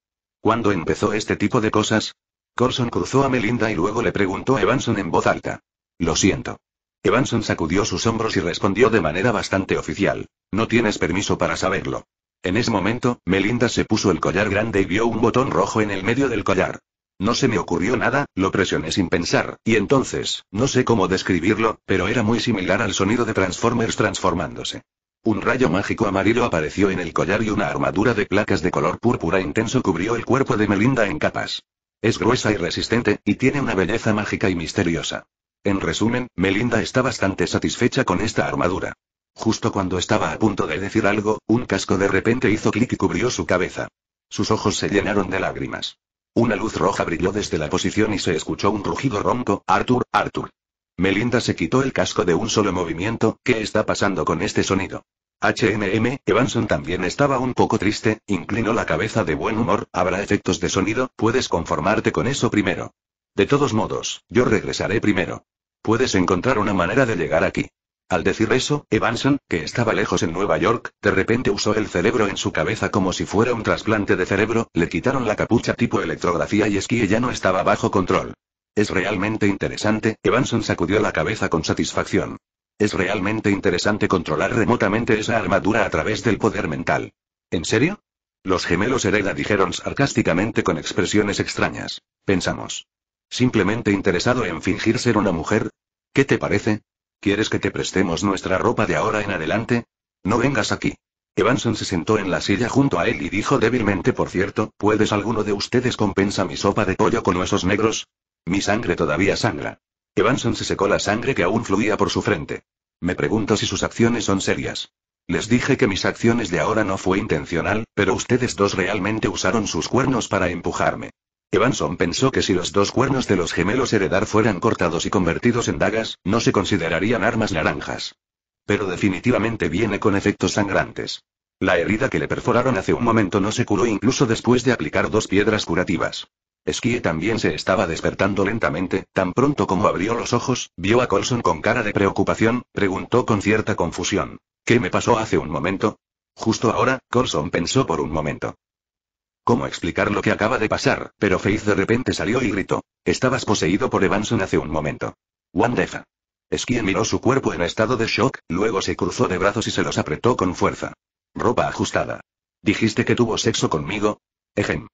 ¿Cuándo empezó este tipo de cosas? Corson cruzó a Melinda y luego le preguntó a Evanson en voz alta. Lo siento. Evanson sacudió sus hombros y respondió de manera bastante oficial. No tienes permiso para saberlo. En ese momento, Melinda se puso el collar grande y vio un botón rojo en el medio del collar. No se me ocurrió nada, lo presioné sin pensar, y entonces, no sé cómo describirlo, pero era muy similar al sonido de Transformers transformándose. Un rayo mágico amarillo apareció en el collar y una armadura de placas de color púrpura intenso cubrió el cuerpo de Melinda en capas. Es gruesa y resistente, y tiene una belleza mágica y misteriosa. En resumen, Melinda está bastante satisfecha con esta armadura. Justo cuando estaba a punto de decir algo, un casco de repente hizo clic y cubrió su cabeza. Sus ojos se llenaron de lágrimas. Una luz roja brilló desde la posición y se escuchó un rugido ronco, Arthur, Arthur. Melinda se quitó el casco de un solo movimiento, ¿qué está pasando con este sonido? HMM, Evanson también estaba un poco triste, inclinó la cabeza de buen humor, habrá efectos de sonido, puedes conformarte con eso primero. De todos modos, yo regresaré primero. Puedes encontrar una manera de llegar aquí. Al decir eso, Evanson, que estaba lejos en Nueva York, de repente usó el cerebro en su cabeza como si fuera un trasplante de cerebro, le quitaron la capucha tipo electrografía y esquí ya no estaba bajo control. Es realmente interesante, Evanson sacudió la cabeza con satisfacción. Es realmente interesante controlar remotamente esa armadura a través del poder mental. ¿En serio? Los gemelos Hereda dijeron sarcásticamente con expresiones extrañas. Pensamos. ¿Simplemente interesado en fingir ser una mujer? ¿Qué te parece? ¿Quieres que te prestemos nuestra ropa de ahora en adelante? No vengas aquí. Evanson se sentó en la silla junto a él y dijo débilmente, por cierto, ¿puedes alguno de ustedes compensa mi sopa de pollo con huesos negros? Mi sangre todavía sangra. Evanson se secó la sangre que aún fluía por su frente. Me pregunto si sus acciones son serias. Les dije que mis acciones de ahora no fue intencional, pero ustedes dos realmente usaron sus cuernos para empujarme. Evanson pensó que si los dos cuernos de los gemelos heredar fueran cortados y convertidos en dagas, no se considerarían armas naranjas. Pero definitivamente viene con efectos sangrantes. La herida que le perforaron hace un momento no se curó incluso después de aplicar dos piedras curativas. Esquie también se estaba despertando lentamente, tan pronto como abrió los ojos, vio a Colson con cara de preocupación, preguntó con cierta confusión. ¿Qué me pasó hace un momento? Justo ahora, Colson pensó por un momento. ¿Cómo explicar lo que acaba de pasar? Pero Faith de repente salió y gritó. Estabas poseído por Evanson hace un momento. Wandefa. Esquie miró su cuerpo en estado de shock, luego se cruzó de brazos y se los apretó con fuerza. Ropa ajustada. Dijiste que tuvo sexo conmigo. Ejem.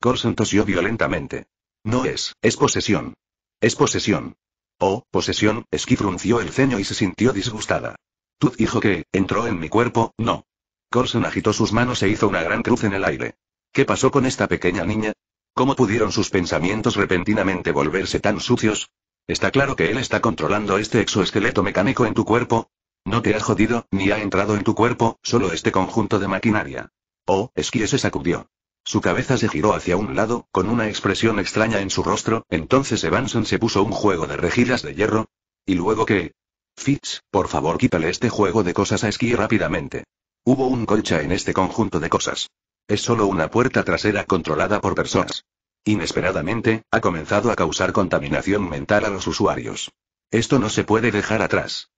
Corson tosió violentamente. No es, es posesión. Es posesión. Oh, posesión, Esqui frunció el ceño y se sintió disgustada. «Tú dijo que, entró en mi cuerpo, no. Corson agitó sus manos e hizo una gran cruz en el aire. ¿Qué pasó con esta pequeña niña? ¿Cómo pudieron sus pensamientos repentinamente volverse tan sucios? Está claro que él está controlando este exoesqueleto mecánico en tu cuerpo, no te ha jodido, ni ha entrado en tu cuerpo, solo este conjunto de maquinaria. Oh, Esquie se sacudió. Su cabeza se giró hacia un lado, con una expresión extraña en su rostro, entonces Evanson se puso un juego de rejillas de hierro. ¿Y luego qué? Fitz, por favor quítale este juego de cosas a Esquí rápidamente. Hubo un colcha en este conjunto de cosas. Es solo una puerta trasera controlada por personas. Inesperadamente, ha comenzado a causar contaminación mental a los usuarios. Esto no se puede dejar atrás.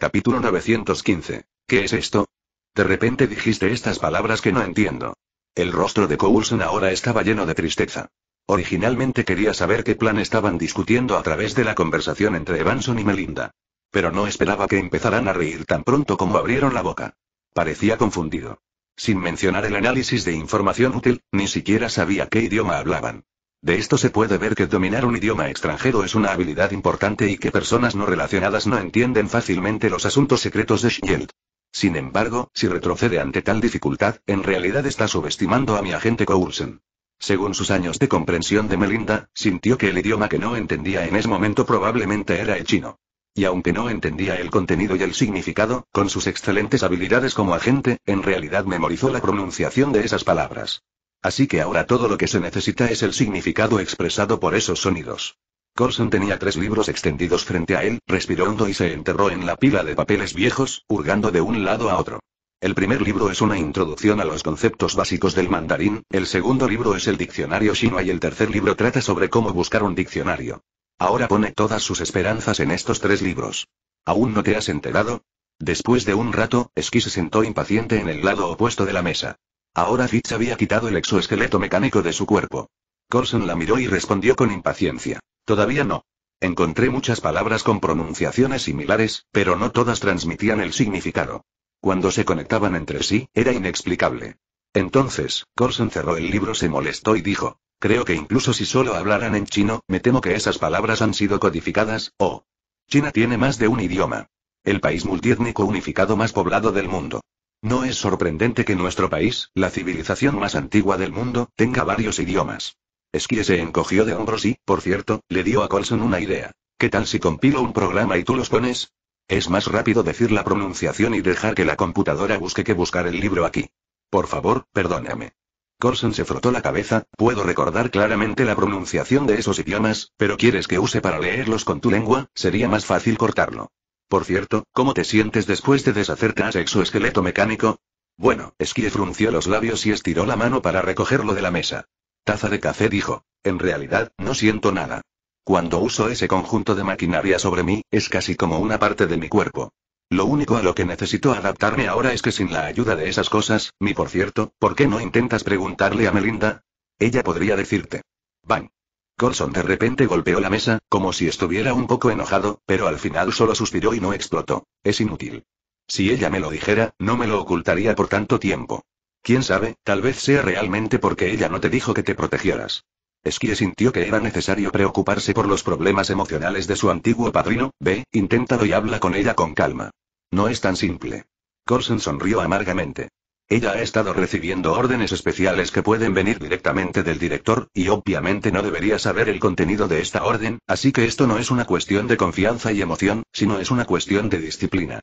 Capítulo 915. ¿Qué es esto? De repente dijiste estas palabras que no entiendo. El rostro de Coulson ahora estaba lleno de tristeza. Originalmente quería saber qué plan estaban discutiendo a través de la conversación entre Evanson y Melinda. Pero no esperaba que empezaran a reír tan pronto como abrieron la boca. Parecía confundido. Sin mencionar el análisis de información útil, ni siquiera sabía qué idioma hablaban. De esto se puede ver que dominar un idioma extranjero es una habilidad importante y que personas no relacionadas no entienden fácilmente los asuntos secretos de Shield. Sin embargo, si retrocede ante tal dificultad, en realidad está subestimando a mi agente Coulson. Según sus años de comprensión de Melinda, sintió que el idioma que no entendía en ese momento probablemente era el chino. Y aunque no entendía el contenido y el significado, con sus excelentes habilidades como agente, en realidad memorizó la pronunciación de esas palabras. Así que ahora todo lo que se necesita es el significado expresado por esos sonidos. Corson tenía tres libros extendidos frente a él, respiró hondo y se enterró en la pila de papeles viejos, hurgando de un lado a otro. El primer libro es una introducción a los conceptos básicos del mandarín, el segundo libro es el diccionario chino y el tercer libro trata sobre cómo buscar un diccionario. Ahora pone todas sus esperanzas en estos tres libros. ¿Aún no te has enterado? Después de un rato, Esqui se sentó impaciente en el lado opuesto de la mesa. Ahora Fitz había quitado el exoesqueleto mecánico de su cuerpo. Corson la miró y respondió con impaciencia. Todavía no. Encontré muchas palabras con pronunciaciones similares, pero no todas transmitían el significado. Cuando se conectaban entre sí, era inexplicable. Entonces, Corson cerró el libro, se molestó y dijo, Creo que incluso si solo hablaran en chino, me temo que esas palabras han sido codificadas, o... China tiene más de un idioma. El país multiétnico unificado más poblado del mundo. No es sorprendente que nuestro país, la civilización más antigua del mundo, tenga varios idiomas. que se encogió de hombros y, por cierto, le dio a Colson una idea. ¿Qué tal si compilo un programa y tú los pones? Es más rápido decir la pronunciación y dejar que la computadora busque que buscar el libro aquí. Por favor, perdóname. Colson se frotó la cabeza, puedo recordar claramente la pronunciación de esos idiomas, pero quieres que use para leerlos con tu lengua, sería más fácil cortarlo. Por cierto, ¿cómo te sientes después de deshacerte a esqueleto mecánico? Bueno, Esquie frunció los labios y estiró la mano para recogerlo de la mesa. Taza de café dijo. En realidad, no siento nada. Cuando uso ese conjunto de maquinaria sobre mí, es casi como una parte de mi cuerpo. Lo único a lo que necesito adaptarme ahora es que sin la ayuda de esas cosas, mi por cierto, ¿por qué no intentas preguntarle a Melinda? Ella podría decirte. Van. Corson de repente golpeó la mesa, como si estuviera un poco enojado, pero al final solo suspiró y no explotó. Es inútil. Si ella me lo dijera, no me lo ocultaría por tanto tiempo. Quién sabe, tal vez sea realmente porque ella no te dijo que te protegieras. Esquie sintió que era necesario preocuparse por los problemas emocionales de su antiguo padrino, ve, inténtalo y habla con ella con calma. No es tan simple. Corson sonrió amargamente. Ella ha estado recibiendo órdenes especiales que pueden venir directamente del director, y obviamente no debería saber el contenido de esta orden, así que esto no es una cuestión de confianza y emoción, sino es una cuestión de disciplina.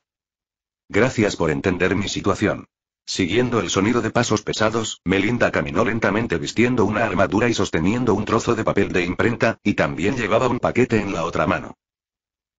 Gracias por entender mi situación. Siguiendo el sonido de pasos pesados, Melinda caminó lentamente vistiendo una armadura y sosteniendo un trozo de papel de imprenta, y también llevaba un paquete en la otra mano.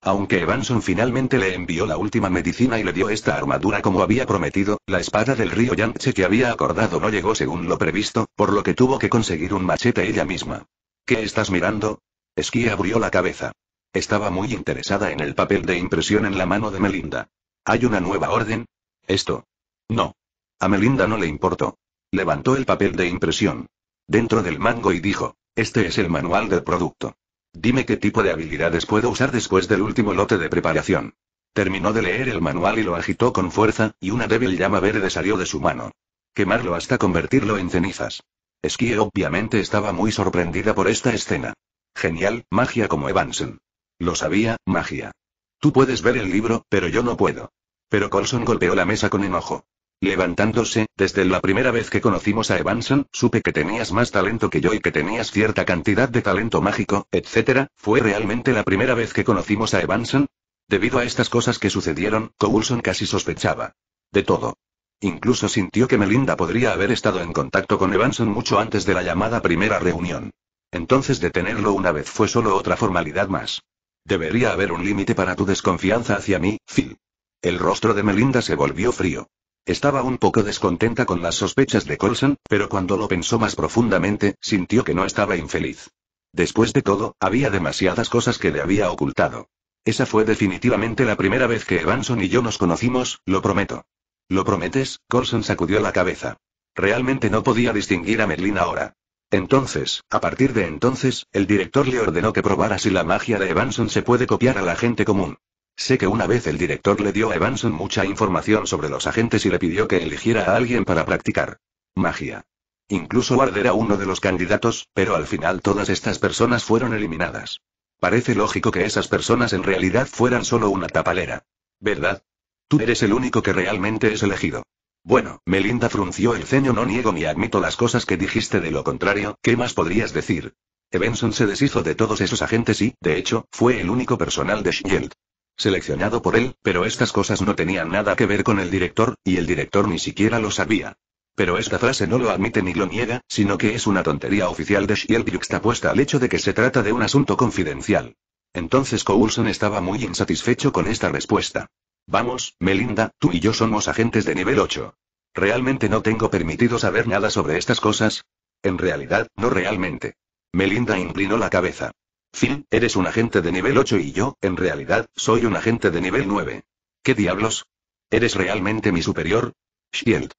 Aunque Evanson finalmente le envió la última medicina y le dio esta armadura como había prometido, la espada del río Yangtze que había acordado no llegó según lo previsto, por lo que tuvo que conseguir un machete ella misma. ¿Qué estás mirando? Esquí abrió la cabeza. Estaba muy interesada en el papel de impresión en la mano de Melinda. ¿Hay una nueva orden? Esto. No. A Melinda no le importó. Levantó el papel de impresión. Dentro del mango y dijo, este es el manual del producto. Dime qué tipo de habilidades puedo usar después del último lote de preparación. Terminó de leer el manual y lo agitó con fuerza, y una débil llama verde salió de su mano. Quemarlo hasta convertirlo en cenizas. Esquie obviamente estaba muy sorprendida por esta escena. Genial, magia como Evanson. Lo sabía, magia. Tú puedes ver el libro, pero yo no puedo. Pero Colson golpeó la mesa con enojo. Levantándose, desde la primera vez que conocimos a Evanson, supe que tenías más talento que yo y que tenías cierta cantidad de talento mágico, etc. ¿Fue realmente la primera vez que conocimos a Evanson? Debido a estas cosas que sucedieron, Coulson casi sospechaba. De todo. Incluso sintió que Melinda podría haber estado en contacto con Evanson mucho antes de la llamada primera reunión. Entonces detenerlo una vez fue solo otra formalidad más. Debería haber un límite para tu desconfianza hacia mí, Phil. El rostro de Melinda se volvió frío. Estaba un poco descontenta con las sospechas de Colson, pero cuando lo pensó más profundamente, sintió que no estaba infeliz. Después de todo, había demasiadas cosas que le había ocultado. Esa fue definitivamente la primera vez que Evanson y yo nos conocimos, lo prometo. ¿Lo prometes? Colson sacudió la cabeza. Realmente no podía distinguir a Merlin ahora. Entonces, a partir de entonces, el director le ordenó que probara si la magia de Evanson se puede copiar a la gente común. Sé que una vez el director le dio a Evanson mucha información sobre los agentes y le pidió que eligiera a alguien para practicar magia. Incluso Ward era uno de los candidatos, pero al final todas estas personas fueron eliminadas. Parece lógico que esas personas en realidad fueran solo una tapalera. ¿Verdad? Tú eres el único que realmente es elegido. Bueno, Melinda frunció el ceño, no niego ni admito las cosas que dijiste de lo contrario, ¿qué más podrías decir? Evanson se deshizo de todos esos agentes y, de hecho, fue el único personal de Shield seleccionado por él, pero estas cosas no tenían nada que ver con el director, y el director ni siquiera lo sabía. Pero esta frase no lo admite ni lo niega, sino que es una tontería oficial de Shield puesta al hecho de que se trata de un asunto confidencial. Entonces Coulson estaba muy insatisfecho con esta respuesta. Vamos, Melinda, tú y yo somos agentes de nivel 8. ¿Realmente no tengo permitido saber nada sobre estas cosas? En realidad, no realmente. Melinda inclinó la cabeza. Phil, eres un agente de nivel 8 y yo, en realidad, soy un agente de nivel 9. ¿Qué diablos? ¿Eres realmente mi superior? Shield.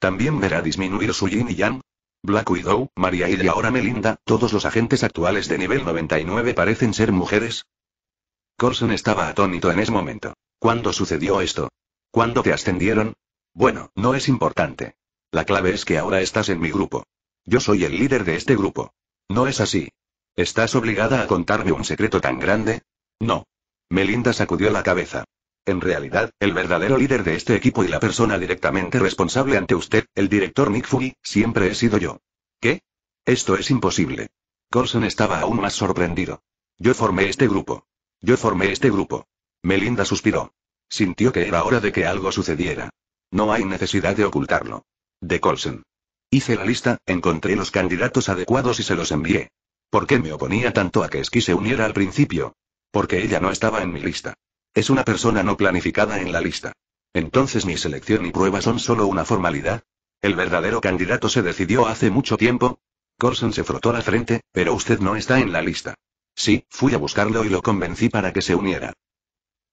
¿También verá disminuir su yin y yang? Black Widow, Maria y ahora Melinda, todos los agentes actuales de nivel 99 parecen ser mujeres. Corson estaba atónito en ese momento. ¿Cuándo sucedió esto? ¿Cuándo te ascendieron? Bueno, no es importante. La clave es que ahora estás en mi grupo. Yo soy el líder de este grupo. No es así, ¿Estás obligada a contarme un secreto tan grande? No. Melinda sacudió la cabeza. En realidad, el verdadero líder de este equipo y la persona directamente responsable ante usted, el director Nick Fury, siempre he sido yo. ¿Qué? Esto es imposible. Colson estaba aún más sorprendido. Yo formé este grupo. Yo formé este grupo. Melinda suspiró. Sintió que era hora de que algo sucediera. No hay necesidad de ocultarlo. De Colson. Hice la lista, encontré los candidatos adecuados y se los envié. ¿Por qué me oponía tanto a que Esqui se uniera al principio? Porque ella no estaba en mi lista. Es una persona no planificada en la lista. Entonces mi selección y prueba son solo una formalidad. El verdadero candidato se decidió hace mucho tiempo. Corson se frotó la frente, pero usted no está en la lista. Sí, fui a buscarlo y lo convencí para que se uniera.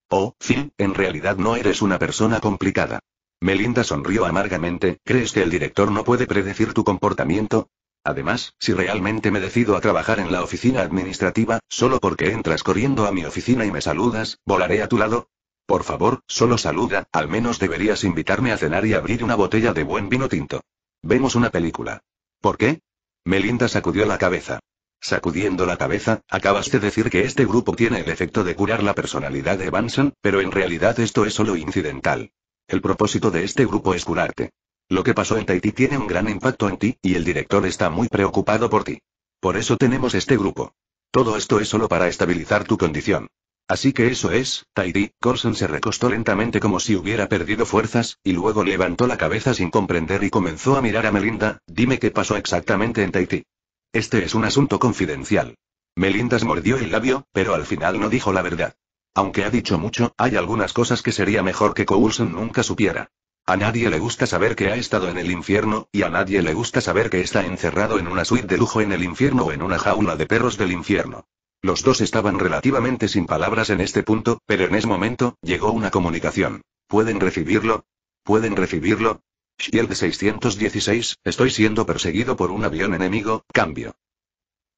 Oh, Phil, en realidad no eres una persona complicada. Melinda sonrió amargamente, ¿crees que el director no puede predecir tu comportamiento? Además, si realmente me decido a trabajar en la oficina administrativa, solo porque entras corriendo a mi oficina y me saludas, volaré a tu lado. Por favor, solo saluda, al menos deberías invitarme a cenar y abrir una botella de buen vino tinto. Vemos una película. ¿Por qué? Melinda sacudió la cabeza. Sacudiendo la cabeza, acabas de decir que este grupo tiene el efecto de curar la personalidad de Benson, pero en realidad esto es solo incidental. El propósito de este grupo es curarte. Lo que pasó en Tahití tiene un gran impacto en ti, y el director está muy preocupado por ti. Por eso tenemos este grupo. Todo esto es solo para estabilizar tu condición. Así que eso es, Tahiti, Corson se recostó lentamente como si hubiera perdido fuerzas, y luego levantó la cabeza sin comprender y comenzó a mirar a Melinda, dime qué pasó exactamente en Tahití. Este es un asunto confidencial. Melinda se mordió el labio, pero al final no dijo la verdad. Aunque ha dicho mucho, hay algunas cosas que sería mejor que Coulson nunca supiera. A nadie le gusta saber que ha estado en el infierno, y a nadie le gusta saber que está encerrado en una suite de lujo en el infierno o en una jaula de perros del infierno. Los dos estaban relativamente sin palabras en este punto, pero en ese momento, llegó una comunicación. ¿Pueden recibirlo? ¿Pueden recibirlo? Shield 616, estoy siendo perseguido por un avión enemigo, cambio.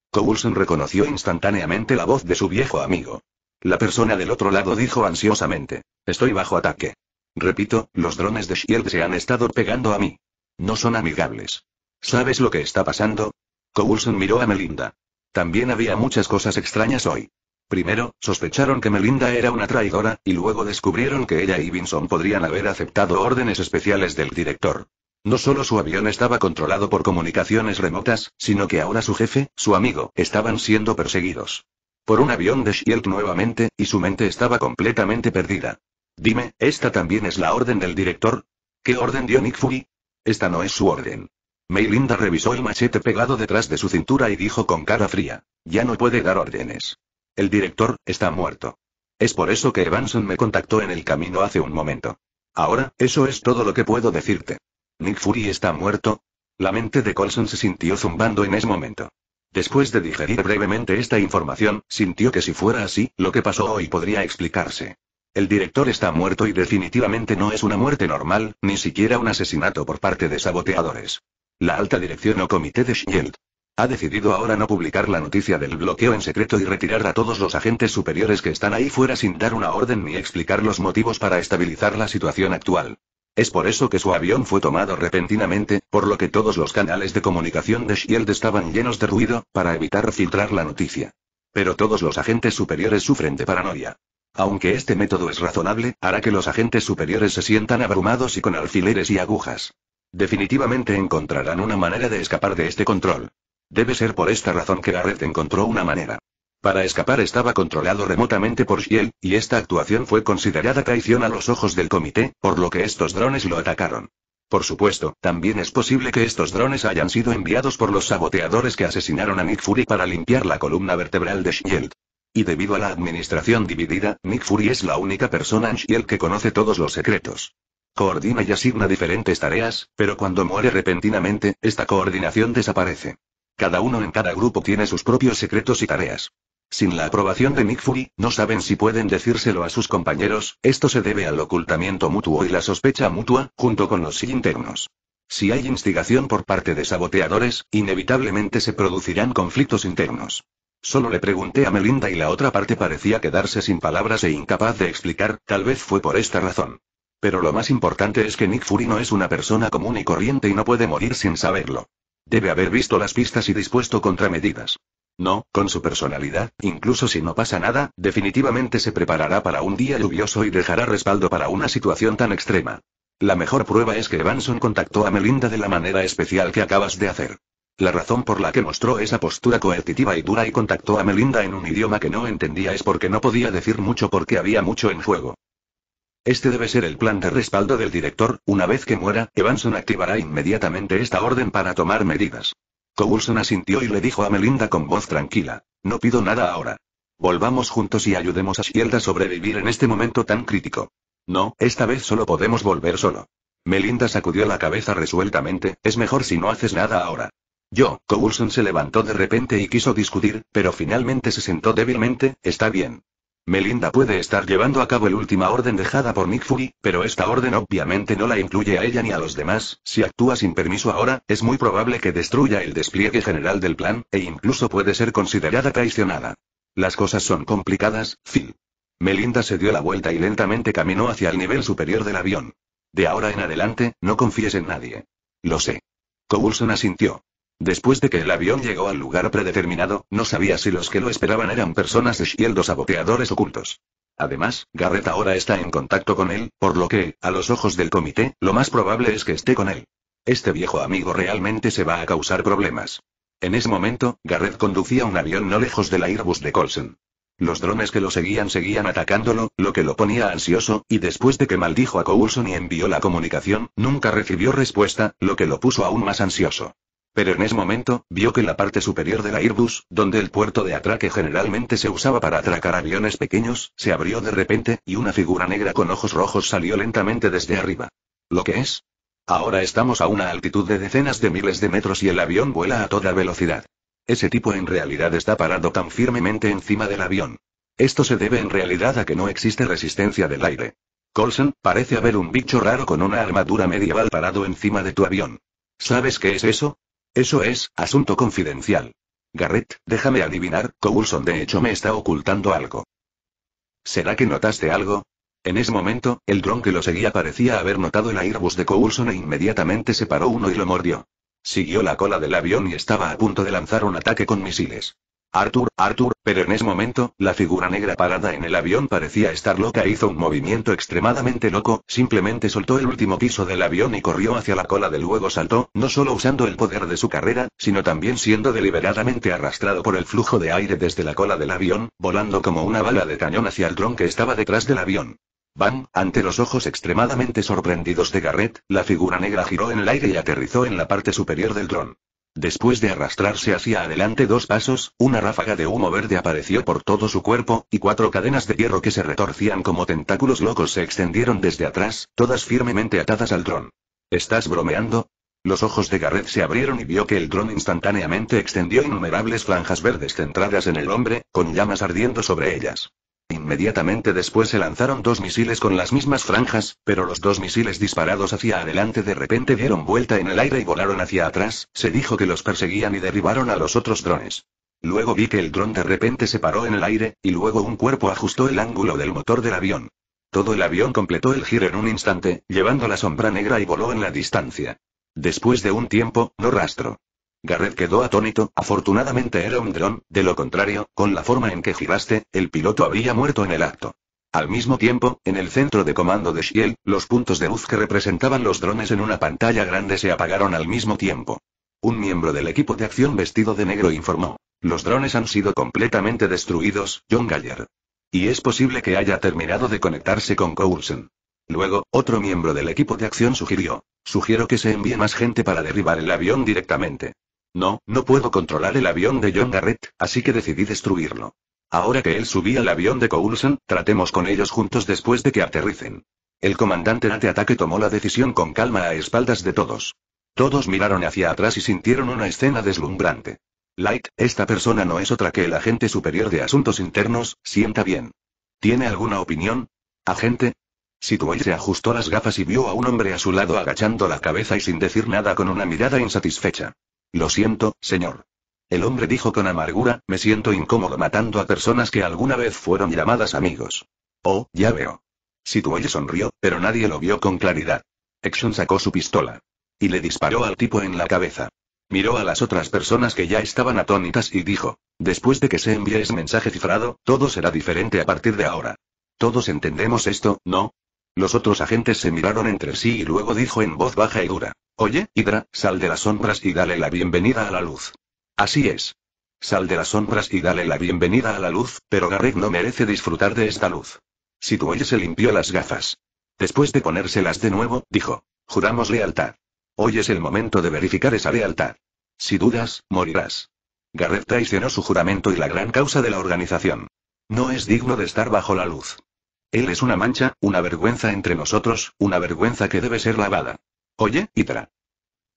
Coulson reconoció instantáneamente la voz de su viejo amigo. La persona del otro lado dijo ansiosamente. Estoy bajo ataque. Repito, los drones de Shield se han estado pegando a mí. No son amigables. ¿Sabes lo que está pasando? Coulson miró a Melinda. También había muchas cosas extrañas hoy. Primero, sospecharon que Melinda era una traidora, y luego descubrieron que ella y Vinson podrían haber aceptado órdenes especiales del director. No solo su avión estaba controlado por comunicaciones remotas, sino que ahora su jefe, su amigo, estaban siendo perseguidos. Por un avión de Shield nuevamente, y su mente estaba completamente perdida. Dime, ¿esta también es la orden del director? ¿Qué orden dio Nick Fury? Esta no es su orden. Meilinda revisó el machete pegado detrás de su cintura y dijo con cara fría. Ya no puede dar órdenes. El director, está muerto. Es por eso que Evanson me contactó en el camino hace un momento. Ahora, eso es todo lo que puedo decirte. Nick Fury está muerto. La mente de Colson se sintió zumbando en ese momento. Después de digerir brevemente esta información, sintió que si fuera así, lo que pasó hoy podría explicarse. El director está muerto y definitivamente no es una muerte normal, ni siquiera un asesinato por parte de saboteadores. La alta dirección o comité de Shield ha decidido ahora no publicar la noticia del bloqueo en secreto y retirar a todos los agentes superiores que están ahí fuera sin dar una orden ni explicar los motivos para estabilizar la situación actual. Es por eso que su avión fue tomado repentinamente, por lo que todos los canales de comunicación de Shield estaban llenos de ruido, para evitar filtrar la noticia. Pero todos los agentes superiores sufren de paranoia. Aunque este método es razonable, hará que los agentes superiores se sientan abrumados y con alfileres y agujas. Definitivamente encontrarán una manera de escapar de este control. Debe ser por esta razón que red encontró una manera. Para escapar estaba controlado remotamente por Shield, y esta actuación fue considerada traición a los ojos del comité, por lo que estos drones lo atacaron. Por supuesto, también es posible que estos drones hayan sido enviados por los saboteadores que asesinaron a Nick Fury para limpiar la columna vertebral de Shield. Y debido a la administración dividida, Nick Fury es la única persona y el que conoce todos los secretos. Coordina y asigna diferentes tareas, pero cuando muere repentinamente, esta coordinación desaparece. Cada uno en cada grupo tiene sus propios secretos y tareas. Sin la aprobación de Nick Fury, no saben si pueden decírselo a sus compañeros, esto se debe al ocultamiento mutuo y la sospecha mutua, junto con los internos. Si hay instigación por parte de saboteadores, inevitablemente se producirán conflictos internos. Solo le pregunté a Melinda y la otra parte parecía quedarse sin palabras e incapaz de explicar, tal vez fue por esta razón. Pero lo más importante es que Nick Fury no es una persona común y corriente y no puede morir sin saberlo. Debe haber visto las pistas y dispuesto contramedidas. No, con su personalidad, incluso si no pasa nada, definitivamente se preparará para un día lluvioso y dejará respaldo para una situación tan extrema. La mejor prueba es que Evanson contactó a Melinda de la manera especial que acabas de hacer. La razón por la que mostró esa postura coercitiva y dura y contactó a Melinda en un idioma que no entendía es porque no podía decir mucho porque había mucho en juego. Este debe ser el plan de respaldo del director, una vez que muera, Evanson activará inmediatamente esta orden para tomar medidas. Coulson asintió y le dijo a Melinda con voz tranquila, no pido nada ahora. Volvamos juntos y ayudemos a Shield a sobrevivir en este momento tan crítico. No, esta vez solo podemos volver solo. Melinda sacudió la cabeza resueltamente, es mejor si no haces nada ahora. Yo, Coulson se levantó de repente y quiso discutir, pero finalmente se sentó débilmente, está bien. Melinda puede estar llevando a cabo el última orden dejada por Nick Fury, pero esta orden obviamente no la incluye a ella ni a los demás, si actúa sin permiso ahora, es muy probable que destruya el despliegue general del plan, e incluso puede ser considerada traicionada. Las cosas son complicadas, Phil. Melinda se dio la vuelta y lentamente caminó hacia el nivel superior del avión. De ahora en adelante, no confíes en nadie. Lo sé. Coulson asintió. Después de que el avión llegó al lugar predeterminado, no sabía si los que lo esperaban eran personas de Shield o saboteadores ocultos. Además, Garrett ahora está en contacto con él, por lo que, a los ojos del comité, lo más probable es que esté con él. Este viejo amigo realmente se va a causar problemas. En ese momento, Garrett conducía un avión no lejos de la Airbus de Colson. Los drones que lo seguían seguían atacándolo, lo que lo ponía ansioso, y después de que maldijo a Coulson y envió la comunicación, nunca recibió respuesta, lo que lo puso aún más ansioso. Pero en ese momento, vio que la parte superior del Airbus, donde el puerto de atraque generalmente se usaba para atracar aviones pequeños, se abrió de repente, y una figura negra con ojos rojos salió lentamente desde arriba. ¿Lo que es? Ahora estamos a una altitud de decenas de miles de metros y el avión vuela a toda velocidad. Ese tipo en realidad está parado tan firmemente encima del avión. Esto se debe en realidad a que no existe resistencia del aire. Colson, parece haber un bicho raro con una armadura medieval parado encima de tu avión. ¿Sabes qué es eso? Eso es, asunto confidencial. Garrett, déjame adivinar, Coulson de hecho me está ocultando algo. ¿Será que notaste algo? En ese momento, el dron que lo seguía parecía haber notado el Airbus de Coulson e inmediatamente se paró uno y lo mordió. Siguió la cola del avión y estaba a punto de lanzar un ataque con misiles. Arthur, Arthur, pero en ese momento, la figura negra parada en el avión parecía estar loca e hizo un movimiento extremadamente loco, simplemente soltó el último piso del avión y corrió hacia la cola del luego saltó, no solo usando el poder de su carrera, sino también siendo deliberadamente arrastrado por el flujo de aire desde la cola del avión, volando como una bala de cañón hacia el dron que estaba detrás del avión. Bam, ante los ojos extremadamente sorprendidos de Garrett, la figura negra giró en el aire y aterrizó en la parte superior del dron. Después de arrastrarse hacia adelante dos pasos, una ráfaga de humo verde apareció por todo su cuerpo, y cuatro cadenas de hierro que se retorcían como tentáculos locos se extendieron desde atrás, todas firmemente atadas al dron. ¿Estás bromeando? Los ojos de Garrett se abrieron y vio que el dron instantáneamente extendió innumerables franjas verdes centradas en el hombre, con llamas ardiendo sobre ellas. Inmediatamente después se lanzaron dos misiles con las mismas franjas, pero los dos misiles disparados hacia adelante de repente dieron vuelta en el aire y volaron hacia atrás, se dijo que los perseguían y derribaron a los otros drones. Luego vi que el dron de repente se paró en el aire, y luego un cuerpo ajustó el ángulo del motor del avión. Todo el avión completó el giro en un instante, llevando la sombra negra y voló en la distancia. Después de un tiempo, no rastro. Garrett quedó atónito, afortunadamente era un dron, de lo contrario, con la forma en que giraste, el piloto habría muerto en el acto. Al mismo tiempo, en el centro de comando de Shield, los puntos de luz que representaban los drones en una pantalla grande se apagaron al mismo tiempo. Un miembro del equipo de acción vestido de negro informó. Los drones han sido completamente destruidos, John Galler. Y es posible que haya terminado de conectarse con Coulson. Luego, otro miembro del equipo de acción sugirió. Sugiero que se envíe más gente para derribar el avión directamente. No, no puedo controlar el avión de John Garrett, así que decidí destruirlo. Ahora que él subía al avión de Coulson, tratemos con ellos juntos después de que aterricen. El comandante de ataque tomó la decisión con calma a espaldas de todos. Todos miraron hacia atrás y sintieron una escena deslumbrante. Light, esta persona no es otra que el agente superior de asuntos internos, sienta bien. ¿Tiene alguna opinión? Agente, Situay se ajustó las gafas y vio a un hombre a su lado agachando la cabeza y sin decir nada con una mirada insatisfecha. Lo siento, señor. El hombre dijo con amargura, me siento incómodo matando a personas que alguna vez fueron llamadas amigos. Oh, ya veo. Situoye sonrió, pero nadie lo vio con claridad. Exxon sacó su pistola. Y le disparó al tipo en la cabeza. Miró a las otras personas que ya estaban atónitas y dijo, después de que se envíe ese mensaje cifrado, todo será diferente a partir de ahora. Todos entendemos esto, ¿no? Los otros agentes se miraron entre sí y luego dijo en voz baja y dura. Oye, Hydra, sal de las sombras y dale la bienvenida a la luz. Así es. Sal de las sombras y dale la bienvenida a la luz, pero Garret no merece disfrutar de esta luz. Si se limpió las gafas. Después de ponérselas de nuevo, dijo. Juramos lealtad. Hoy es el momento de verificar esa lealtad. Si dudas, morirás. Garret traicionó su juramento y la gran causa de la organización. No es digno de estar bajo la luz. Él es una mancha, una vergüenza entre nosotros, una vergüenza que debe ser lavada. Oye, Itra.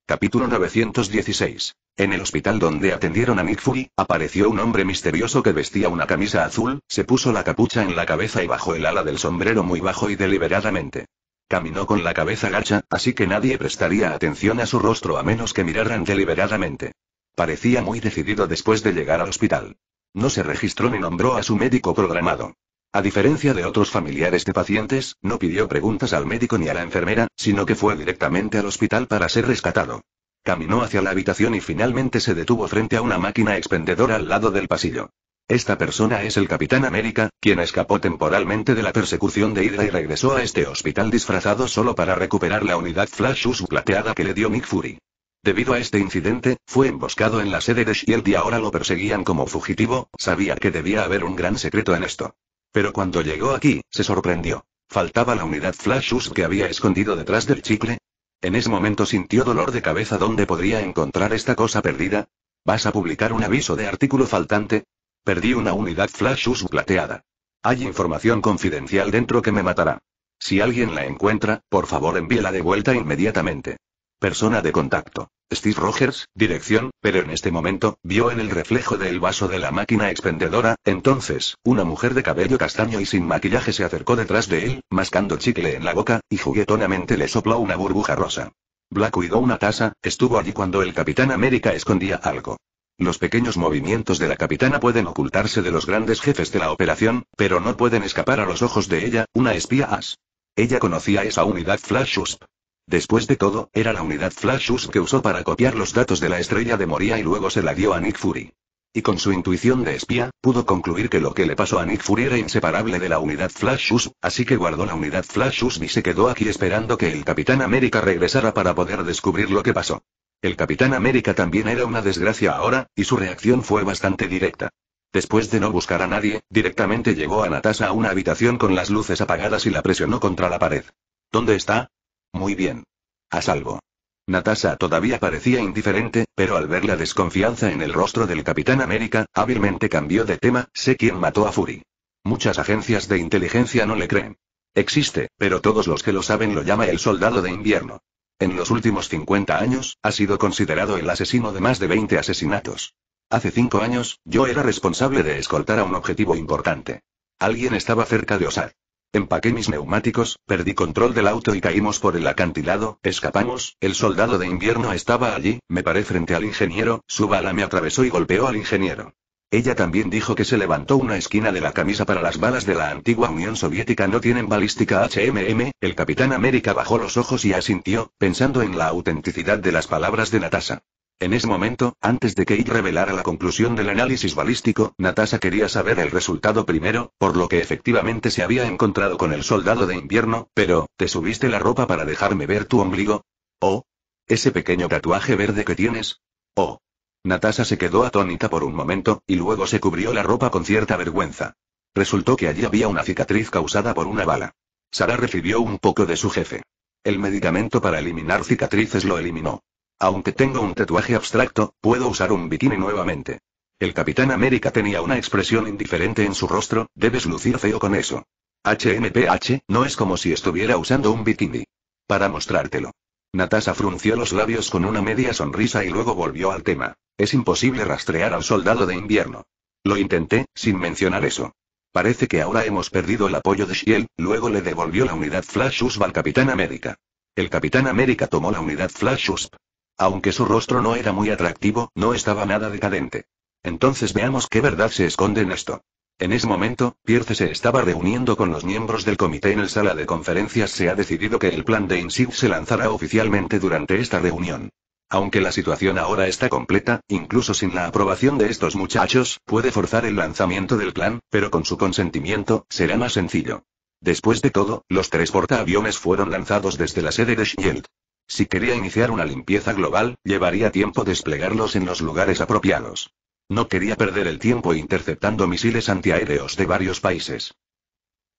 Capítulo 916. En el hospital donde atendieron a Nick Fury, apareció un hombre misterioso que vestía una camisa azul, se puso la capucha en la cabeza y bajó el ala del sombrero muy bajo y deliberadamente. Caminó con la cabeza gacha, así que nadie prestaría atención a su rostro a menos que miraran deliberadamente. Parecía muy decidido después de llegar al hospital. No se registró ni nombró a su médico programado. A diferencia de otros familiares de pacientes, no pidió preguntas al médico ni a la enfermera, sino que fue directamente al hospital para ser rescatado. Caminó hacia la habitación y finalmente se detuvo frente a una máquina expendedora al lado del pasillo. Esta persona es el Capitán América, quien escapó temporalmente de la persecución de Hydra y regresó a este hospital disfrazado solo para recuperar la unidad Flash U plateada que le dio Nick Fury. Debido a este incidente, fue emboscado en la sede de Shield y ahora lo perseguían como fugitivo, sabía que debía haber un gran secreto en esto. Pero cuando llegó aquí, se sorprendió. Faltaba la unidad Us que había escondido detrás del chicle. En ese momento sintió dolor de cabeza dónde podría encontrar esta cosa perdida. ¿Vas a publicar un aviso de artículo faltante? Perdí una unidad Flashus plateada. Hay información confidencial dentro que me matará. Si alguien la encuentra, por favor envíela de vuelta inmediatamente. Persona de contacto. Steve Rogers, dirección, pero en este momento, vio en el reflejo del vaso de la máquina expendedora, entonces, una mujer de cabello castaño y sin maquillaje se acercó detrás de él, mascando chicle en la boca, y juguetonamente le sopló una burbuja rosa. Black cuidó una taza, estuvo allí cuando el Capitán América escondía algo. Los pequeños movimientos de la capitana pueden ocultarse de los grandes jefes de la operación, pero no pueden escapar a los ojos de ella, una espía as. Ella conocía esa unidad Flash USP. Después de todo, era la unidad Flashus que usó para copiar los datos de la estrella de Moria y luego se la dio a Nick Fury. Y con su intuición de espía, pudo concluir que lo que le pasó a Nick Fury era inseparable de la unidad Flashus, así que guardó la unidad Flashus y se quedó aquí esperando que el Capitán América regresara para poder descubrir lo que pasó. El Capitán América también era una desgracia ahora, y su reacción fue bastante directa. Después de no buscar a nadie, directamente llegó a Natasha a una habitación con las luces apagadas y la presionó contra la pared. ¿Dónde está? Muy bien. A salvo. Natasha todavía parecía indiferente, pero al ver la desconfianza en el rostro del Capitán América, hábilmente cambió de tema, sé quién mató a Fury. Muchas agencias de inteligencia no le creen. Existe, pero todos los que lo saben lo llama el soldado de invierno. En los últimos 50 años, ha sido considerado el asesino de más de 20 asesinatos. Hace cinco años, yo era responsable de escoltar a un objetivo importante. Alguien estaba cerca de Osar. Empaqué mis neumáticos, perdí control del auto y caímos por el acantilado, escapamos, el soldado de invierno estaba allí, me paré frente al ingeniero, su bala me atravesó y golpeó al ingeniero. Ella también dijo que se levantó una esquina de la camisa para las balas de la antigua Unión Soviética no tienen balística HMM, el Capitán América bajó los ojos y asintió, pensando en la autenticidad de las palabras de Natasha. En ese momento, antes de que I revelara la conclusión del análisis balístico, Natasha quería saber el resultado primero, por lo que efectivamente se había encontrado con el soldado de invierno, pero, ¿te subiste la ropa para dejarme ver tu ombligo? ¿O ¿Ese pequeño tatuaje verde que tienes? ¿O Natasha se quedó atónita por un momento, y luego se cubrió la ropa con cierta vergüenza. Resultó que allí había una cicatriz causada por una bala. Sara recibió un poco de su jefe. El medicamento para eliminar cicatrices lo eliminó. Aunque tengo un tatuaje abstracto, puedo usar un bikini nuevamente. El Capitán América tenía una expresión indiferente en su rostro, debes lucir feo con eso. HMPH, no es como si estuviera usando un bikini. Para mostrártelo. Natasha frunció los labios con una media sonrisa y luego volvió al tema. Es imposible rastrear al soldado de invierno. Lo intenté, sin mencionar eso. Parece que ahora hemos perdido el apoyo de Shield, luego le devolvió la unidad Flash USB al Capitán América. El Capitán América tomó la unidad Flash USP. Aunque su rostro no era muy atractivo, no estaba nada decadente. Entonces veamos qué verdad se esconde en esto. En ese momento, Pierce se estaba reuniendo con los miembros del comité en el sala de conferencias. Se ha decidido que el plan de INSIG se lanzará oficialmente durante esta reunión. Aunque la situación ahora está completa, incluso sin la aprobación de estos muchachos, puede forzar el lanzamiento del plan, pero con su consentimiento, será más sencillo. Después de todo, los tres portaaviones fueron lanzados desde la sede de Shield. Si quería iniciar una limpieza global, llevaría tiempo desplegarlos en los lugares apropiados. No quería perder el tiempo interceptando misiles antiaéreos de varios países.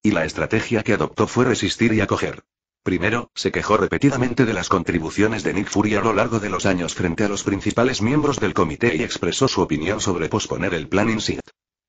Y la estrategia que adoptó fue resistir y acoger. Primero, se quejó repetidamente de las contribuciones de Nick Fury a lo largo de los años frente a los principales miembros del comité y expresó su opinión sobre posponer el plan situ.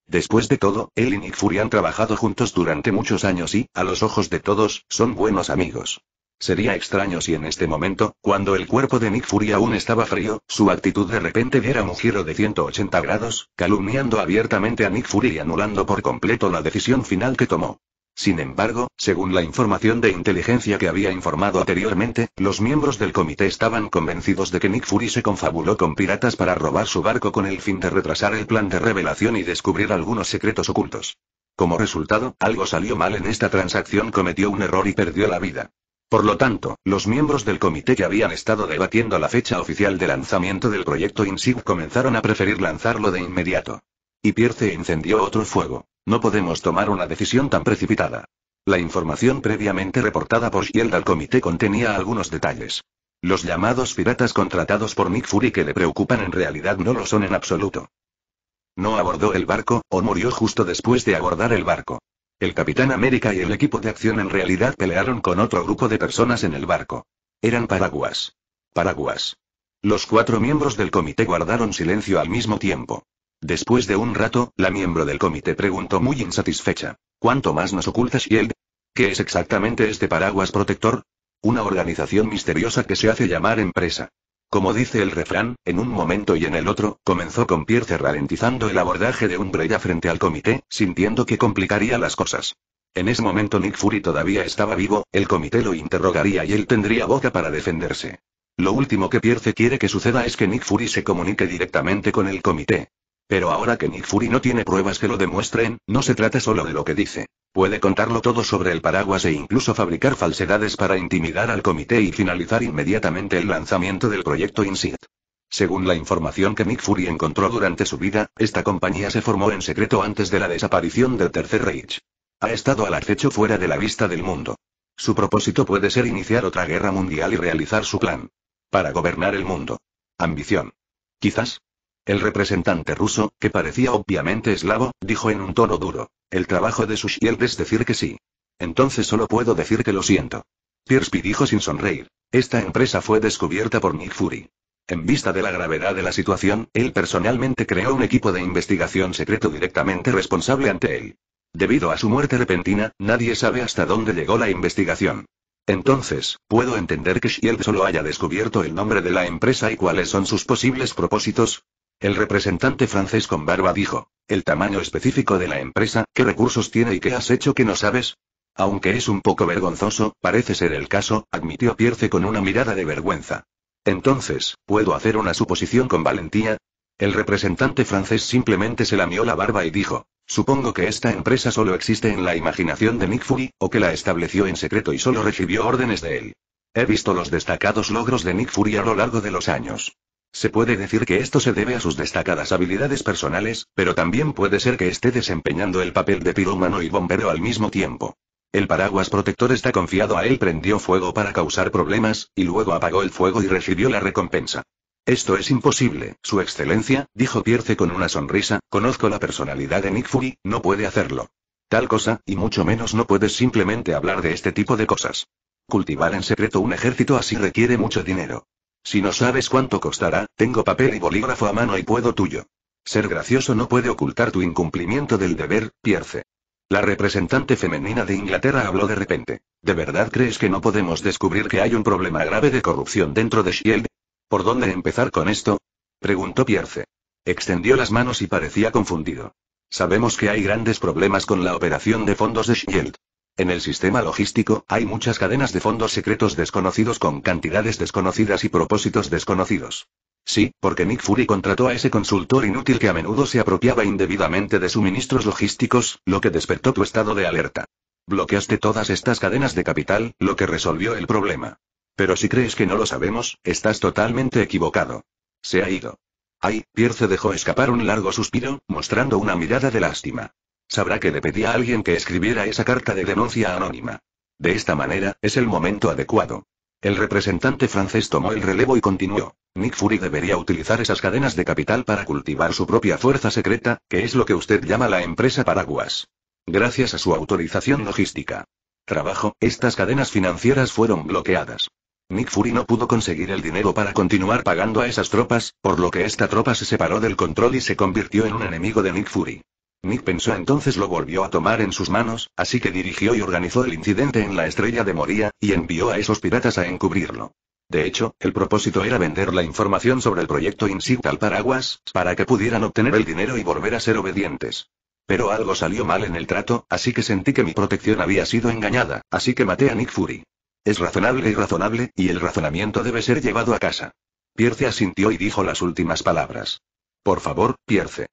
Después de todo, él y Nick Fury han trabajado juntos durante muchos años y, a los ojos de todos, son buenos amigos. Sería extraño si en este momento, cuando el cuerpo de Nick Fury aún estaba frío, su actitud de repente diera un giro de 180 grados, calumniando abiertamente a Nick Fury y anulando por completo la decisión final que tomó. Sin embargo, según la información de inteligencia que había informado anteriormente, los miembros del comité estaban convencidos de que Nick Fury se confabuló con piratas para robar su barco con el fin de retrasar el plan de revelación y descubrir algunos secretos ocultos. Como resultado, algo salió mal en esta transacción, cometió un error y perdió la vida. Por lo tanto, los miembros del comité que habían estado debatiendo la fecha oficial de lanzamiento del proyecto INSIG comenzaron a preferir lanzarlo de inmediato. Y Pierce encendió otro fuego. No podemos tomar una decisión tan precipitada. La información previamente reportada por Shield al comité contenía algunos detalles. Los llamados piratas contratados por Nick Fury que le preocupan en realidad no lo son en absoluto. No abordó el barco, o murió justo después de abordar el barco. El Capitán América y el equipo de acción en realidad pelearon con otro grupo de personas en el barco. Eran paraguas. Paraguas. Los cuatro miembros del comité guardaron silencio al mismo tiempo. Después de un rato, la miembro del comité preguntó muy insatisfecha. ¿Cuánto más nos oculta Shield? ¿Qué es exactamente este paraguas protector? Una organización misteriosa que se hace llamar empresa. Como dice el refrán, en un momento y en el otro, comenzó con Pierce ralentizando el abordaje de Umbrella frente al comité, sintiendo que complicaría las cosas. En ese momento Nick Fury todavía estaba vivo, el comité lo interrogaría y él tendría boca para defenderse. Lo último que Pierce quiere que suceda es que Nick Fury se comunique directamente con el comité. Pero ahora que Nick Fury no tiene pruebas que lo demuestren, no se trata solo de lo que dice. Puede contarlo todo sobre el paraguas e incluso fabricar falsedades para intimidar al comité y finalizar inmediatamente el lanzamiento del proyecto Insight. Según la información que Nick Fury encontró durante su vida, esta compañía se formó en secreto antes de la desaparición del Tercer Reich. Ha estado al acecho fuera de la vista del mundo. Su propósito puede ser iniciar otra guerra mundial y realizar su plan. Para gobernar el mundo. Ambición. Quizás, el representante ruso, que parecía obviamente eslavo, dijo en un tono duro. El trabajo de Sushiel es decir que sí. Entonces solo puedo decir que lo siento. Piersby dijo sin sonreír. Esta empresa fue descubierta por Nick Fury. En vista de la gravedad de la situación, él personalmente creó un equipo de investigación secreto directamente responsable ante él. Debido a su muerte repentina, nadie sabe hasta dónde llegó la investigación. Entonces, puedo entender que Shield solo haya descubierto el nombre de la empresa y cuáles son sus posibles propósitos, el representante francés con barba dijo, el tamaño específico de la empresa, qué recursos tiene y qué has hecho que no sabes. Aunque es un poco vergonzoso, parece ser el caso, admitió Pierce con una mirada de vergüenza. Entonces, ¿puedo hacer una suposición con valentía? El representante francés simplemente se lamió la barba y dijo, supongo que esta empresa solo existe en la imaginación de Nick Fury, o que la estableció en secreto y solo recibió órdenes de él. He visto los destacados logros de Nick Fury a lo largo de los años. Se puede decir que esto se debe a sus destacadas habilidades personales, pero también puede ser que esté desempeñando el papel de pirómano y bombero al mismo tiempo. El paraguas protector está confiado a él, prendió fuego para causar problemas, y luego apagó el fuego y recibió la recompensa. Esto es imposible, Su Excelencia, dijo Pierce con una sonrisa, conozco la personalidad de Nick Fury, no puede hacerlo. Tal cosa, y mucho menos no puedes simplemente hablar de este tipo de cosas. Cultivar en secreto un ejército así requiere mucho dinero. Si no sabes cuánto costará, tengo papel y bolígrafo a mano y puedo tuyo. Ser gracioso no puede ocultar tu incumplimiento del deber, Pierce. La representante femenina de Inglaterra habló de repente. ¿De verdad crees que no podemos descubrir que hay un problema grave de corrupción dentro de Shield? ¿Por dónde empezar con esto? preguntó Pierce. Extendió las manos y parecía confundido. Sabemos que hay grandes problemas con la operación de fondos de Shield. En el sistema logístico, hay muchas cadenas de fondos secretos desconocidos con cantidades desconocidas y propósitos desconocidos. Sí, porque Nick Fury contrató a ese consultor inútil que a menudo se apropiaba indebidamente de suministros logísticos, lo que despertó tu estado de alerta. Bloqueaste todas estas cadenas de capital, lo que resolvió el problema. Pero si crees que no lo sabemos, estás totalmente equivocado. Se ha ido. Ay, Pierce dejó escapar un largo suspiro, mostrando una mirada de lástima. Sabrá que le pedí a alguien que escribiera esa carta de denuncia anónima. De esta manera, es el momento adecuado. El representante francés tomó el relevo y continuó. Nick Fury debería utilizar esas cadenas de capital para cultivar su propia fuerza secreta, que es lo que usted llama la empresa paraguas. Gracias a su autorización logística. Trabajo, estas cadenas financieras fueron bloqueadas. Nick Fury no pudo conseguir el dinero para continuar pagando a esas tropas, por lo que esta tropa se separó del control y se convirtió en un enemigo de Nick Fury. Nick pensó entonces lo volvió a tomar en sus manos, así que dirigió y organizó el incidente en la estrella de Moría, y envió a esos piratas a encubrirlo. De hecho, el propósito era vender la información sobre el proyecto Insight al Paraguas, para que pudieran obtener el dinero y volver a ser obedientes. Pero algo salió mal en el trato, así que sentí que mi protección había sido engañada, así que maté a Nick Fury. Es razonable y razonable, y el razonamiento debe ser llevado a casa. Pierce asintió y dijo las últimas palabras. Por favor, Pierce.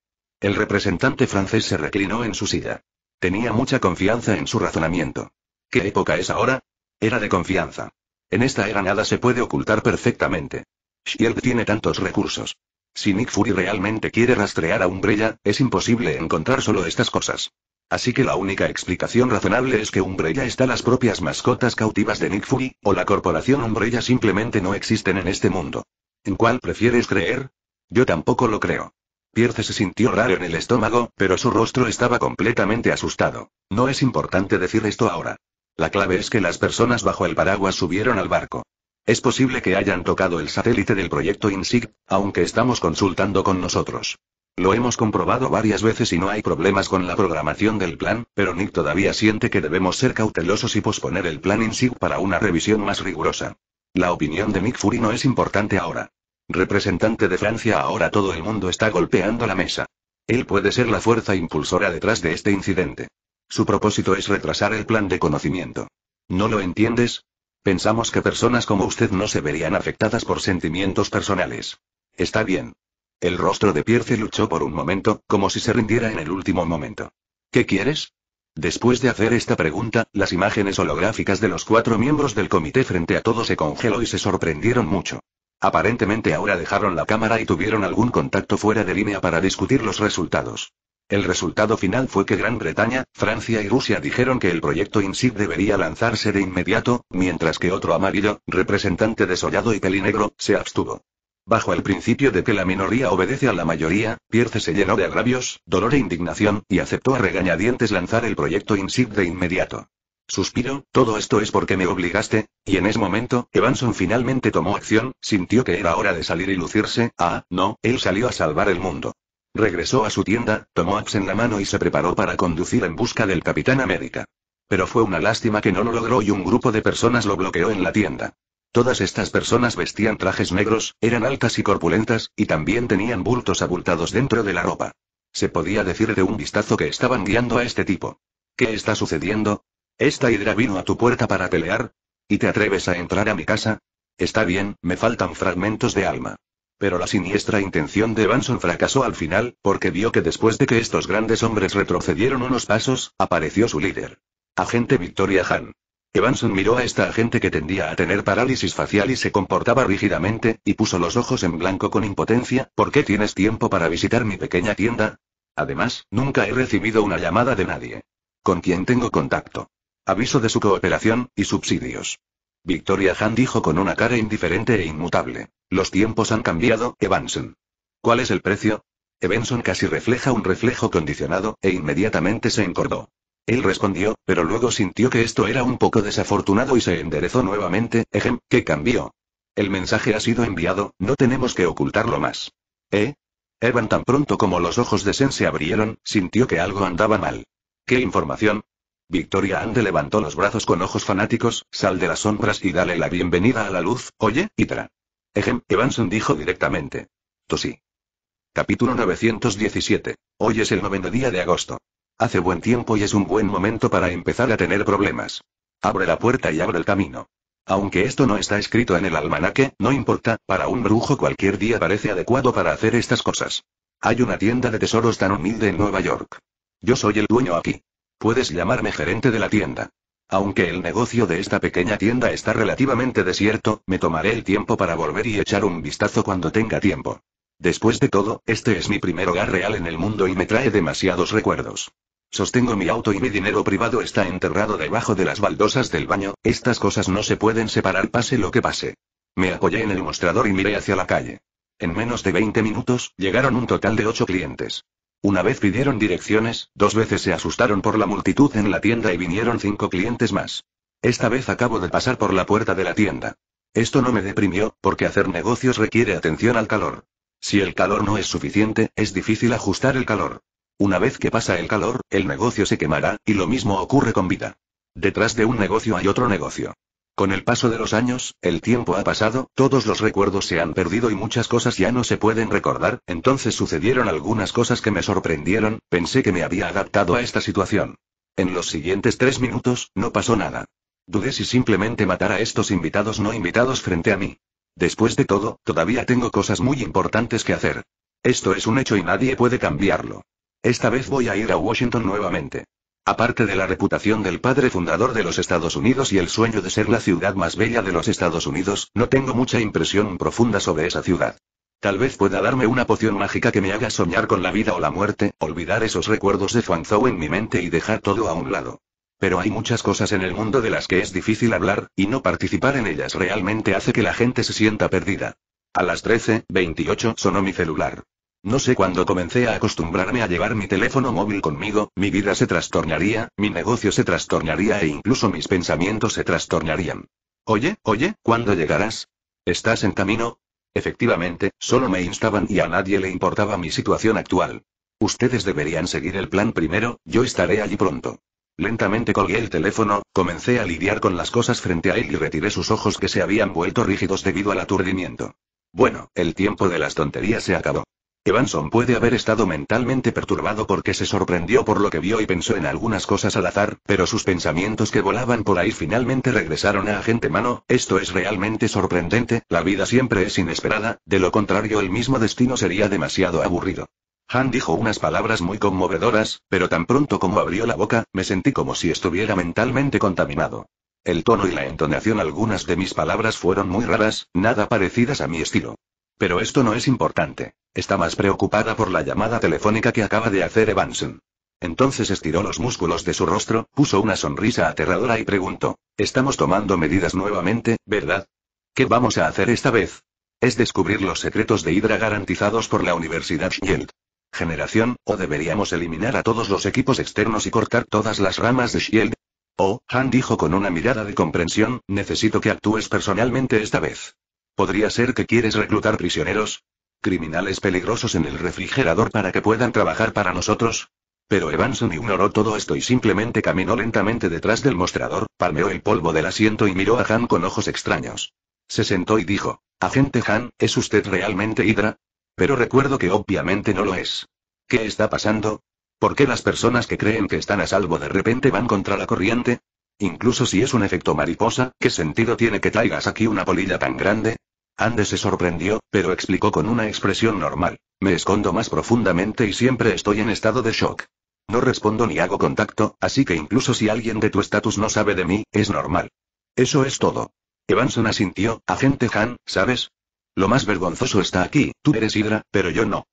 El representante francés se reclinó en su silla. Tenía mucha confianza en su razonamiento. ¿Qué época es ahora? Era de confianza. En esta era nada se puede ocultar perfectamente. Shield tiene tantos recursos. Si Nick Fury realmente quiere rastrear a Umbrella, es imposible encontrar solo estas cosas. Así que la única explicación razonable es que Umbrella está las propias mascotas cautivas de Nick Fury, o la corporación Umbrella simplemente no existen en este mundo. ¿En cuál prefieres creer? Yo tampoco lo creo. Pierce se sintió raro en el estómago, pero su rostro estaba completamente asustado. No es importante decir esto ahora. La clave es que las personas bajo el paraguas subieron al barco. Es posible que hayan tocado el satélite del proyecto INSIG, aunque estamos consultando con nosotros. Lo hemos comprobado varias veces y no hay problemas con la programación del plan, pero Nick todavía siente que debemos ser cautelosos y posponer el plan INSIG para una revisión más rigurosa. La opinión de Nick Fury no es importante ahora. Representante de Francia ahora todo el mundo está golpeando la mesa. Él puede ser la fuerza impulsora detrás de este incidente. Su propósito es retrasar el plan de conocimiento. ¿No lo entiendes? Pensamos que personas como usted no se verían afectadas por sentimientos personales. Está bien. El rostro de Pierce luchó por un momento, como si se rindiera en el último momento. ¿Qué quieres? Después de hacer esta pregunta, las imágenes holográficas de los cuatro miembros del comité frente a todo se congeló y se sorprendieron mucho. Aparentemente ahora dejaron la cámara y tuvieron algún contacto fuera de línea para discutir los resultados. El resultado final fue que Gran Bretaña, Francia y Rusia dijeron que el proyecto Insip debería lanzarse de inmediato, mientras que otro amarillo, representante desollado y pelinegro, se abstuvo. Bajo el principio de que la minoría obedece a la mayoría, Pierce se llenó de agravios, dolor e indignación, y aceptó a regañadientes lanzar el proyecto Insip de inmediato. Suspiro, todo esto es porque me obligaste, y en ese momento, Evanson finalmente tomó acción, sintió que era hora de salir y lucirse, ah, no, él salió a salvar el mundo. Regresó a su tienda, tomó Axe en la mano y se preparó para conducir en busca del Capitán América. Pero fue una lástima que no lo logró y un grupo de personas lo bloqueó en la tienda. Todas estas personas vestían trajes negros, eran altas y corpulentas, y también tenían bultos abultados dentro de la ropa. Se podía decir de un vistazo que estaban guiando a este tipo. ¿Qué está sucediendo? ¿Esta hidra vino a tu puerta para pelear? ¿Y te atreves a entrar a mi casa? Está bien, me faltan fragmentos de alma. Pero la siniestra intención de Evanson fracasó al final, porque vio que después de que estos grandes hombres retrocedieron unos pasos, apareció su líder. Agente Victoria Han. Evanson miró a esta agente que tendía a tener parálisis facial y se comportaba rígidamente, y puso los ojos en blanco con impotencia, ¿por qué tienes tiempo para visitar mi pequeña tienda? Además, nunca he recibido una llamada de nadie. ¿Con quién tengo contacto? Aviso de su cooperación, y subsidios. Victoria Han dijo con una cara indiferente e inmutable. Los tiempos han cambiado, Evanson. ¿Cuál es el precio? Evanson casi refleja un reflejo condicionado, e inmediatamente se encordó. Él respondió, pero luego sintió que esto era un poco desafortunado y se enderezó nuevamente, ejem, ¿qué cambió? El mensaje ha sido enviado, no tenemos que ocultarlo más. ¿Eh? Evan tan pronto como los ojos de Sen se abrieron, sintió que algo andaba mal. ¿Qué información? Victoria Ande levantó los brazos con ojos fanáticos, sal de las sombras y dale la bienvenida a la luz, oye, Itra. Ejem, Evanson dijo directamente. Tosí. Capítulo 917. Hoy es el noveno día de agosto. Hace buen tiempo y es un buen momento para empezar a tener problemas. Abre la puerta y abre el camino. Aunque esto no está escrito en el almanaque, no importa, para un brujo cualquier día parece adecuado para hacer estas cosas. Hay una tienda de tesoros tan humilde en Nueva York. Yo soy el dueño aquí. Puedes llamarme gerente de la tienda. Aunque el negocio de esta pequeña tienda está relativamente desierto, me tomaré el tiempo para volver y echar un vistazo cuando tenga tiempo. Después de todo, este es mi primer hogar real en el mundo y me trae demasiados recuerdos. Sostengo mi auto y mi dinero privado está enterrado debajo de las baldosas del baño, estas cosas no se pueden separar pase lo que pase. Me apoyé en el mostrador y miré hacia la calle. En menos de 20 minutos, llegaron un total de 8 clientes. Una vez pidieron direcciones, dos veces se asustaron por la multitud en la tienda y vinieron cinco clientes más. Esta vez acabo de pasar por la puerta de la tienda. Esto no me deprimió, porque hacer negocios requiere atención al calor. Si el calor no es suficiente, es difícil ajustar el calor. Una vez que pasa el calor, el negocio se quemará, y lo mismo ocurre con vida. Detrás de un negocio hay otro negocio. Con el paso de los años, el tiempo ha pasado, todos los recuerdos se han perdido y muchas cosas ya no se pueden recordar, entonces sucedieron algunas cosas que me sorprendieron, pensé que me había adaptado a esta situación. En los siguientes tres minutos, no pasó nada. Dudé si simplemente matar a estos invitados no invitados frente a mí. Después de todo, todavía tengo cosas muy importantes que hacer. Esto es un hecho y nadie puede cambiarlo. Esta vez voy a ir a Washington nuevamente. Aparte de la reputación del padre fundador de los Estados Unidos y el sueño de ser la ciudad más bella de los Estados Unidos, no tengo mucha impresión profunda sobre esa ciudad. Tal vez pueda darme una poción mágica que me haga soñar con la vida o la muerte, olvidar esos recuerdos de Zhou en mi mente y dejar todo a un lado. Pero hay muchas cosas en el mundo de las que es difícil hablar, y no participar en ellas realmente hace que la gente se sienta perdida. A las 13.28 sonó mi celular. No sé cuándo comencé a acostumbrarme a llevar mi teléfono móvil conmigo, mi vida se trastornaría, mi negocio se trastornaría e incluso mis pensamientos se trastornarían. Oye, oye, ¿cuándo llegarás? ¿Estás en camino? Efectivamente, solo me instaban y a nadie le importaba mi situación actual. Ustedes deberían seguir el plan primero, yo estaré allí pronto. Lentamente colgué el teléfono, comencé a lidiar con las cosas frente a él y retiré sus ojos que se habían vuelto rígidos debido al aturdimiento. Bueno, el tiempo de las tonterías se acabó. Evanson puede haber estado mentalmente perturbado porque se sorprendió por lo que vio y pensó en algunas cosas al azar, pero sus pensamientos que volaban por ahí finalmente regresaron a agente mano, esto es realmente sorprendente, la vida siempre es inesperada, de lo contrario el mismo destino sería demasiado aburrido. Han dijo unas palabras muy conmovedoras, pero tan pronto como abrió la boca, me sentí como si estuviera mentalmente contaminado. El tono y la entonación algunas de mis palabras fueron muy raras, nada parecidas a mi estilo. Pero esto no es importante. Está más preocupada por la llamada telefónica que acaba de hacer Evanson. Entonces estiró los músculos de su rostro, puso una sonrisa aterradora y preguntó, Estamos tomando medidas nuevamente, ¿verdad? ¿Qué vamos a hacer esta vez? Es descubrir los secretos de Hydra garantizados por la Universidad Shield. Generación, o deberíamos eliminar a todos los equipos externos y cortar todas las ramas de Shield. Oh, Han dijo con una mirada de comprensión, necesito que actúes personalmente esta vez. ¿Podría ser que quieres reclutar prisioneros? criminales peligrosos en el refrigerador para que puedan trabajar para nosotros? Pero Evanson ignoró todo esto y simplemente caminó lentamente detrás del mostrador, palmeó el polvo del asiento y miró a Han con ojos extraños. Se sentó y dijo, Agente Han, ¿es usted realmente Hydra? Pero recuerdo que obviamente no lo es. ¿Qué está pasando? ¿Por qué las personas que creen que están a salvo de repente van contra la corriente? Incluso si es un efecto mariposa, ¿qué sentido tiene que traigas aquí una polilla tan grande? Andes se sorprendió, pero explicó con una expresión normal. Me escondo más profundamente y siempre estoy en estado de shock. No respondo ni hago contacto, así que incluso si alguien de tu estatus no sabe de mí, es normal. Eso es todo. Evanson asintió, agente Han, ¿sabes? Lo más vergonzoso está aquí, tú eres Hydra, pero yo no.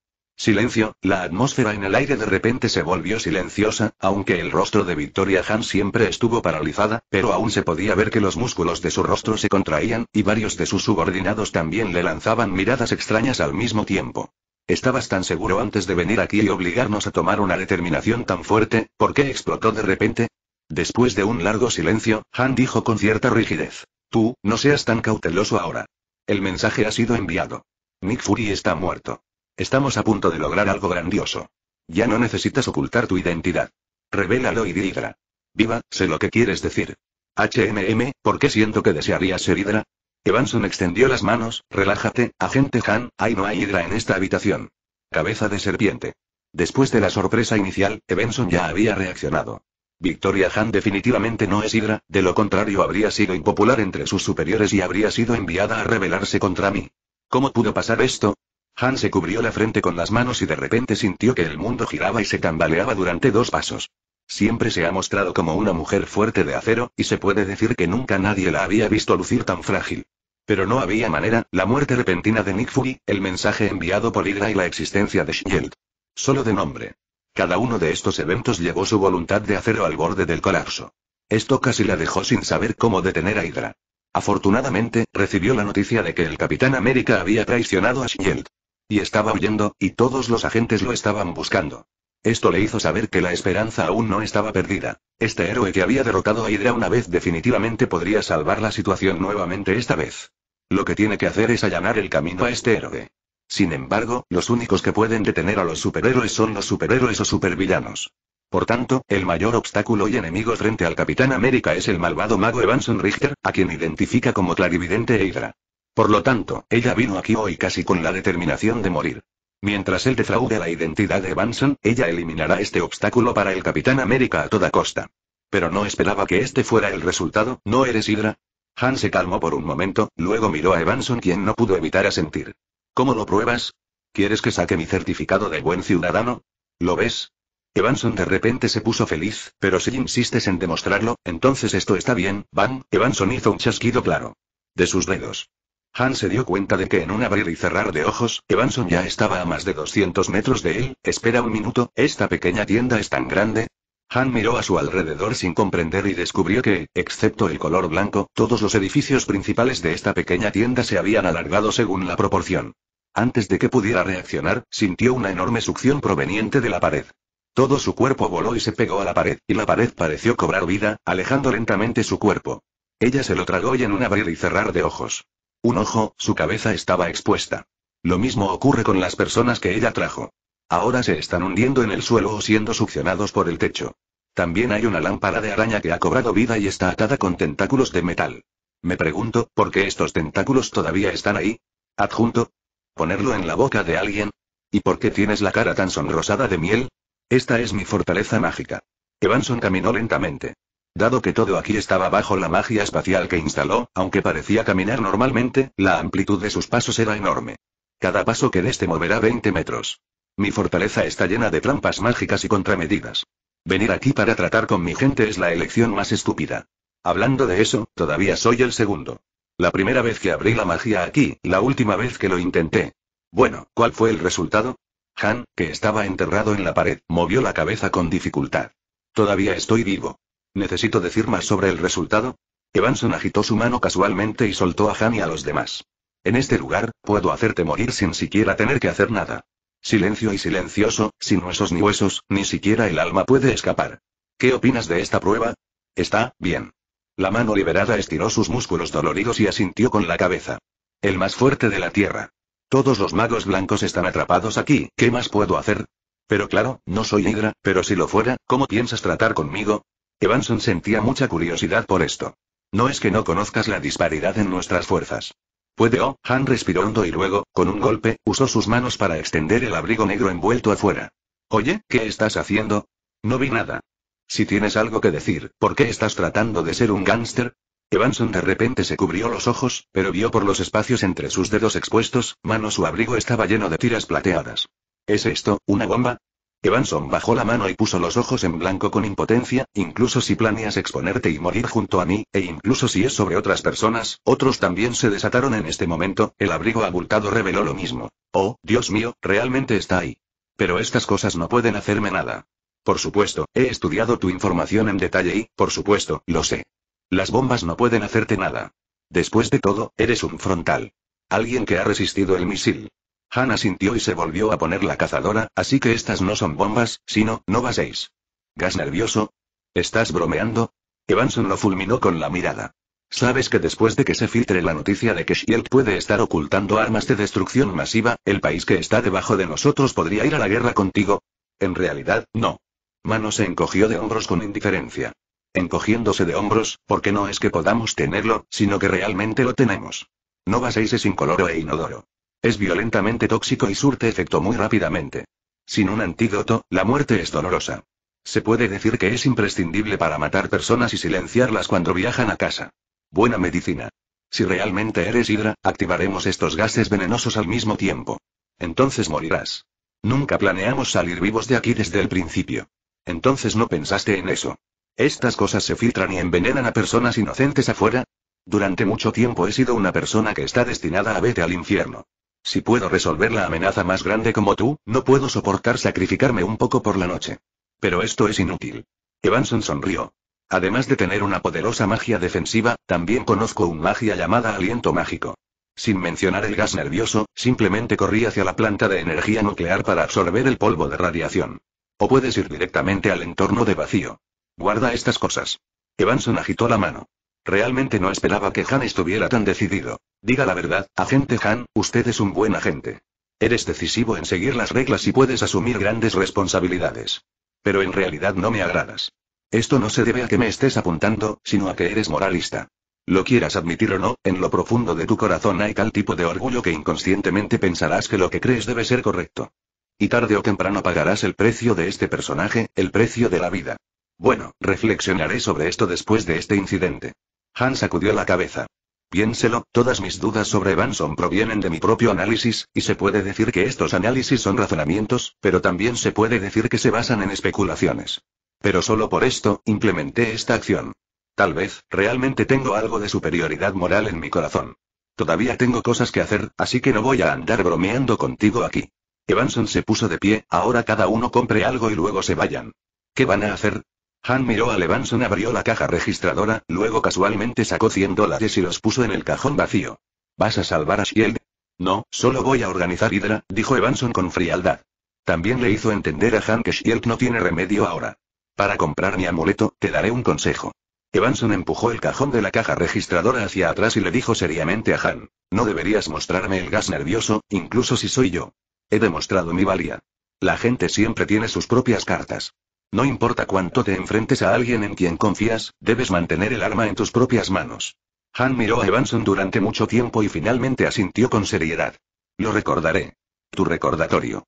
Silencio, la atmósfera en el aire de repente se volvió silenciosa, aunque el rostro de Victoria Han siempre estuvo paralizada, pero aún se podía ver que los músculos de su rostro se contraían, y varios de sus subordinados también le lanzaban miradas extrañas al mismo tiempo. Estabas tan seguro antes de venir aquí y obligarnos a tomar una determinación tan fuerte, ¿por qué explotó de repente? Después de un largo silencio, Han dijo con cierta rigidez. Tú, no seas tan cauteloso ahora. El mensaje ha sido enviado. Nick Fury está muerto. Estamos a punto de lograr algo grandioso. Ya no necesitas ocultar tu identidad. Revélalo y Hydra. Viva, sé lo que quieres decir. HMM, ¿por qué siento que desearías ser Hydra? Evanson extendió las manos, relájate, agente Han, ahí no hay Hydra en esta habitación. Cabeza de serpiente. Después de la sorpresa inicial, Evanson ya había reaccionado. Victoria Han definitivamente no es Hydra, de lo contrario habría sido impopular entre sus superiores y habría sido enviada a rebelarse contra mí. ¿Cómo pudo pasar esto? Han se cubrió la frente con las manos y de repente sintió que el mundo giraba y se tambaleaba durante dos pasos. Siempre se ha mostrado como una mujer fuerte de acero, y se puede decir que nunca nadie la había visto lucir tan frágil. Pero no había manera, la muerte repentina de Nick Fury, el mensaje enviado por Hydra y la existencia de Shield. Solo de nombre. Cada uno de estos eventos llevó su voluntad de acero al borde del colapso. Esto casi la dejó sin saber cómo detener a Hydra. Afortunadamente, recibió la noticia de que el Capitán América había traicionado a Shield. Y estaba huyendo, y todos los agentes lo estaban buscando. Esto le hizo saber que la esperanza aún no estaba perdida. Este héroe que había derrotado a Hydra una vez definitivamente podría salvar la situación nuevamente esta vez. Lo que tiene que hacer es allanar el camino a este héroe. Sin embargo, los únicos que pueden detener a los superhéroes son los superhéroes o supervillanos. Por tanto, el mayor obstáculo y enemigo frente al Capitán América es el malvado mago Evanson Richter, a quien identifica como clarividente Hydra. Por lo tanto, ella vino aquí hoy casi con la determinación de morir. Mientras él defraude la identidad de Evanson, ella eliminará este obstáculo para el Capitán América a toda costa. Pero no esperaba que este fuera el resultado, ¿no eres Hydra? Han se calmó por un momento, luego miró a Evanson quien no pudo evitar asentir. ¿Cómo lo pruebas? ¿Quieres que saque mi certificado de buen ciudadano? ¿Lo ves? Evanson de repente se puso feliz, pero si insistes en demostrarlo, entonces esto está bien, Van, Evanson hizo un chasquido claro. De sus dedos. Han se dio cuenta de que en un abrir y cerrar de ojos, Evanson ya estaba a más de 200 metros de él. Espera un minuto, ¿esta pequeña tienda es tan grande? Han miró a su alrededor sin comprender y descubrió que, excepto el color blanco, todos los edificios principales de esta pequeña tienda se habían alargado según la proporción. Antes de que pudiera reaccionar, sintió una enorme succión proveniente de la pared. Todo su cuerpo voló y se pegó a la pared, y la pared pareció cobrar vida, alejando lentamente su cuerpo. Ella se lo tragó y en un abrir y cerrar de ojos. Un ojo, su cabeza estaba expuesta. Lo mismo ocurre con las personas que ella trajo. Ahora se están hundiendo en el suelo o siendo succionados por el techo. También hay una lámpara de araña que ha cobrado vida y está atada con tentáculos de metal. Me pregunto, ¿por qué estos tentáculos todavía están ahí? Adjunto. ¿Ponerlo en la boca de alguien? ¿Y por qué tienes la cara tan sonrosada de miel? Esta es mi fortaleza mágica. Evanson caminó lentamente. Dado que todo aquí estaba bajo la magia espacial que instaló, aunque parecía caminar normalmente, la amplitud de sus pasos era enorme. Cada paso que dé moverá 20 metros. Mi fortaleza está llena de trampas mágicas y contramedidas. Venir aquí para tratar con mi gente es la elección más estúpida. Hablando de eso, todavía soy el segundo. La primera vez que abrí la magia aquí, la última vez que lo intenté. Bueno, ¿cuál fue el resultado? Han, que estaba enterrado en la pared, movió la cabeza con dificultad. Todavía estoy vivo. ¿Necesito decir más sobre el resultado? Evanson agitó su mano casualmente y soltó a Han y a los demás. En este lugar, puedo hacerte morir sin siquiera tener que hacer nada. Silencio y silencioso, sin huesos ni huesos, ni siquiera el alma puede escapar. ¿Qué opinas de esta prueba? Está, bien. La mano liberada estiró sus músculos doloridos y asintió con la cabeza. El más fuerte de la Tierra. Todos los magos blancos están atrapados aquí, ¿qué más puedo hacer? Pero claro, no soy Hydra, pero si lo fuera, ¿cómo piensas tratar conmigo? Evanson sentía mucha curiosidad por esto. No es que no conozcas la disparidad en nuestras fuerzas. Puede oh, Han respiró hondo y luego, con un golpe, usó sus manos para extender el abrigo negro envuelto afuera. Oye, ¿qué estás haciendo? No vi nada. Si tienes algo que decir, ¿por qué estás tratando de ser un gángster? Evanson de repente se cubrió los ojos, pero vio por los espacios entre sus dedos expuestos, mano su abrigo estaba lleno de tiras plateadas. ¿Es esto, una bomba? Evanson bajó la mano y puso los ojos en blanco con impotencia, incluso si planeas exponerte y morir junto a mí, e incluso si es sobre otras personas, otros también se desataron en este momento, el abrigo abultado reveló lo mismo. Oh, Dios mío, realmente está ahí. Pero estas cosas no pueden hacerme nada. Por supuesto, he estudiado tu información en detalle y, por supuesto, lo sé. Las bombas no pueden hacerte nada. Después de todo, eres un frontal. Alguien que ha resistido el misil. Hannah sintió y se volvió a poner la cazadora, así que estas no son bombas, sino, no baséis. ¿Gas nervioso? ¿Estás bromeando? Evanson lo fulminó con la mirada. Sabes que después de que se filtre la noticia de que Shield puede estar ocultando armas de destrucción masiva, el país que está debajo de nosotros podría ir a la guerra contigo. En realidad, no. Mano se encogió de hombros con indiferencia. Encogiéndose de hombros, porque no es que podamos tenerlo, sino que realmente lo tenemos. No baséis es incoloro e inodoro. Es violentamente tóxico y surte efecto muy rápidamente. Sin un antídoto, la muerte es dolorosa. Se puede decir que es imprescindible para matar personas y silenciarlas cuando viajan a casa. Buena medicina. Si realmente eres hidra, activaremos estos gases venenosos al mismo tiempo. Entonces morirás. Nunca planeamos salir vivos de aquí desde el principio. Entonces no pensaste en eso. Estas cosas se filtran y envenenan a personas inocentes afuera. Durante mucho tiempo he sido una persona que está destinada a vete al infierno. Si puedo resolver la amenaza más grande como tú, no puedo soportar sacrificarme un poco por la noche. Pero esto es inútil. Evanson sonrió. Además de tener una poderosa magia defensiva, también conozco una magia llamada aliento mágico. Sin mencionar el gas nervioso, simplemente corrí hacia la planta de energía nuclear para absorber el polvo de radiación. O puedes ir directamente al entorno de vacío. Guarda estas cosas. Evanson agitó la mano. Realmente no esperaba que Han estuviera tan decidido. Diga la verdad, agente Han, usted es un buen agente. Eres decisivo en seguir las reglas y puedes asumir grandes responsabilidades. Pero en realidad no me agradas. Esto no se debe a que me estés apuntando, sino a que eres moralista. Lo quieras admitir o no, en lo profundo de tu corazón hay tal tipo de orgullo que inconscientemente pensarás que lo que crees debe ser correcto. Y tarde o temprano pagarás el precio de este personaje, el precio de la vida. Bueno, reflexionaré sobre esto después de este incidente. Han sacudió la cabeza. Piénselo, todas mis dudas sobre Evanson provienen de mi propio análisis, y se puede decir que estos análisis son razonamientos, pero también se puede decir que se basan en especulaciones. Pero solo por esto, implementé esta acción. Tal vez, realmente tengo algo de superioridad moral en mi corazón. Todavía tengo cosas que hacer, así que no voy a andar bromeando contigo aquí. Evanson se puso de pie, ahora cada uno compre algo y luego se vayan. ¿Qué van a hacer? Han miró a Evanson abrió la caja registradora, luego casualmente sacó 100 dólares y los puso en el cajón vacío. ¿Vas a salvar a Shield? No, solo voy a organizar Hydra, dijo Evanson con frialdad. También le hizo entender a Han que Shield no tiene remedio ahora. Para comprar mi amuleto, te daré un consejo. Evanson empujó el cajón de la caja registradora hacia atrás y le dijo seriamente a Han, no deberías mostrarme el gas nervioso, incluso si soy yo. He demostrado mi valía. La gente siempre tiene sus propias cartas. No importa cuánto te enfrentes a alguien en quien confías, debes mantener el arma en tus propias manos. Han miró a Evanson durante mucho tiempo y finalmente asintió con seriedad. Lo recordaré. Tu recordatorio.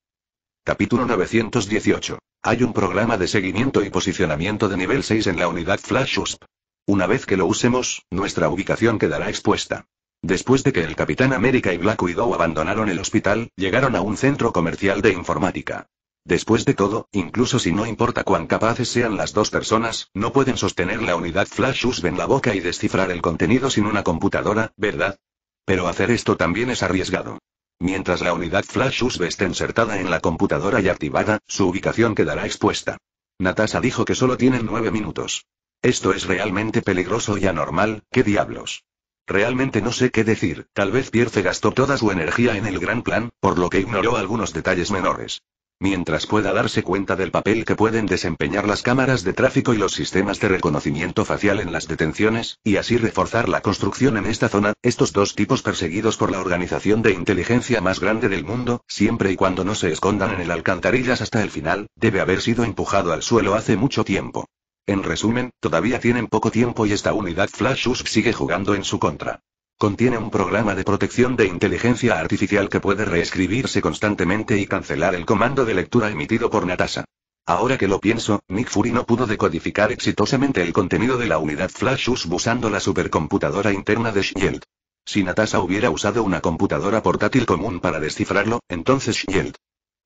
Capítulo 918. Hay un programa de seguimiento y posicionamiento de nivel 6 en la unidad Flash USP. Una vez que lo usemos, nuestra ubicación quedará expuesta. Después de que el Capitán América y Black Widow abandonaron el hospital, llegaron a un centro comercial de informática. Después de todo, incluso si no importa cuán capaces sean las dos personas, no pueden sostener la unidad flash USB en la boca y descifrar el contenido sin una computadora, ¿verdad? Pero hacer esto también es arriesgado. Mientras la unidad flash USB esté insertada en la computadora y activada, su ubicación quedará expuesta. Natasha dijo que solo tienen nueve minutos. Esto es realmente peligroso y anormal, ¿qué diablos? Realmente no sé qué decir, tal vez Pierce gastó toda su energía en el gran plan, por lo que ignoró algunos detalles menores mientras pueda darse cuenta del papel que pueden desempeñar las cámaras de tráfico y los sistemas de reconocimiento facial en las detenciones, y así reforzar la construcción en esta zona, estos dos tipos perseguidos por la organización de inteligencia más grande del mundo, siempre y cuando no se escondan en el alcantarillas hasta el final, debe haber sido empujado al suelo hace mucho tiempo. En resumen, todavía tienen poco tiempo y esta unidad Flashus sigue jugando en su contra. Contiene un programa de protección de inteligencia artificial que puede reescribirse constantemente y cancelar el comando de lectura emitido por Natasha. Ahora que lo pienso, Nick Fury no pudo decodificar exitosamente el contenido de la unidad Flash usando la supercomputadora interna de Shield. Si Natasha hubiera usado una computadora portátil común para descifrarlo, entonces Shield.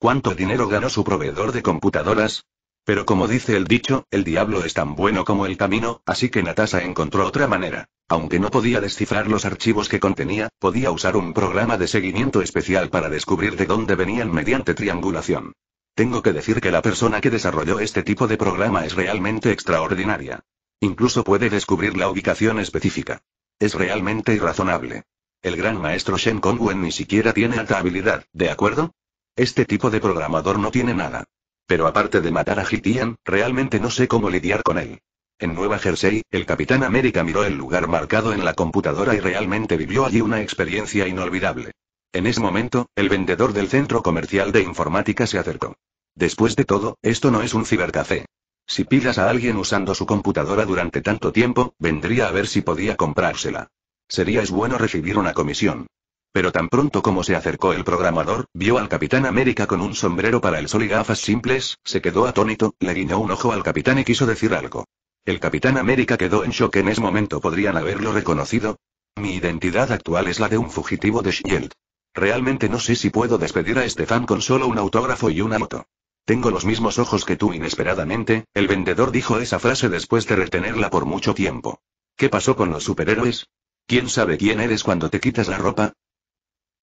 ¿Cuánto dinero ganó su proveedor de computadoras? Pero como dice el dicho, el diablo es tan bueno como el camino, así que Natasha encontró otra manera. Aunque no podía descifrar los archivos que contenía, podía usar un programa de seguimiento especial para descubrir de dónde venían mediante triangulación. Tengo que decir que la persona que desarrolló este tipo de programa es realmente extraordinaria. Incluso puede descubrir la ubicación específica. Es realmente irrazonable. El gran maestro Shen Wen ni siquiera tiene alta habilidad, ¿de acuerdo? Este tipo de programador no tiene nada. Pero aparte de matar a Hitian, realmente no sé cómo lidiar con él. En Nueva Jersey, el Capitán América miró el lugar marcado en la computadora y realmente vivió allí una experiencia inolvidable. En ese momento, el vendedor del centro comercial de informática se acercó. Después de todo, esto no es un cibercafé. Si pillas a alguien usando su computadora durante tanto tiempo, vendría a ver si podía comprársela. Sería es bueno recibir una comisión. Pero tan pronto como se acercó el programador, vio al Capitán América con un sombrero para el sol y gafas simples, se quedó atónito, le guiñó un ojo al capitán y quiso decir algo. El Capitán América quedó en shock en ese momento, podrían haberlo reconocido. Mi identidad actual es la de un fugitivo de Shield. Realmente no sé si puedo despedir a este fan con solo un autógrafo y una moto. Tengo los mismos ojos que tú inesperadamente, el vendedor dijo esa frase después de retenerla por mucho tiempo. ¿Qué pasó con los superhéroes? ¿Quién sabe quién eres cuando te quitas la ropa?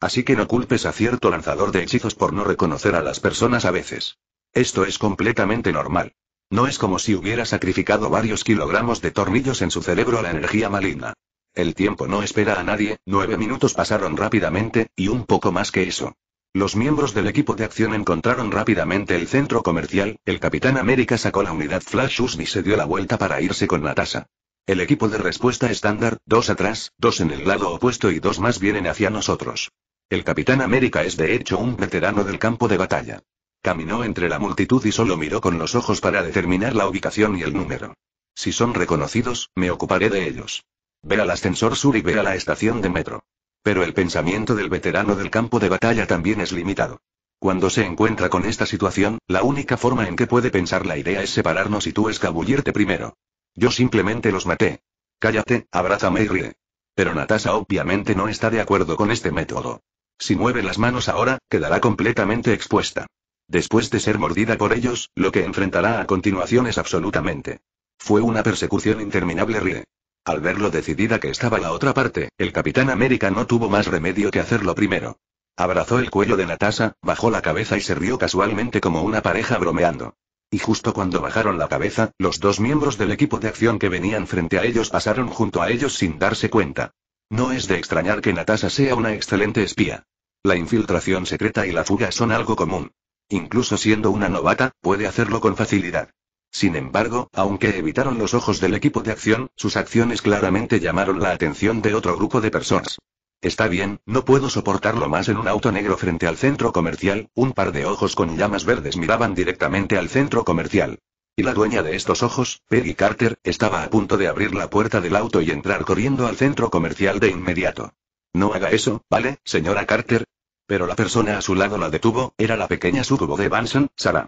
Así que no culpes a cierto lanzador de hechizos por no reconocer a las personas a veces. Esto es completamente normal. No es como si hubiera sacrificado varios kilogramos de tornillos en su cerebro a la energía maligna. El tiempo no espera a nadie, nueve minutos pasaron rápidamente, y un poco más que eso. Los miembros del equipo de acción encontraron rápidamente el centro comercial, el Capitán América sacó la unidad Flashus y se dio la vuelta para irse con Natasha. El equipo de respuesta estándar, dos atrás, dos en el lado opuesto y dos más vienen hacia nosotros. El Capitán América es de hecho un veterano del campo de batalla. Caminó entre la multitud y solo miró con los ojos para determinar la ubicación y el número. Si son reconocidos, me ocuparé de ellos. Ve al ascensor sur y ve a la estación de metro. Pero el pensamiento del veterano del campo de batalla también es limitado. Cuando se encuentra con esta situación, la única forma en que puede pensar la idea es separarnos y tú escabullirte primero. Yo simplemente los maté. Cállate, abrázame y ríe. Pero Natasha obviamente no está de acuerdo con este método. Si mueve las manos ahora, quedará completamente expuesta. Después de ser mordida por ellos, lo que enfrentará a continuación es absolutamente. Fue una persecución interminable, Al ver lo decidida que estaba la otra parte, el Capitán América no tuvo más remedio que hacerlo primero. Abrazó el cuello de Natasha, bajó la cabeza y se rió casualmente como una pareja bromeando. Y justo cuando bajaron la cabeza, los dos miembros del equipo de acción que venían frente a ellos pasaron junto a ellos sin darse cuenta. No es de extrañar que Natasha sea una excelente espía. La infiltración secreta y la fuga son algo común. Incluso siendo una novata, puede hacerlo con facilidad. Sin embargo, aunque evitaron los ojos del equipo de acción, sus acciones claramente llamaron la atención de otro grupo de personas. Está bien, no puedo soportarlo más en un auto negro frente al centro comercial, un par de ojos con llamas verdes miraban directamente al centro comercial. Y la dueña de estos ojos, Peggy Carter, estaba a punto de abrir la puerta del auto y entrar corriendo al centro comercial de inmediato. No haga eso, ¿vale, señora Carter? Pero la persona a su lado la detuvo, era la pequeña sucubo de Banson, Sara.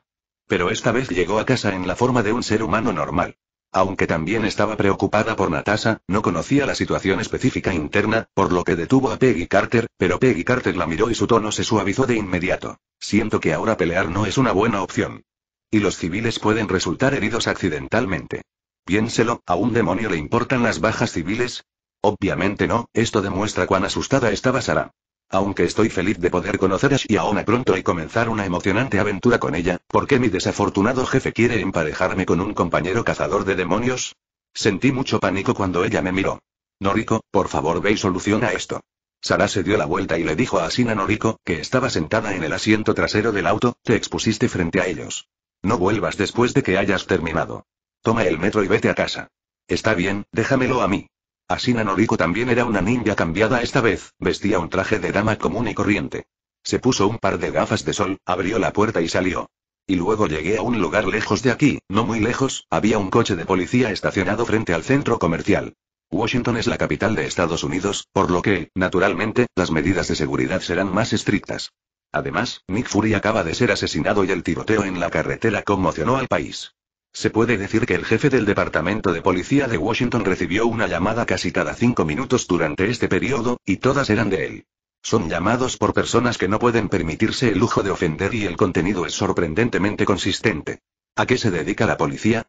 Pero esta vez llegó a casa en la forma de un ser humano normal. Aunque también estaba preocupada por Natasha, no conocía la situación específica interna, por lo que detuvo a Peggy Carter, pero Peggy Carter la miró y su tono se suavizó de inmediato. Siento que ahora pelear no es una buena opción. Y los civiles pueden resultar heridos accidentalmente. Piénselo, ¿a un demonio le importan las bajas civiles? Obviamente no, esto demuestra cuán asustada estaba Sara. Aunque estoy feliz de poder conocer a Shiaona pronto y comenzar una emocionante aventura con ella, ¿por qué mi desafortunado jefe quiere emparejarme con un compañero cazador de demonios? Sentí mucho pánico cuando ella me miró. Noriko, por favor ve y soluciona esto. Sara se dio la vuelta y le dijo a Sina Noriko, que estaba sentada en el asiento trasero del auto, te expusiste frente a ellos. No vuelvas después de que hayas terminado. Toma el metro y vete a casa. Está bien, déjamelo a mí. Asina Noriko también era una ninja cambiada esta vez, vestía un traje de dama común y corriente. Se puso un par de gafas de sol, abrió la puerta y salió. Y luego llegué a un lugar lejos de aquí, no muy lejos, había un coche de policía estacionado frente al centro comercial. Washington es la capital de Estados Unidos, por lo que, naturalmente, las medidas de seguridad serán más estrictas. Además, Nick Fury acaba de ser asesinado y el tiroteo en la carretera conmocionó al país. Se puede decir que el jefe del Departamento de Policía de Washington recibió una llamada casi cada cinco minutos durante este periodo, y todas eran de él. Son llamados por personas que no pueden permitirse el lujo de ofender y el contenido es sorprendentemente consistente. ¿A qué se dedica la policía?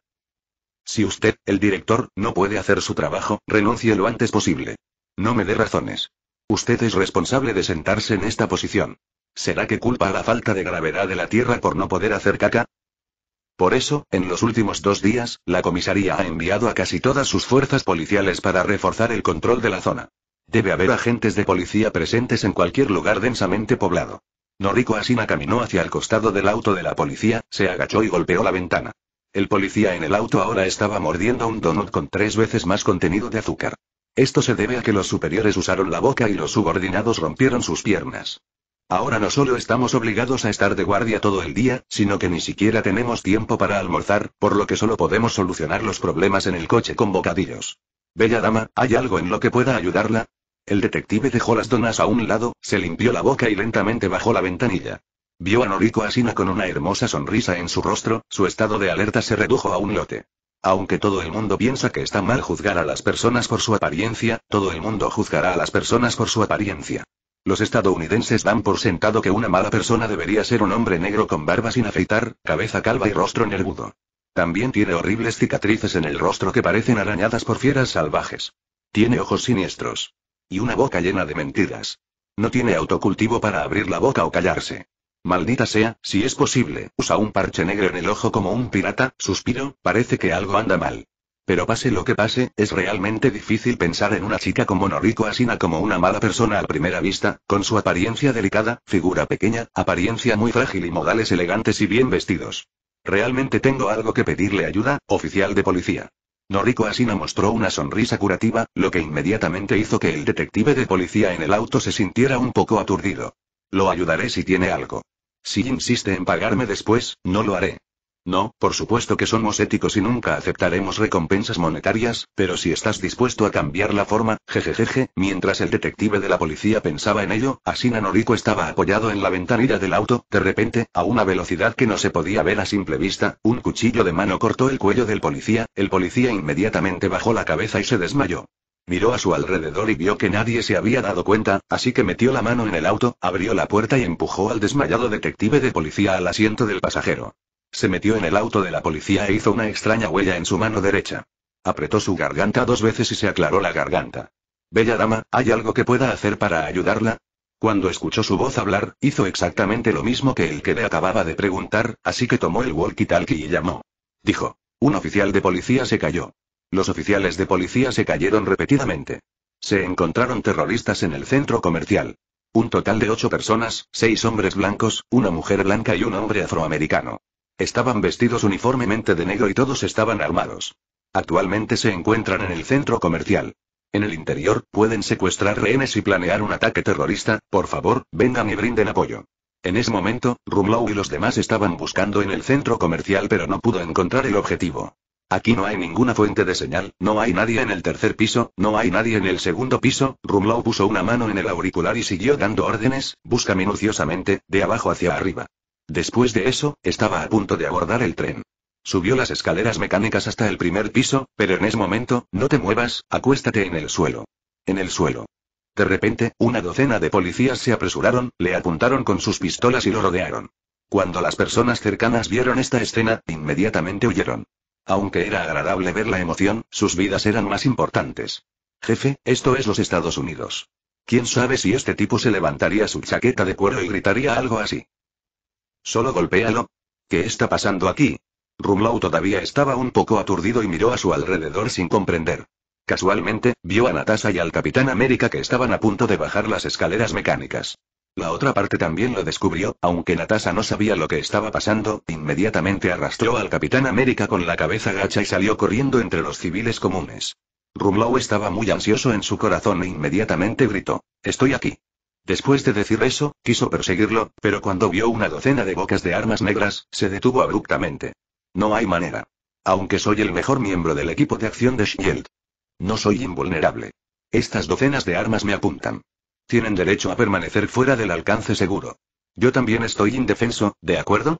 Si usted, el director, no puede hacer su trabajo, renuncie lo antes posible. No me dé razones. Usted es responsable de sentarse en esta posición. ¿Será que culpa a la falta de gravedad de la Tierra por no poder hacer caca? Por eso, en los últimos dos días, la comisaría ha enviado a casi todas sus fuerzas policiales para reforzar el control de la zona. Debe haber agentes de policía presentes en cualquier lugar densamente poblado. Noriko Asina caminó hacia el costado del auto de la policía, se agachó y golpeó la ventana. El policía en el auto ahora estaba mordiendo un donut con tres veces más contenido de azúcar. Esto se debe a que los superiores usaron la boca y los subordinados rompieron sus piernas. Ahora no solo estamos obligados a estar de guardia todo el día, sino que ni siquiera tenemos tiempo para almorzar, por lo que solo podemos solucionar los problemas en el coche con bocadillos. Bella dama, ¿hay algo en lo que pueda ayudarla? El detective dejó las donas a un lado, se limpió la boca y lentamente bajó la ventanilla. Vio a Noriko Asina con una hermosa sonrisa en su rostro, su estado de alerta se redujo a un lote. Aunque todo el mundo piensa que está mal juzgar a las personas por su apariencia, todo el mundo juzgará a las personas por su apariencia. Los estadounidenses dan por sentado que una mala persona debería ser un hombre negro con barba sin afeitar, cabeza calva y rostro nervudo. También tiene horribles cicatrices en el rostro que parecen arañadas por fieras salvajes. Tiene ojos siniestros. Y una boca llena de mentiras. No tiene autocultivo para abrir la boca o callarse. Maldita sea, si es posible, usa un parche negro en el ojo como un pirata, suspiro, parece que algo anda mal. Pero pase lo que pase, es realmente difícil pensar en una chica como Noriko Asina como una mala persona a primera vista, con su apariencia delicada, figura pequeña, apariencia muy frágil y modales elegantes y bien vestidos. Realmente tengo algo que pedirle ayuda, oficial de policía. Noriko Asina mostró una sonrisa curativa, lo que inmediatamente hizo que el detective de policía en el auto se sintiera un poco aturdido. Lo ayudaré si tiene algo. Si insiste en pagarme después, no lo haré. No, por supuesto que somos éticos y nunca aceptaremos recompensas monetarias, pero si estás dispuesto a cambiar la forma, jejejeje, mientras el detective de la policía pensaba en ello, Asina Noriko estaba apoyado en la ventanilla del auto, de repente, a una velocidad que no se podía ver a simple vista, un cuchillo de mano cortó el cuello del policía, el policía inmediatamente bajó la cabeza y se desmayó. Miró a su alrededor y vio que nadie se había dado cuenta, así que metió la mano en el auto, abrió la puerta y empujó al desmayado detective de policía al asiento del pasajero. Se metió en el auto de la policía e hizo una extraña huella en su mano derecha. Apretó su garganta dos veces y se aclaró la garganta. Bella dama, ¿hay algo que pueda hacer para ayudarla? Cuando escuchó su voz hablar, hizo exactamente lo mismo que el que le acababa de preguntar, así que tomó el walkie-talkie y llamó. Dijo. Un oficial de policía se cayó. Los oficiales de policía se cayeron repetidamente. Se encontraron terroristas en el centro comercial. Un total de ocho personas, seis hombres blancos, una mujer blanca y un hombre afroamericano. Estaban vestidos uniformemente de negro y todos estaban armados. Actualmente se encuentran en el centro comercial. En el interior, pueden secuestrar rehenes y planear un ataque terrorista, por favor, vengan y brinden apoyo. En ese momento, Rumlow y los demás estaban buscando en el centro comercial pero no pudo encontrar el objetivo. Aquí no hay ninguna fuente de señal, no hay nadie en el tercer piso, no hay nadie en el segundo piso, Rumlow puso una mano en el auricular y siguió dando órdenes, busca minuciosamente, de abajo hacia arriba. Después de eso, estaba a punto de abordar el tren. Subió las escaleras mecánicas hasta el primer piso, pero en ese momento, no te muevas, acuéstate en el suelo. En el suelo. De repente, una docena de policías se apresuraron, le apuntaron con sus pistolas y lo rodearon. Cuando las personas cercanas vieron esta escena, inmediatamente huyeron. Aunque era agradable ver la emoción, sus vidas eran más importantes. Jefe, esto es los Estados Unidos. ¿Quién sabe si este tipo se levantaría su chaqueta de cuero y gritaría algo así? Solo golpéalo. ¿Qué está pasando aquí? Rumlow todavía estaba un poco aturdido y miró a su alrededor sin comprender. Casualmente, vio a Natasha y al Capitán América que estaban a punto de bajar las escaleras mecánicas. La otra parte también lo descubrió, aunque Natasha no sabía lo que estaba pasando, inmediatamente arrastró al Capitán América con la cabeza gacha y salió corriendo entre los civiles comunes. Rumlow estaba muy ansioso en su corazón e inmediatamente gritó, Estoy aquí. Después de decir eso, quiso perseguirlo, pero cuando vio una docena de bocas de armas negras, se detuvo abruptamente. No hay manera. Aunque soy el mejor miembro del equipo de acción de Shield. No soy invulnerable. Estas docenas de armas me apuntan. Tienen derecho a permanecer fuera del alcance seguro. Yo también estoy indefenso, ¿de acuerdo?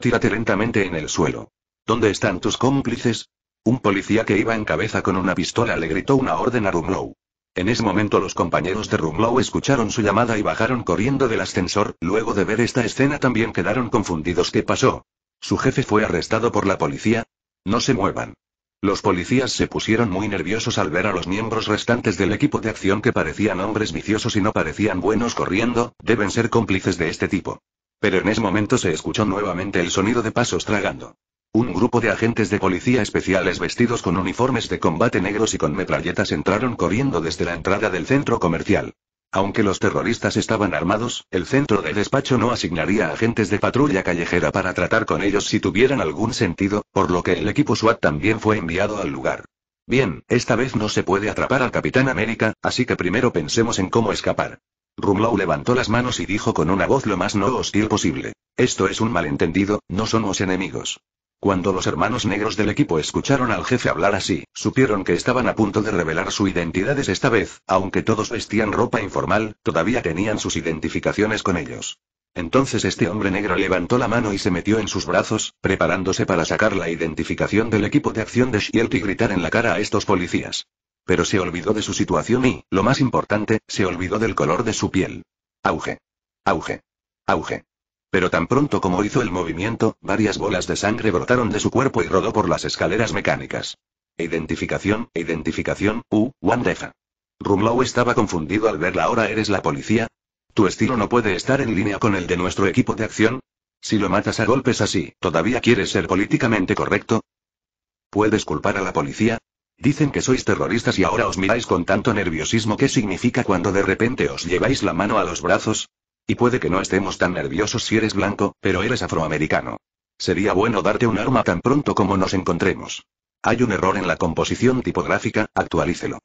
Tírate lentamente en el suelo. ¿Dónde están tus cómplices? Un policía que iba en cabeza con una pistola le gritó una orden a Rumlow. En ese momento los compañeros de Rumlow escucharon su llamada y bajaron corriendo del ascensor, luego de ver esta escena también quedaron confundidos qué pasó. ¿Su jefe fue arrestado por la policía? No se muevan. Los policías se pusieron muy nerviosos al ver a los miembros restantes del equipo de acción que parecían hombres viciosos y no parecían buenos corriendo, deben ser cómplices de este tipo. Pero en ese momento se escuchó nuevamente el sonido de pasos tragando. Un grupo de agentes de policía especiales vestidos con uniformes de combate negros y con metralletas entraron corriendo desde la entrada del centro comercial. Aunque los terroristas estaban armados, el centro de despacho no asignaría agentes de patrulla callejera para tratar con ellos si tuvieran algún sentido, por lo que el equipo SWAT también fue enviado al lugar. Bien, esta vez no se puede atrapar al Capitán América, así que primero pensemos en cómo escapar. Rumlow levantó las manos y dijo con una voz lo más no hostil posible. Esto es un malentendido, no somos enemigos. Cuando los hermanos negros del equipo escucharon al jefe hablar así, supieron que estaban a punto de revelar su identidades esta vez, aunque todos vestían ropa informal, todavía tenían sus identificaciones con ellos. Entonces este hombre negro levantó la mano y se metió en sus brazos, preparándose para sacar la identificación del equipo de acción de Shield y gritar en la cara a estos policías. Pero se olvidó de su situación y, lo más importante, se olvidó del color de su piel. Auge. Auge. Auge. Pero tan pronto como hizo el movimiento, varias bolas de sangre brotaron de su cuerpo y rodó por las escaleras mecánicas. Identificación, identificación, uh, Wandefa. Rumlow estaba confundido al verla ahora eres la policía. Tu estilo no puede estar en línea con el de nuestro equipo de acción. Si lo matas a golpes así, ¿todavía quieres ser políticamente correcto? ¿Puedes culpar a la policía? Dicen que sois terroristas y ahora os miráis con tanto nerviosismo. ¿Qué significa cuando de repente os lleváis la mano a los brazos? Y puede que no estemos tan nerviosos si eres blanco, pero eres afroamericano. Sería bueno darte un arma tan pronto como nos encontremos. Hay un error en la composición tipográfica, actualícelo.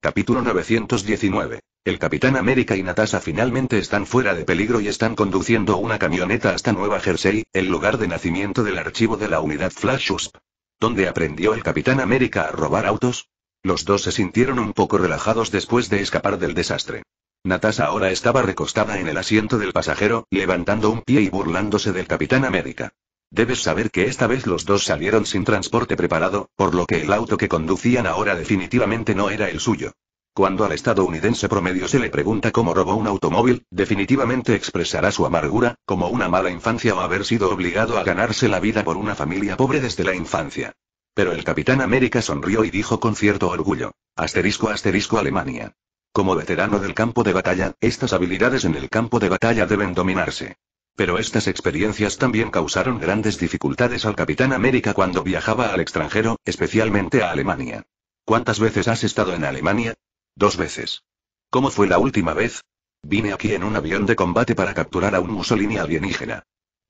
Capítulo 919. El Capitán América y Natasha finalmente están fuera de peligro y están conduciendo una camioneta hasta Nueva Jersey, el lugar de nacimiento del archivo de la unidad Flash USP. ¿Dónde aprendió el Capitán América a robar autos? Los dos se sintieron un poco relajados después de escapar del desastre. Natasha ahora estaba recostada en el asiento del pasajero, levantando un pie y burlándose del capitán América. Debes saber que esta vez los dos salieron sin transporte preparado, por lo que el auto que conducían ahora definitivamente no era el suyo. Cuando al estadounidense promedio se le pregunta cómo robó un automóvil, definitivamente expresará su amargura, como una mala infancia o haber sido obligado a ganarse la vida por una familia pobre desde la infancia. Pero el Capitán América sonrió y dijo con cierto orgullo. Asterisco asterisco Alemania. Como veterano del campo de batalla, estas habilidades en el campo de batalla deben dominarse. Pero estas experiencias también causaron grandes dificultades al Capitán América cuando viajaba al extranjero, especialmente a Alemania. ¿Cuántas veces has estado en Alemania? Dos veces. ¿Cómo fue la última vez? Vine aquí en un avión de combate para capturar a un Mussolini alienígena.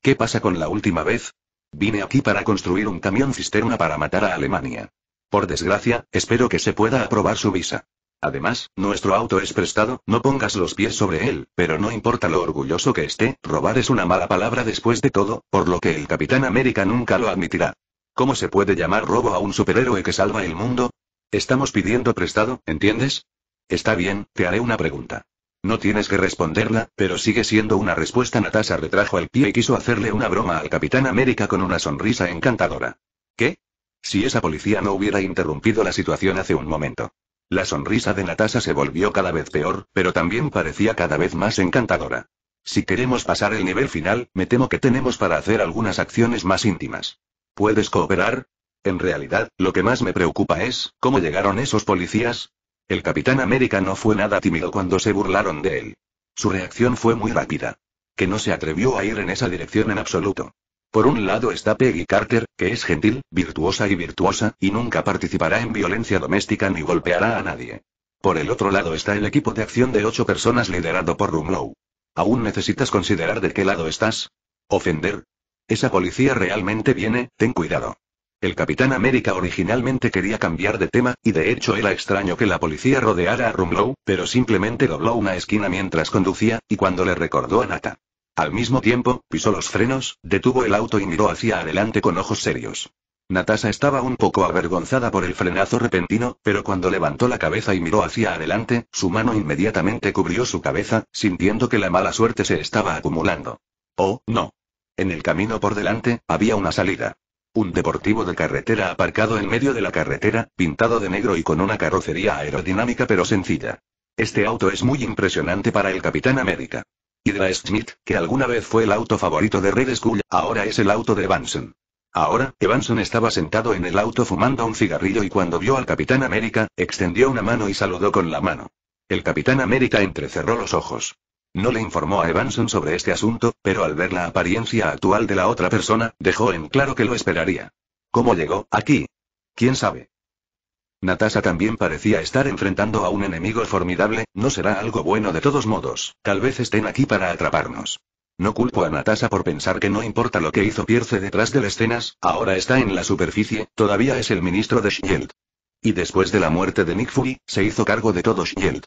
¿Qué pasa con la última vez? Vine aquí para construir un camión cisterna para matar a Alemania. Por desgracia, espero que se pueda aprobar su visa. Además, nuestro auto es prestado, no pongas los pies sobre él, pero no importa lo orgulloso que esté, robar es una mala palabra después de todo, por lo que el Capitán América nunca lo admitirá. ¿Cómo se puede llamar robo a un superhéroe que salva el mundo? Estamos pidiendo prestado, ¿entiendes? Está bien, te haré una pregunta. No tienes que responderla, pero sigue siendo una respuesta. Natasha retrajo el pie y quiso hacerle una broma al Capitán América con una sonrisa encantadora. ¿Qué? Si esa policía no hubiera interrumpido la situación hace un momento. La sonrisa de Natasha se volvió cada vez peor, pero también parecía cada vez más encantadora. Si queremos pasar el nivel final, me temo que tenemos para hacer algunas acciones más íntimas. ¿Puedes cooperar? En realidad, lo que más me preocupa es, ¿cómo llegaron esos policías? El Capitán América no fue nada tímido cuando se burlaron de él. Su reacción fue muy rápida. Que no se atrevió a ir en esa dirección en absoluto. Por un lado está Peggy Carter, que es gentil, virtuosa y virtuosa, y nunca participará en violencia doméstica ni golpeará a nadie. Por el otro lado está el equipo de acción de ocho personas liderado por Rumlow. Aún necesitas considerar de qué lado estás. Ofender. Esa policía realmente viene, ten cuidado. El Capitán América originalmente quería cambiar de tema, y de hecho era extraño que la policía rodeara a Rumlow, pero simplemente dobló una esquina mientras conducía, y cuando le recordó a Nata. Al mismo tiempo, pisó los frenos, detuvo el auto y miró hacia adelante con ojos serios. Natasha estaba un poco avergonzada por el frenazo repentino, pero cuando levantó la cabeza y miró hacia adelante, su mano inmediatamente cubrió su cabeza, sintiendo que la mala suerte se estaba acumulando. Oh, no. En el camino por delante, había una salida. Un deportivo de carretera aparcado en medio de la carretera, pintado de negro y con una carrocería aerodinámica pero sencilla. Este auto es muy impresionante para el Capitán América. Y de la Smith, que alguna vez fue el auto favorito de Red Skull, ahora es el auto de Evanson. Ahora, Evanson estaba sentado en el auto fumando un cigarrillo y cuando vio al Capitán América, extendió una mano y saludó con la mano. El Capitán América entrecerró los ojos. No le informó a Evanson sobre este asunto, pero al ver la apariencia actual de la otra persona, dejó en claro que lo esperaría. ¿Cómo llegó aquí? ¿Quién sabe? Natasha también parecía estar enfrentando a un enemigo formidable, no será algo bueno de todos modos, tal vez estén aquí para atraparnos. No culpo a Natasha por pensar que no importa lo que hizo Pierce detrás de las escenas, ahora está en la superficie, todavía es el ministro de Shield. Y después de la muerte de Nick Fury, se hizo cargo de todo Shield.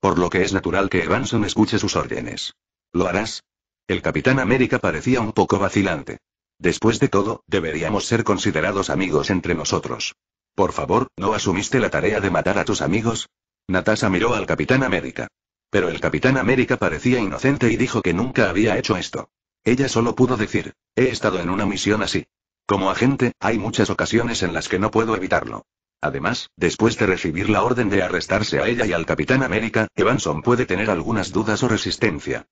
Por lo que es natural que Evanson escuche sus órdenes. ¿Lo harás? El Capitán América parecía un poco vacilante. Después de todo, deberíamos ser considerados amigos entre nosotros. Por favor, ¿no asumiste la tarea de matar a tus amigos? Natasha miró al Capitán América. Pero el Capitán América parecía inocente y dijo que nunca había hecho esto. Ella solo pudo decir, he estado en una misión así. Como agente, hay muchas ocasiones en las que no puedo evitarlo. Además, después de recibir la orden de arrestarse a ella y al Capitán América, Evanson puede tener algunas dudas o resistencia.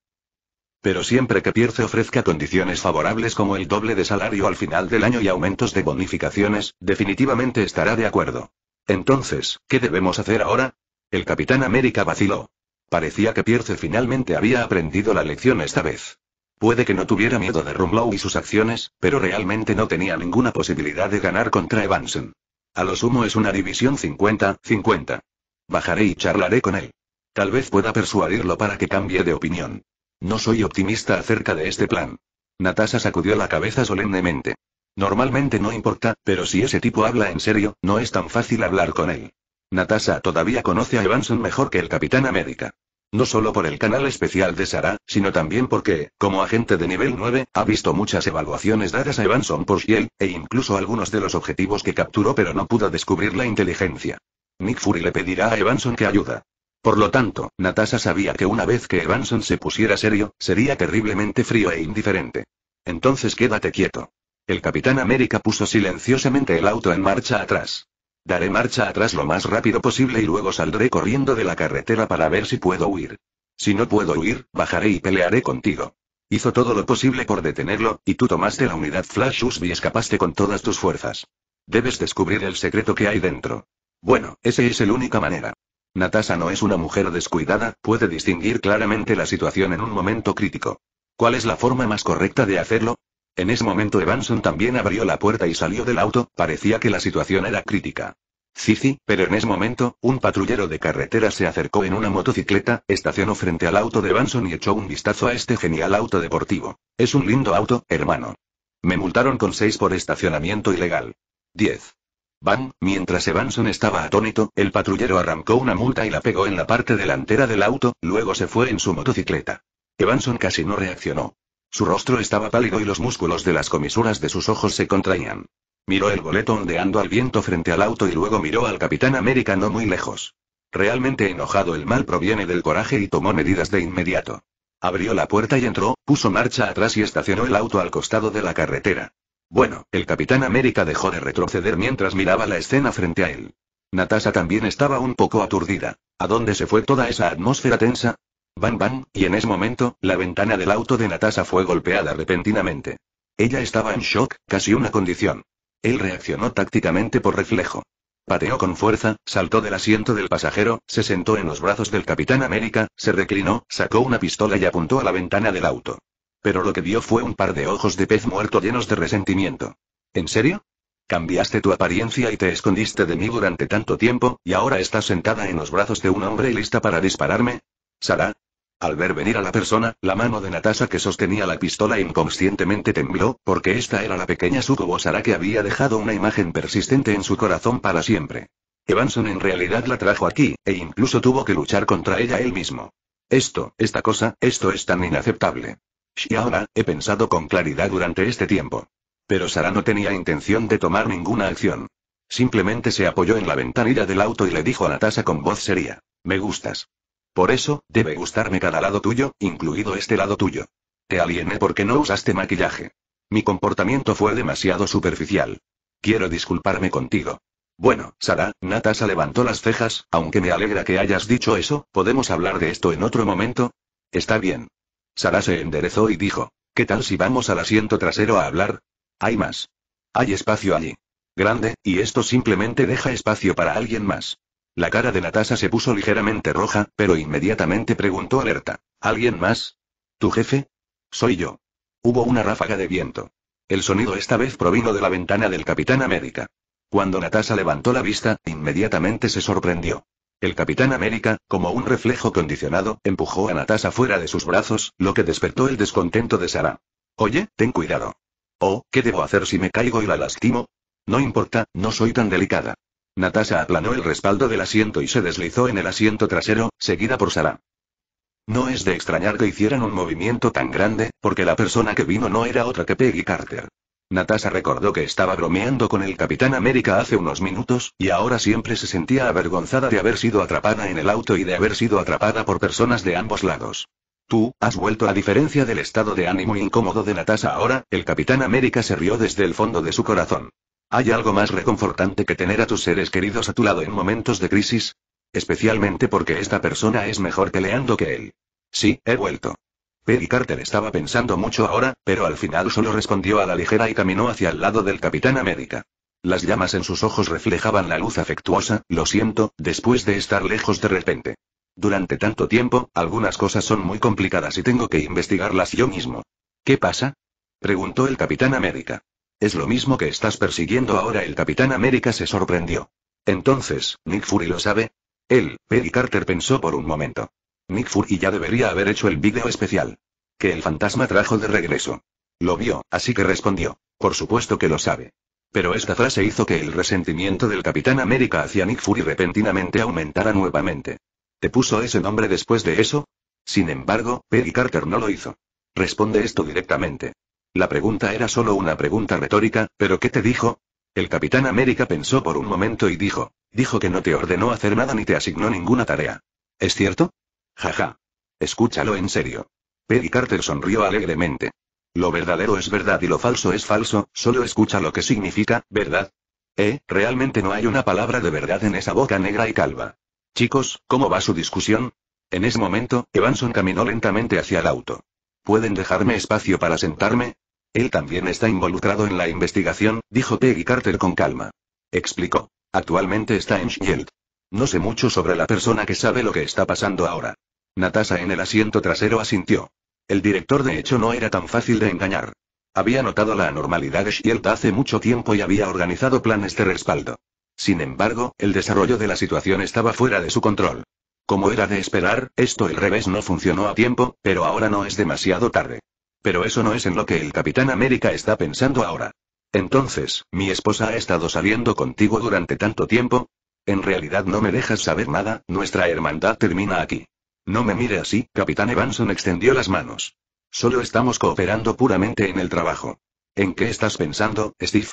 Pero siempre que Pierce ofrezca condiciones favorables como el doble de salario al final del año y aumentos de bonificaciones, definitivamente estará de acuerdo. Entonces, ¿qué debemos hacer ahora? El Capitán América vaciló. Parecía que Pierce finalmente había aprendido la lección esta vez. Puede que no tuviera miedo de Rumlow y sus acciones, pero realmente no tenía ninguna posibilidad de ganar contra Evanson. A lo sumo es una división 50-50. Bajaré y charlaré con él. Tal vez pueda persuadirlo para que cambie de opinión. No soy optimista acerca de este plan. Natasha sacudió la cabeza solemnemente. Normalmente no importa, pero si ese tipo habla en serio, no es tan fácil hablar con él. Natasha todavía conoce a Evanson mejor que el Capitán América. No solo por el canal especial de Sara, sino también porque, como agente de nivel 9, ha visto muchas evaluaciones dadas a Evanson por Shield, e incluso algunos de los objetivos que capturó pero no pudo descubrir la inteligencia. Nick Fury le pedirá a Evanson que ayuda. Por lo tanto, Natasha sabía que una vez que Evanson se pusiera serio, sería terriblemente frío e indiferente. Entonces quédate quieto. El Capitán América puso silenciosamente el auto en marcha atrás. Daré marcha atrás lo más rápido posible y luego saldré corriendo de la carretera para ver si puedo huir. Si no puedo huir, bajaré y pelearé contigo. Hizo todo lo posible por detenerlo, y tú tomaste la unidad Flash USB y escapaste con todas tus fuerzas. Debes descubrir el secreto que hay dentro. Bueno, esa es la única manera. Natasa no es una mujer descuidada, puede distinguir claramente la situación en un momento crítico. ¿Cuál es la forma más correcta de hacerlo? En ese momento Evanson también abrió la puerta y salió del auto, parecía que la situación era crítica. sí, pero en ese momento, un patrullero de carretera se acercó en una motocicleta, estacionó frente al auto de Evanson y echó un vistazo a este genial auto deportivo. Es un lindo auto, hermano. Me multaron con 6 por estacionamiento ilegal. 10. Bam, mientras Evanson estaba atónito, el patrullero arrancó una multa y la pegó en la parte delantera del auto, luego se fue en su motocicleta. Evanson casi no reaccionó. Su rostro estaba pálido y los músculos de las comisuras de sus ojos se contraían. Miró el boleto ondeando al viento frente al auto y luego miró al Capitán América no muy lejos. Realmente enojado el mal proviene del coraje y tomó medidas de inmediato. Abrió la puerta y entró, puso marcha atrás y estacionó el auto al costado de la carretera. Bueno, el Capitán América dejó de retroceder mientras miraba la escena frente a él. Natasha también estaba un poco aturdida. ¿A dónde se fue toda esa atmósfera tensa? ¡Bang! ¡Bang! y en ese momento, la ventana del auto de Natasha fue golpeada repentinamente. Ella estaba en shock, casi una condición. Él reaccionó tácticamente por reflejo. Pateó con fuerza, saltó del asiento del pasajero, se sentó en los brazos del Capitán América, se reclinó, sacó una pistola y apuntó a la ventana del auto. Pero lo que vio fue un par de ojos de pez muerto llenos de resentimiento. ¿En serio? Cambiaste tu apariencia y te escondiste de mí durante tanto tiempo, y ahora estás sentada en los brazos de un hombre y lista para dispararme. Sara. Al ver venir a la persona, la mano de Natasha que sostenía la pistola inconscientemente tembló, porque esta era la pequeña sucubo Sara que había dejado una imagen persistente en su corazón para siempre. Evanson en realidad la trajo aquí, e incluso tuvo que luchar contra ella él mismo. Esto, esta cosa, esto es tan inaceptable. Y ahora he pensado con claridad durante este tiempo. Pero Sara no tenía intención de tomar ninguna acción. Simplemente se apoyó en la ventanilla del auto y le dijo a Natasha con voz seria. Me gustas. Por eso, debe gustarme cada lado tuyo, incluido este lado tuyo. Te aliené porque no usaste maquillaje. Mi comportamiento fue demasiado superficial. Quiero disculparme contigo. Bueno, Sara, Natasha levantó las cejas, aunque me alegra que hayas dicho eso, ¿podemos hablar de esto en otro momento? Está bien. Sara se enderezó y dijo, ¿qué tal si vamos al asiento trasero a hablar? Hay más. Hay espacio allí. Grande, y esto simplemente deja espacio para alguien más. La cara de Natasha se puso ligeramente roja, pero inmediatamente preguntó alerta. ¿Alguien más? ¿Tu jefe? Soy yo. Hubo una ráfaga de viento. El sonido esta vez provino de la ventana del Capitán América. Cuando Natasha levantó la vista, inmediatamente se sorprendió. El Capitán América, como un reflejo condicionado, empujó a Natasha fuera de sus brazos, lo que despertó el descontento de Sara. Oye, ten cuidado. Oh, ¿qué debo hacer si me caigo y la lastimo? No importa, no soy tan delicada. Natasha aplanó el respaldo del asiento y se deslizó en el asiento trasero, seguida por Sara. No es de extrañar que hicieran un movimiento tan grande, porque la persona que vino no era otra que Peggy Carter. Natasha recordó que estaba bromeando con el Capitán América hace unos minutos, y ahora siempre se sentía avergonzada de haber sido atrapada en el auto y de haber sido atrapada por personas de ambos lados. Tú, has vuelto a diferencia del estado de ánimo incómodo de Natasha ahora, el Capitán América se rió desde el fondo de su corazón. ¿Hay algo más reconfortante que tener a tus seres queridos a tu lado en momentos de crisis? Especialmente porque esta persona es mejor peleando que él. Sí, he vuelto. Peggy Carter estaba pensando mucho ahora, pero al final solo respondió a la ligera y caminó hacia el lado del Capitán América. Las llamas en sus ojos reflejaban la luz afectuosa, lo siento, después de estar lejos de repente. Durante tanto tiempo, algunas cosas son muy complicadas y tengo que investigarlas yo mismo. ¿Qué pasa? preguntó el Capitán América. Es lo mismo que estás persiguiendo ahora. El Capitán América se sorprendió. Entonces, Nick Fury lo sabe. Él, Peggy Carter pensó por un momento. Nick Fury ya debería haber hecho el vídeo especial. Que el fantasma trajo de regreso. Lo vio, así que respondió. Por supuesto que lo sabe. Pero esta frase hizo que el resentimiento del Capitán América hacia Nick Fury repentinamente aumentara nuevamente. ¿Te puso ese nombre después de eso? Sin embargo, Peggy Carter no lo hizo. Responde esto directamente. La pregunta era solo una pregunta retórica, pero ¿qué te dijo? El Capitán América pensó por un momento y dijo, dijo que no te ordenó hacer nada ni te asignó ninguna tarea. ¿Es cierto? Jaja. Escúchalo en serio. Peggy Carter sonrió alegremente. Lo verdadero es verdad y lo falso es falso, solo escucha lo que significa, ¿verdad? Eh, realmente no hay una palabra de verdad en esa boca negra y calva. Chicos, ¿cómo va su discusión? En ese momento, Evanson caminó lentamente hacia el auto. ¿Pueden dejarme espacio para sentarme? Él también está involucrado en la investigación, dijo Peggy Carter con calma. Explicó. Actualmente está en Shield. No sé mucho sobre la persona que sabe lo que está pasando ahora. Natasha en el asiento trasero asintió. El director de hecho no era tan fácil de engañar. Había notado la anormalidad de Shield hace mucho tiempo y había organizado planes de respaldo. Sin embargo, el desarrollo de la situación estaba fuera de su control. Como era de esperar, esto al revés no funcionó a tiempo, pero ahora no es demasiado tarde. Pero eso no es en lo que el Capitán América está pensando ahora. Entonces, ¿mi esposa ha estado saliendo contigo durante tanto tiempo? En realidad no me dejas saber nada, nuestra hermandad termina aquí. No me mire así, capitán Evanson extendió las manos. Solo estamos cooperando puramente en el trabajo. ¿En qué estás pensando, Steve?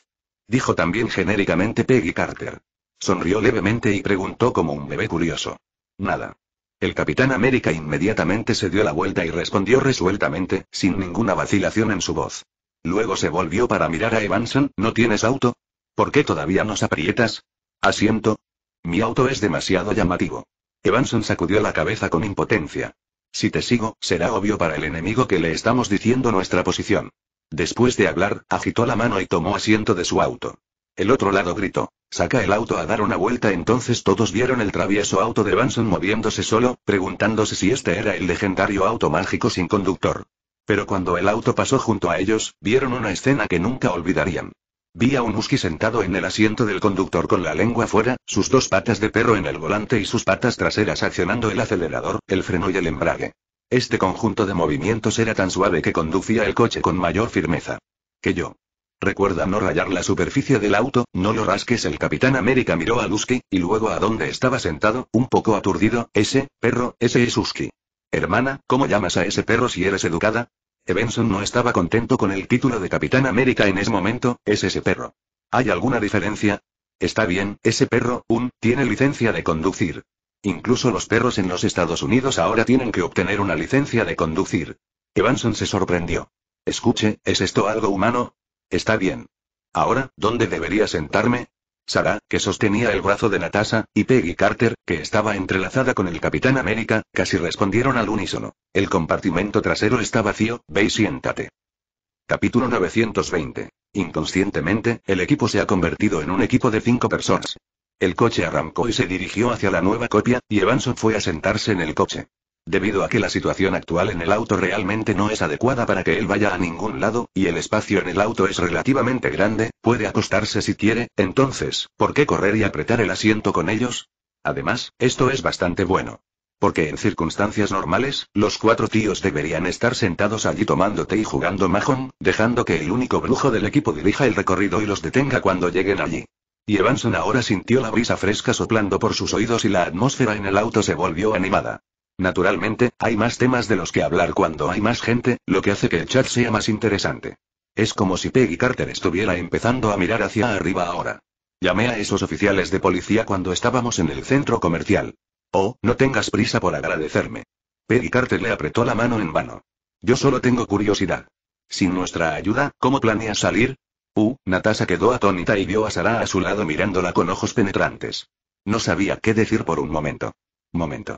Dijo también genéricamente Peggy Carter. Sonrió levemente y preguntó como un bebé curioso. Nada. El capitán América inmediatamente se dio la vuelta y respondió resueltamente, sin ninguna vacilación en su voz. Luego se volvió para mirar a Evanson, ¿no tienes auto? ¿Por qué todavía nos aprietas? Asiento, mi auto es demasiado llamativo. Evanson sacudió la cabeza con impotencia. Si te sigo, será obvio para el enemigo que le estamos diciendo nuestra posición. Después de hablar, agitó la mano y tomó asiento de su auto. El otro lado gritó. Saca el auto a dar una vuelta. Entonces todos vieron el travieso auto de Evanson moviéndose solo, preguntándose si este era el legendario auto mágico sin conductor. Pero cuando el auto pasó junto a ellos, vieron una escena que nunca olvidarían. Vi a un husky sentado en el asiento del conductor con la lengua fuera, sus dos patas de perro en el volante y sus patas traseras accionando el acelerador, el freno y el embrague. Este conjunto de movimientos era tan suave que conducía el coche con mayor firmeza. Que yo. Recuerda no rayar la superficie del auto, no lo rasques. El Capitán América miró a Husky, y luego a donde estaba sentado, un poco aturdido, ese, perro, ese es Husky. Hermana, ¿cómo llamas a ese perro si eres educada? Evanson no estaba contento con el título de Capitán América en ese momento, es ese perro. ¿Hay alguna diferencia? Está bien, ese perro, un, tiene licencia de conducir. Incluso los perros en los Estados Unidos ahora tienen que obtener una licencia de conducir. Evanson se sorprendió. Escuche, ¿es esto algo humano? Está bien. Ahora, ¿dónde debería sentarme? Sara, que sostenía el brazo de Natasha, y Peggy Carter, que estaba entrelazada con el Capitán América, casi respondieron al unísono. El compartimento trasero está vacío, ve y siéntate. Capítulo 920. Inconscientemente, el equipo se ha convertido en un equipo de cinco personas. El coche arrancó y se dirigió hacia la nueva copia, y Evanson fue a sentarse en el coche debido a que la situación actual en el auto realmente no es adecuada para que él vaya a ningún lado, y el espacio en el auto es relativamente grande, puede acostarse si quiere, entonces, ¿por qué correr y apretar el asiento con ellos? Además, esto es bastante bueno. Porque en circunstancias normales, los cuatro tíos deberían estar sentados allí tomando té y jugando majón, dejando que el único brujo del equipo dirija el recorrido y los detenga cuando lleguen allí. Y Evanson ahora sintió la brisa fresca soplando por sus oídos y la atmósfera en el auto se volvió animada. Naturalmente, hay más temas de los que hablar cuando hay más gente, lo que hace que el chat sea más interesante. Es como si Peggy Carter estuviera empezando a mirar hacia arriba ahora. Llamé a esos oficiales de policía cuando estábamos en el centro comercial. Oh, no tengas prisa por agradecerme. Peggy Carter le apretó la mano en vano. Yo solo tengo curiosidad. Sin nuestra ayuda, ¿cómo planeas salir? Uh, Natasha quedó atónita y vio a Sara a su lado mirándola con ojos penetrantes. No sabía qué decir por un momento. Momento.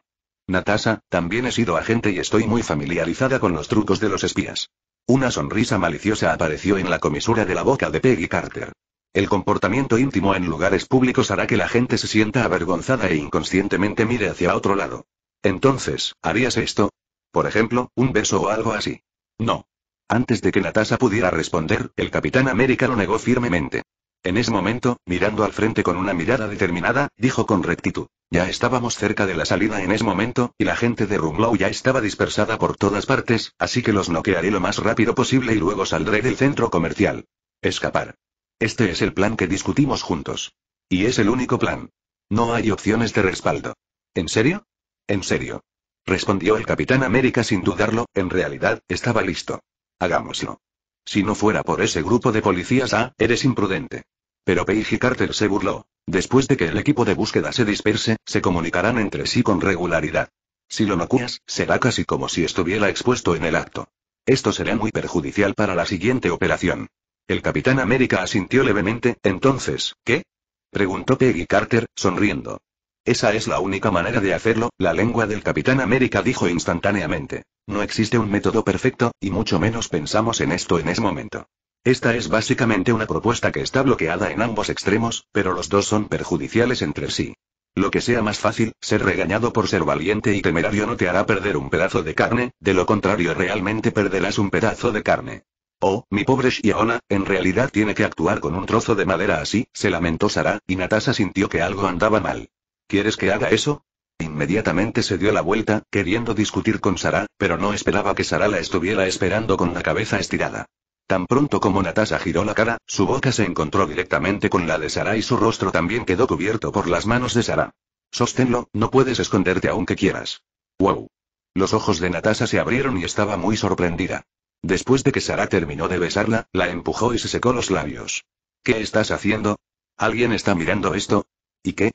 Natasha, también he sido agente y estoy muy familiarizada con los trucos de los espías. Una sonrisa maliciosa apareció en la comisura de la boca de Peggy Carter. El comportamiento íntimo en lugares públicos hará que la gente se sienta avergonzada e inconscientemente mire hacia otro lado. Entonces, ¿harías esto? Por ejemplo, un beso o algo así. No. Antes de que Natasha pudiera responder, el Capitán América lo negó firmemente. En ese momento, mirando al frente con una mirada determinada, dijo con rectitud. Ya estábamos cerca de la salida en ese momento, y la gente de Rumlow ya estaba dispersada por todas partes, así que los noquearé lo más rápido posible y luego saldré del centro comercial. Escapar. Este es el plan que discutimos juntos. Y es el único plan. No hay opciones de respaldo. ¿En serio? En serio. Respondió el Capitán América sin dudarlo, en realidad, estaba listo. Hagámoslo. Si no fuera por ese grupo de policías, ah, eres imprudente. Pero Peggy Carter se burló. Después de que el equipo de búsqueda se disperse, se comunicarán entre sí con regularidad. Si lo nocuas, será casi como si estuviera expuesto en el acto. Esto será muy perjudicial para la siguiente operación. El Capitán América asintió levemente, entonces, ¿qué? Preguntó Peggy Carter, sonriendo. Esa es la única manera de hacerlo, la lengua del Capitán América dijo instantáneamente. No existe un método perfecto, y mucho menos pensamos en esto en ese momento. Esta es básicamente una propuesta que está bloqueada en ambos extremos, pero los dos son perjudiciales entre sí. Lo que sea más fácil, ser regañado por ser valiente y temerario no te hará perder un pedazo de carne, de lo contrario realmente perderás un pedazo de carne. Oh, mi pobre Shiona, en realidad tiene que actuar con un trozo de madera así, se lamentó Sara, y Natasha sintió que algo andaba mal. ¿Quieres que haga eso? Inmediatamente se dio la vuelta, queriendo discutir con Sara, pero no esperaba que Sara la estuviera esperando con la cabeza estirada. Tan pronto como Natasha giró la cara, su boca se encontró directamente con la de Sara y su rostro también quedó cubierto por las manos de Sara. Sosténlo, no puedes esconderte aunque quieras. ¡Wow! Los ojos de Natasha se abrieron y estaba muy sorprendida. Después de que Sara terminó de besarla, la empujó y se secó los labios. ¿Qué estás haciendo? ¿Alguien está mirando esto? ¿Y qué?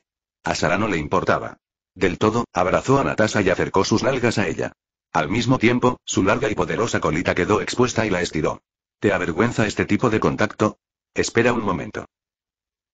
A Sara no le importaba. Del todo, abrazó a Natasha y acercó sus nalgas a ella. Al mismo tiempo, su larga y poderosa colita quedó expuesta y la estiró. ¿Te avergüenza este tipo de contacto? Espera un momento.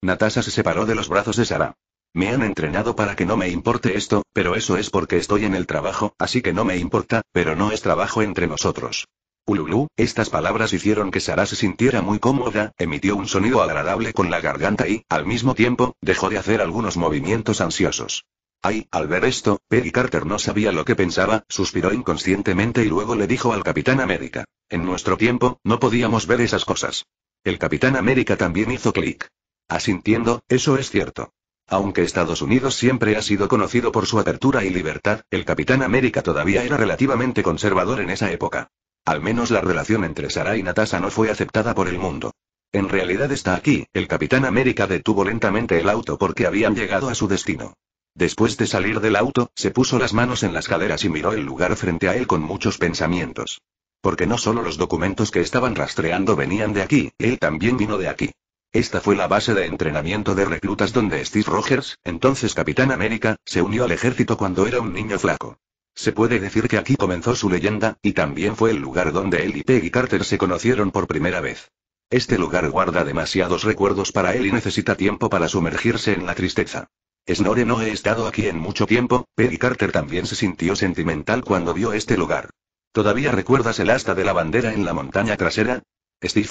Natasha se separó de los brazos de Sara. Me han entrenado para que no me importe esto, pero eso es porque estoy en el trabajo, así que no me importa, pero no es trabajo entre nosotros. Ululú, estas palabras hicieron que Sara se sintiera muy cómoda, emitió un sonido agradable con la garganta y, al mismo tiempo, dejó de hacer algunos movimientos ansiosos. Ay, al ver esto, Peggy Carter no sabía lo que pensaba, suspiró inconscientemente y luego le dijo al Capitán América. En nuestro tiempo, no podíamos ver esas cosas. El Capitán América también hizo clic. Asintiendo, eso es cierto. Aunque Estados Unidos siempre ha sido conocido por su apertura y libertad, el Capitán América todavía era relativamente conservador en esa época. Al menos la relación entre Sara y Natasha no fue aceptada por el mundo. En realidad está aquí, el Capitán América detuvo lentamente el auto porque habían llegado a su destino. Después de salir del auto, se puso las manos en las caderas y miró el lugar frente a él con muchos pensamientos. Porque no solo los documentos que estaban rastreando venían de aquí, él también vino de aquí. Esta fue la base de entrenamiento de reclutas donde Steve Rogers, entonces Capitán América, se unió al ejército cuando era un niño flaco. Se puede decir que aquí comenzó su leyenda, y también fue el lugar donde él y Peggy Carter se conocieron por primera vez. Este lugar guarda demasiados recuerdos para él y necesita tiempo para sumergirse en la tristeza. Snore no he estado aquí en mucho tiempo, Peggy Carter también se sintió sentimental cuando vio este lugar. ¿Todavía recuerdas el asta de la bandera en la montaña trasera? Steve.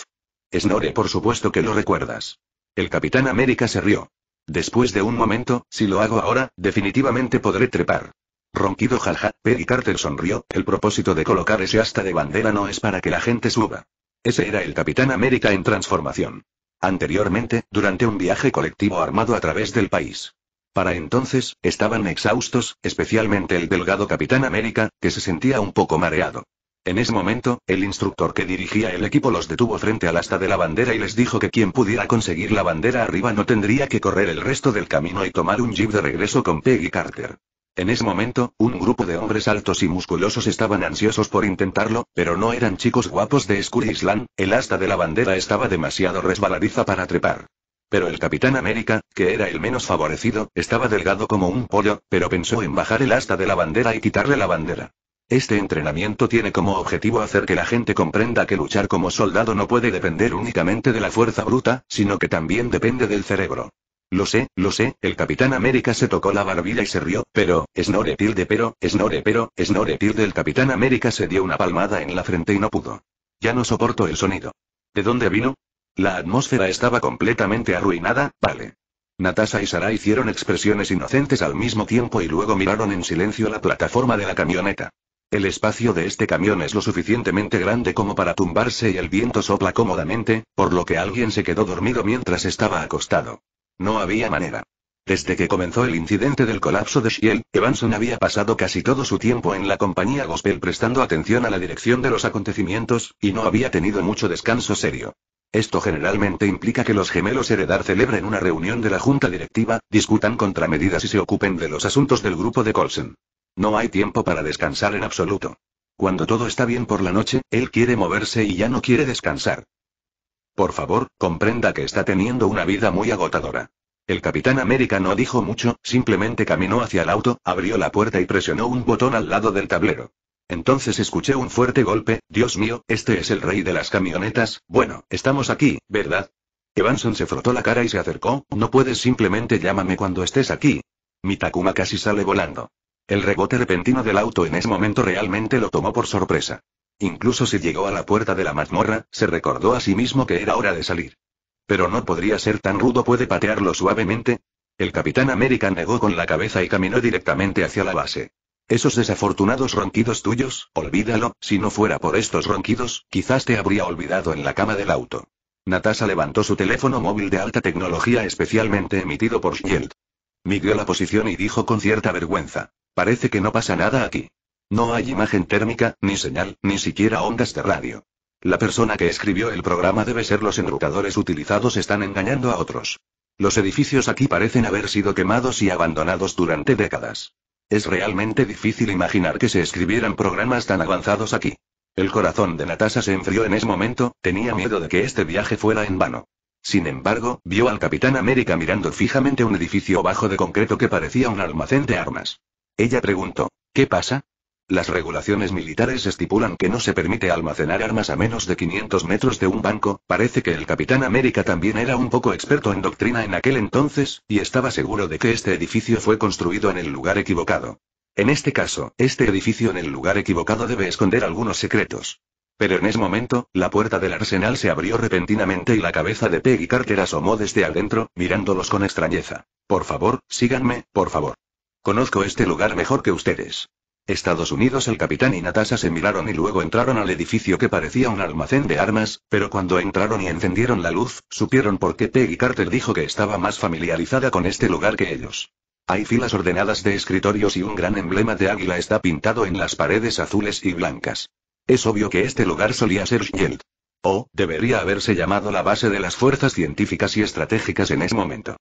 Snore, por supuesto que lo recuerdas. El Capitán América se rió. Después de un momento, si lo hago ahora, definitivamente podré trepar. Ronquido jaja, Peggy Carter sonrió, el propósito de colocar ese asta de bandera no es para que la gente suba. Ese era el Capitán América en transformación. Anteriormente, durante un viaje colectivo armado a través del país. Para entonces, estaban exhaustos, especialmente el delgado Capitán América, que se sentía un poco mareado. En ese momento, el instructor que dirigía el equipo los detuvo frente al asta de la bandera y les dijo que quien pudiera conseguir la bandera arriba no tendría que correr el resto del camino y tomar un jeep de regreso con Peggy Carter. En ese momento, un grupo de hombres altos y musculosos estaban ansiosos por intentarlo, pero no eran chicos guapos de Skull Island, el asta de la bandera estaba demasiado resbaladiza para trepar. Pero el Capitán América, que era el menos favorecido, estaba delgado como un pollo, pero pensó en bajar el asta de la bandera y quitarle la bandera. Este entrenamiento tiene como objetivo hacer que la gente comprenda que luchar como soldado no puede depender únicamente de la fuerza bruta, sino que también depende del cerebro. Lo sé, lo sé, el Capitán América se tocó la barbilla y se rió, pero, snore tilde pero, snore pero, snore tilde el Capitán América se dio una palmada en la frente y no pudo. Ya no soporto el sonido. ¿De dónde vino? La atmósfera estaba completamente arruinada, vale. Natasha y Sara hicieron expresiones inocentes al mismo tiempo y luego miraron en silencio la plataforma de la camioneta. El espacio de este camión es lo suficientemente grande como para tumbarse y el viento sopla cómodamente, por lo que alguien se quedó dormido mientras estaba acostado. No había manera. Desde que comenzó el incidente del colapso de Shiel, Evanson había pasado casi todo su tiempo en la compañía Gospel prestando atención a la dirección de los acontecimientos, y no había tenido mucho descanso serio. Esto generalmente implica que los gemelos heredar celebren una reunión de la junta directiva, discutan contramedidas y se ocupen de los asuntos del grupo de Colson. No hay tiempo para descansar en absoluto. Cuando todo está bien por la noche, él quiere moverse y ya no quiere descansar. Por favor, comprenda que está teniendo una vida muy agotadora. El Capitán América no dijo mucho, simplemente caminó hacia el auto, abrió la puerta y presionó un botón al lado del tablero. Entonces escuché un fuerte golpe, Dios mío, este es el rey de las camionetas, bueno, estamos aquí, ¿verdad? Evanson se frotó la cara y se acercó, no puedes simplemente llámame cuando estés aquí. Mi Takuma casi sale volando. El rebote repentino del auto en ese momento realmente lo tomó por sorpresa. Incluso si llegó a la puerta de la mazmorra, se recordó a sí mismo que era hora de salir. Pero no podría ser tan rudo, puede patearlo suavemente. El capitán América negó con la cabeza y caminó directamente hacia la base. Esos desafortunados ronquidos tuyos, olvídalo, si no fuera por estos ronquidos, quizás te habría olvidado en la cama del auto. Natasha levantó su teléfono móvil de alta tecnología especialmente emitido por Shield. Midió la posición y dijo con cierta vergüenza. Parece que no pasa nada aquí. No hay imagen térmica, ni señal, ni siquiera ondas de radio. La persona que escribió el programa debe ser los enrutadores utilizados están engañando a otros. Los edificios aquí parecen haber sido quemados y abandonados durante décadas. Es realmente difícil imaginar que se escribieran programas tan avanzados aquí. El corazón de Natasha se enfrió en ese momento, tenía miedo de que este viaje fuera en vano. Sin embargo, vio al Capitán América mirando fijamente un edificio bajo de concreto que parecía un almacén de armas. Ella preguntó, ¿qué pasa? Las regulaciones militares estipulan que no se permite almacenar armas a menos de 500 metros de un banco, parece que el Capitán América también era un poco experto en doctrina en aquel entonces, y estaba seguro de que este edificio fue construido en el lugar equivocado. En este caso, este edificio en el lugar equivocado debe esconder algunos secretos. Pero en ese momento, la puerta del arsenal se abrió repentinamente y la cabeza de Peggy Carter asomó desde adentro, mirándolos con extrañeza. Por favor, síganme, por favor. Conozco este lugar mejor que ustedes. Estados Unidos el capitán y Natasha se miraron y luego entraron al edificio que parecía un almacén de armas, pero cuando entraron y encendieron la luz, supieron por qué Peggy Carter dijo que estaba más familiarizada con este lugar que ellos. Hay filas ordenadas de escritorios y un gran emblema de águila está pintado en las paredes azules y blancas. Es obvio que este lugar solía ser Shield. O, debería haberse llamado la base de las fuerzas científicas y estratégicas en ese momento.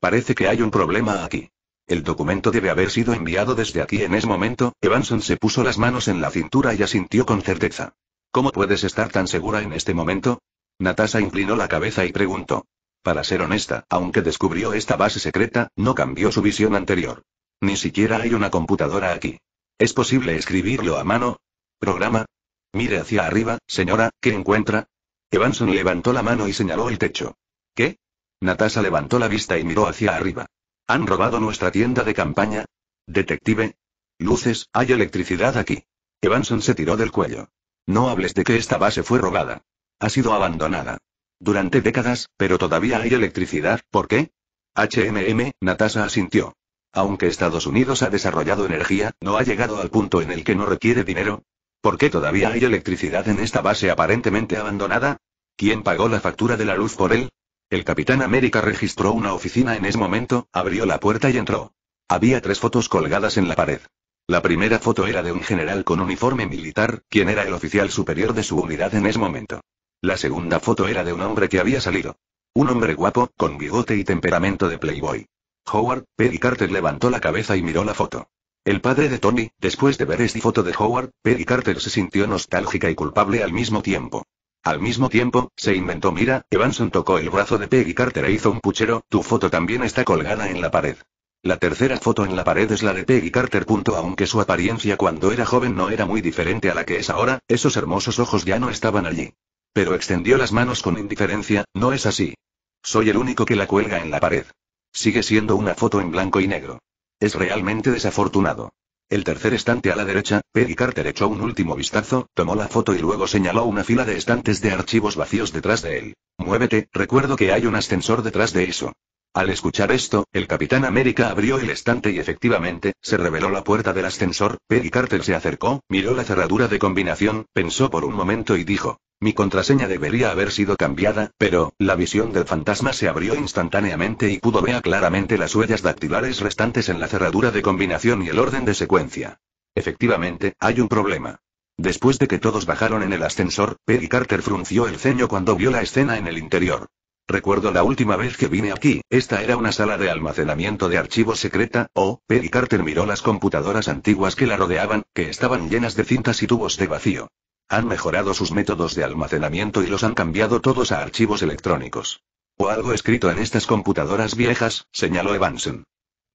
Parece que hay un problema aquí. El documento debe haber sido enviado desde aquí en ese momento. Evanson se puso las manos en la cintura y asintió con certeza. ¿Cómo puedes estar tan segura en este momento? Natasha inclinó la cabeza y preguntó. Para ser honesta, aunque descubrió esta base secreta, no cambió su visión anterior. Ni siquiera hay una computadora aquí. ¿Es posible escribirlo a mano? ¿Programa? Mire hacia arriba, señora, ¿qué encuentra? Evanson levantó la mano y señaló el techo. ¿Qué? Natasha levantó la vista y miró hacia arriba. ¿Han robado nuestra tienda de campaña? Detective. Luces, hay electricidad aquí. Evanson se tiró del cuello. No hables de que esta base fue robada. Ha sido abandonada. Durante décadas, pero todavía hay electricidad, ¿por qué? HMM, Natasha asintió. Aunque Estados Unidos ha desarrollado energía, no ha llegado al punto en el que no requiere dinero. ¿Por qué todavía hay electricidad en esta base aparentemente abandonada? ¿Quién pagó la factura de la luz por él? El Capitán América registró una oficina en ese momento, abrió la puerta y entró. Había tres fotos colgadas en la pared. La primera foto era de un general con uniforme militar, quien era el oficial superior de su unidad en ese momento. La segunda foto era de un hombre que había salido. Un hombre guapo, con bigote y temperamento de playboy. Howard, Peggy Carter levantó la cabeza y miró la foto. El padre de Tony, después de ver esta foto de Howard, Peggy Carter se sintió nostálgica y culpable al mismo tiempo. Al mismo tiempo, se inventó mira, Evanson tocó el brazo de Peggy Carter e hizo un puchero, tu foto también está colgada en la pared. La tercera foto en la pared es la de Peggy Carter. Aunque su apariencia cuando era joven no era muy diferente a la que es ahora, esos hermosos ojos ya no estaban allí. Pero extendió las manos con indiferencia, no es así. Soy el único que la cuelga en la pared. Sigue siendo una foto en blanco y negro. Es realmente desafortunado. El tercer estante a la derecha, Peggy Carter echó un último vistazo, tomó la foto y luego señaló una fila de estantes de archivos vacíos detrás de él. Muévete, recuerdo que hay un ascensor detrás de eso. Al escuchar esto, el Capitán América abrió el estante y efectivamente, se reveló la puerta del ascensor, Peggy Carter se acercó, miró la cerradura de combinación, pensó por un momento y dijo, mi contraseña debería haber sido cambiada, pero, la visión del fantasma se abrió instantáneamente y pudo ver claramente las huellas dactilares restantes en la cerradura de combinación y el orden de secuencia. Efectivamente, hay un problema. Después de que todos bajaron en el ascensor, Peggy Carter frunció el ceño cuando vio la escena en el interior. Recuerdo la última vez que vine aquí, esta era una sala de almacenamiento de archivos secreta, o, Peggy Carter miró las computadoras antiguas que la rodeaban, que estaban llenas de cintas y tubos de vacío. Han mejorado sus métodos de almacenamiento y los han cambiado todos a archivos electrónicos. O algo escrito en estas computadoras viejas, señaló Evanson.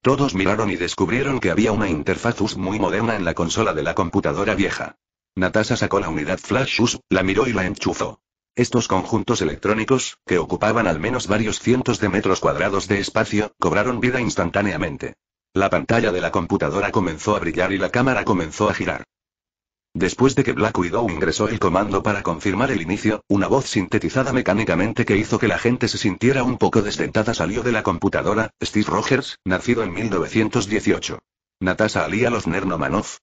Todos miraron y descubrieron que había una interfaz US muy moderna en la consola de la computadora vieja. Natasha sacó la unidad Flash US, la miró y la enchufó. Estos conjuntos electrónicos, que ocupaban al menos varios cientos de metros cuadrados de espacio, cobraron vida instantáneamente. La pantalla de la computadora comenzó a brillar y la cámara comenzó a girar. Después de que Black Widow ingresó el comando para confirmar el inicio, una voz sintetizada mecánicamente que hizo que la gente se sintiera un poco desdentada salió de la computadora, Steve Rogers, nacido en 1918. Natasha Alia losner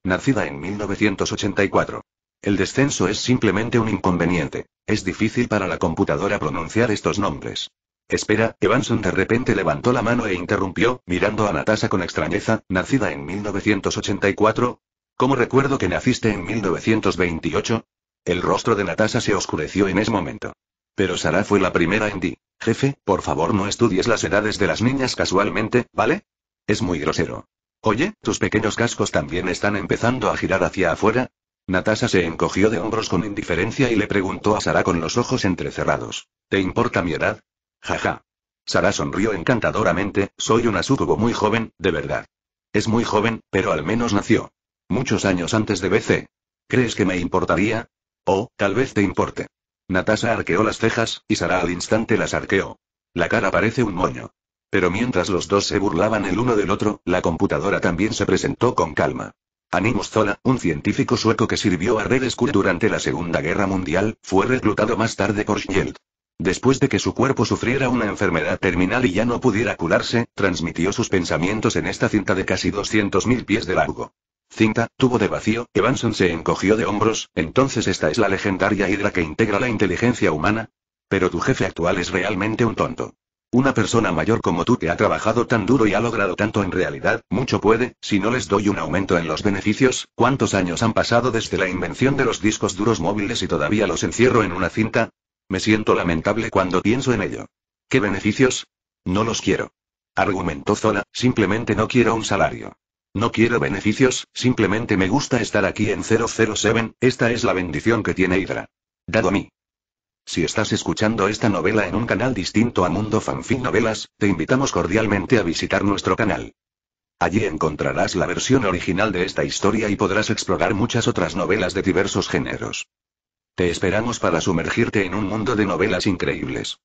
nacida en 1984. El descenso es simplemente un inconveniente. Es difícil para la computadora pronunciar estos nombres. Espera, Evanson de repente levantó la mano e interrumpió, mirando a Natasha con extrañeza, nacida en 1984. ¿Cómo recuerdo que naciste en 1928? El rostro de Natasha se oscureció en ese momento. Pero Sara fue la primera en ti. Jefe, por favor no estudies las edades de las niñas casualmente, ¿vale? Es muy grosero. Oye, tus pequeños cascos también están empezando a girar hacia afuera. Natasha se encogió de hombros con indiferencia y le preguntó a Sara con los ojos entrecerrados. ¿Te importa mi edad? Jaja. Sara sonrió encantadoramente, soy una sucubo muy joven, de verdad. Es muy joven, pero al menos nació. Muchos años antes de BC. ¿Crees que me importaría? Oh, tal vez te importe. Natasha arqueó las cejas, y Sara al instante las arqueó. La cara parece un moño. Pero mientras los dos se burlaban el uno del otro, la computadora también se presentó con calma. Animus Zola, un científico sueco que sirvió a Red Skull durante la Segunda Guerra Mundial, fue reclutado más tarde por Shield. Después de que su cuerpo sufriera una enfermedad terminal y ya no pudiera curarse, transmitió sus pensamientos en esta cinta de casi 200.000 pies de largo. Cinta, tuvo de vacío, Evanson se encogió de hombros, entonces esta es la legendaria hidra que integra la inteligencia humana. Pero tu jefe actual es realmente un tonto. Una persona mayor como tú que ha trabajado tan duro y ha logrado tanto en realidad, mucho puede, si no les doy un aumento en los beneficios, ¿cuántos años han pasado desde la invención de los discos duros móviles y todavía los encierro en una cinta? Me siento lamentable cuando pienso en ello. ¿Qué beneficios? No los quiero. Argumentó Zola, simplemente no quiero un salario. No quiero beneficios, simplemente me gusta estar aquí en 007, esta es la bendición que tiene Hydra. Dado a mí. Si estás escuchando esta novela en un canal distinto a Mundo Fanfic Novelas, te invitamos cordialmente a visitar nuestro canal. Allí encontrarás la versión original de esta historia y podrás explorar muchas otras novelas de diversos géneros. Te esperamos para sumergirte en un mundo de novelas increíbles.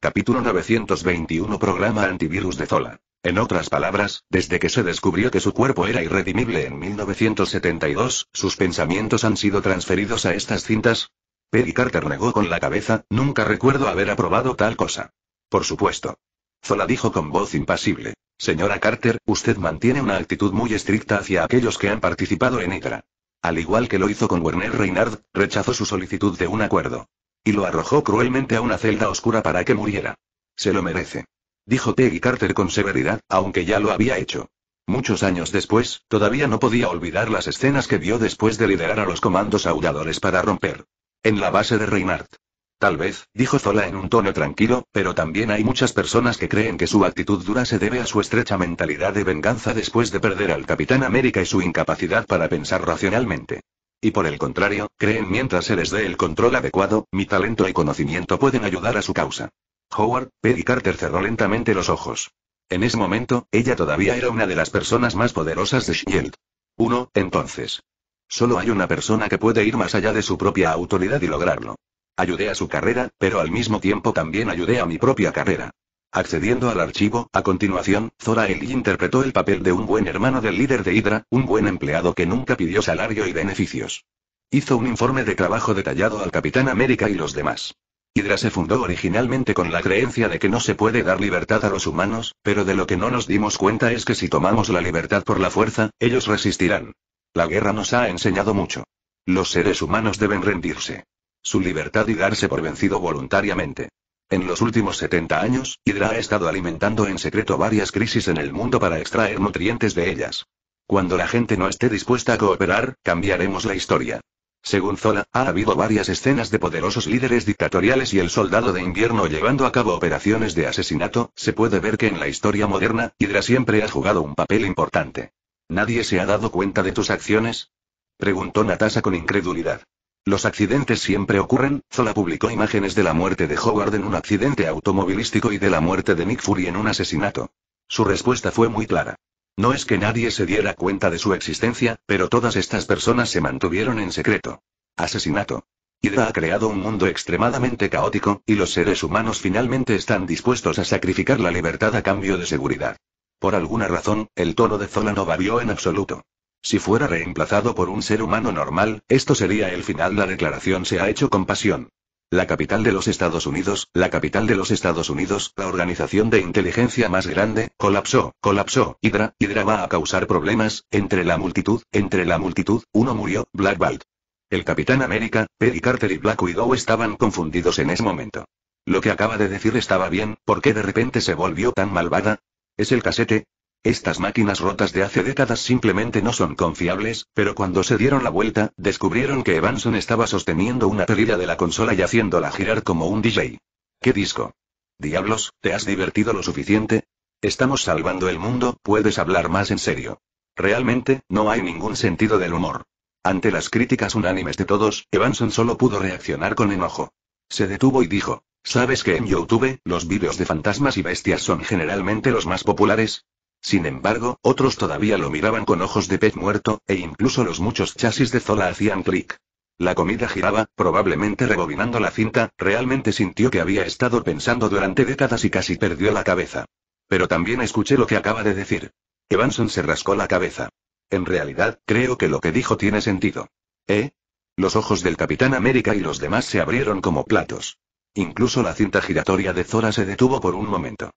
Capítulo 921 Programa Antivirus de Zola. En otras palabras, desde que se descubrió que su cuerpo era irredimible en 1972, sus pensamientos han sido transferidos a estas cintas. Perry Carter negó con la cabeza, nunca recuerdo haber aprobado tal cosa. Por supuesto. Zola dijo con voz impasible. Señora Carter, usted mantiene una actitud muy estricta hacia aquellos que han participado en ITRA. Al igual que lo hizo con Werner Reinhardt, rechazó su solicitud de un acuerdo. Y lo arrojó cruelmente a una celda oscura para que muriera. Se lo merece dijo Peggy Carter con severidad, aunque ya lo había hecho. Muchos años después, todavía no podía olvidar las escenas que vio después de liderar a los comandos aulladores para romper. En la base de Reinhardt. Tal vez, dijo Zola en un tono tranquilo, pero también hay muchas personas que creen que su actitud dura se debe a su estrecha mentalidad de venganza después de perder al Capitán América y su incapacidad para pensar racionalmente. Y por el contrario, creen mientras se les dé el control adecuado, mi talento y conocimiento pueden ayudar a su causa. Howard, Peggy Carter cerró lentamente los ojos. En ese momento, ella todavía era una de las personas más poderosas de Shield. Uno, entonces. Solo hay una persona que puede ir más allá de su propia autoridad y lograrlo. Ayudé a su carrera, pero al mismo tiempo también ayudé a mi propia carrera. Accediendo al archivo, a continuación, Zora Eli interpretó el papel de un buen hermano del líder de Hydra, un buen empleado que nunca pidió salario y beneficios. Hizo un informe de trabajo detallado al Capitán América y los demás. Hydra se fundó originalmente con la creencia de que no se puede dar libertad a los humanos, pero de lo que no nos dimos cuenta es que si tomamos la libertad por la fuerza, ellos resistirán. La guerra nos ha enseñado mucho. Los seres humanos deben rendirse. Su libertad y darse por vencido voluntariamente. En los últimos 70 años, Hydra ha estado alimentando en secreto varias crisis en el mundo para extraer nutrientes de ellas. Cuando la gente no esté dispuesta a cooperar, cambiaremos la historia. Según Zola, ha habido varias escenas de poderosos líderes dictatoriales y el soldado de invierno llevando a cabo operaciones de asesinato, se puede ver que en la historia moderna, Hydra siempre ha jugado un papel importante. ¿Nadie se ha dado cuenta de tus acciones? Preguntó Natasha con incredulidad. Los accidentes siempre ocurren, Zola publicó imágenes de la muerte de Howard en un accidente automovilístico y de la muerte de Nick Fury en un asesinato. Su respuesta fue muy clara. No es que nadie se diera cuenta de su existencia, pero todas estas personas se mantuvieron en secreto. Asesinato. Hydra ha creado un mundo extremadamente caótico, y los seres humanos finalmente están dispuestos a sacrificar la libertad a cambio de seguridad. Por alguna razón, el tono de Zola no varió en absoluto. Si fuera reemplazado por un ser humano normal, esto sería el final. La declaración se ha hecho con pasión. La capital de los Estados Unidos, la capital de los Estados Unidos, la organización de inteligencia más grande, colapsó, colapsó, Hydra, Hydra va a causar problemas, entre la multitud, entre la multitud, uno murió, Black Bolt. El Capitán América, Peggy Carter y Black Widow estaban confundidos en ese momento. Lo que acaba de decir estaba bien, ¿por qué de repente se volvió tan malvada? ¿Es el casete? Estas máquinas rotas de hace décadas simplemente no son confiables, pero cuando se dieron la vuelta, descubrieron que Evanson estaba sosteniendo una perilla de la consola y haciéndola girar como un DJ. ¿Qué disco? Diablos, ¿te has divertido lo suficiente? Estamos salvando el mundo, puedes hablar más en serio. Realmente, no hay ningún sentido del humor. Ante las críticas unánimes de todos, Evanson solo pudo reaccionar con enojo. Se detuvo y dijo, ¿sabes que en YouTube, los vídeos de fantasmas y bestias son generalmente los más populares? Sin embargo, otros todavía lo miraban con ojos de pez muerto, e incluso los muchos chasis de Zola hacían clic. La comida giraba, probablemente rebobinando la cinta, realmente sintió que había estado pensando durante décadas y casi perdió la cabeza. Pero también escuché lo que acaba de decir. Evanson se rascó la cabeza. En realidad, creo que lo que dijo tiene sentido. ¿Eh? Los ojos del Capitán América y los demás se abrieron como platos. Incluso la cinta giratoria de Zola se detuvo por un momento.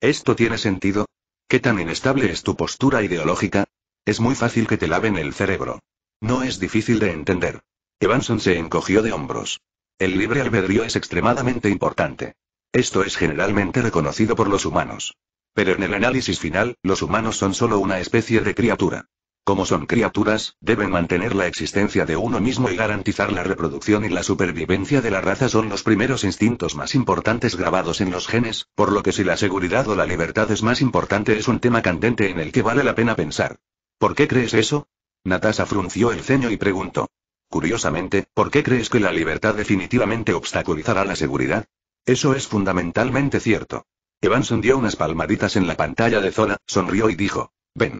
¿Esto tiene sentido? ¿Qué tan inestable es tu postura ideológica? Es muy fácil que te laven el cerebro. No es difícil de entender. Evanson se encogió de hombros. El libre albedrío es extremadamente importante. Esto es generalmente reconocido por los humanos. Pero en el análisis final, los humanos son solo una especie de criatura. Como son criaturas, deben mantener la existencia de uno mismo y garantizar la reproducción y la supervivencia de la raza son los primeros instintos más importantes grabados en los genes, por lo que si la seguridad o la libertad es más importante es un tema candente en el que vale la pena pensar. ¿Por qué crees eso? Natasha frunció el ceño y preguntó. Curiosamente, ¿por qué crees que la libertad definitivamente obstaculizará la seguridad? Eso es fundamentalmente cierto. Evanson dio unas palmaditas en la pantalla de zona, sonrió y dijo. Ven.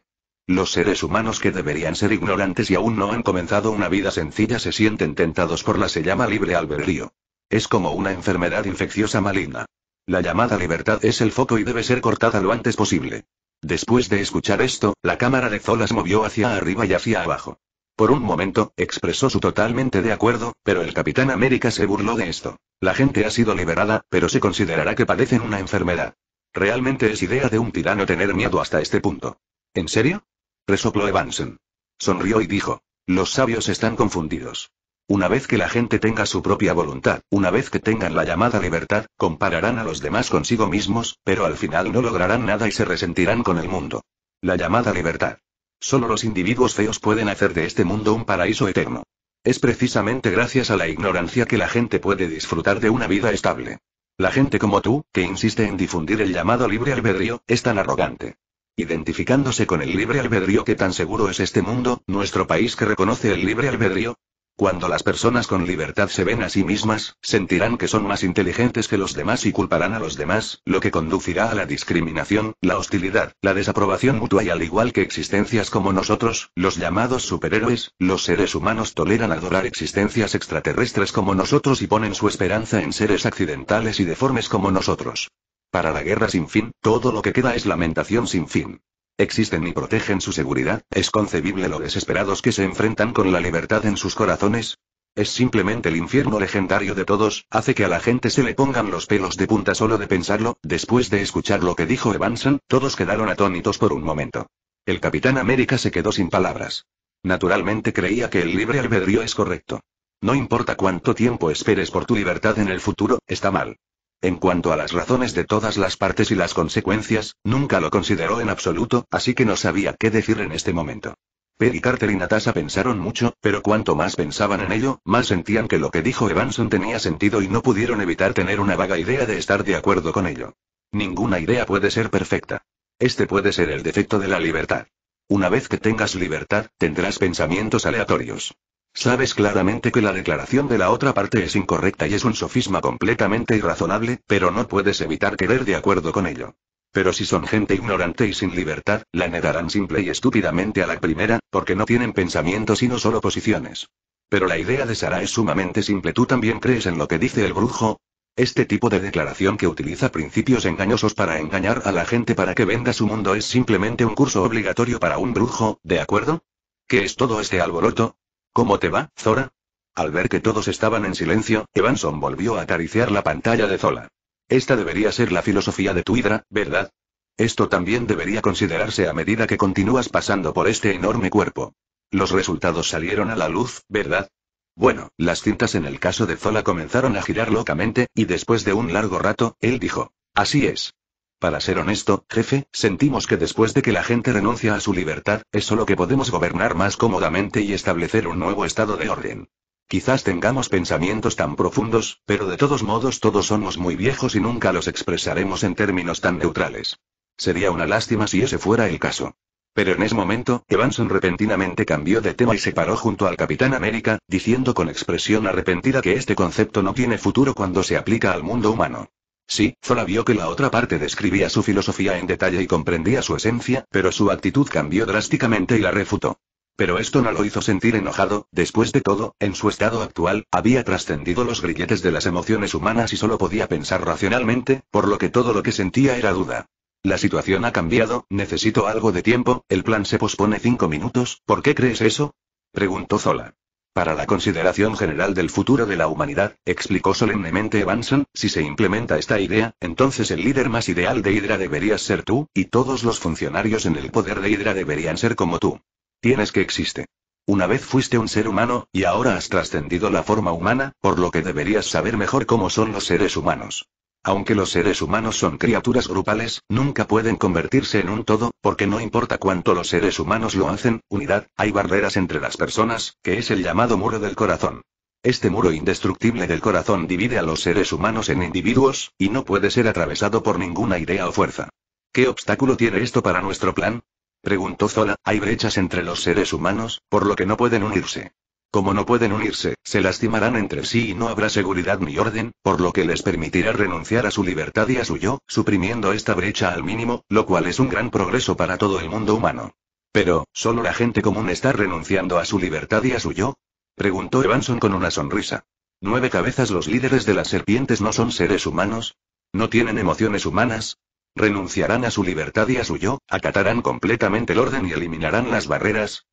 Los seres humanos que deberían ser ignorantes y aún no han comenzado una vida sencilla se sienten tentados por la se llama libre albedrío. Es como una enfermedad infecciosa maligna. La llamada libertad es el foco y debe ser cortada lo antes posible. Después de escuchar esto, la cámara de Zolas movió hacia arriba y hacia abajo. Por un momento, expresó su totalmente de acuerdo, pero el Capitán América se burló de esto. La gente ha sido liberada, pero se considerará que padecen una enfermedad. Realmente es idea de un tirano tener miedo hasta este punto. ¿En serio? resopló Evanson. Sonrió y dijo. Los sabios están confundidos. Una vez que la gente tenga su propia voluntad, una vez que tengan la llamada libertad, compararán a los demás consigo mismos, pero al final no lograrán nada y se resentirán con el mundo. La llamada libertad. Solo los individuos feos pueden hacer de este mundo un paraíso eterno. Es precisamente gracias a la ignorancia que la gente puede disfrutar de una vida estable. La gente como tú, que insiste en difundir el llamado libre albedrío, es tan arrogante. Identificándose con el libre albedrío que tan seguro es este mundo, nuestro país que reconoce el libre albedrío, cuando las personas con libertad se ven a sí mismas, sentirán que son más inteligentes que los demás y culparán a los demás, lo que conducirá a la discriminación, la hostilidad, la desaprobación mutua y al igual que existencias como nosotros, los llamados superhéroes, los seres humanos toleran adorar existencias extraterrestres como nosotros y ponen su esperanza en seres accidentales y deformes como nosotros. Para la guerra sin fin, todo lo que queda es lamentación sin fin. Existen y protegen su seguridad, es concebible lo desesperados que se enfrentan con la libertad en sus corazones. Es simplemente el infierno legendario de todos, hace que a la gente se le pongan los pelos de punta solo de pensarlo, después de escuchar lo que dijo Evanson, todos quedaron atónitos por un momento. El Capitán América se quedó sin palabras. Naturalmente creía que el libre albedrío es correcto. No importa cuánto tiempo esperes por tu libertad en el futuro, está mal. En cuanto a las razones de todas las partes y las consecuencias, nunca lo consideró en absoluto, así que no sabía qué decir en este momento. Perry Carter y Natasha pensaron mucho, pero cuanto más pensaban en ello, más sentían que lo que dijo Evanson tenía sentido y no pudieron evitar tener una vaga idea de estar de acuerdo con ello. Ninguna idea puede ser perfecta. Este puede ser el defecto de la libertad. Una vez que tengas libertad, tendrás pensamientos aleatorios. Sabes claramente que la declaración de la otra parte es incorrecta y es un sofisma completamente irrazonable, pero no puedes evitar querer de acuerdo con ello. Pero si son gente ignorante y sin libertad, la negarán simple y estúpidamente a la primera, porque no tienen pensamiento sino solo posiciones. Pero la idea de Sara es sumamente simple. ¿Tú también crees en lo que dice el brujo? Este tipo de declaración que utiliza principios engañosos para engañar a la gente para que venda su mundo es simplemente un curso obligatorio para un brujo, ¿de acuerdo? ¿Qué es todo este alboroto? ¿Cómo te va, Zora? Al ver que todos estaban en silencio, Evanson volvió a acariciar la pantalla de Zola. Esta debería ser la filosofía de tu hidra, ¿verdad? Esto también debería considerarse a medida que continúas pasando por este enorme cuerpo. Los resultados salieron a la luz, ¿verdad? Bueno, las cintas en el caso de Zola comenzaron a girar locamente, y después de un largo rato, él dijo. Así es. Para ser honesto, jefe, sentimos que después de que la gente renuncia a su libertad, es solo que podemos gobernar más cómodamente y establecer un nuevo estado de orden. Quizás tengamos pensamientos tan profundos, pero de todos modos todos somos muy viejos y nunca los expresaremos en términos tan neutrales. Sería una lástima si ese fuera el caso. Pero en ese momento, Evanson repentinamente cambió de tema y se paró junto al Capitán América, diciendo con expresión arrepentida que este concepto no tiene futuro cuando se aplica al mundo humano. Sí, Zola vio que la otra parte describía su filosofía en detalle y comprendía su esencia, pero su actitud cambió drásticamente y la refutó. Pero esto no lo hizo sentir enojado, después de todo, en su estado actual, había trascendido los grilletes de las emociones humanas y solo podía pensar racionalmente, por lo que todo lo que sentía era duda. La situación ha cambiado, necesito algo de tiempo, el plan se pospone cinco minutos, ¿por qué crees eso? preguntó Zola. Para la consideración general del futuro de la humanidad, explicó solemnemente Evanson, si se implementa esta idea, entonces el líder más ideal de Hydra deberías ser tú, y todos los funcionarios en el poder de Hydra deberían ser como tú. Tienes que existe. Una vez fuiste un ser humano, y ahora has trascendido la forma humana, por lo que deberías saber mejor cómo son los seres humanos. Aunque los seres humanos son criaturas grupales, nunca pueden convertirse en un todo, porque no importa cuánto los seres humanos lo hacen, unidad, hay barreras entre las personas, que es el llamado muro del corazón. Este muro indestructible del corazón divide a los seres humanos en individuos, y no puede ser atravesado por ninguna idea o fuerza. ¿Qué obstáculo tiene esto para nuestro plan? Preguntó Zola, hay brechas entre los seres humanos, por lo que no pueden unirse. Como no pueden unirse, se lastimarán entre sí y no habrá seguridad ni orden, por lo que les permitirá renunciar a su libertad y a su yo, suprimiendo esta brecha al mínimo, lo cual es un gran progreso para todo el mundo humano. Pero, ¿solo la gente común está renunciando a su libertad y a su yo? Preguntó Evanson con una sonrisa. ¿Nueve cabezas los líderes de las serpientes no son seres humanos? ¿No tienen emociones humanas? ¿Renunciarán a su libertad y a su yo? ¿Acatarán completamente el orden y eliminarán las barreras?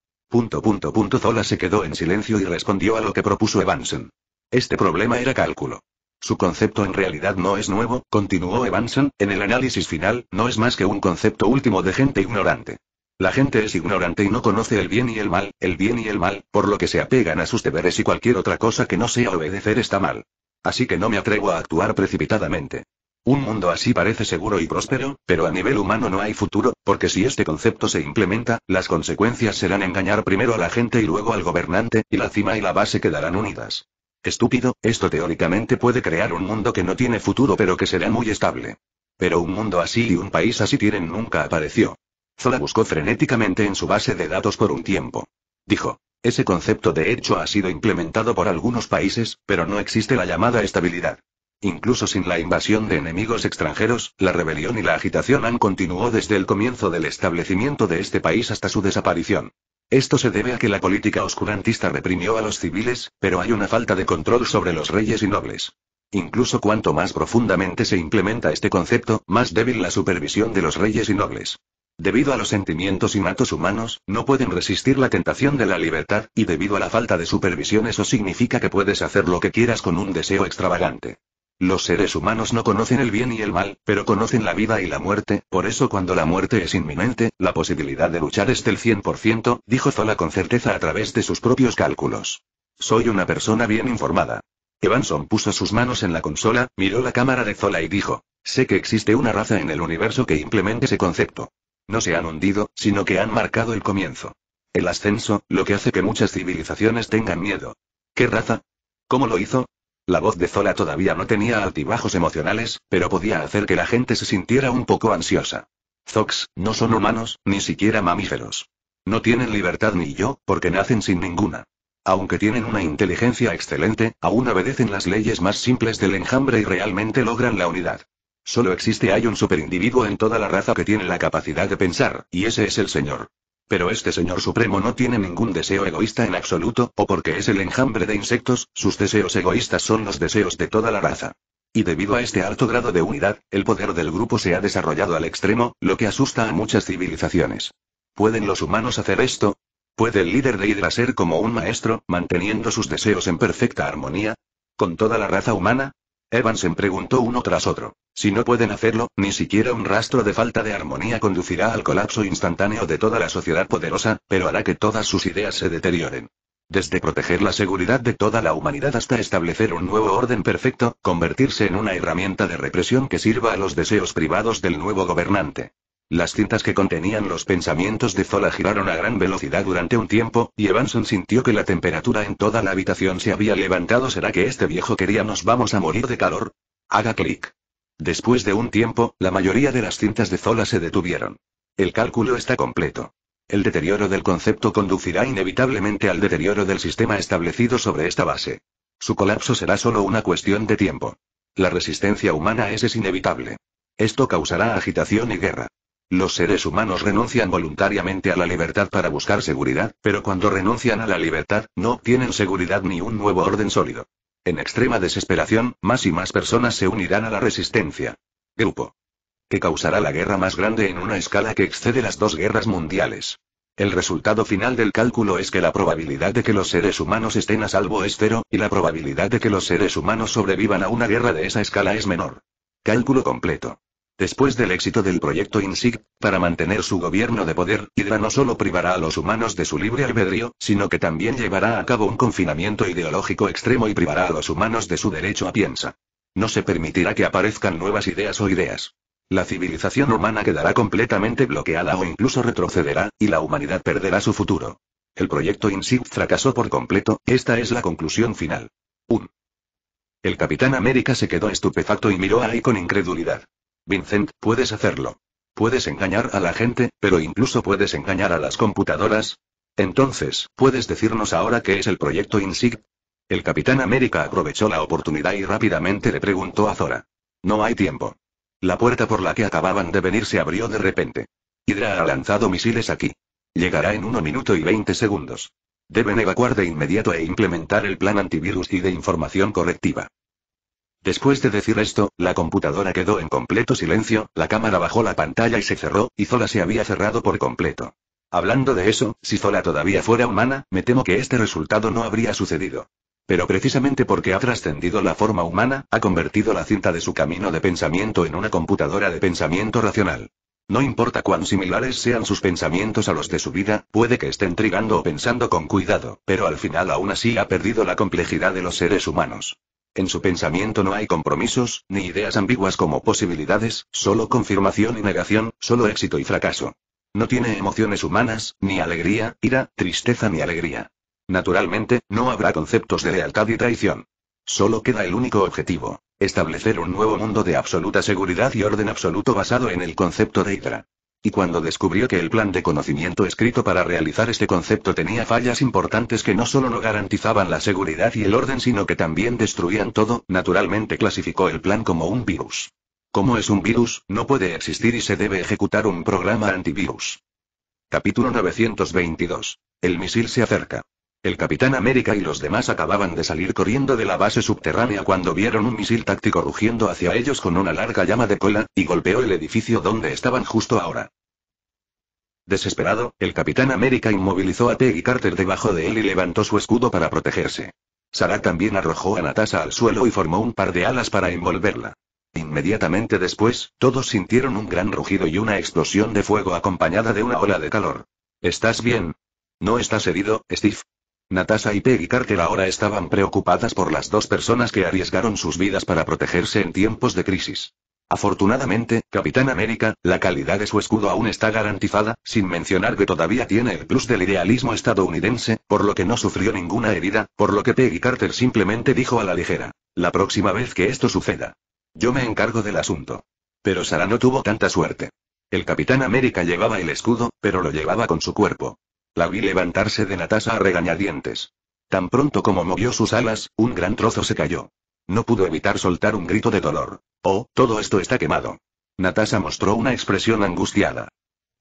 Zola se quedó en silencio y respondió a lo que propuso Evanson. Este problema era cálculo. Su concepto en realidad no es nuevo, continuó Evanson, en el análisis final, no es más que un concepto último de gente ignorante. La gente es ignorante y no conoce el bien y el mal, el bien y el mal, por lo que se apegan a sus deberes y cualquier otra cosa que no sea obedecer está mal. Así que no me atrevo a actuar precipitadamente. Un mundo así parece seguro y próspero, pero a nivel humano no hay futuro, porque si este concepto se implementa, las consecuencias serán engañar primero a la gente y luego al gobernante, y la cima y la base quedarán unidas. Estúpido, esto teóricamente puede crear un mundo que no tiene futuro pero que será muy estable. Pero un mundo así y un país así tienen nunca apareció. Zola buscó frenéticamente en su base de datos por un tiempo. Dijo, ese concepto de hecho ha sido implementado por algunos países, pero no existe la llamada estabilidad. Incluso sin la invasión de enemigos extranjeros, la rebelión y la agitación han continuado desde el comienzo del establecimiento de este país hasta su desaparición. Esto se debe a que la política oscurantista reprimió a los civiles, pero hay una falta de control sobre los reyes y nobles. Incluso cuanto más profundamente se implementa este concepto, más débil la supervisión de los reyes y nobles. Debido a los sentimientos innatos humanos, no pueden resistir la tentación de la libertad, y debido a la falta de supervisión eso significa que puedes hacer lo que quieras con un deseo extravagante. Los seres humanos no conocen el bien y el mal, pero conocen la vida y la muerte, por eso cuando la muerte es inminente, la posibilidad de luchar es del 100%, dijo Zola con certeza a través de sus propios cálculos. Soy una persona bien informada. Evanson puso sus manos en la consola, miró la cámara de Zola y dijo, sé que existe una raza en el universo que implemente ese concepto. No se han hundido, sino que han marcado el comienzo. El ascenso, lo que hace que muchas civilizaciones tengan miedo. ¿Qué raza? ¿Cómo lo hizo? La voz de Zola todavía no tenía altibajos emocionales, pero podía hacer que la gente se sintiera un poco ansiosa. Zox, no son humanos, ni siquiera mamíferos. No tienen libertad ni yo, porque nacen sin ninguna. Aunque tienen una inteligencia excelente, aún obedecen las leyes más simples del enjambre y realmente logran la unidad. Solo existe hay un superindividuo en toda la raza que tiene la capacidad de pensar, y ese es el Señor. Pero este señor supremo no tiene ningún deseo egoísta en absoluto, o porque es el enjambre de insectos, sus deseos egoístas son los deseos de toda la raza. Y debido a este alto grado de unidad, el poder del grupo se ha desarrollado al extremo, lo que asusta a muchas civilizaciones. ¿Pueden los humanos hacer esto? ¿Puede el líder de Hydra ser como un maestro, manteniendo sus deseos en perfecta armonía? ¿Con toda la raza humana? Evansen preguntó uno tras otro. Si no pueden hacerlo, ni siquiera un rastro de falta de armonía conducirá al colapso instantáneo de toda la sociedad poderosa, pero hará que todas sus ideas se deterioren. Desde proteger la seguridad de toda la humanidad hasta establecer un nuevo orden perfecto, convertirse en una herramienta de represión que sirva a los deseos privados del nuevo gobernante. Las cintas que contenían los pensamientos de Zola giraron a gran velocidad durante un tiempo, y Evanson sintió que la temperatura en toda la habitación se había levantado. ¿Será que este viejo quería nos vamos a morir de calor? Haga clic. Después de un tiempo, la mayoría de las cintas de Zola se detuvieron. El cálculo está completo. El deterioro del concepto conducirá inevitablemente al deterioro del sistema establecido sobre esta base. Su colapso será solo una cuestión de tiempo. La resistencia humana es, es inevitable. Esto causará agitación y guerra. Los seres humanos renuncian voluntariamente a la libertad para buscar seguridad, pero cuando renuncian a la libertad, no obtienen seguridad ni un nuevo orden sólido. En extrema desesperación, más y más personas se unirán a la resistencia. Grupo. Que causará la guerra más grande en una escala que excede las dos guerras mundiales. El resultado final del cálculo es que la probabilidad de que los seres humanos estén a salvo es cero, y la probabilidad de que los seres humanos sobrevivan a una guerra de esa escala es menor. Cálculo completo. Después del éxito del proyecto INSIG, para mantener su gobierno de poder, Hydra no solo privará a los humanos de su libre albedrío, sino que también llevará a cabo un confinamiento ideológico extremo y privará a los humanos de su derecho a piensa. No se permitirá que aparezcan nuevas ideas o ideas. La civilización humana quedará completamente bloqueada o incluso retrocederá, y la humanidad perderá su futuro. El proyecto INSIG fracasó por completo, esta es la conclusión final. 1. El Capitán América se quedó estupefacto y miró a Ai con incredulidad. Vincent, puedes hacerlo. Puedes engañar a la gente, pero incluso puedes engañar a las computadoras. Entonces, ¿puedes decirnos ahora qué es el proyecto INSIG? El Capitán América aprovechó la oportunidad y rápidamente le preguntó a Zora. No hay tiempo. La puerta por la que acababan de venir se abrió de repente. Hydra ha lanzado misiles aquí. Llegará en 1 minuto y 20 segundos. Deben evacuar de inmediato e implementar el plan antivirus y de información correctiva. Después de decir esto, la computadora quedó en completo silencio, la cámara bajó la pantalla y se cerró, y Zola se había cerrado por completo. Hablando de eso, si Zola todavía fuera humana, me temo que este resultado no habría sucedido. Pero precisamente porque ha trascendido la forma humana, ha convertido la cinta de su camino de pensamiento en una computadora de pensamiento racional. No importa cuán similares sean sus pensamientos a los de su vida, puede que esté intrigando o pensando con cuidado, pero al final aún así ha perdido la complejidad de los seres humanos. En su pensamiento no hay compromisos, ni ideas ambiguas como posibilidades, solo confirmación y negación, solo éxito y fracaso. No tiene emociones humanas, ni alegría, ira, tristeza ni alegría. Naturalmente, no habrá conceptos de lealtad y traición. Solo queda el único objetivo, establecer un nuevo mundo de absoluta seguridad y orden absoluto basado en el concepto de Hydra. Y cuando descubrió que el plan de conocimiento escrito para realizar este concepto tenía fallas importantes que no solo no garantizaban la seguridad y el orden, sino que también destruían todo, naturalmente clasificó el plan como un virus. Como es un virus, no puede existir y se debe ejecutar un programa antivirus. Capítulo 922. El misil se acerca. El Capitán América y los demás acababan de salir corriendo de la base subterránea cuando vieron un misil táctico rugiendo hacia ellos con una larga llama de cola, y golpeó el edificio donde estaban justo ahora. Desesperado, el Capitán América inmovilizó a Peggy Carter debajo de él y levantó su escudo para protegerse. Sarah también arrojó a Natasha al suelo y formó un par de alas para envolverla. Inmediatamente después, todos sintieron un gran rugido y una explosión de fuego acompañada de una ola de calor. ¿Estás bien? ¿No estás herido, Steve? Natasha y Peggy Carter ahora estaban preocupadas por las dos personas que arriesgaron sus vidas para protegerse en tiempos de crisis. Afortunadamente, Capitán América, la calidad de su escudo aún está garantizada, sin mencionar que todavía tiene el plus del idealismo estadounidense, por lo que no sufrió ninguna herida, por lo que Peggy Carter simplemente dijo a la ligera, la próxima vez que esto suceda. Yo me encargo del asunto. Pero Sara no tuvo tanta suerte. El Capitán América llevaba el escudo, pero lo llevaba con su cuerpo. La vi levantarse de Natasha a regañadientes. Tan pronto como movió sus alas, un gran trozo se cayó. No pudo evitar soltar un grito de dolor. Oh, todo esto está quemado. Natasha mostró una expresión angustiada.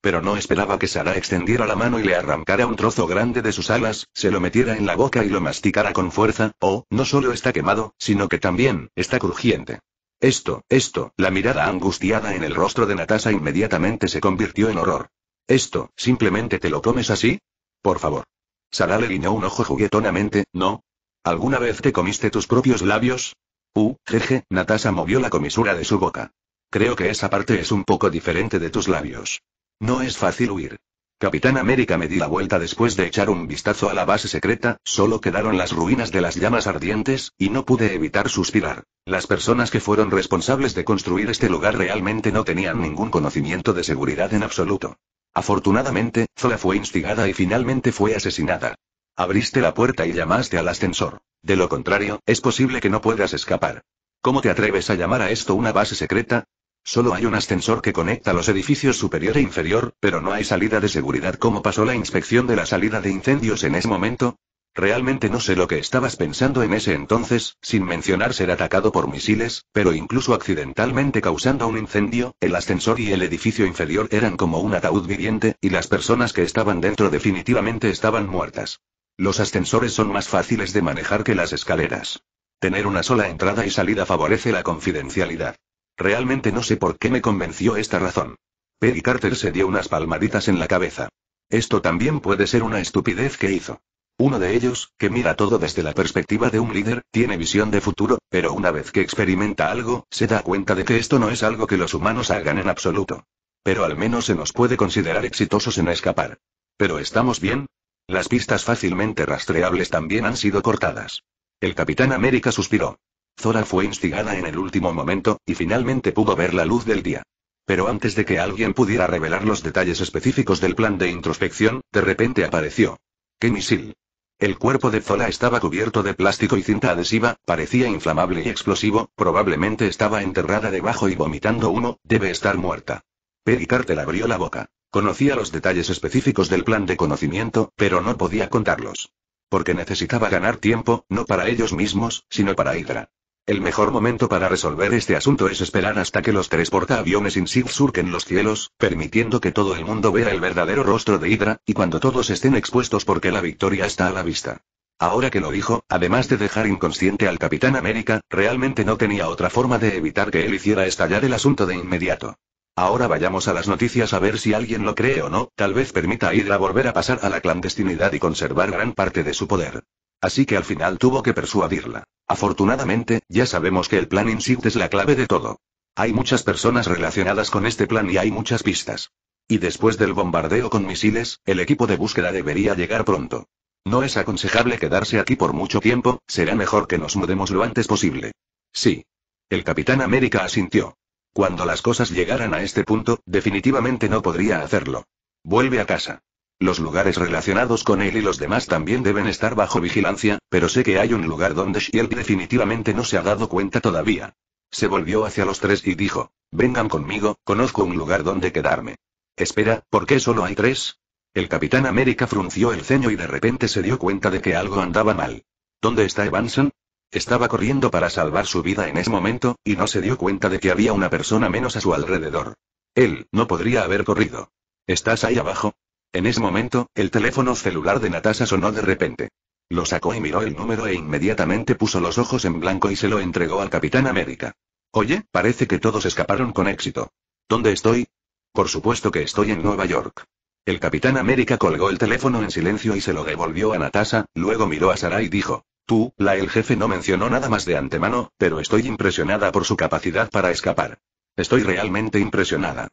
Pero no esperaba que Sara extendiera la mano y le arrancara un trozo grande de sus alas, se lo metiera en la boca y lo masticara con fuerza. Oh, no solo está quemado, sino que también está crujiente. Esto, esto, la mirada angustiada en el rostro de Natasha inmediatamente se convirtió en horror. Esto, ¿simplemente te lo comes así? Por favor. Sara le guiñó un ojo juguetonamente, ¿no? ¿Alguna vez te comiste tus propios labios? Uh, jeje, Natasha movió la comisura de su boca. Creo que esa parte es un poco diferente de tus labios. No es fácil huir. Capitán América me di la vuelta después de echar un vistazo a la base secreta, solo quedaron las ruinas de las llamas ardientes, y no pude evitar suspirar. Las personas que fueron responsables de construir este lugar realmente no tenían ningún conocimiento de seguridad en absoluto. Afortunadamente, Zola fue instigada y finalmente fue asesinada. Abriste la puerta y llamaste al ascensor. De lo contrario, es posible que no puedas escapar. ¿Cómo te atreves a llamar a esto una base secreta? Solo hay un ascensor que conecta los edificios superior e inferior, pero no hay salida de seguridad. ¿Cómo pasó la inspección de la salida de incendios en ese momento? Realmente no sé lo que estabas pensando en ese entonces, sin mencionar ser atacado por misiles, pero incluso accidentalmente causando un incendio, el ascensor y el edificio inferior eran como un ataúd viviente, y las personas que estaban dentro definitivamente estaban muertas. Los ascensores son más fáciles de manejar que las escaleras. Tener una sola entrada y salida favorece la confidencialidad. Realmente no sé por qué me convenció esta razón. Peggy Carter se dio unas palmaditas en la cabeza. Esto también puede ser una estupidez que hizo. Uno de ellos, que mira todo desde la perspectiva de un líder, tiene visión de futuro, pero una vez que experimenta algo, se da cuenta de que esto no es algo que los humanos hagan en absoluto. Pero al menos se nos puede considerar exitosos en escapar. ¿Pero estamos bien? Las pistas fácilmente rastreables también han sido cortadas. El Capitán América suspiró. Zora fue instigada en el último momento, y finalmente pudo ver la luz del día. Pero antes de que alguien pudiera revelar los detalles específicos del plan de introspección, de repente apareció. ¿Qué misil? El cuerpo de Zola estaba cubierto de plástico y cinta adhesiva, parecía inflamable y explosivo, probablemente estaba enterrada debajo y vomitando humo, debe estar muerta. Peggy Carter abrió la boca. Conocía los detalles específicos del plan de conocimiento, pero no podía contarlos. Porque necesitaba ganar tiempo, no para ellos mismos, sino para Hydra. El mejor momento para resolver este asunto es esperar hasta que los tres portaaviones INSID surquen los cielos, permitiendo que todo el mundo vea el verdadero rostro de Hydra, y cuando todos estén expuestos porque la victoria está a la vista. Ahora que lo dijo, además de dejar inconsciente al Capitán América, realmente no tenía otra forma de evitar que él hiciera estallar el asunto de inmediato. Ahora vayamos a las noticias a ver si alguien lo cree o no, tal vez permita a Hydra volver a pasar a la clandestinidad y conservar gran parte de su poder. Así que al final tuvo que persuadirla. Afortunadamente, ya sabemos que el plan INSIGT es la clave de todo. Hay muchas personas relacionadas con este plan y hay muchas pistas. Y después del bombardeo con misiles, el equipo de búsqueda debería llegar pronto. No es aconsejable quedarse aquí por mucho tiempo, será mejor que nos mudemos lo antes posible. Sí. El Capitán América asintió. Cuando las cosas llegaran a este punto, definitivamente no podría hacerlo. Vuelve a casa. Los lugares relacionados con él y los demás también deben estar bajo vigilancia, pero sé que hay un lugar donde Shield definitivamente no se ha dado cuenta todavía. Se volvió hacia los tres y dijo, vengan conmigo, conozco un lugar donde quedarme. Espera, ¿por qué solo hay tres? El capitán América frunció el ceño y de repente se dio cuenta de que algo andaba mal. ¿Dónde está Evanson? Estaba corriendo para salvar su vida en ese momento, y no se dio cuenta de que había una persona menos a su alrededor. Él no podría haber corrido. ¿Estás ahí abajo? En ese momento, el teléfono celular de Natasha sonó de repente. Lo sacó y miró el número e inmediatamente puso los ojos en blanco y se lo entregó al Capitán América. Oye, parece que todos escaparon con éxito. ¿Dónde estoy? Por supuesto que estoy en Nueva York. El Capitán América colgó el teléfono en silencio y se lo devolvió a Natasha, luego miró a Sara y dijo, Tú, la el jefe no mencionó nada más de antemano, pero estoy impresionada por su capacidad para escapar. Estoy realmente impresionada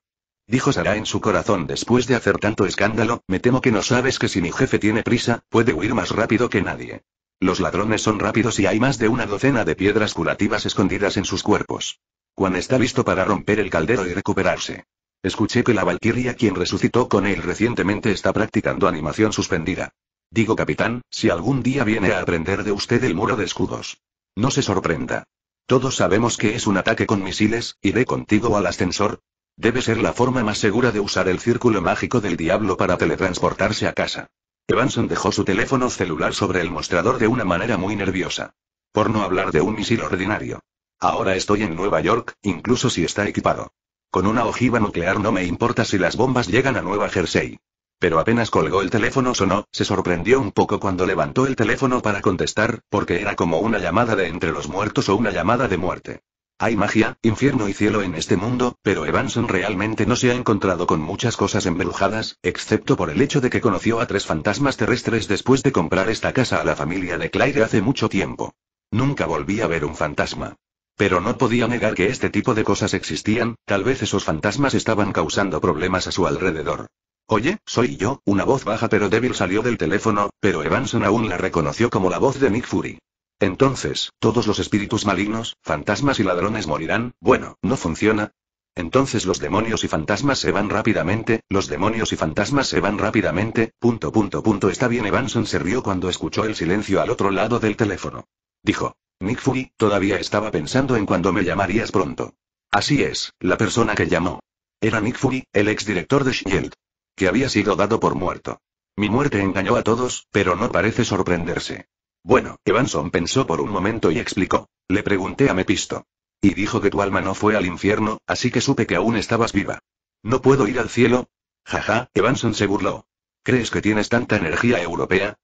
dijo Sara en su corazón después de hacer tanto escándalo, me temo que no sabes que si mi jefe tiene prisa, puede huir más rápido que nadie. Los ladrones son rápidos y hay más de una docena de piedras curativas escondidas en sus cuerpos. Juan está listo para romper el caldero y recuperarse. Escuché que la Valquiria quien resucitó con él recientemente está practicando animación suspendida. Digo capitán, si algún día viene a aprender de usted el muro de escudos. No se sorprenda. Todos sabemos que es un ataque con misiles, iré contigo al ascensor, Debe ser la forma más segura de usar el círculo mágico del diablo para teletransportarse a casa. Evanson dejó su teléfono celular sobre el mostrador de una manera muy nerviosa. Por no hablar de un misil ordinario. Ahora estoy en Nueva York, incluso si está equipado. Con una ojiva nuclear no me importa si las bombas llegan a Nueva Jersey. Pero apenas colgó el teléfono sonó, se sorprendió un poco cuando levantó el teléfono para contestar, porque era como una llamada de entre los muertos o una llamada de muerte. Hay magia, infierno y cielo en este mundo, pero Evanson realmente no se ha encontrado con muchas cosas embrujadas, excepto por el hecho de que conoció a tres fantasmas terrestres después de comprar esta casa a la familia de Claire hace mucho tiempo. Nunca volví a ver un fantasma. Pero no podía negar que este tipo de cosas existían, tal vez esos fantasmas estaban causando problemas a su alrededor. Oye, soy yo, una voz baja pero débil salió del teléfono, pero Evanson aún la reconoció como la voz de Nick Fury. Entonces, todos los espíritus malignos, fantasmas y ladrones morirán, bueno, no funciona. Entonces los demonios y fantasmas se van rápidamente, los demonios y fantasmas se van rápidamente, punto punto punto está bien Evanson se rió cuando escuchó el silencio al otro lado del teléfono. Dijo. Nick Fury, todavía estaba pensando en cuando me llamarías pronto. Así es, la persona que llamó. Era Nick Fury, el exdirector de Shield. Que había sido dado por muerto. Mi muerte engañó a todos, pero no parece sorprenderse. Bueno, Evanson pensó por un momento y explicó. Le pregunté a Mepisto. Y dijo que tu alma no fue al infierno, así que supe que aún estabas viva. ¿No puedo ir al cielo? Jaja, Evanson se burló. ¿Crees que tienes tanta energía europea?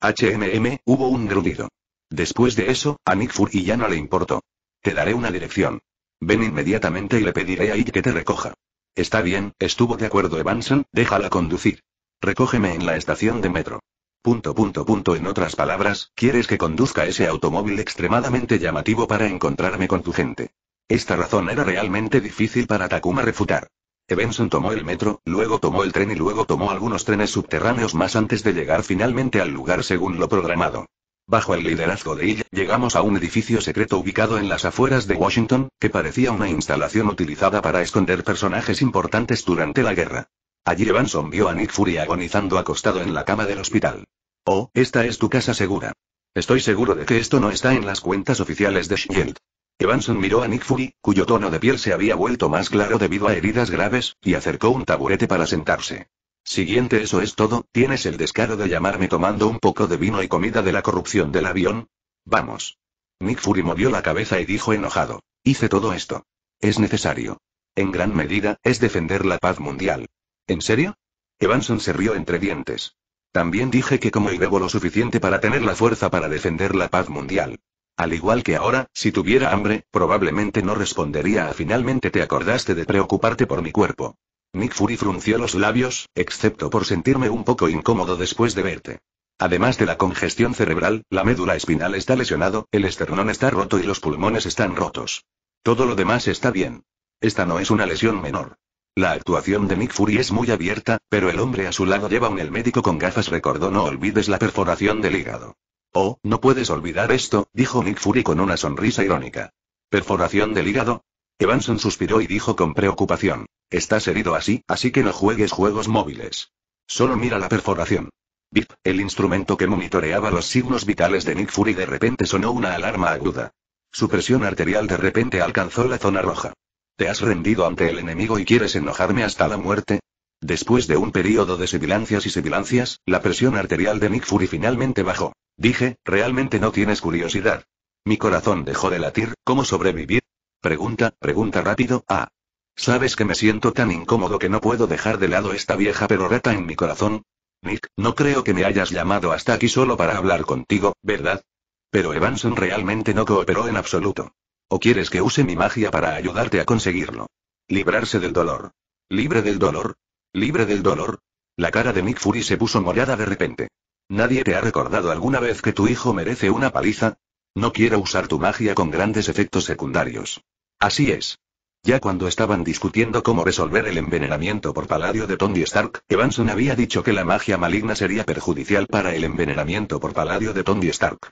HMM, hubo un grudido. Después de eso, a Nick y ya no le importó. Te daré una dirección. Ven inmediatamente y le pediré a Ike que te recoja. Está bien, estuvo de acuerdo Evanson, déjala conducir. Recógeme en la estación de metro. Punto punto punto en otras palabras, quieres que conduzca ese automóvil extremadamente llamativo para encontrarme con tu gente. Esta razón era realmente difícil para Takuma refutar. Evenson tomó el metro, luego tomó el tren y luego tomó algunos trenes subterráneos más antes de llegar finalmente al lugar según lo programado. Bajo el liderazgo de ella, llegamos a un edificio secreto ubicado en las afueras de Washington, que parecía una instalación utilizada para esconder personajes importantes durante la guerra. Allí Evanson vio a Nick Fury agonizando acostado en la cama del hospital. Oh, esta es tu casa segura. Estoy seguro de que esto no está en las cuentas oficiales de Shield. Evanson miró a Nick Fury, cuyo tono de piel se había vuelto más claro debido a heridas graves, y acercó un taburete para sentarse. Siguiente eso es todo, ¿tienes el descaro de llamarme tomando un poco de vino y comida de la corrupción del avión? Vamos. Nick Fury movió la cabeza y dijo enojado. Hice todo esto. Es necesario. En gran medida, es defender la paz mundial. ¿En serio? Evanson se rió entre dientes. También dije que como y bebo lo suficiente para tener la fuerza para defender la paz mundial. Al igual que ahora, si tuviera hambre, probablemente no respondería a finalmente te acordaste de preocuparte por mi cuerpo. Nick Fury frunció los labios, excepto por sentirme un poco incómodo después de verte. Además de la congestión cerebral, la médula espinal está lesionado, el esternón está roto y los pulmones están rotos. Todo lo demás está bien. Esta no es una lesión menor. La actuación de Nick Fury es muy abierta, pero el hombre a su lado lleva un el médico con gafas recordó no olvides la perforación del hígado. Oh, no puedes olvidar esto, dijo Nick Fury con una sonrisa irónica. ¿Perforación del hígado? Evanson suspiró y dijo con preocupación. Estás herido así, así que no juegues juegos móviles. Solo mira la perforación. Bip, el instrumento que monitoreaba los signos vitales de Nick Fury de repente sonó una alarma aguda. Su presión arterial de repente alcanzó la zona roja. ¿Te has rendido ante el enemigo y quieres enojarme hasta la muerte? Después de un periodo de sibilancias y sibilancias, la presión arterial de Nick Fury finalmente bajó. Dije, realmente no tienes curiosidad. Mi corazón dejó de latir, ¿cómo sobrevivir? Pregunta, pregunta rápido, ah. ¿Sabes que me siento tan incómodo que no puedo dejar de lado esta vieja perorata en mi corazón? Nick, no creo que me hayas llamado hasta aquí solo para hablar contigo, ¿verdad? Pero Evanson realmente no cooperó en absoluto. ¿O quieres que use mi magia para ayudarte a conseguirlo? Librarse del dolor. ¿Libre del dolor? ¿Libre del dolor? La cara de Nick Fury se puso morada de repente. ¿Nadie te ha recordado alguna vez que tu hijo merece una paliza? No quiero usar tu magia con grandes efectos secundarios. Así es. Ya cuando estaban discutiendo cómo resolver el envenenamiento por paladio de Tony Stark, Evanson había dicho que la magia maligna sería perjudicial para el envenenamiento por paladio de Tony Stark.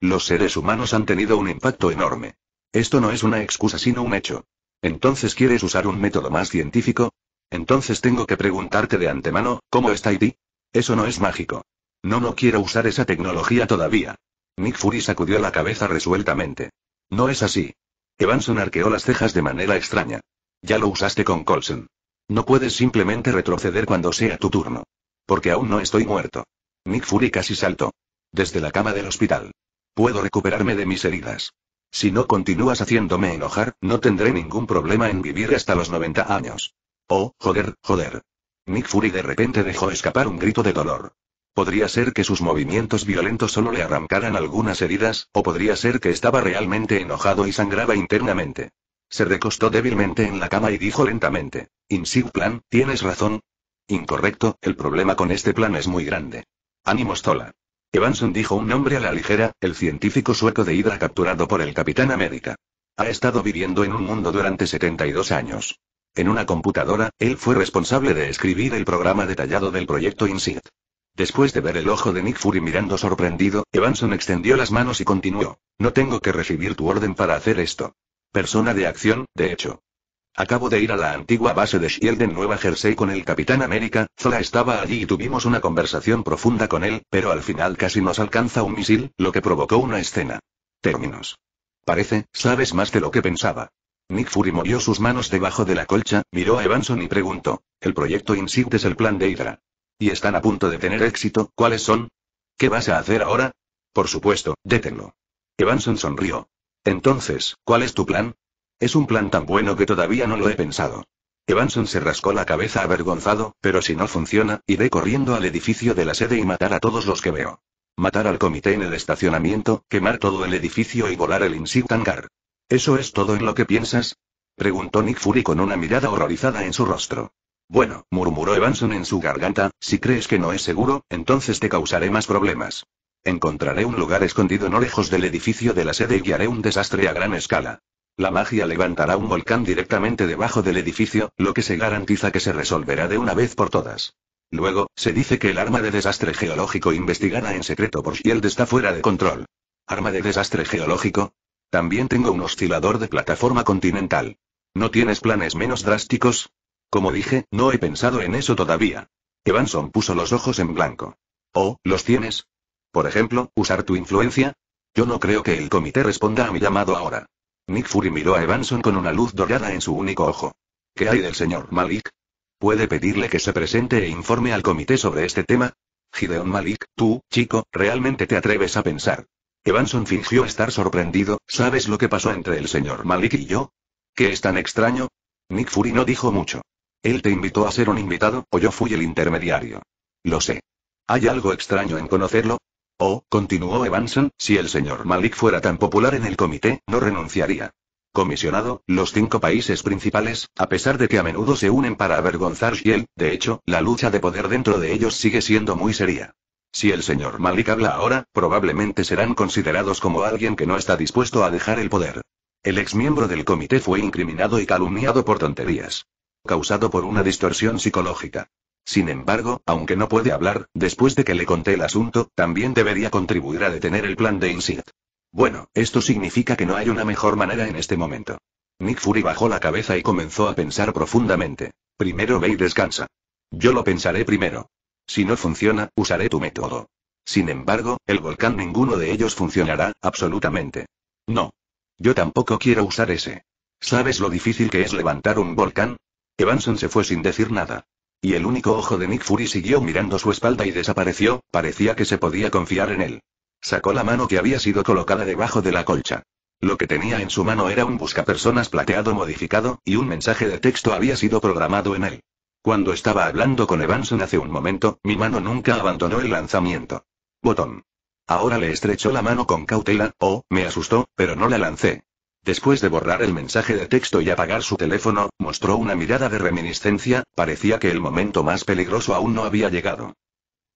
Los seres humanos han tenido un impacto enorme. Esto no es una excusa sino un hecho. Entonces quieres usar un método más científico? Entonces tengo que preguntarte de antemano, ¿cómo está ID? Eso no es mágico. No, no quiero usar esa tecnología todavía. Nick Fury sacudió la cabeza resueltamente. No es así. Evanson arqueó las cejas de manera extraña. Ya lo usaste con Colson. No puedes simplemente retroceder cuando sea tu turno. Porque aún no estoy muerto. Nick Fury casi saltó. Desde la cama del hospital. Puedo recuperarme de mis heridas. Si no continúas haciéndome enojar, no tendré ningún problema en vivir hasta los 90 años. Oh, joder, joder. Nick Fury de repente dejó escapar un grito de dolor. Podría ser que sus movimientos violentos solo le arrancaran algunas heridas, o podría ser que estaba realmente enojado y sangraba internamente. Se recostó débilmente en la cama y dijo lentamente. "Insig plan, tienes razón. Incorrecto, el problema con este plan es muy grande. Ánimos Zola. Evanson dijo un nombre a la ligera, el científico sueco de Hydra capturado por el Capitán América. Ha estado viviendo en un mundo durante 72 años. En una computadora, él fue responsable de escribir el programa detallado del proyecto INSID. Después de ver el ojo de Nick Fury mirando sorprendido, Evanson extendió las manos y continuó. No tengo que recibir tu orden para hacer esto. Persona de acción, de hecho. Acabo de ir a la antigua base de Shield en Nueva Jersey con el Capitán América, Zola estaba allí y tuvimos una conversación profunda con él, pero al final casi nos alcanza un misil, lo que provocó una escena. Términos. Parece, sabes más de lo que pensaba. Nick Fury movió sus manos debajo de la colcha, miró a Evanson y preguntó. El proyecto Insight es el plan de Hydra. Y están a punto de tener éxito, ¿cuáles son? ¿Qué vas a hacer ahora? Por supuesto, détenlo. Evanson sonrió. Entonces, ¿cuál es tu plan? Es un plan tan bueno que todavía no lo he pensado. Evanson se rascó la cabeza avergonzado, pero si no funciona, iré corriendo al edificio de la sede y matar a todos los que veo. Matar al comité en el estacionamiento, quemar todo el edificio y volar el Insigtangar. ¿Eso es todo en lo que piensas? Preguntó Nick Fury con una mirada horrorizada en su rostro. Bueno, murmuró Evanson en su garganta, si crees que no es seguro, entonces te causaré más problemas. Encontraré un lugar escondido no lejos del edificio de la sede y haré un desastre a gran escala. La magia levantará un volcán directamente debajo del edificio, lo que se garantiza que se resolverá de una vez por todas. Luego, se dice que el arma de desastre geológico investigada en secreto por Shield está fuera de control. ¿Arma de desastre geológico? También tengo un oscilador de plataforma continental. ¿No tienes planes menos drásticos? Como dije, no he pensado en eso todavía. Evanson puso los ojos en blanco. ¿Oh, los tienes? Por ejemplo, usar tu influencia. Yo no creo que el comité responda a mi llamado ahora. Nick Fury miró a Evanson con una luz dorada en su único ojo. ¿Qué hay del señor Malik? ¿Puede pedirle que se presente e informe al comité sobre este tema? Gideon Malik, tú, chico, realmente te atreves a pensar. Evanson fingió estar sorprendido, ¿sabes lo que pasó entre el señor Malik y yo? ¿Qué es tan extraño? Nick Fury no dijo mucho. Él te invitó a ser un invitado, o yo fui el intermediario. Lo sé. ¿Hay algo extraño en conocerlo? Oh, continuó Evanson, si el señor Malik fuera tan popular en el comité, no renunciaría. Comisionado, los cinco países principales, a pesar de que a menudo se unen para avergonzar él, de hecho, la lucha de poder dentro de ellos sigue siendo muy seria. Si el señor Malik habla ahora, probablemente serán considerados como alguien que no está dispuesto a dejar el poder. El exmiembro del comité fue incriminado y calumniado por tonterías. Causado por una distorsión psicológica. Sin embargo, aunque no puede hablar, después de que le conté el asunto, también debería contribuir a detener el plan de Insight. Bueno, esto significa que no hay una mejor manera en este momento. Nick Fury bajó la cabeza y comenzó a pensar profundamente. Primero ve y descansa. Yo lo pensaré primero. Si no funciona, usaré tu método. Sin embargo, el volcán ninguno de ellos funcionará, absolutamente. No. Yo tampoco quiero usar ese. ¿Sabes lo difícil que es levantar un volcán? Evanson se fue sin decir nada. Y el único ojo de Nick Fury siguió mirando su espalda y desapareció, parecía que se podía confiar en él. Sacó la mano que había sido colocada debajo de la colcha. Lo que tenía en su mano era un buscapersonas plateado modificado, y un mensaje de texto había sido programado en él. Cuando estaba hablando con Evanson hace un momento, mi mano nunca abandonó el lanzamiento. Botón. Ahora le estrechó la mano con cautela, oh, me asustó, pero no la lancé. Después de borrar el mensaje de texto y apagar su teléfono, mostró una mirada de reminiscencia, parecía que el momento más peligroso aún no había llegado.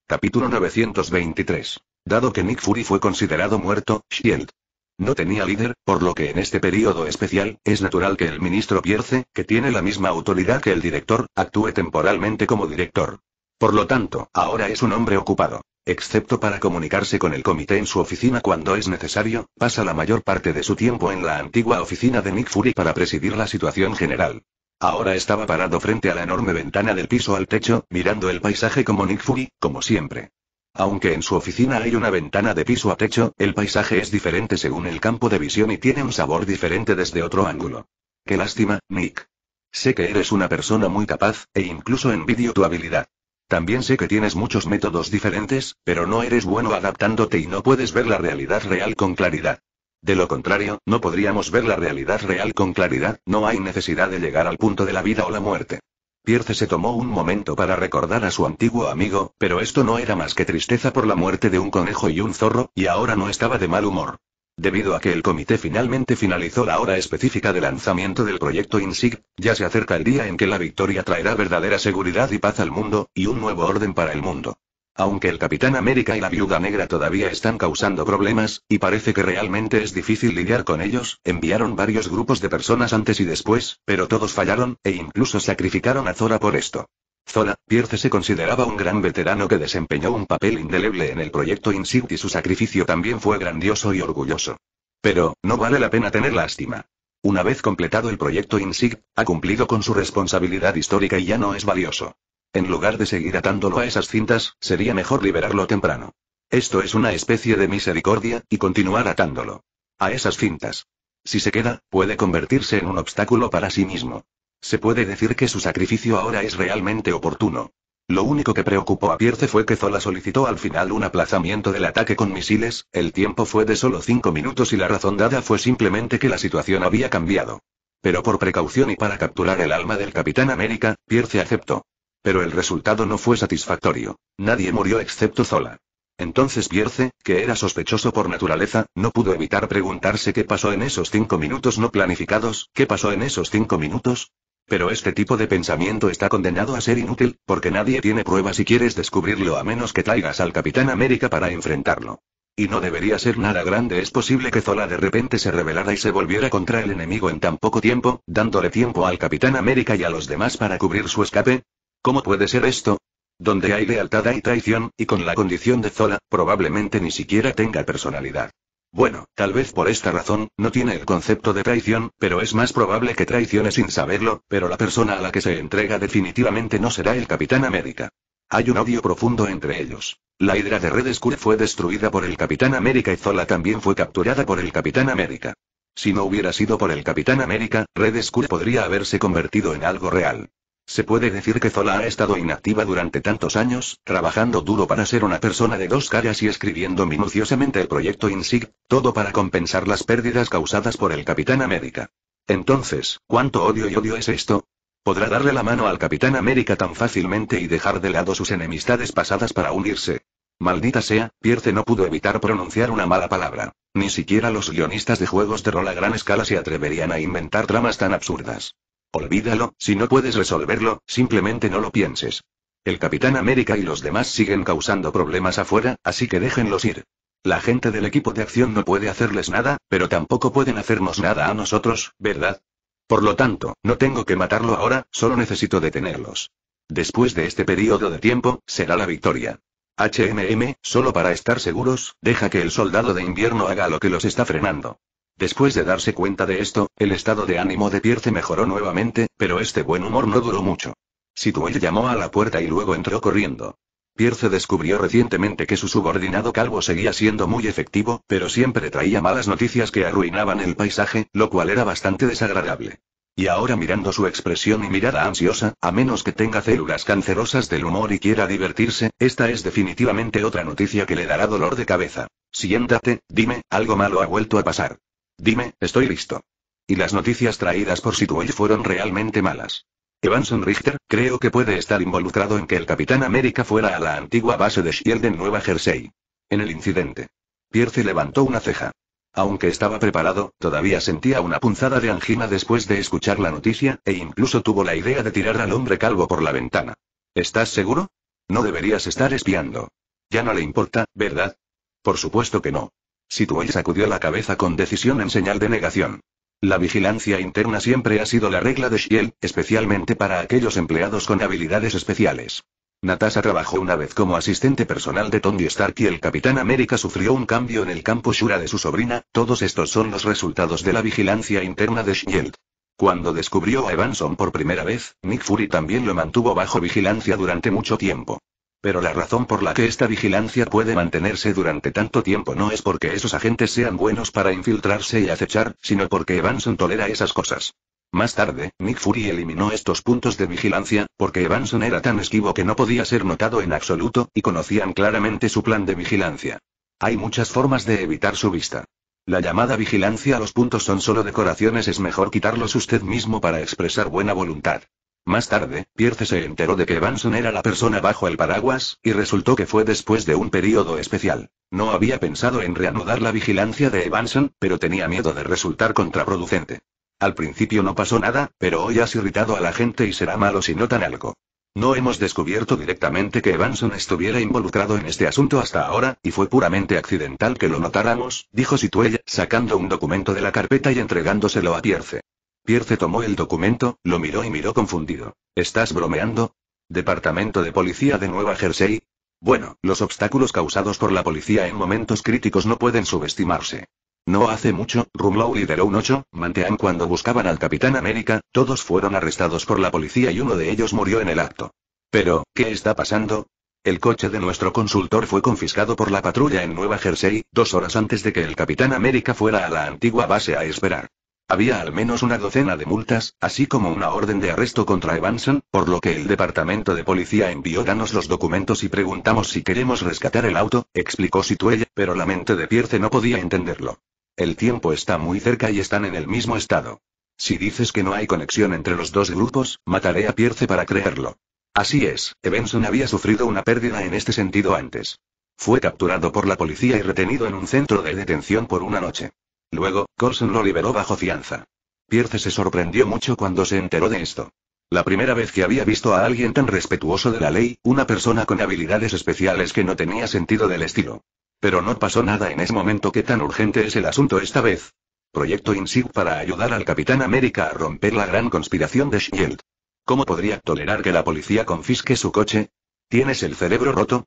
Capítulo 923. Dado que Nick Fury fue considerado muerto, Shield. No tenía líder, por lo que en este periodo especial, es natural que el ministro Pierce, que tiene la misma autoridad que el director, actúe temporalmente como director. Por lo tanto, ahora es un hombre ocupado. Excepto para comunicarse con el comité en su oficina cuando es necesario, pasa la mayor parte de su tiempo en la antigua oficina de Nick Fury para presidir la situación general. Ahora estaba parado frente a la enorme ventana del piso al techo, mirando el paisaje como Nick Fury, como siempre. Aunque en su oficina hay una ventana de piso a techo, el paisaje es diferente según el campo de visión y tiene un sabor diferente desde otro ángulo. Qué lástima, Nick. Sé que eres una persona muy capaz, e incluso envidio tu habilidad. También sé que tienes muchos métodos diferentes, pero no eres bueno adaptándote y no puedes ver la realidad real con claridad. De lo contrario, no podríamos ver la realidad real con claridad, no hay necesidad de llegar al punto de la vida o la muerte. Pierce se tomó un momento para recordar a su antiguo amigo, pero esto no era más que tristeza por la muerte de un conejo y un zorro, y ahora no estaba de mal humor. Debido a que el comité finalmente finalizó la hora específica de lanzamiento del proyecto INSIG, ya se acerca el día en que la victoria traerá verdadera seguridad y paz al mundo, y un nuevo orden para el mundo. Aunque el Capitán América y la Viuda Negra todavía están causando problemas, y parece que realmente es difícil lidiar con ellos, enviaron varios grupos de personas antes y después, pero todos fallaron, e incluso sacrificaron a Zora por esto. Zola, Pierce se consideraba un gran veterano que desempeñó un papel indeleble en el proyecto Insig y su sacrificio también fue grandioso y orgulloso. Pero, no vale la pena tener lástima. Una vez completado el proyecto INSIG, ha cumplido con su responsabilidad histórica y ya no es valioso. En lugar de seguir atándolo a esas cintas, sería mejor liberarlo temprano. Esto es una especie de misericordia, y continuar atándolo. A esas cintas. Si se queda, puede convertirse en un obstáculo para sí mismo. Se puede decir que su sacrificio ahora es realmente oportuno. Lo único que preocupó a Pierce fue que Zola solicitó al final un aplazamiento del ataque con misiles, el tiempo fue de solo cinco minutos y la razón dada fue simplemente que la situación había cambiado. Pero por precaución y para capturar el alma del Capitán América, Pierce aceptó. Pero el resultado no fue satisfactorio. Nadie murió excepto Zola. Entonces Pierce, que era sospechoso por naturaleza, no pudo evitar preguntarse qué pasó en esos cinco minutos no planificados, qué pasó en esos cinco minutos. Pero este tipo de pensamiento está condenado a ser inútil, porque nadie tiene pruebas si quieres descubrirlo a menos que traigas al Capitán América para enfrentarlo. Y no debería ser nada grande, es posible que Zola de repente se rebelara y se volviera contra el enemigo en tan poco tiempo, dándole tiempo al Capitán América y a los demás para cubrir su escape. ¿Cómo puede ser esto? Donde hay lealtad hay traición, y con la condición de Zola, probablemente ni siquiera tenga personalidad. Bueno, tal vez por esta razón, no tiene el concepto de traición, pero es más probable que traicione sin saberlo, pero la persona a la que se entrega definitivamente no será el Capitán América. Hay un odio profundo entre ellos. La hidra de Red Skull fue destruida por el Capitán América y Zola también fue capturada por el Capitán América. Si no hubiera sido por el Capitán América, Red Skull podría haberse convertido en algo real. Se puede decir que Zola ha estado inactiva durante tantos años, trabajando duro para ser una persona de dos caras y escribiendo minuciosamente el proyecto INSIG, todo para compensar las pérdidas causadas por el Capitán América. Entonces, ¿cuánto odio y odio es esto? ¿Podrá darle la mano al Capitán América tan fácilmente y dejar de lado sus enemistades pasadas para unirse? Maldita sea, Pierce no pudo evitar pronunciar una mala palabra. Ni siquiera los guionistas de juegos de rol a gran escala se atreverían a inventar tramas tan absurdas. Olvídalo, si no puedes resolverlo, simplemente no lo pienses. El Capitán América y los demás siguen causando problemas afuera, así que déjenlos ir. La gente del equipo de acción no puede hacerles nada, pero tampoco pueden hacernos nada a nosotros, ¿verdad? Por lo tanto, no tengo que matarlo ahora, solo necesito detenerlos. Después de este periodo de tiempo, será la victoria. HMM, solo para estar seguros, deja que el soldado de invierno haga lo que los está frenando. Después de darse cuenta de esto, el estado de ánimo de Pierce mejoró nuevamente, pero este buen humor no duró mucho. Situel llamó a la puerta y luego entró corriendo. Pierce descubrió recientemente que su subordinado calvo seguía siendo muy efectivo, pero siempre traía malas noticias que arruinaban el paisaje, lo cual era bastante desagradable. Y ahora mirando su expresión y mirada ansiosa, a menos que tenga células cancerosas del humor y quiera divertirse, esta es definitivamente otra noticia que le dará dolor de cabeza. Siéntate, dime, algo malo ha vuelto a pasar. Dime, estoy listo. Y las noticias traídas por Sidwell fueron realmente malas. Evanson Richter, creo que puede estar involucrado en que el Capitán América fuera a la antigua base de Shield en Nueva Jersey. En el incidente. Pierce levantó una ceja. Aunque estaba preparado, todavía sentía una punzada de angina después de escuchar la noticia, e incluso tuvo la idea de tirar al hombre calvo por la ventana. ¿Estás seguro? No deberías estar espiando. Ya no le importa, ¿verdad? Por supuesto que no. Sitwell sacudió la cabeza con decisión en señal de negación. La vigilancia interna siempre ha sido la regla de Shield, especialmente para aquellos empleados con habilidades especiales. Natasha trabajó una vez como asistente personal de Tony Stark y el Capitán América sufrió un cambio en el campo Shura de su sobrina, todos estos son los resultados de la vigilancia interna de Shield. Cuando descubrió a Evanson por primera vez, Nick Fury también lo mantuvo bajo vigilancia durante mucho tiempo. Pero la razón por la que esta vigilancia puede mantenerse durante tanto tiempo no es porque esos agentes sean buenos para infiltrarse y acechar, sino porque Evanson tolera esas cosas. Más tarde, Nick Fury eliminó estos puntos de vigilancia, porque Evanson era tan esquivo que no podía ser notado en absoluto, y conocían claramente su plan de vigilancia. Hay muchas formas de evitar su vista. La llamada vigilancia a los puntos son solo decoraciones, es mejor quitarlos usted mismo para expresar buena voluntad. Más tarde, Pierce se enteró de que Evanson era la persona bajo el paraguas, y resultó que fue después de un periodo especial. No había pensado en reanudar la vigilancia de Evanson, pero tenía miedo de resultar contraproducente. Al principio no pasó nada, pero hoy has irritado a la gente y será malo si notan algo. No hemos descubierto directamente que Evanson estuviera involucrado en este asunto hasta ahora, y fue puramente accidental que lo notáramos, dijo Situella, sacando un documento de la carpeta y entregándoselo a Pierce. Pierce tomó el documento, lo miró y miró confundido. ¿Estás bromeando? ¿Departamento de Policía de Nueva Jersey? Bueno, los obstáculos causados por la policía en momentos críticos no pueden subestimarse. No hace mucho, Rumlow lideró un 8, Mantean cuando buscaban al Capitán América, todos fueron arrestados por la policía y uno de ellos murió en el acto. Pero, ¿qué está pasando? El coche de nuestro consultor fue confiscado por la patrulla en Nueva Jersey, dos horas antes de que el Capitán América fuera a la antigua base a esperar. Había al menos una docena de multas, así como una orden de arresto contra Evanson, por lo que el departamento de policía envió danos los documentos y preguntamos si queremos rescatar el auto, explicó Situella, pero la mente de Pierce no podía entenderlo. El tiempo está muy cerca y están en el mismo estado. Si dices que no hay conexión entre los dos grupos, mataré a Pierce para creerlo. Así es, Evanson había sufrido una pérdida en este sentido antes. Fue capturado por la policía y retenido en un centro de detención por una noche. Luego, Corson lo liberó bajo fianza. Pierce se sorprendió mucho cuando se enteró de esto. La primera vez que había visto a alguien tan respetuoso de la ley, una persona con habilidades especiales que no tenía sentido del estilo. Pero no pasó nada en ese momento que tan urgente es el asunto esta vez. Proyecto INSIG para ayudar al Capitán América a romper la gran conspiración de Shield. ¿Cómo podría tolerar que la policía confisque su coche? ¿Tienes el cerebro roto?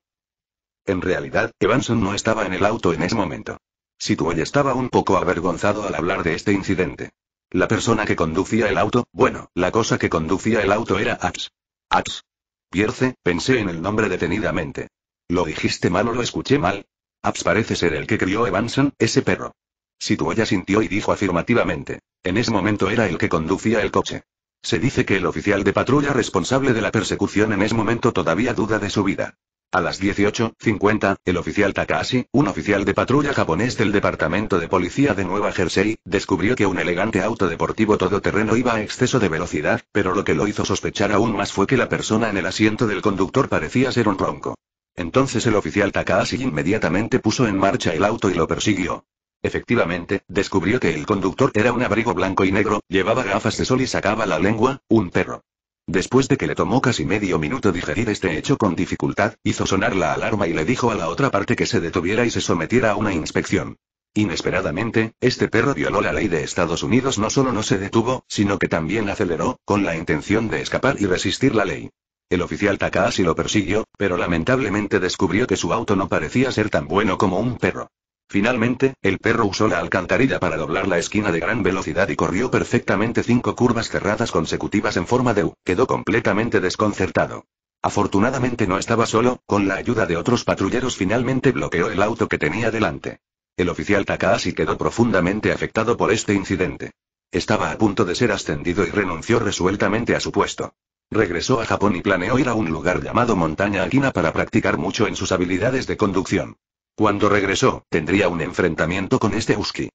En realidad, Evanson no estaba en el auto en ese momento. Sitwell estaba un poco avergonzado al hablar de este incidente. La persona que conducía el auto, bueno, la cosa que conducía el auto era Abs. Aps. Pierce, pensé en el nombre detenidamente. ¿Lo dijiste mal o lo escuché mal? Abs parece ser el que crió Evanson, ese perro. Sitwell sintió y dijo afirmativamente. En ese momento era el que conducía el coche. Se dice que el oficial de patrulla responsable de la persecución en ese momento todavía duda de su vida. A las 18.50, el oficial Takahashi, un oficial de patrulla japonés del Departamento de Policía de Nueva Jersey, descubrió que un elegante auto deportivo todoterreno iba a exceso de velocidad, pero lo que lo hizo sospechar aún más fue que la persona en el asiento del conductor parecía ser un tronco. Entonces el oficial Takahashi inmediatamente puso en marcha el auto y lo persiguió. Efectivamente, descubrió que el conductor era un abrigo blanco y negro, llevaba gafas de sol y sacaba la lengua, un perro. Después de que le tomó casi medio minuto digerir este hecho con dificultad, hizo sonar la alarma y le dijo a la otra parte que se detuviera y se sometiera a una inspección. Inesperadamente, este perro violó la ley de Estados Unidos, no solo no se detuvo, sino que también aceleró, con la intención de escapar y resistir la ley. El oficial Takahashi lo persiguió, pero lamentablemente descubrió que su auto no parecía ser tan bueno como un perro. Finalmente, el perro usó la alcantarilla para doblar la esquina de gran velocidad y corrió perfectamente cinco curvas cerradas consecutivas en forma de U. Quedó completamente desconcertado. Afortunadamente no estaba solo, con la ayuda de otros patrulleros finalmente bloqueó el auto que tenía delante. El oficial Takahashi quedó profundamente afectado por este incidente. Estaba a punto de ser ascendido y renunció resueltamente a su puesto. Regresó a Japón y planeó ir a un lugar llamado Montaña Aquina para practicar mucho en sus habilidades de conducción. Cuando regresó, tendría un enfrentamiento con este husky.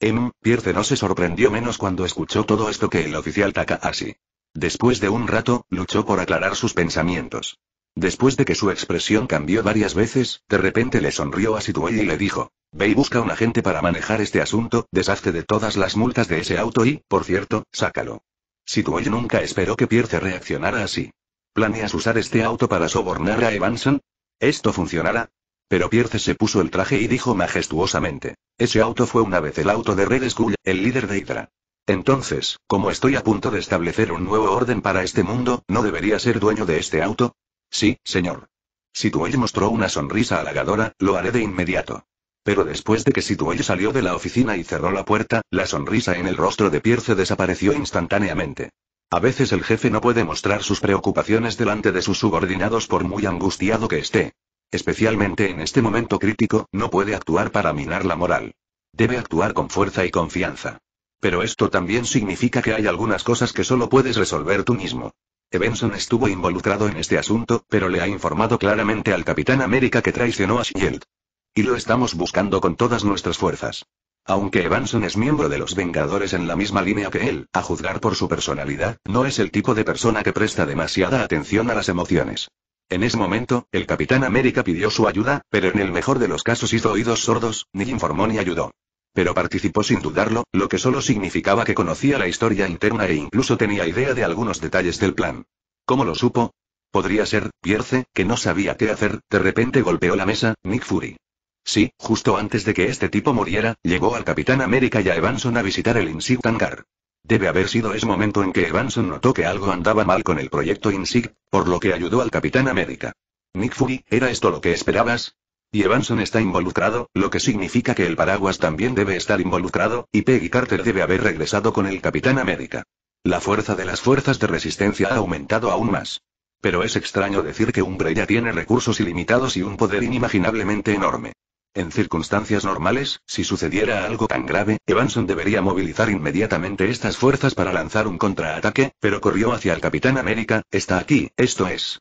Em, Pierce no se sorprendió menos cuando escuchó todo esto que el oficial Takahashi. Después de un rato, luchó por aclarar sus pensamientos. Después de que su expresión cambió varias veces, de repente le sonrió a Situei y le dijo, Ve y busca un agente para manejar este asunto, deshazte de todas las multas de ese auto y, por cierto, sácalo. Situay nunca esperó que Pierce reaccionara así. ¿Planeas usar este auto para sobornar a Evanson? ¿Esto funcionará? Pero Pierce se puso el traje y dijo majestuosamente. Ese auto fue una vez el auto de Red Skull, el líder de Hydra. Entonces, como estoy a punto de establecer un nuevo orden para este mundo, ¿no debería ser dueño de este auto? Sí, señor. Situel mostró una sonrisa halagadora, lo haré de inmediato. Pero después de que Situel salió de la oficina y cerró la puerta, la sonrisa en el rostro de Pierce desapareció instantáneamente. A veces el jefe no puede mostrar sus preocupaciones delante de sus subordinados por muy angustiado que esté. Especialmente en este momento crítico, no puede actuar para minar la moral. Debe actuar con fuerza y confianza. Pero esto también significa que hay algunas cosas que solo puedes resolver tú mismo. Evanson estuvo involucrado en este asunto, pero le ha informado claramente al Capitán América que traicionó a Shield. Y lo estamos buscando con todas nuestras fuerzas. Aunque Evanson es miembro de los Vengadores en la misma línea que él, a juzgar por su personalidad, no es el tipo de persona que presta demasiada atención a las emociones. En ese momento, el Capitán América pidió su ayuda, pero en el mejor de los casos hizo oídos sordos, ni informó ni ayudó. Pero participó sin dudarlo, lo que solo significaba que conocía la historia interna e incluso tenía idea de algunos detalles del plan. ¿Cómo lo supo? Podría ser, Pierce, que no sabía qué hacer, de repente golpeó la mesa, Nick Fury. Sí, justo antes de que este tipo muriera, llegó al Capitán América y a Evanson a visitar el Insignic Debe haber sido ese momento en que Evanson notó que algo andaba mal con el proyecto INSIG, por lo que ayudó al Capitán América. Nick Fury, ¿era esto lo que esperabas? Y Evanson está involucrado, lo que significa que el paraguas también debe estar involucrado, y Peggy Carter debe haber regresado con el Capitán América. La fuerza de las fuerzas de resistencia ha aumentado aún más. Pero es extraño decir que ya tiene recursos ilimitados y un poder inimaginablemente enorme. En circunstancias normales, si sucediera algo tan grave, Evanson debería movilizar inmediatamente estas fuerzas para lanzar un contraataque, pero corrió hacia el Capitán América, está aquí, esto es.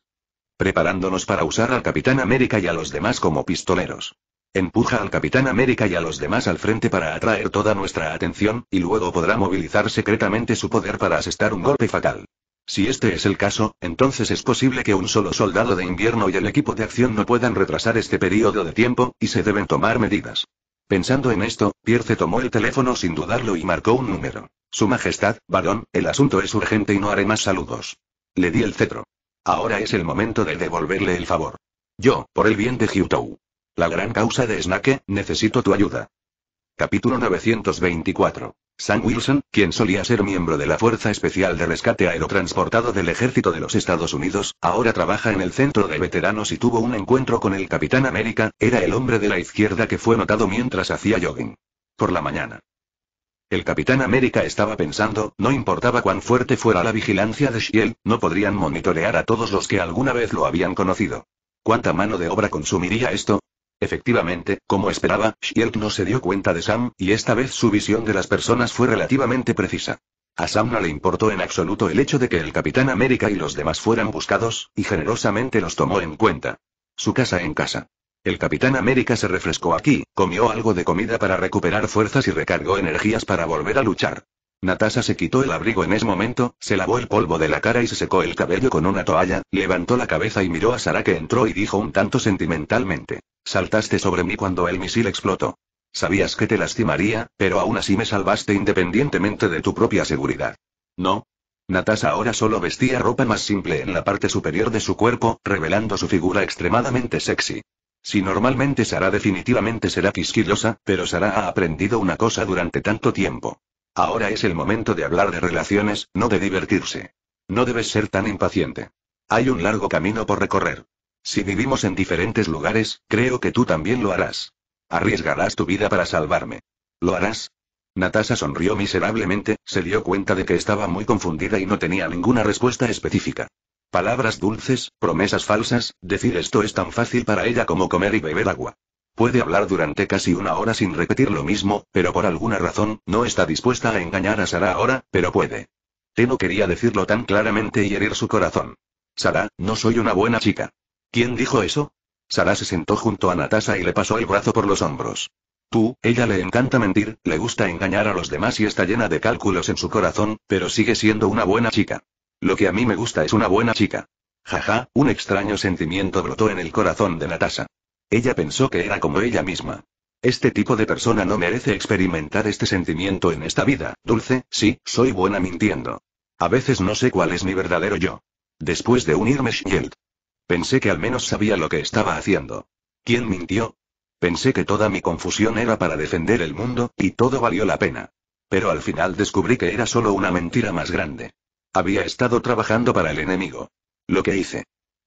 Preparándonos para usar al Capitán América y a los demás como pistoleros. Empuja al Capitán América y a los demás al frente para atraer toda nuestra atención, y luego podrá movilizar secretamente su poder para asestar un golpe fatal. Si este es el caso, entonces es posible que un solo soldado de invierno y el equipo de acción no puedan retrasar este periodo de tiempo, y se deben tomar medidas. Pensando en esto, Pierce tomó el teléfono sin dudarlo y marcó un número. Su Majestad, varón, el asunto es urgente y no haré más saludos. Le di el cetro. Ahora es el momento de devolverle el favor. Yo, por el bien de Jiutou, La gran causa de Snake, necesito tu ayuda. Capítulo 924. Sam Wilson, quien solía ser miembro de la Fuerza Especial de Rescate Aerotransportado del Ejército de los Estados Unidos, ahora trabaja en el Centro de Veteranos y tuvo un encuentro con el Capitán América, era el hombre de la izquierda que fue notado mientras hacía jogging. Por la mañana. El Capitán América estaba pensando, no importaba cuán fuerte fuera la vigilancia de Shield, no podrían monitorear a todos los que alguna vez lo habían conocido. ¿Cuánta mano de obra consumiría esto? Efectivamente, como esperaba, Shield no se dio cuenta de Sam, y esta vez su visión de las personas fue relativamente precisa. A Sam no le importó en absoluto el hecho de que el Capitán América y los demás fueran buscados, y generosamente los tomó en cuenta. Su casa en casa. El Capitán América se refrescó aquí, comió algo de comida para recuperar fuerzas y recargó energías para volver a luchar. Natasha se quitó el abrigo en ese momento, se lavó el polvo de la cara y se secó el cabello con una toalla, levantó la cabeza y miró a Sara que entró y dijo un tanto sentimentalmente. Saltaste sobre mí cuando el misil explotó. Sabías que te lastimaría, pero aún así me salvaste independientemente de tu propia seguridad. ¿No? Natasa ahora solo vestía ropa más simple en la parte superior de su cuerpo, revelando su figura extremadamente sexy. Si normalmente Sara definitivamente será quisquillosa, pero Sara ha aprendido una cosa durante tanto tiempo. Ahora es el momento de hablar de relaciones, no de divertirse. No debes ser tan impaciente. Hay un largo camino por recorrer. Si vivimos en diferentes lugares, creo que tú también lo harás. Arriesgarás tu vida para salvarme. ¿Lo harás? Natasha sonrió miserablemente, se dio cuenta de que estaba muy confundida y no tenía ninguna respuesta específica. Palabras dulces, promesas falsas, decir esto es tan fácil para ella como comer y beber agua. Puede hablar durante casi una hora sin repetir lo mismo, pero por alguna razón, no está dispuesta a engañar a Sara ahora, pero puede. no quería decirlo tan claramente y herir su corazón. Sara, no soy una buena chica. ¿Quién dijo eso? Sara se sentó junto a Natasha y le pasó el brazo por los hombros. Tú, ella le encanta mentir, le gusta engañar a los demás y está llena de cálculos en su corazón, pero sigue siendo una buena chica. Lo que a mí me gusta es una buena chica. Jaja, un extraño sentimiento brotó en el corazón de Natasha. Ella pensó que era como ella misma. Este tipo de persona no merece experimentar este sentimiento en esta vida, dulce, sí, soy buena mintiendo. A veces no sé cuál es mi verdadero yo. Después de unirme Shield. Pensé que al menos sabía lo que estaba haciendo. ¿Quién mintió? Pensé que toda mi confusión era para defender el mundo, y todo valió la pena. Pero al final descubrí que era solo una mentira más grande. Había estado trabajando para el enemigo. Lo que hice.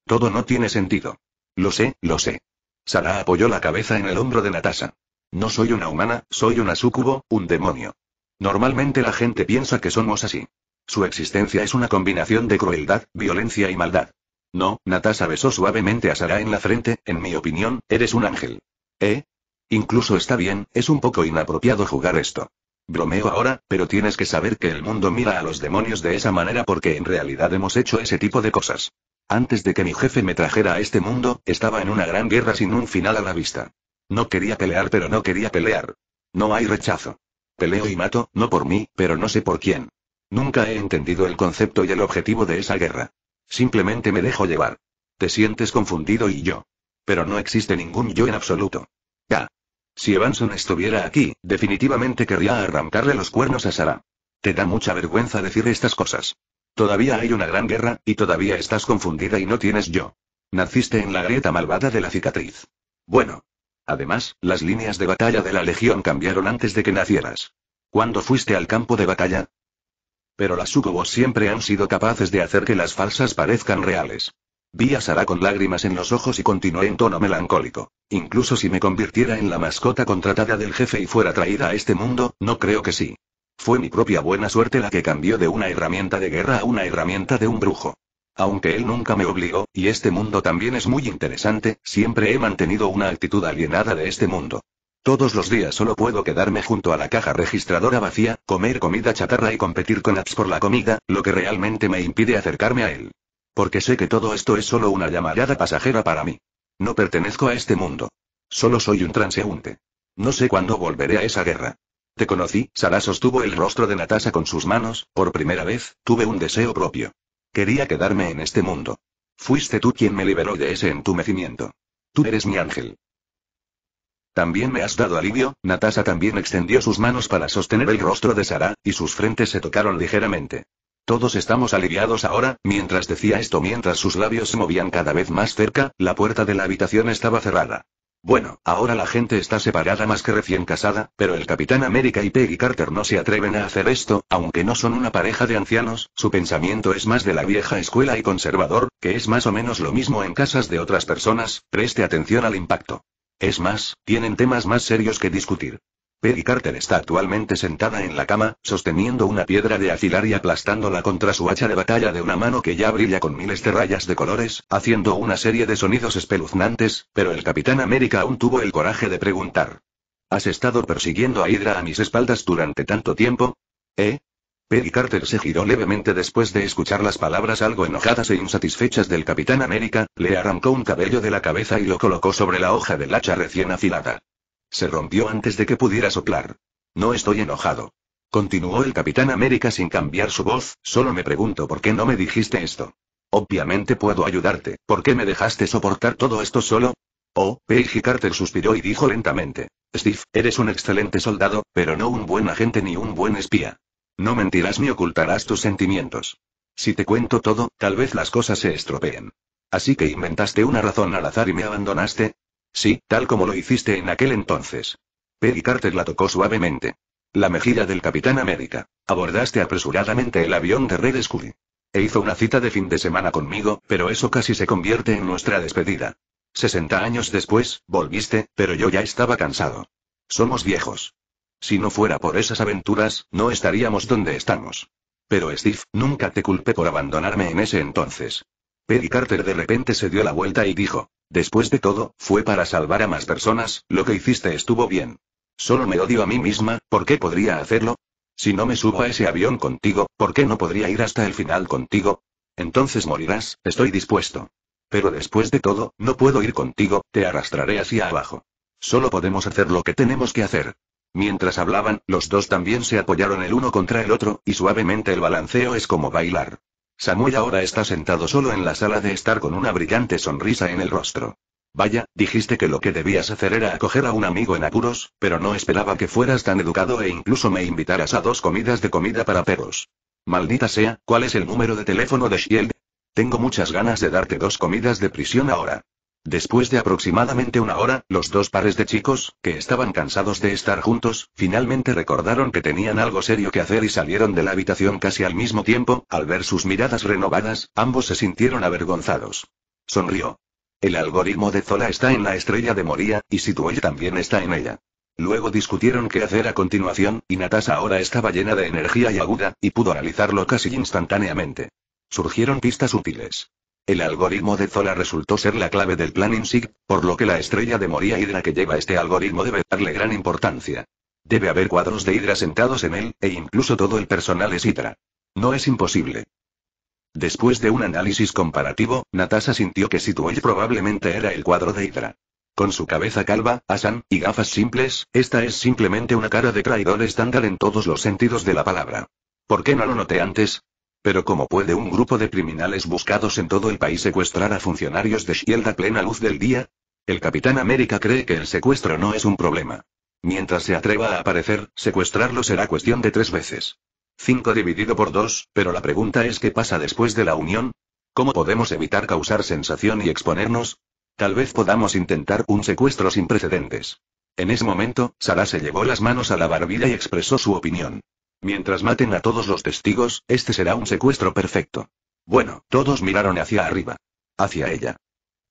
Todo no tiene sentido. Lo sé, lo sé. Sara apoyó la cabeza en el hombro de Natasha. No soy una humana, soy una Sucubo, un demonio. Normalmente la gente piensa que somos así. Su existencia es una combinación de crueldad, violencia y maldad. No, Natasha besó suavemente a Sara en la frente, en mi opinión, eres un ángel. ¿Eh? Incluso está bien, es un poco inapropiado jugar esto. Bromeo ahora, pero tienes que saber que el mundo mira a los demonios de esa manera porque en realidad hemos hecho ese tipo de cosas. Antes de que mi jefe me trajera a este mundo, estaba en una gran guerra sin un final a la vista. No quería pelear, pero no quería pelear. No hay rechazo. Peleo y mato, no por mí, pero no sé por quién. Nunca he entendido el concepto y el objetivo de esa guerra. Simplemente me dejo llevar. Te sientes confundido y yo. Pero no existe ningún yo en absoluto. Ya. Si Evanson estuviera aquí, definitivamente querría arrancarle los cuernos a Sara. Te da mucha vergüenza decir estas cosas. Todavía hay una gran guerra, y todavía estás confundida y no tienes yo. Naciste en la grieta malvada de la cicatriz. Bueno. Además, las líneas de batalla de la Legión cambiaron antes de que nacieras. ¿Cuándo fuiste al campo de batalla? Pero las sucubos siempre han sido capaces de hacer que las falsas parezcan reales. Vi a Sara con lágrimas en los ojos y continué en tono melancólico. Incluso si me convirtiera en la mascota contratada del jefe y fuera traída a este mundo, no creo que sí. Fue mi propia buena suerte la que cambió de una herramienta de guerra a una herramienta de un brujo. Aunque él nunca me obligó, y este mundo también es muy interesante, siempre he mantenido una actitud alienada de este mundo. Todos los días solo puedo quedarme junto a la caja registradora vacía, comer comida chatarra y competir con apps por la comida, lo que realmente me impide acercarme a él. Porque sé que todo esto es solo una llamarada pasajera para mí. No pertenezco a este mundo. Solo soy un transeúnte. No sé cuándo volveré a esa guerra. Te conocí, Sara sostuvo el rostro de Natasha con sus manos, por primera vez, tuve un deseo propio. Quería quedarme en este mundo. Fuiste tú quien me liberó de ese entumecimiento. Tú eres mi ángel. También me has dado alivio, Natasha también extendió sus manos para sostener el rostro de Sara, y sus frentes se tocaron ligeramente. Todos estamos aliviados ahora, mientras decía esto mientras sus labios se movían cada vez más cerca, la puerta de la habitación estaba cerrada. Bueno, ahora la gente está separada más que recién casada, pero el Capitán América y Peggy Carter no se atreven a hacer esto, aunque no son una pareja de ancianos, su pensamiento es más de la vieja escuela y conservador, que es más o menos lo mismo en casas de otras personas, preste atención al impacto. Es más, tienen temas más serios que discutir. Peggy Carter está actualmente sentada en la cama, sosteniendo una piedra de afilar y aplastándola contra su hacha de batalla de una mano que ya brilla con miles de rayas de colores, haciendo una serie de sonidos espeluznantes, pero el Capitán América aún tuvo el coraje de preguntar. ¿Has estado persiguiendo a Hydra a mis espaldas durante tanto tiempo? ¿Eh? Peggy Carter se giró levemente después de escuchar las palabras algo enojadas e insatisfechas del Capitán América, le arrancó un cabello de la cabeza y lo colocó sobre la hoja del hacha recién afilada. Se rompió antes de que pudiera soplar. No estoy enojado. Continuó el Capitán América sin cambiar su voz, solo me pregunto por qué no me dijiste esto. Obviamente puedo ayudarte, ¿por qué me dejaste soportar todo esto solo? Oh, Peggy Carter suspiró y dijo lentamente. Steve, eres un excelente soldado, pero no un buen agente ni un buen espía. No mentirás ni ocultarás tus sentimientos. Si te cuento todo, tal vez las cosas se estropeen. Así que inventaste una razón al azar y me abandonaste. Sí, tal como lo hiciste en aquel entonces. Peggy Carter la tocó suavemente. La mejilla del Capitán América. Abordaste apresuradamente el avión de Red Scully. E hizo una cita de fin de semana conmigo, pero eso casi se convierte en nuestra despedida. 60 años después, volviste, pero yo ya estaba cansado. Somos viejos. Si no fuera por esas aventuras, no estaríamos donde estamos. Pero Steve, nunca te culpé por abandonarme en ese entonces. Peggy Carter de repente se dio la vuelta y dijo, Después de todo, fue para salvar a más personas, lo que hiciste estuvo bien. Solo me odio a mí misma, ¿por qué podría hacerlo? Si no me subo a ese avión contigo, ¿por qué no podría ir hasta el final contigo? Entonces morirás, estoy dispuesto. Pero después de todo, no puedo ir contigo, te arrastraré hacia abajo. Solo podemos hacer lo que tenemos que hacer. Mientras hablaban, los dos también se apoyaron el uno contra el otro, y suavemente el balanceo es como bailar. Samuel ahora está sentado solo en la sala de estar con una brillante sonrisa en el rostro. Vaya, dijiste que lo que debías hacer era acoger a un amigo en apuros, pero no esperaba que fueras tan educado e incluso me invitaras a dos comidas de comida para perros. Maldita sea, ¿cuál es el número de teléfono de Shield? Tengo muchas ganas de darte dos comidas de prisión ahora. Después de aproximadamente una hora, los dos pares de chicos, que estaban cansados de estar juntos, finalmente recordaron que tenían algo serio que hacer y salieron de la habitación casi al mismo tiempo, al ver sus miradas renovadas, ambos se sintieron avergonzados. Sonrió. El algoritmo de Zola está en la estrella de Moría, y Situel también está en ella. Luego discutieron qué hacer a continuación, y Natasa ahora estaba llena de energía y aguda, y pudo analizarlo casi instantáneamente. Surgieron pistas útiles. El algoritmo de Zola resultó ser la clave del plan INSIG, por lo que la estrella de Moria Hydra que lleva este algoritmo debe darle gran importancia. Debe haber cuadros de Hydra sentados en él, e incluso todo el personal es Hydra. No es imposible. Después de un análisis comparativo, Natasha sintió que Situel probablemente era el cuadro de Hydra. Con su cabeza calva, asan, y gafas simples, esta es simplemente una cara de traidor estándar en todos los sentidos de la palabra. ¿Por qué no lo noté antes? Pero ¿cómo puede un grupo de criminales buscados en todo el país secuestrar a funcionarios de Shield a plena luz del día? El Capitán América cree que el secuestro no es un problema. Mientras se atreva a aparecer, secuestrarlo será cuestión de tres veces. Cinco dividido por dos, pero la pregunta es qué pasa después de la unión. ¿Cómo podemos evitar causar sensación y exponernos? Tal vez podamos intentar un secuestro sin precedentes. En ese momento, Sara se llevó las manos a la barbilla y expresó su opinión. Mientras maten a todos los testigos, este será un secuestro perfecto. Bueno, todos miraron hacia arriba. Hacia ella.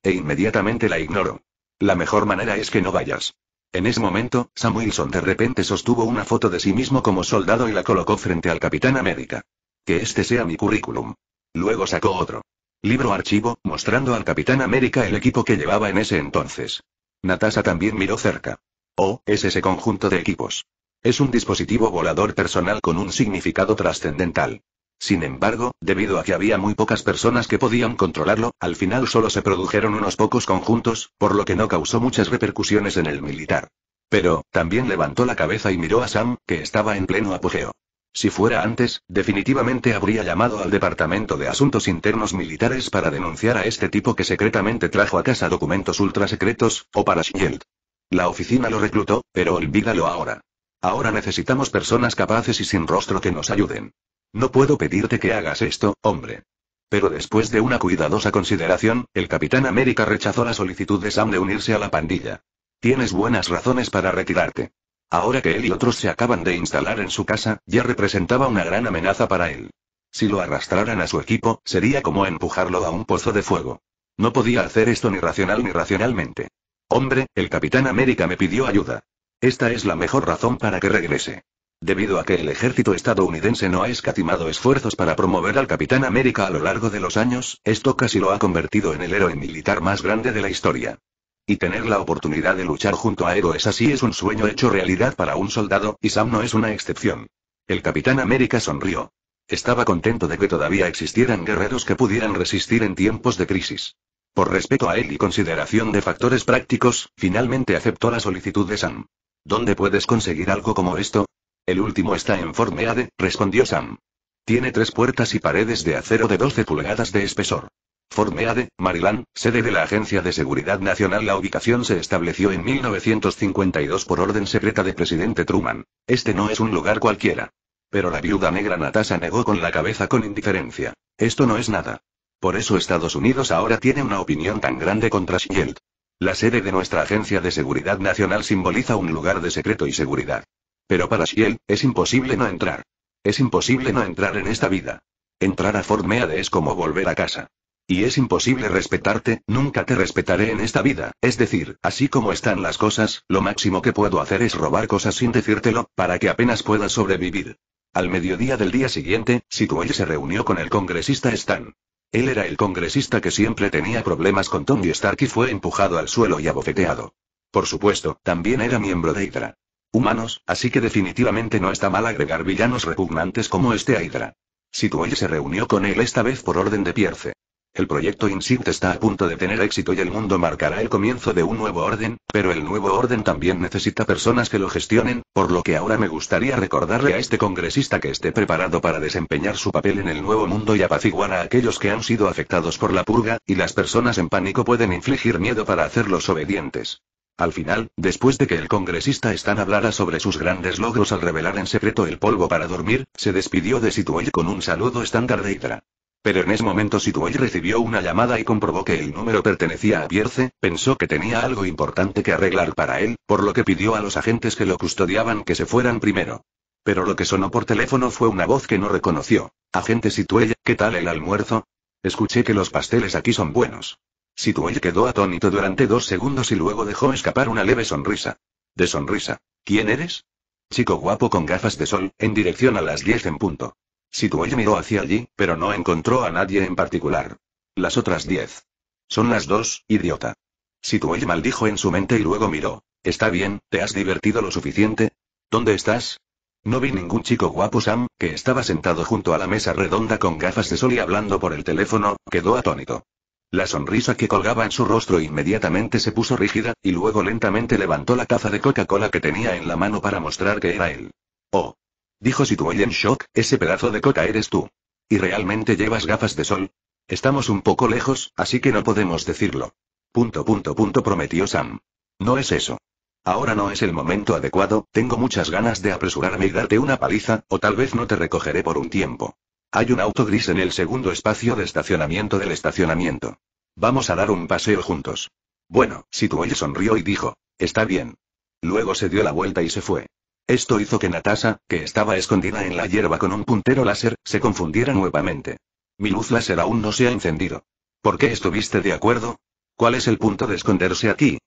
E inmediatamente la ignoró. La mejor manera es que no vayas. En ese momento, Samuelson de repente sostuvo una foto de sí mismo como soldado y la colocó frente al Capitán América. Que este sea mi currículum. Luego sacó otro. Libro archivo, mostrando al Capitán América el equipo que llevaba en ese entonces. Natasha también miró cerca. Oh, es ese conjunto de equipos. Es un dispositivo volador personal con un significado trascendental. Sin embargo, debido a que había muy pocas personas que podían controlarlo, al final solo se produjeron unos pocos conjuntos, por lo que no causó muchas repercusiones en el militar. Pero, también levantó la cabeza y miró a Sam, que estaba en pleno apogeo. Si fuera antes, definitivamente habría llamado al Departamento de Asuntos Internos Militares para denunciar a este tipo que secretamente trajo a casa documentos ultrasecretos, o para Shield. La oficina lo reclutó, pero olvídalo ahora. Ahora necesitamos personas capaces y sin rostro que nos ayuden. No puedo pedirte que hagas esto, hombre. Pero después de una cuidadosa consideración, el Capitán América rechazó la solicitud de Sam de unirse a la pandilla. Tienes buenas razones para retirarte. Ahora que él y otros se acaban de instalar en su casa, ya representaba una gran amenaza para él. Si lo arrastraran a su equipo, sería como empujarlo a un pozo de fuego. No podía hacer esto ni racional ni racionalmente. Hombre, el Capitán América me pidió ayuda. Esta es la mejor razón para que regrese. Debido a que el ejército estadounidense no ha escatimado esfuerzos para promover al Capitán América a lo largo de los años, esto casi lo ha convertido en el héroe militar más grande de la historia. Y tener la oportunidad de luchar junto a héroes así es un sueño hecho realidad para un soldado, y Sam no es una excepción. El Capitán América sonrió. Estaba contento de que todavía existieran guerreros que pudieran resistir en tiempos de crisis. Por respeto a él y consideración de factores prácticos, finalmente aceptó la solicitud de Sam. ¿Dónde puedes conseguir algo como esto? El último está en Formeade, respondió Sam. Tiene tres puertas y paredes de acero de 12 pulgadas de espesor. Formeade, Maryland, sede de la Agencia de Seguridad Nacional. La ubicación se estableció en 1952 por orden secreta de presidente Truman. Este no es un lugar cualquiera. Pero la viuda negra Natasha negó con la cabeza con indiferencia. Esto no es nada. Por eso Estados Unidos ahora tiene una opinión tan grande contra Shield. La sede de nuestra Agencia de Seguridad Nacional simboliza un lugar de secreto y seguridad. Pero para Shiel, es imposible no entrar. Es imposible no entrar en esta vida. Entrar a Fort Meade es como volver a casa. Y es imposible respetarte, nunca te respetaré en esta vida, es decir, así como están las cosas, lo máximo que puedo hacer es robar cosas sin decírtelo, para que apenas puedas sobrevivir. Al mediodía del día siguiente, Situel se reunió con el congresista Stan. Él era el congresista que siempre tenía problemas con Tony Stark y fue empujado al suelo y abofeteado. Por supuesto, también era miembro de Hydra. Humanos, así que definitivamente no está mal agregar villanos repugnantes como este a Hydra. Situel se reunió con él esta vez por orden de Pierce. El proyecto Insight está a punto de tener éxito y el mundo marcará el comienzo de un nuevo orden, pero el nuevo orden también necesita personas que lo gestionen, por lo que ahora me gustaría recordarle a este congresista que esté preparado para desempeñar su papel en el nuevo mundo y apaciguar a aquellos que han sido afectados por la purga, y las personas en pánico pueden infligir miedo para hacerlos obedientes. Al final, después de que el congresista Stan hablara sobre sus grandes logros al revelar en secreto el polvo para dormir, se despidió de Sitwell con un saludo estándar de Hydra. Pero en ese momento Sitwell recibió una llamada y comprobó que el número pertenecía a Pierce. pensó que tenía algo importante que arreglar para él, por lo que pidió a los agentes que lo custodiaban que se fueran primero. Pero lo que sonó por teléfono fue una voz que no reconoció. Agente Situella, ¿qué tal el almuerzo? Escuché que los pasteles aquí son buenos. Situella quedó atónito durante dos segundos y luego dejó escapar una leve sonrisa. De sonrisa. ¿Quién eres? Chico guapo con gafas de sol, en dirección a las 10 en punto. Situay miró hacia allí, pero no encontró a nadie en particular. Las otras diez. Son las dos, idiota. Situay maldijo en su mente y luego miró. Está bien, ¿te has divertido lo suficiente? ¿Dónde estás? No vi ningún chico guapo Sam, que estaba sentado junto a la mesa redonda con gafas de sol y hablando por el teléfono, quedó atónito. La sonrisa que colgaba en su rostro inmediatamente se puso rígida, y luego lentamente levantó la taza de Coca-Cola que tenía en la mano para mostrar que era él. Oh, Dijo Situoy en shock, ese pedazo de coca eres tú. ¿Y realmente llevas gafas de sol? Estamos un poco lejos, así que no podemos decirlo. Punto punto punto prometió Sam. No es eso. Ahora no es el momento adecuado, tengo muchas ganas de apresurarme y darte una paliza, o tal vez no te recogeré por un tiempo. Hay un auto gris en el segundo espacio de estacionamiento del estacionamiento. Vamos a dar un paseo juntos. Bueno, Situoy sonrió y dijo, está bien. Luego se dio la vuelta y se fue. Esto hizo que Natasha, que estaba escondida en la hierba con un puntero láser, se confundiera nuevamente. Mi luz láser aún no se ha encendido. ¿Por qué estuviste de acuerdo? ¿Cuál es el punto de esconderse aquí?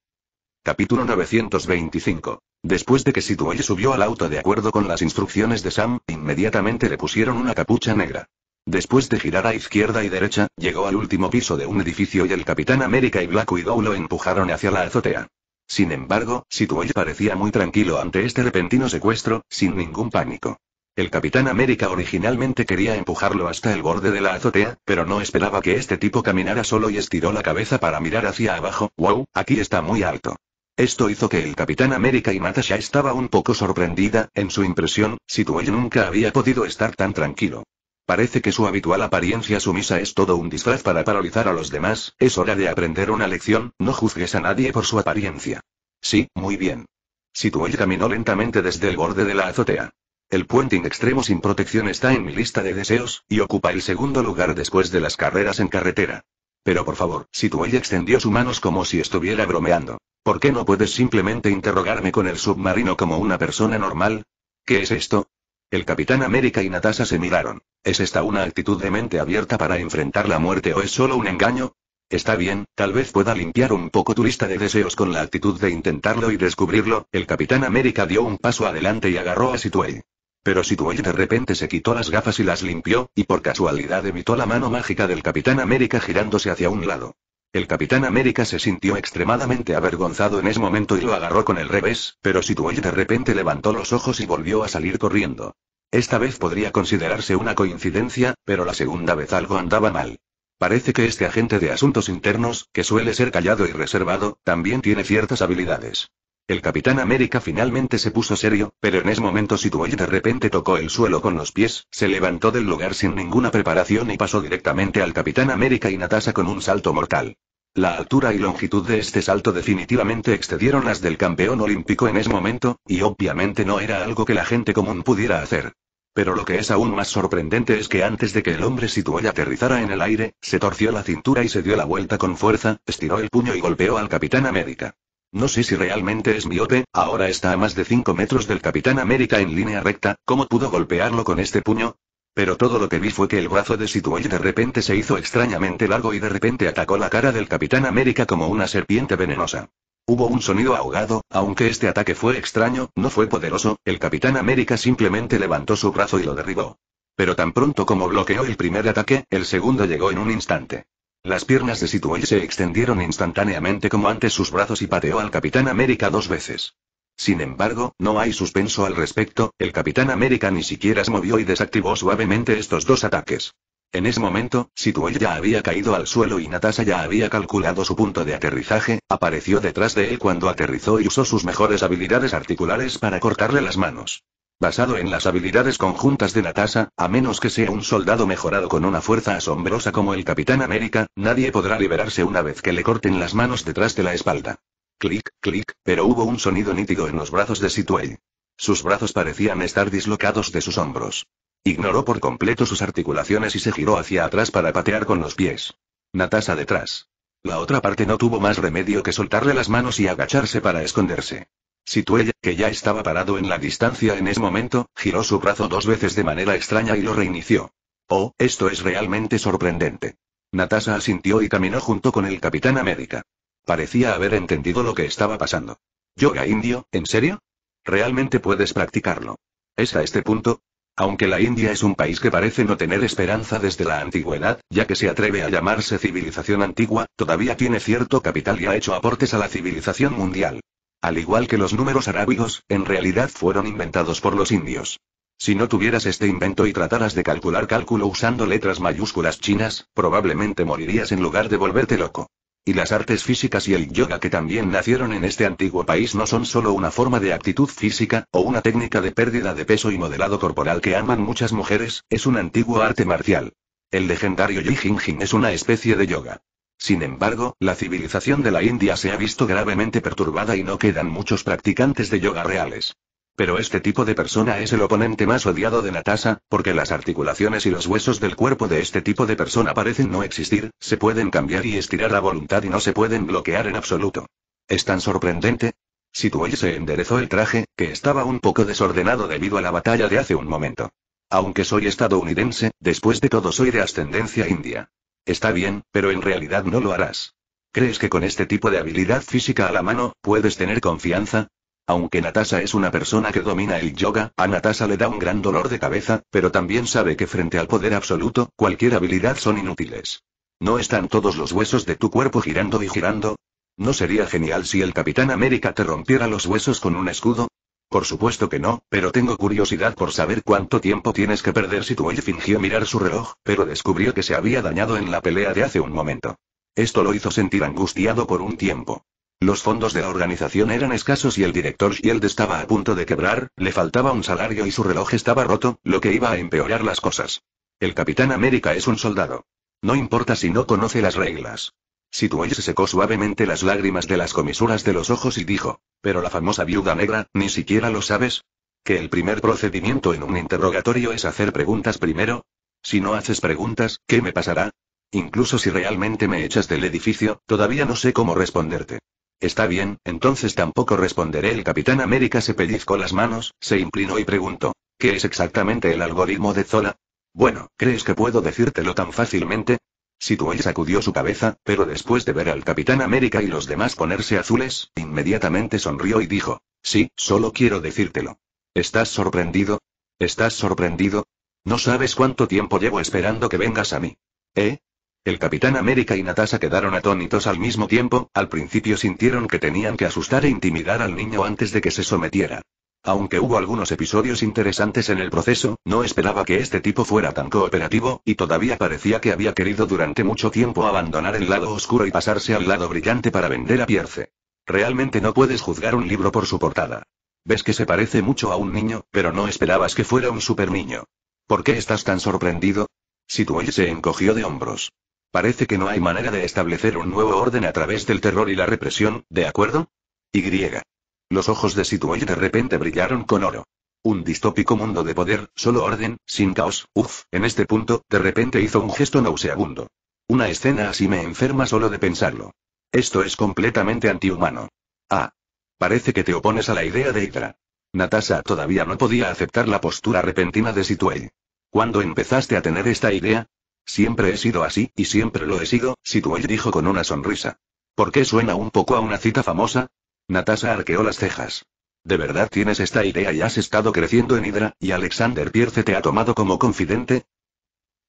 Capítulo 925. Después de que Sidwell subió al auto de acuerdo con las instrucciones de Sam, inmediatamente le pusieron una capucha negra. Después de girar a izquierda y derecha, llegó al último piso de un edificio y el Capitán América y Black Widow lo empujaron hacia la azotea. Sin embargo, Situay parecía muy tranquilo ante este repentino secuestro, sin ningún pánico. El Capitán América originalmente quería empujarlo hasta el borde de la azotea, pero no esperaba que este tipo caminara solo y estiró la cabeza para mirar hacia abajo, wow, aquí está muy alto. Esto hizo que el Capitán América y Natasha estaba un poco sorprendida, en su impresión, Situay nunca había podido estar tan tranquilo. Parece que su habitual apariencia sumisa es todo un disfraz para paralizar a los demás, es hora de aprender una lección, no juzgues a nadie por su apariencia. Sí, muy bien. Situel caminó lentamente desde el borde de la azotea. El puenting extremo sin protección está en mi lista de deseos, y ocupa el segundo lugar después de las carreras en carretera. Pero por favor, Situel extendió sus manos como si estuviera bromeando. ¿Por qué no puedes simplemente interrogarme con el submarino como una persona normal? ¿Qué es esto? El Capitán América y Natasha se miraron. ¿Es esta una actitud de mente abierta para enfrentar la muerte o es solo un engaño? Está bien, tal vez pueda limpiar un poco tu lista de deseos con la actitud de intentarlo y descubrirlo. El Capitán América dio un paso adelante y agarró a Situei. Pero Situei de repente se quitó las gafas y las limpió, y por casualidad evitó la mano mágica del Capitán América girándose hacia un lado. El Capitán América se sintió extremadamente avergonzado en ese momento y lo agarró con el revés, pero Situelle de repente levantó los ojos y volvió a salir corriendo. Esta vez podría considerarse una coincidencia, pero la segunda vez algo andaba mal. Parece que este agente de asuntos internos, que suele ser callado y reservado, también tiene ciertas habilidades. El Capitán América finalmente se puso serio, pero en ese momento Sitwell de repente tocó el suelo con los pies, se levantó del lugar sin ninguna preparación y pasó directamente al Capitán América y Natasha con un salto mortal. La altura y longitud de este salto definitivamente excedieron las del campeón olímpico en ese momento, y obviamente no era algo que la gente común pudiera hacer. Pero lo que es aún más sorprendente es que antes de que el hombre situó aterrizara en el aire, se torció la cintura y se dio la vuelta con fuerza, estiró el puño y golpeó al Capitán América. No sé si realmente es miope, ahora está a más de 5 metros del Capitán América en línea recta, ¿cómo pudo golpearlo con este puño? Pero todo lo que vi fue que el brazo de Sidwell de repente se hizo extrañamente largo y de repente atacó la cara del Capitán América como una serpiente venenosa. Hubo un sonido ahogado, aunque este ataque fue extraño, no fue poderoso, el Capitán América simplemente levantó su brazo y lo derribó. Pero tan pronto como bloqueó el primer ataque, el segundo llegó en un instante. Las piernas de Situel se extendieron instantáneamente como antes sus brazos y pateó al Capitán América dos veces. Sin embargo, no hay suspenso al respecto, el Capitán América ni siquiera se movió y desactivó suavemente estos dos ataques. En ese momento, Situel ya había caído al suelo y Natasha ya había calculado su punto de aterrizaje, apareció detrás de él cuando aterrizó y usó sus mejores habilidades articulares para cortarle las manos basado en las habilidades conjuntas de Natasha, a menos que sea un soldado mejorado con una fuerza asombrosa como el Capitán América, nadie podrá liberarse una vez que le corten las manos detrás de la espalda. Clic, clic, pero hubo un sonido nítido en los brazos de Sitwell. Sus brazos parecían estar dislocados de sus hombros. Ignoró por completo sus articulaciones y se giró hacia atrás para patear con los pies. Natasha detrás. La otra parte no tuvo más remedio que soltarle las manos y agacharse para esconderse. Situella, que ya estaba parado en la distancia en ese momento, giró su brazo dos veces de manera extraña y lo reinició. Oh, esto es realmente sorprendente. Natasha asintió y caminó junto con el capitán América. Parecía haber entendido lo que estaba pasando. ¿Yoga indio, en serio? ¿Realmente puedes practicarlo? ¿Es a este punto? Aunque la India es un país que parece no tener esperanza desde la antigüedad, ya que se atreve a llamarse civilización antigua, todavía tiene cierto capital y ha hecho aportes a la civilización mundial. Al igual que los números arábigos, en realidad fueron inventados por los indios. Si no tuvieras este invento y trataras de calcular cálculo usando letras mayúsculas chinas, probablemente morirías en lugar de volverte loco. Y las artes físicas y el yoga que también nacieron en este antiguo país no son solo una forma de actitud física, o una técnica de pérdida de peso y modelado corporal que aman muchas mujeres, es un antiguo arte marcial. El legendario Yi Jing es una especie de yoga. Sin embargo, la civilización de la India se ha visto gravemente perturbada y no quedan muchos practicantes de yoga reales. Pero este tipo de persona es el oponente más odiado de Natasha, porque las articulaciones y los huesos del cuerpo de este tipo de persona parecen no existir, se pueden cambiar y estirar a voluntad y no se pueden bloquear en absoluto. ¿Es tan sorprendente? Si se enderezó el traje, que estaba un poco desordenado debido a la batalla de hace un momento. Aunque soy estadounidense, después de todo soy de ascendencia india. Está bien, pero en realidad no lo harás. ¿Crees que con este tipo de habilidad física a la mano, puedes tener confianza? Aunque Natasha es una persona que domina el yoga, a Natasha le da un gran dolor de cabeza, pero también sabe que frente al poder absoluto, cualquier habilidad son inútiles. ¿No están todos los huesos de tu cuerpo girando y girando? ¿No sería genial si el Capitán América te rompiera los huesos con un escudo? Por supuesto que no, pero tengo curiosidad por saber cuánto tiempo tienes que perder si él fingió mirar su reloj, pero descubrió que se había dañado en la pelea de hace un momento. Esto lo hizo sentir angustiado por un tiempo. Los fondos de la organización eran escasos y el director Shield estaba a punto de quebrar, le faltaba un salario y su reloj estaba roto, lo que iba a empeorar las cosas. El Capitán América es un soldado. No importa si no conoce las reglas. Situoy se secó suavemente las lágrimas de las comisuras de los ojos y dijo, pero la famosa viuda negra, ni siquiera lo sabes. Que el primer procedimiento en un interrogatorio es hacer preguntas primero. Si no haces preguntas, ¿qué me pasará? Incluso si realmente me echas del edificio, todavía no sé cómo responderte. Está bien, entonces tampoco responderé. El Capitán América se pellizcó las manos, se inclinó y preguntó, ¿qué es exactamente el algoritmo de Zola? Bueno, ¿crees que puedo decírtelo tan fácilmente? Situay sacudió su cabeza, pero después de ver al Capitán América y los demás ponerse azules, inmediatamente sonrió y dijo, Sí, solo quiero decírtelo. ¿Estás sorprendido? ¿Estás sorprendido? No sabes cuánto tiempo llevo esperando que vengas a mí. ¿Eh? El Capitán América y Natasha quedaron atónitos al mismo tiempo, al principio sintieron que tenían que asustar e intimidar al niño antes de que se sometiera. Aunque hubo algunos episodios interesantes en el proceso, no esperaba que este tipo fuera tan cooperativo, y todavía parecía que había querido durante mucho tiempo abandonar el lado oscuro y pasarse al lado brillante para vender a Pierce. Realmente no puedes juzgar un libro por su portada. Ves que se parece mucho a un niño, pero no esperabas que fuera un super niño. ¿Por qué estás tan sorprendido? Situay se encogió de hombros. Parece que no hay manera de establecer un nuevo orden a través del terror y la represión, ¿de acuerdo? Y. Los ojos de Sitwell de repente brillaron con oro. Un distópico mundo de poder, solo orden, sin caos, uff, en este punto, de repente hizo un gesto nauseabundo. Una escena así me enferma solo de pensarlo. Esto es completamente antihumano. Ah. Parece que te opones a la idea de Hydra. Natasha todavía no podía aceptar la postura repentina de Sitwell. ¿Cuándo empezaste a tener esta idea? Siempre he sido así, y siempre lo he sido, Sitwell dijo con una sonrisa. ¿Por qué suena un poco a una cita famosa? Natasha arqueó las cejas. ¿De verdad tienes esta idea y has estado creciendo en Hydra, y Alexander Pierce te ha tomado como confidente?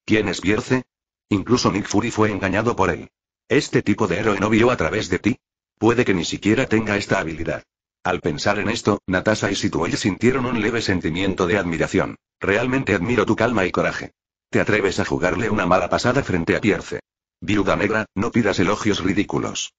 ¿Quién es Pierce? Incluso Nick Fury fue engañado por él. Este tipo de héroe no vio a través de ti. Puede que ni siquiera tenga esta habilidad. Al pensar en esto, Natasha y Situel sintieron un leve sentimiento de admiración. Realmente admiro tu calma y coraje. Te atreves a jugarle una mala pasada frente a Pierce. Viuda negra, no pidas elogios ridículos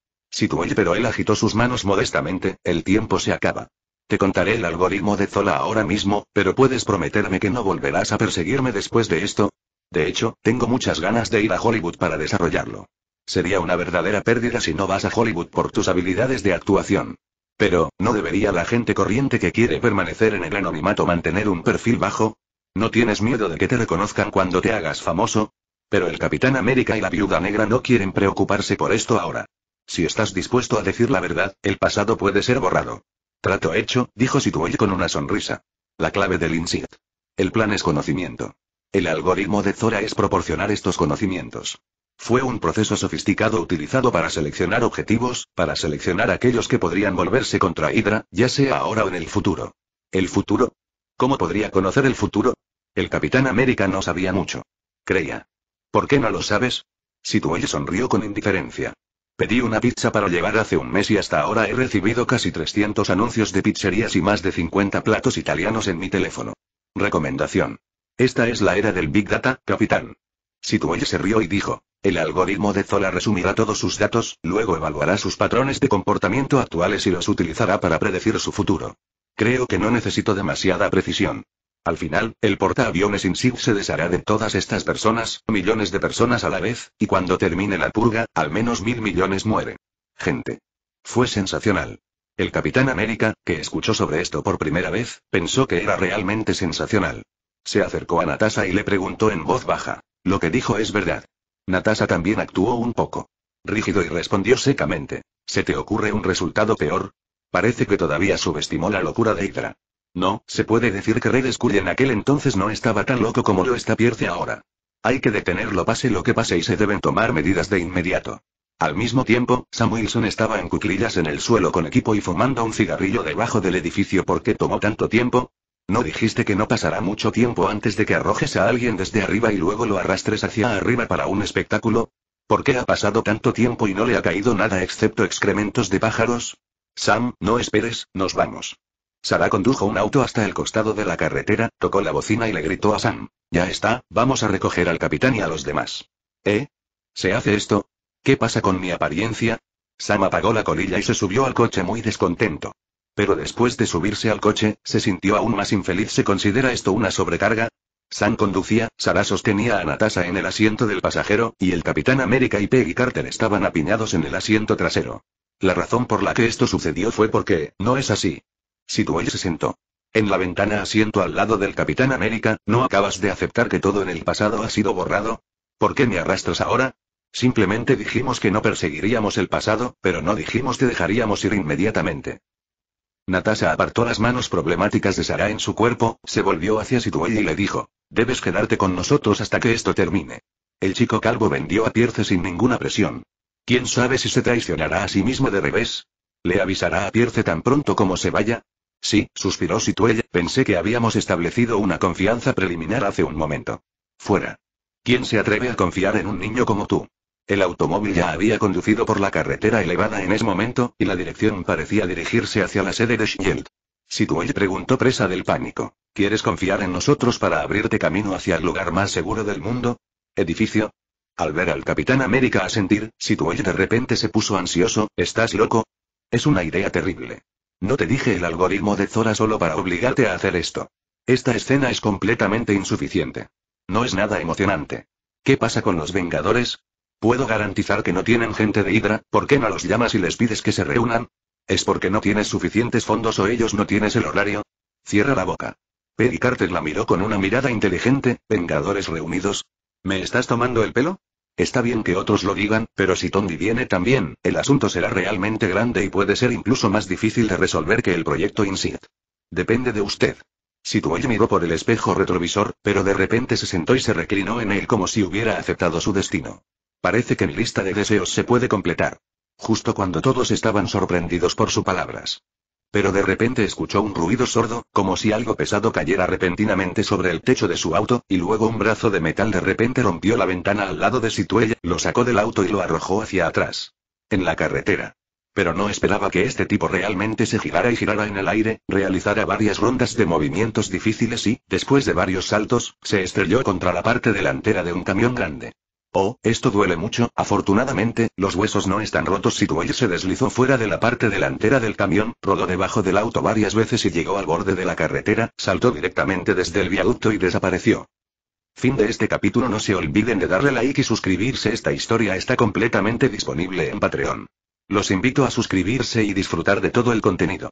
oye pero él agitó sus manos modestamente, el tiempo se acaba. Te contaré el algoritmo de Zola ahora mismo, pero puedes prometerme que no volverás a perseguirme después de esto. De hecho, tengo muchas ganas de ir a Hollywood para desarrollarlo. Sería una verdadera pérdida si no vas a Hollywood por tus habilidades de actuación. Pero, ¿no debería la gente corriente que quiere permanecer en el anonimato mantener un perfil bajo? ¿No tienes miedo de que te reconozcan cuando te hagas famoso? Pero el Capitán América y la Viuda Negra no quieren preocuparse por esto ahora. Si estás dispuesto a decir la verdad, el pasado puede ser borrado. Trato hecho, dijo Sitwell con una sonrisa. La clave del Insight. El plan es conocimiento. El algoritmo de Zora es proporcionar estos conocimientos. Fue un proceso sofisticado utilizado para seleccionar objetivos, para seleccionar aquellos que podrían volverse contra Hydra, ya sea ahora o en el futuro. ¿El futuro? ¿Cómo podría conocer el futuro? El Capitán América no sabía mucho. Creía. ¿Por qué no lo sabes? Sitwell sonrió con indiferencia. Pedí una pizza para llevar hace un mes y hasta ahora he recibido casi 300 anuncios de pizzerías y más de 50 platos italianos en mi teléfono. Recomendación. Esta es la era del Big Data, capitán. Situel se rió y dijo, el algoritmo de Zola resumirá todos sus datos, luego evaluará sus patrones de comportamiento actuales y los utilizará para predecir su futuro. Creo que no necesito demasiada precisión. Al final, el portaaviones INSID se deshará de todas estas personas, millones de personas a la vez, y cuando termine la purga, al menos mil millones mueren. Gente. Fue sensacional. El Capitán América, que escuchó sobre esto por primera vez, pensó que era realmente sensacional. Se acercó a Natasha y le preguntó en voz baja. Lo que dijo es verdad. Natasha también actuó un poco. Rígido y respondió secamente. ¿Se te ocurre un resultado peor? Parece que todavía subestimó la locura de Hydra. No, se puede decir que Red Skull en aquel entonces no estaba tan loco como lo está Pierce ahora. Hay que detenerlo pase lo que pase y se deben tomar medidas de inmediato. Al mismo tiempo, Sam Wilson estaba en cuclillas en el suelo con equipo y fumando un cigarrillo debajo del edificio. porque tomó tanto tiempo? ¿No dijiste que no pasará mucho tiempo antes de que arrojes a alguien desde arriba y luego lo arrastres hacia arriba para un espectáculo? ¿Por qué ha pasado tanto tiempo y no le ha caído nada excepto excrementos de pájaros? Sam, no esperes, nos vamos. Sara condujo un auto hasta el costado de la carretera, tocó la bocina y le gritó a Sam. Ya está, vamos a recoger al capitán y a los demás. ¿Eh? ¿Se hace esto? ¿Qué pasa con mi apariencia? Sam apagó la colilla y se subió al coche muy descontento. Pero después de subirse al coche, se sintió aún más infeliz. ¿Se considera esto una sobrecarga? Sam conducía, Sara sostenía a Natasha en el asiento del pasajero, y el Capitán América y Peggy Carter estaban apiñados en el asiento trasero. La razón por la que esto sucedió fue porque, no es así. Sidwell se sentó. En la ventana asiento al lado del Capitán América, ¿no acabas de aceptar que todo en el pasado ha sido borrado? ¿Por qué me arrastras ahora? Simplemente dijimos que no perseguiríamos el pasado, pero no dijimos que dejaríamos ir inmediatamente. Natasha apartó las manos problemáticas de Sara en su cuerpo, se volvió hacia Sidwell y le dijo, debes quedarte con nosotros hasta que esto termine. El chico calvo vendió a Pierce sin ninguna presión. ¿Quién sabe si se traicionará a sí mismo de revés? ¿Le avisará a Pierce tan pronto como se vaya? Sí, suspiró Situella, pensé que habíamos establecido una confianza preliminar hace un momento. Fuera. ¿Quién se atreve a confiar en un niño como tú? El automóvil ya había conducido por la carretera elevada en ese momento, y la dirección parecía dirigirse hacia la sede de Shield. Situelle preguntó presa del pánico. ¿Quieres confiar en nosotros para abrirte camino hacia el lugar más seguro del mundo? ¿Edificio? Al ver al Capitán América asentir, Situelle de repente se puso ansioso, ¿estás loco? Es una idea terrible. No te dije el algoritmo de Zora solo para obligarte a hacer esto. Esta escena es completamente insuficiente. No es nada emocionante. ¿Qué pasa con los Vengadores? Puedo garantizar que no tienen gente de Hydra, ¿por qué no los llamas y les pides que se reúnan? ¿Es porque no tienes suficientes fondos o ellos no tienes el horario? Cierra la boca. Peggy Carter la miró con una mirada inteligente, Vengadores reunidos. ¿Me estás tomando el pelo? Está bien que otros lo digan, pero si Tony viene también, el asunto será realmente grande y puede ser incluso más difícil de resolver que el proyecto INSID. Depende de usted. Situoy miró por el espejo retrovisor, pero de repente se sentó y se reclinó en él como si hubiera aceptado su destino. Parece que mi lista de deseos se puede completar. Justo cuando todos estaban sorprendidos por sus palabras pero de repente escuchó un ruido sordo, como si algo pesado cayera repentinamente sobre el techo de su auto, y luego un brazo de metal de repente rompió la ventana al lado de Situella, lo sacó del auto y lo arrojó hacia atrás. En la carretera. Pero no esperaba que este tipo realmente se girara y girara en el aire, realizara varias rondas de movimientos difíciles y, después de varios saltos, se estrelló contra la parte delantera de un camión grande. Oh, esto duele mucho, afortunadamente, los huesos no están rotos. y Situel se deslizó fuera de la parte delantera del camión, rodó debajo del auto varias veces y llegó al borde de la carretera, saltó directamente desde el viaducto y desapareció. Fin de este capítulo No se olviden de darle like y suscribirse Esta historia está completamente disponible en Patreon. Los invito a suscribirse y disfrutar de todo el contenido.